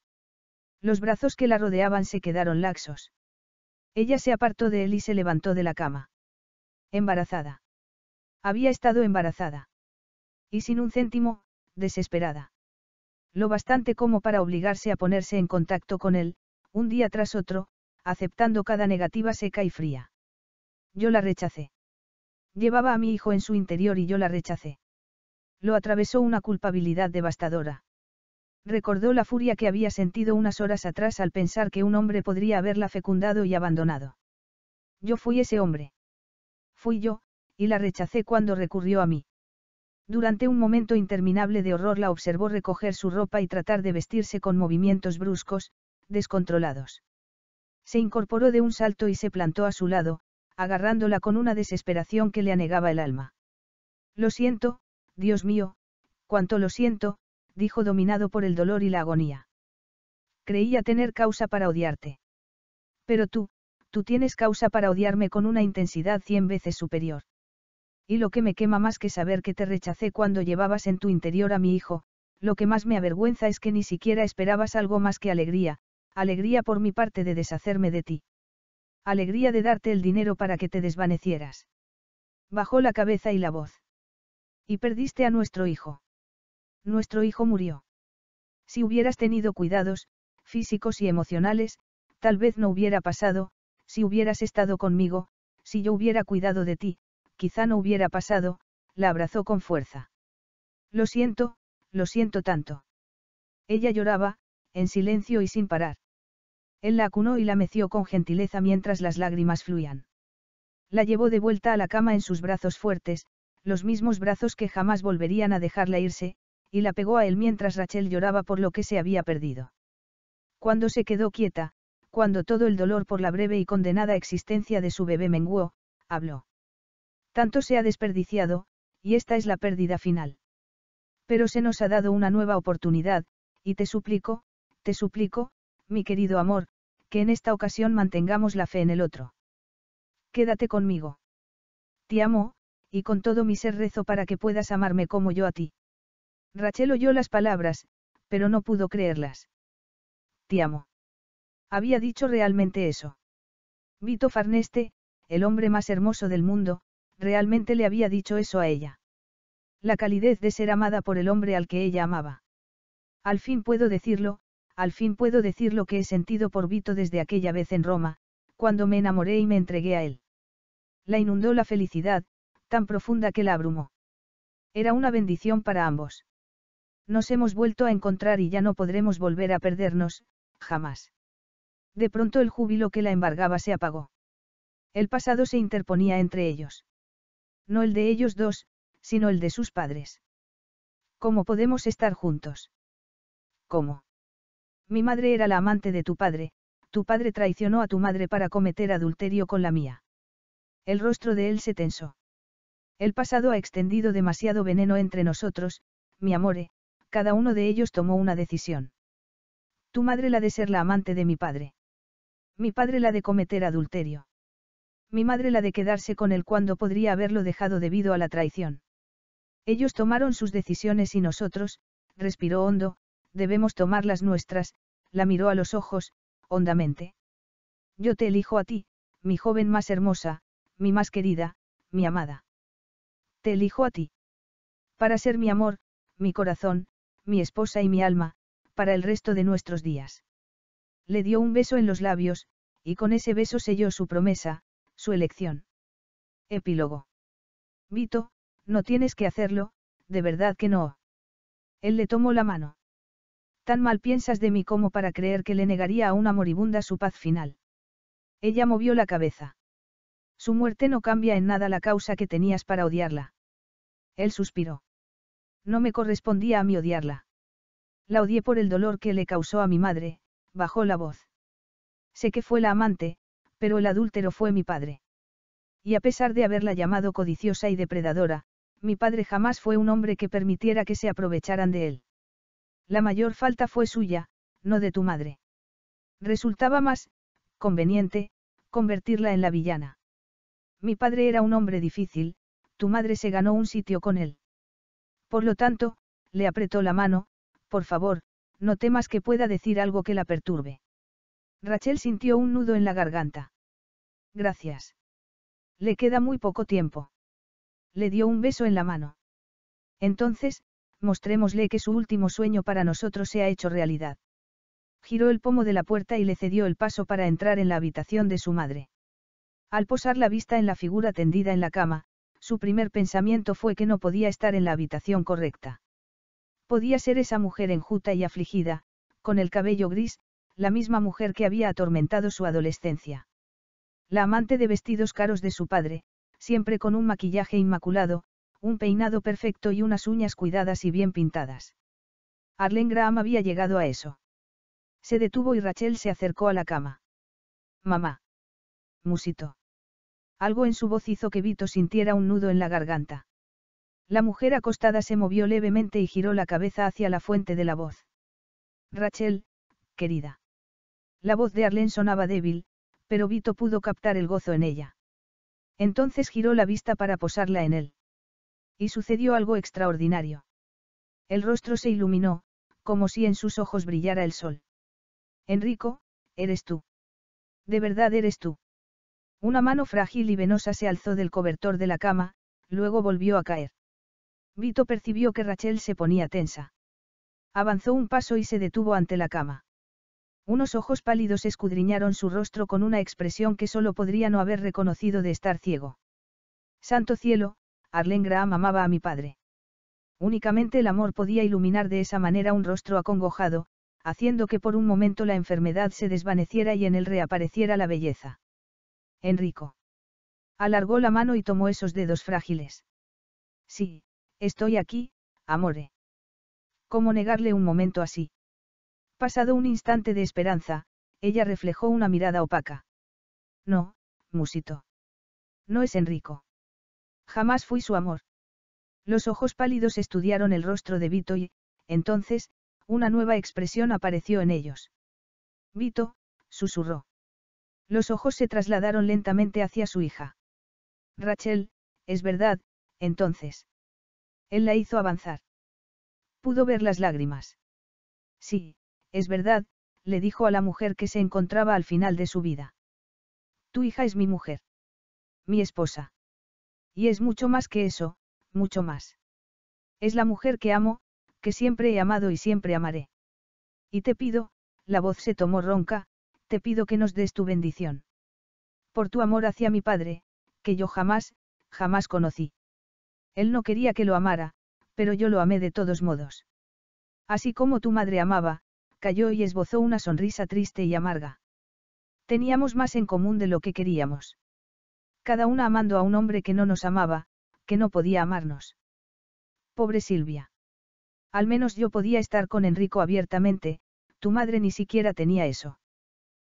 Speaker 1: Los brazos que la rodeaban se quedaron laxos. Ella se apartó de él y se levantó de la cama. Embarazada. Había estado embarazada. Y sin un céntimo, desesperada. Lo bastante como para obligarse a ponerse en contacto con él, un día tras otro, aceptando cada negativa seca y fría. Yo la rechacé. Llevaba a mi hijo en su interior y yo la rechacé. Lo atravesó una culpabilidad devastadora. Recordó la furia que había sentido unas horas atrás al pensar que un hombre podría haberla fecundado y abandonado. Yo fui ese hombre. Fui yo, y la rechacé cuando recurrió a mí. Durante un momento interminable de horror la observó recoger su ropa y tratar de vestirse con movimientos bruscos, descontrolados. Se incorporó de un salto y se plantó a su lado, agarrándola con una desesperación que le anegaba el alma. Lo siento, Dios mío, cuánto lo siento, dijo dominado por el dolor y la agonía. Creía tener causa para odiarte. Pero tú, tú tienes causa para odiarme con una intensidad cien veces superior. Y lo que me quema más que saber que te rechacé cuando llevabas en tu interior a mi hijo, lo que más me avergüenza es que ni siquiera esperabas algo más que alegría, alegría por mi parte de deshacerme de ti. Alegría de darte el dinero para que te desvanecieras. Bajó la cabeza y la voz. Y perdiste a nuestro hijo. Nuestro hijo murió. Si hubieras tenido cuidados, físicos y emocionales, tal vez no hubiera pasado, si hubieras estado conmigo, si yo hubiera cuidado de ti, quizá no hubiera pasado, la abrazó con fuerza. Lo siento, lo siento tanto. Ella lloraba, en silencio y sin parar. Él la acunó y la meció con gentileza mientras las lágrimas fluían. La llevó de vuelta a la cama en sus brazos fuertes, los mismos brazos que jamás volverían a dejarla irse, y la pegó a él mientras Rachel lloraba por lo que se había perdido. Cuando se quedó quieta, cuando todo el dolor por la breve y condenada existencia de su bebé menguó, habló. Tanto se ha desperdiciado, y esta es la pérdida final. Pero se nos ha dado una nueva oportunidad, y te suplico, te suplico, mi querido amor, que en esta ocasión mantengamos la fe en el otro. Quédate conmigo. Te amo, y con todo mi ser rezo para que puedas amarme como yo a ti. Rachel oyó las palabras, pero no pudo creerlas. Te amo. Había dicho realmente eso. Vito Farneste, el hombre más hermoso del mundo, realmente le había dicho eso a ella. La calidez de ser amada por el hombre al que ella amaba. Al fin puedo decirlo, al fin puedo decir lo que he sentido por Vito desde aquella vez en Roma, cuando me enamoré y me entregué a él. La inundó la felicidad, tan profunda que la abrumó. Era una bendición para ambos. Nos hemos vuelto a encontrar y ya no podremos volver a perdernos, jamás. De pronto el júbilo que la embargaba se apagó. El pasado se interponía entre ellos. No el de ellos dos, sino el de sus padres. ¿Cómo podemos estar juntos? ¿Cómo? Mi madre era la amante de tu padre, tu padre traicionó a tu madre para cometer adulterio con la mía. El rostro de él se tensó. El pasado ha extendido demasiado veneno entre nosotros, mi amore, cada uno de ellos tomó una decisión. Tu madre la de ser la amante de mi padre. Mi padre la de cometer adulterio. Mi madre la de quedarse con él cuando podría haberlo dejado debido a la traición. Ellos tomaron sus decisiones y nosotros, respiró hondo, debemos tomar las nuestras, la miró a los ojos, hondamente. Yo te elijo a ti, mi joven más hermosa, mi más querida, mi amada. Te elijo a ti. Para ser mi amor, mi corazón, mi esposa y mi alma, para el resto de nuestros días. Le dio un beso en los labios, y con ese beso selló su promesa, su elección. Epílogo. Vito, no tienes que hacerlo, de verdad que no. Él le tomó la mano. Tan mal piensas de mí como para creer que le negaría a una moribunda su paz final. Ella movió la cabeza. Su muerte no cambia en nada la causa que tenías para odiarla. Él suspiró. No me correspondía a mí odiarla. La odié por el dolor que le causó a mi madre, bajó la voz. Sé que fue la amante, pero el adúltero fue mi padre. Y a pesar de haberla llamado codiciosa y depredadora, mi padre jamás fue un hombre que permitiera que se aprovecharan de él. La mayor falta fue suya, no de tu madre. Resultaba más, conveniente, convertirla en la villana. Mi padre era un hombre difícil, tu madre se ganó un sitio con él. Por lo tanto, le apretó la mano, por favor, no temas que pueda decir algo que la perturbe. Rachel sintió un nudo en la garganta. Gracias. Le queda muy poco tiempo. Le dio un beso en la mano. Entonces, mostrémosle que su último sueño para nosotros se ha hecho realidad. Giró el pomo de la puerta y le cedió el paso para entrar en la habitación de su madre. Al posar la vista en la figura tendida en la cama, su primer pensamiento fue que no podía estar en la habitación correcta. Podía ser esa mujer enjuta y afligida, con el cabello gris, la misma mujer que había atormentado su adolescencia. La amante de vestidos caros de su padre, siempre con un maquillaje inmaculado, un peinado perfecto y unas uñas cuidadas y bien pintadas. Arlene Graham había llegado a eso. Se detuvo y Rachel se acercó a la cama. Mamá. Musito. Algo en su voz hizo que Vito sintiera un nudo en la garganta. La mujer acostada se movió levemente y giró la cabeza hacia la fuente de la voz. Rachel, querida. La voz de Arlen sonaba débil, pero Vito pudo captar el gozo en ella. Entonces giró la vista para posarla en él. Y sucedió algo extraordinario. El rostro se iluminó, como si en sus ojos brillara el sol. Enrico, eres tú. De verdad eres tú. Una mano frágil y venosa se alzó del cobertor de la cama, luego volvió a caer. Vito percibió que Rachel se ponía tensa. Avanzó un paso y se detuvo ante la cama. Unos ojos pálidos escudriñaron su rostro con una expresión que solo podría no haber reconocido de estar ciego. Santo cielo, Arlene Graham amaba a mi padre. Únicamente el amor podía iluminar de esa manera un rostro acongojado, haciendo que por un momento la enfermedad se desvaneciera y en él reapareciera la belleza. Enrico. Alargó la mano y tomó esos dedos frágiles. Sí, estoy aquí, amore. ¿Cómo negarle un momento así? Pasado un instante de esperanza, ella reflejó una mirada opaca. No, musito. No es Enrico. Jamás fui su amor. Los ojos pálidos estudiaron el rostro de Vito y, entonces, una nueva expresión apareció en ellos. Vito, susurró. Los ojos se trasladaron lentamente hacia su hija. Rachel, es verdad, entonces. Él la hizo avanzar. Pudo ver las lágrimas. Sí, es verdad, le dijo a la mujer que se encontraba al final de su vida. Tu hija es mi mujer. Mi esposa. Y es mucho más que eso, mucho más. Es la mujer que amo, que siempre he amado y siempre amaré. Y te pido, la voz se tomó ronca, te pido que nos des tu bendición. Por tu amor hacia mi padre, que yo jamás, jamás conocí. Él no quería que lo amara, pero yo lo amé de todos modos. Así como tu madre amaba, cayó y esbozó una sonrisa triste y amarga. Teníamos más en común de lo que queríamos. Cada una amando a un hombre que no nos amaba, que no podía amarnos. Pobre Silvia. Al menos yo podía estar con Enrico abiertamente, tu madre ni siquiera tenía eso.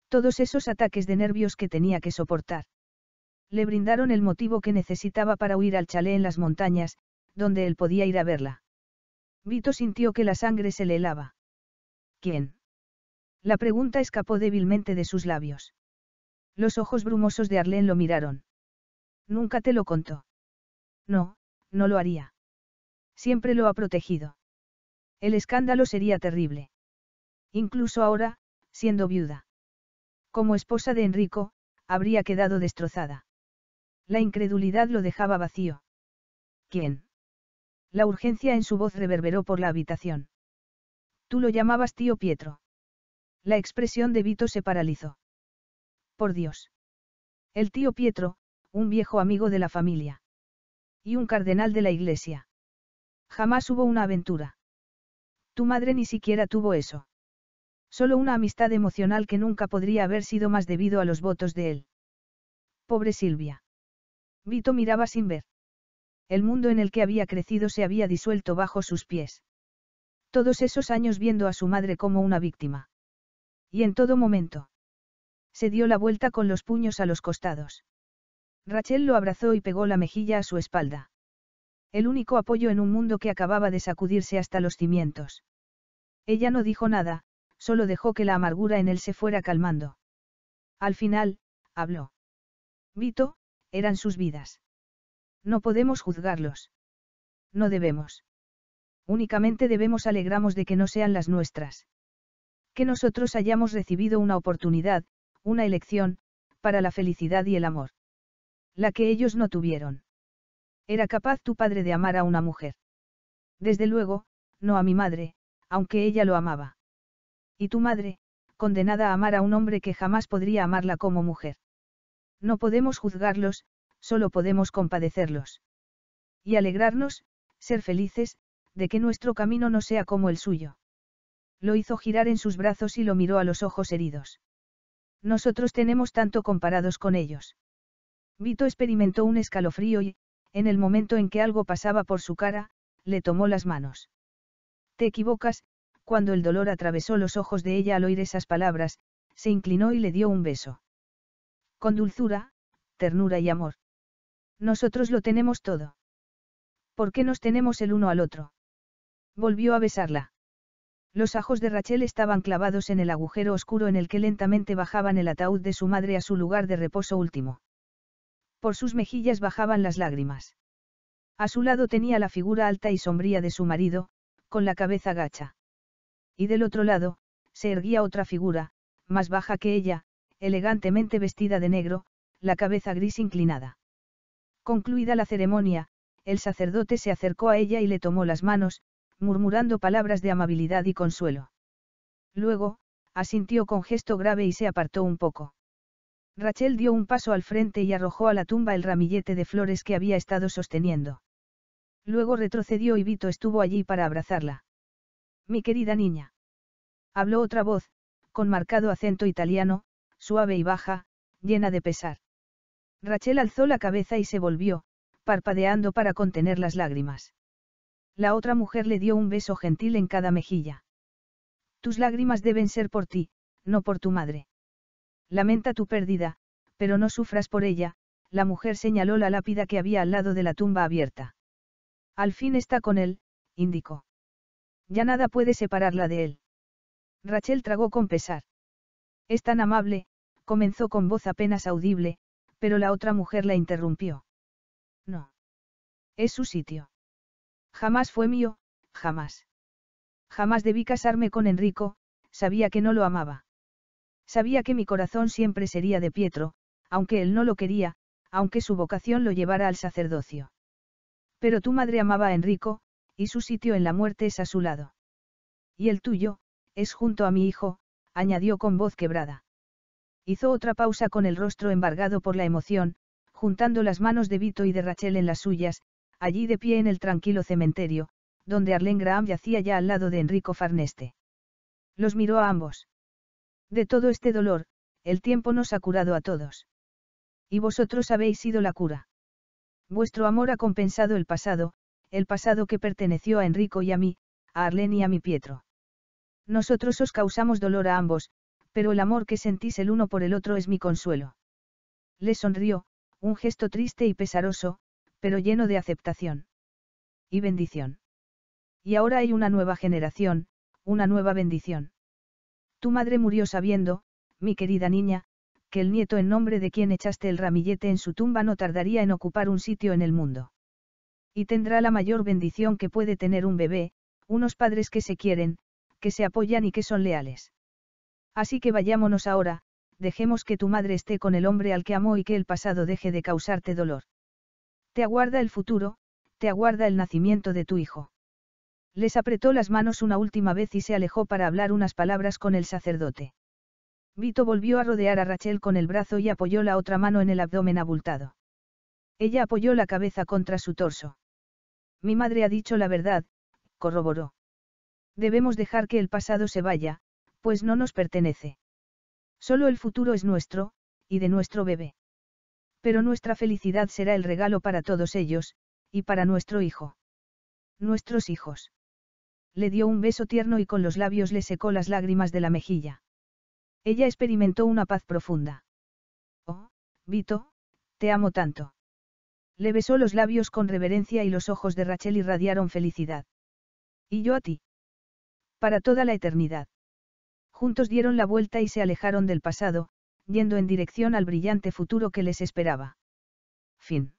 Speaker 1: Todos esos ataques de nervios que tenía que soportar. Le brindaron el motivo que necesitaba para huir al chalé en las montañas, donde él podía ir a verla. Vito sintió que la sangre se le helaba. ¿Quién? La pregunta escapó débilmente de sus labios. Los ojos brumosos de Arlén lo miraron. Nunca te lo contó. No, no lo haría. Siempre lo ha protegido. El escándalo sería terrible. Incluso ahora, siendo viuda. Como esposa de Enrico, habría quedado destrozada. La incredulidad lo dejaba vacío. ¿Quién? La urgencia en su voz reverberó por la habitación. Tú lo llamabas tío Pietro. La expresión de Vito se paralizó. Por Dios. El tío Pietro, un viejo amigo de la familia. Y un cardenal de la iglesia. Jamás hubo una aventura. Tu madre ni siquiera tuvo eso. Solo una amistad emocional que nunca podría haber sido más debido a los votos de él. Pobre Silvia. Vito miraba sin ver. El mundo en el que había crecido se había disuelto bajo sus pies. Todos esos años viendo a su madre como una víctima. Y en todo momento. Se dio la vuelta con los puños a los costados. Rachel lo abrazó y pegó la mejilla a su espalda. El único apoyo en un mundo que acababa de sacudirse hasta los cimientos. Ella no dijo nada, solo dejó que la amargura en él se fuera calmando. Al final, habló. Vito, eran sus vidas. No podemos juzgarlos. No debemos. Únicamente debemos alegramos de que no sean las nuestras. Que nosotros hayamos recibido una oportunidad, una elección, para la felicidad y el amor. La que ellos no tuvieron. ¿Era capaz tu padre de amar a una mujer? Desde luego, no a mi madre, aunque ella lo amaba. ¿Y tu madre, condenada a amar a un hombre que jamás podría amarla como mujer? No podemos juzgarlos, solo podemos compadecerlos. Y alegrarnos, ser felices, de que nuestro camino no sea como el suyo. Lo hizo girar en sus brazos y lo miró a los ojos heridos. Nosotros tenemos tanto comparados con ellos. Vito experimentó un escalofrío y, en el momento en que algo pasaba por su cara, le tomó las manos. Te equivocas, cuando el dolor atravesó los ojos de ella al oír esas palabras, se inclinó y le dio un beso. Con dulzura, ternura y amor. Nosotros lo tenemos todo. ¿Por qué nos tenemos el uno al otro? Volvió a besarla. Los ojos de Rachel estaban clavados en el agujero oscuro en el que lentamente bajaban el ataúd de su madre a su lugar de reposo último. Por sus mejillas bajaban las lágrimas. A su lado tenía la figura alta y sombría de su marido, con la cabeza gacha. Y del otro lado, se erguía otra figura, más baja que ella, elegantemente vestida de negro, la cabeza gris inclinada. Concluida la ceremonia, el sacerdote se acercó a ella y le tomó las manos, murmurando palabras de amabilidad y consuelo. Luego, asintió con gesto grave y se apartó un poco. Rachel dio un paso al frente y arrojó a la tumba el ramillete de flores que había estado sosteniendo. Luego retrocedió y Vito estuvo allí para abrazarla. Mi querida niña. Habló otra voz, con marcado acento italiano, suave y baja, llena de pesar. Rachel alzó la cabeza y se volvió, parpadeando para contener las lágrimas la otra mujer le dio un beso gentil en cada mejilla. Tus lágrimas deben ser por ti, no por tu madre. Lamenta tu pérdida, pero no sufras por ella, la mujer señaló la lápida que había al lado de la tumba abierta. Al fin está con él, indicó. Ya nada puede separarla de él. Rachel tragó con pesar. Es tan amable, comenzó con voz apenas audible, pero la otra mujer la interrumpió. No. Es su sitio. Jamás fue mío, jamás. Jamás debí casarme con Enrico, sabía que no lo amaba. Sabía que mi corazón siempre sería de Pietro, aunque él no lo quería, aunque su vocación lo llevara al sacerdocio. Pero tu madre amaba a Enrico, y su sitio en la muerte es a su lado. Y el tuyo, es junto a mi hijo, añadió con voz quebrada. Hizo otra pausa con el rostro embargado por la emoción, juntando las manos de Vito y de Rachel en las suyas, allí de pie en el tranquilo cementerio, donde Arlen Graham yacía ya al lado de Enrico Farneste. Los miró a ambos. De todo este dolor, el tiempo nos ha curado a todos. Y vosotros habéis sido la cura. Vuestro amor ha compensado el pasado, el pasado que perteneció a Enrico y a mí, a Arlen y a mi Pietro. Nosotros os causamos dolor a ambos, pero el amor que sentís el uno por el otro es mi consuelo. Le sonrió, un gesto triste y pesaroso, pero lleno de aceptación. Y bendición. Y ahora hay una nueva generación, una nueva bendición. Tu madre murió sabiendo, mi querida niña, que el nieto en nombre de quien echaste el ramillete en su tumba no tardaría en ocupar un sitio en el mundo. Y tendrá la mayor bendición que puede tener un bebé, unos padres que se quieren, que se apoyan y que son leales. Así que vayámonos ahora, dejemos que tu madre esté con el hombre al que amó y que el pasado deje de causarte dolor. Te aguarda el futuro, te aguarda el nacimiento de tu hijo. Les apretó las manos una última vez y se alejó para hablar unas palabras con el sacerdote. Vito volvió a rodear a Rachel con el brazo y apoyó la otra mano en el abdomen abultado. Ella apoyó la cabeza contra su torso. Mi madre ha dicho la verdad, corroboró. Debemos dejar que el pasado se vaya, pues no nos pertenece. Solo el futuro es nuestro, y de nuestro bebé. Pero nuestra felicidad será el regalo para todos ellos, y para nuestro hijo. Nuestros hijos. Le dio un beso tierno y con los labios le secó las lágrimas de la mejilla. Ella experimentó una paz profunda. Oh, Vito, te amo tanto. Le besó los labios con reverencia y los ojos de Rachel irradiaron felicidad. Y yo a ti. Para toda la eternidad. Juntos dieron la vuelta y se alejaron del pasado, yendo en dirección al brillante futuro que les esperaba. Fin.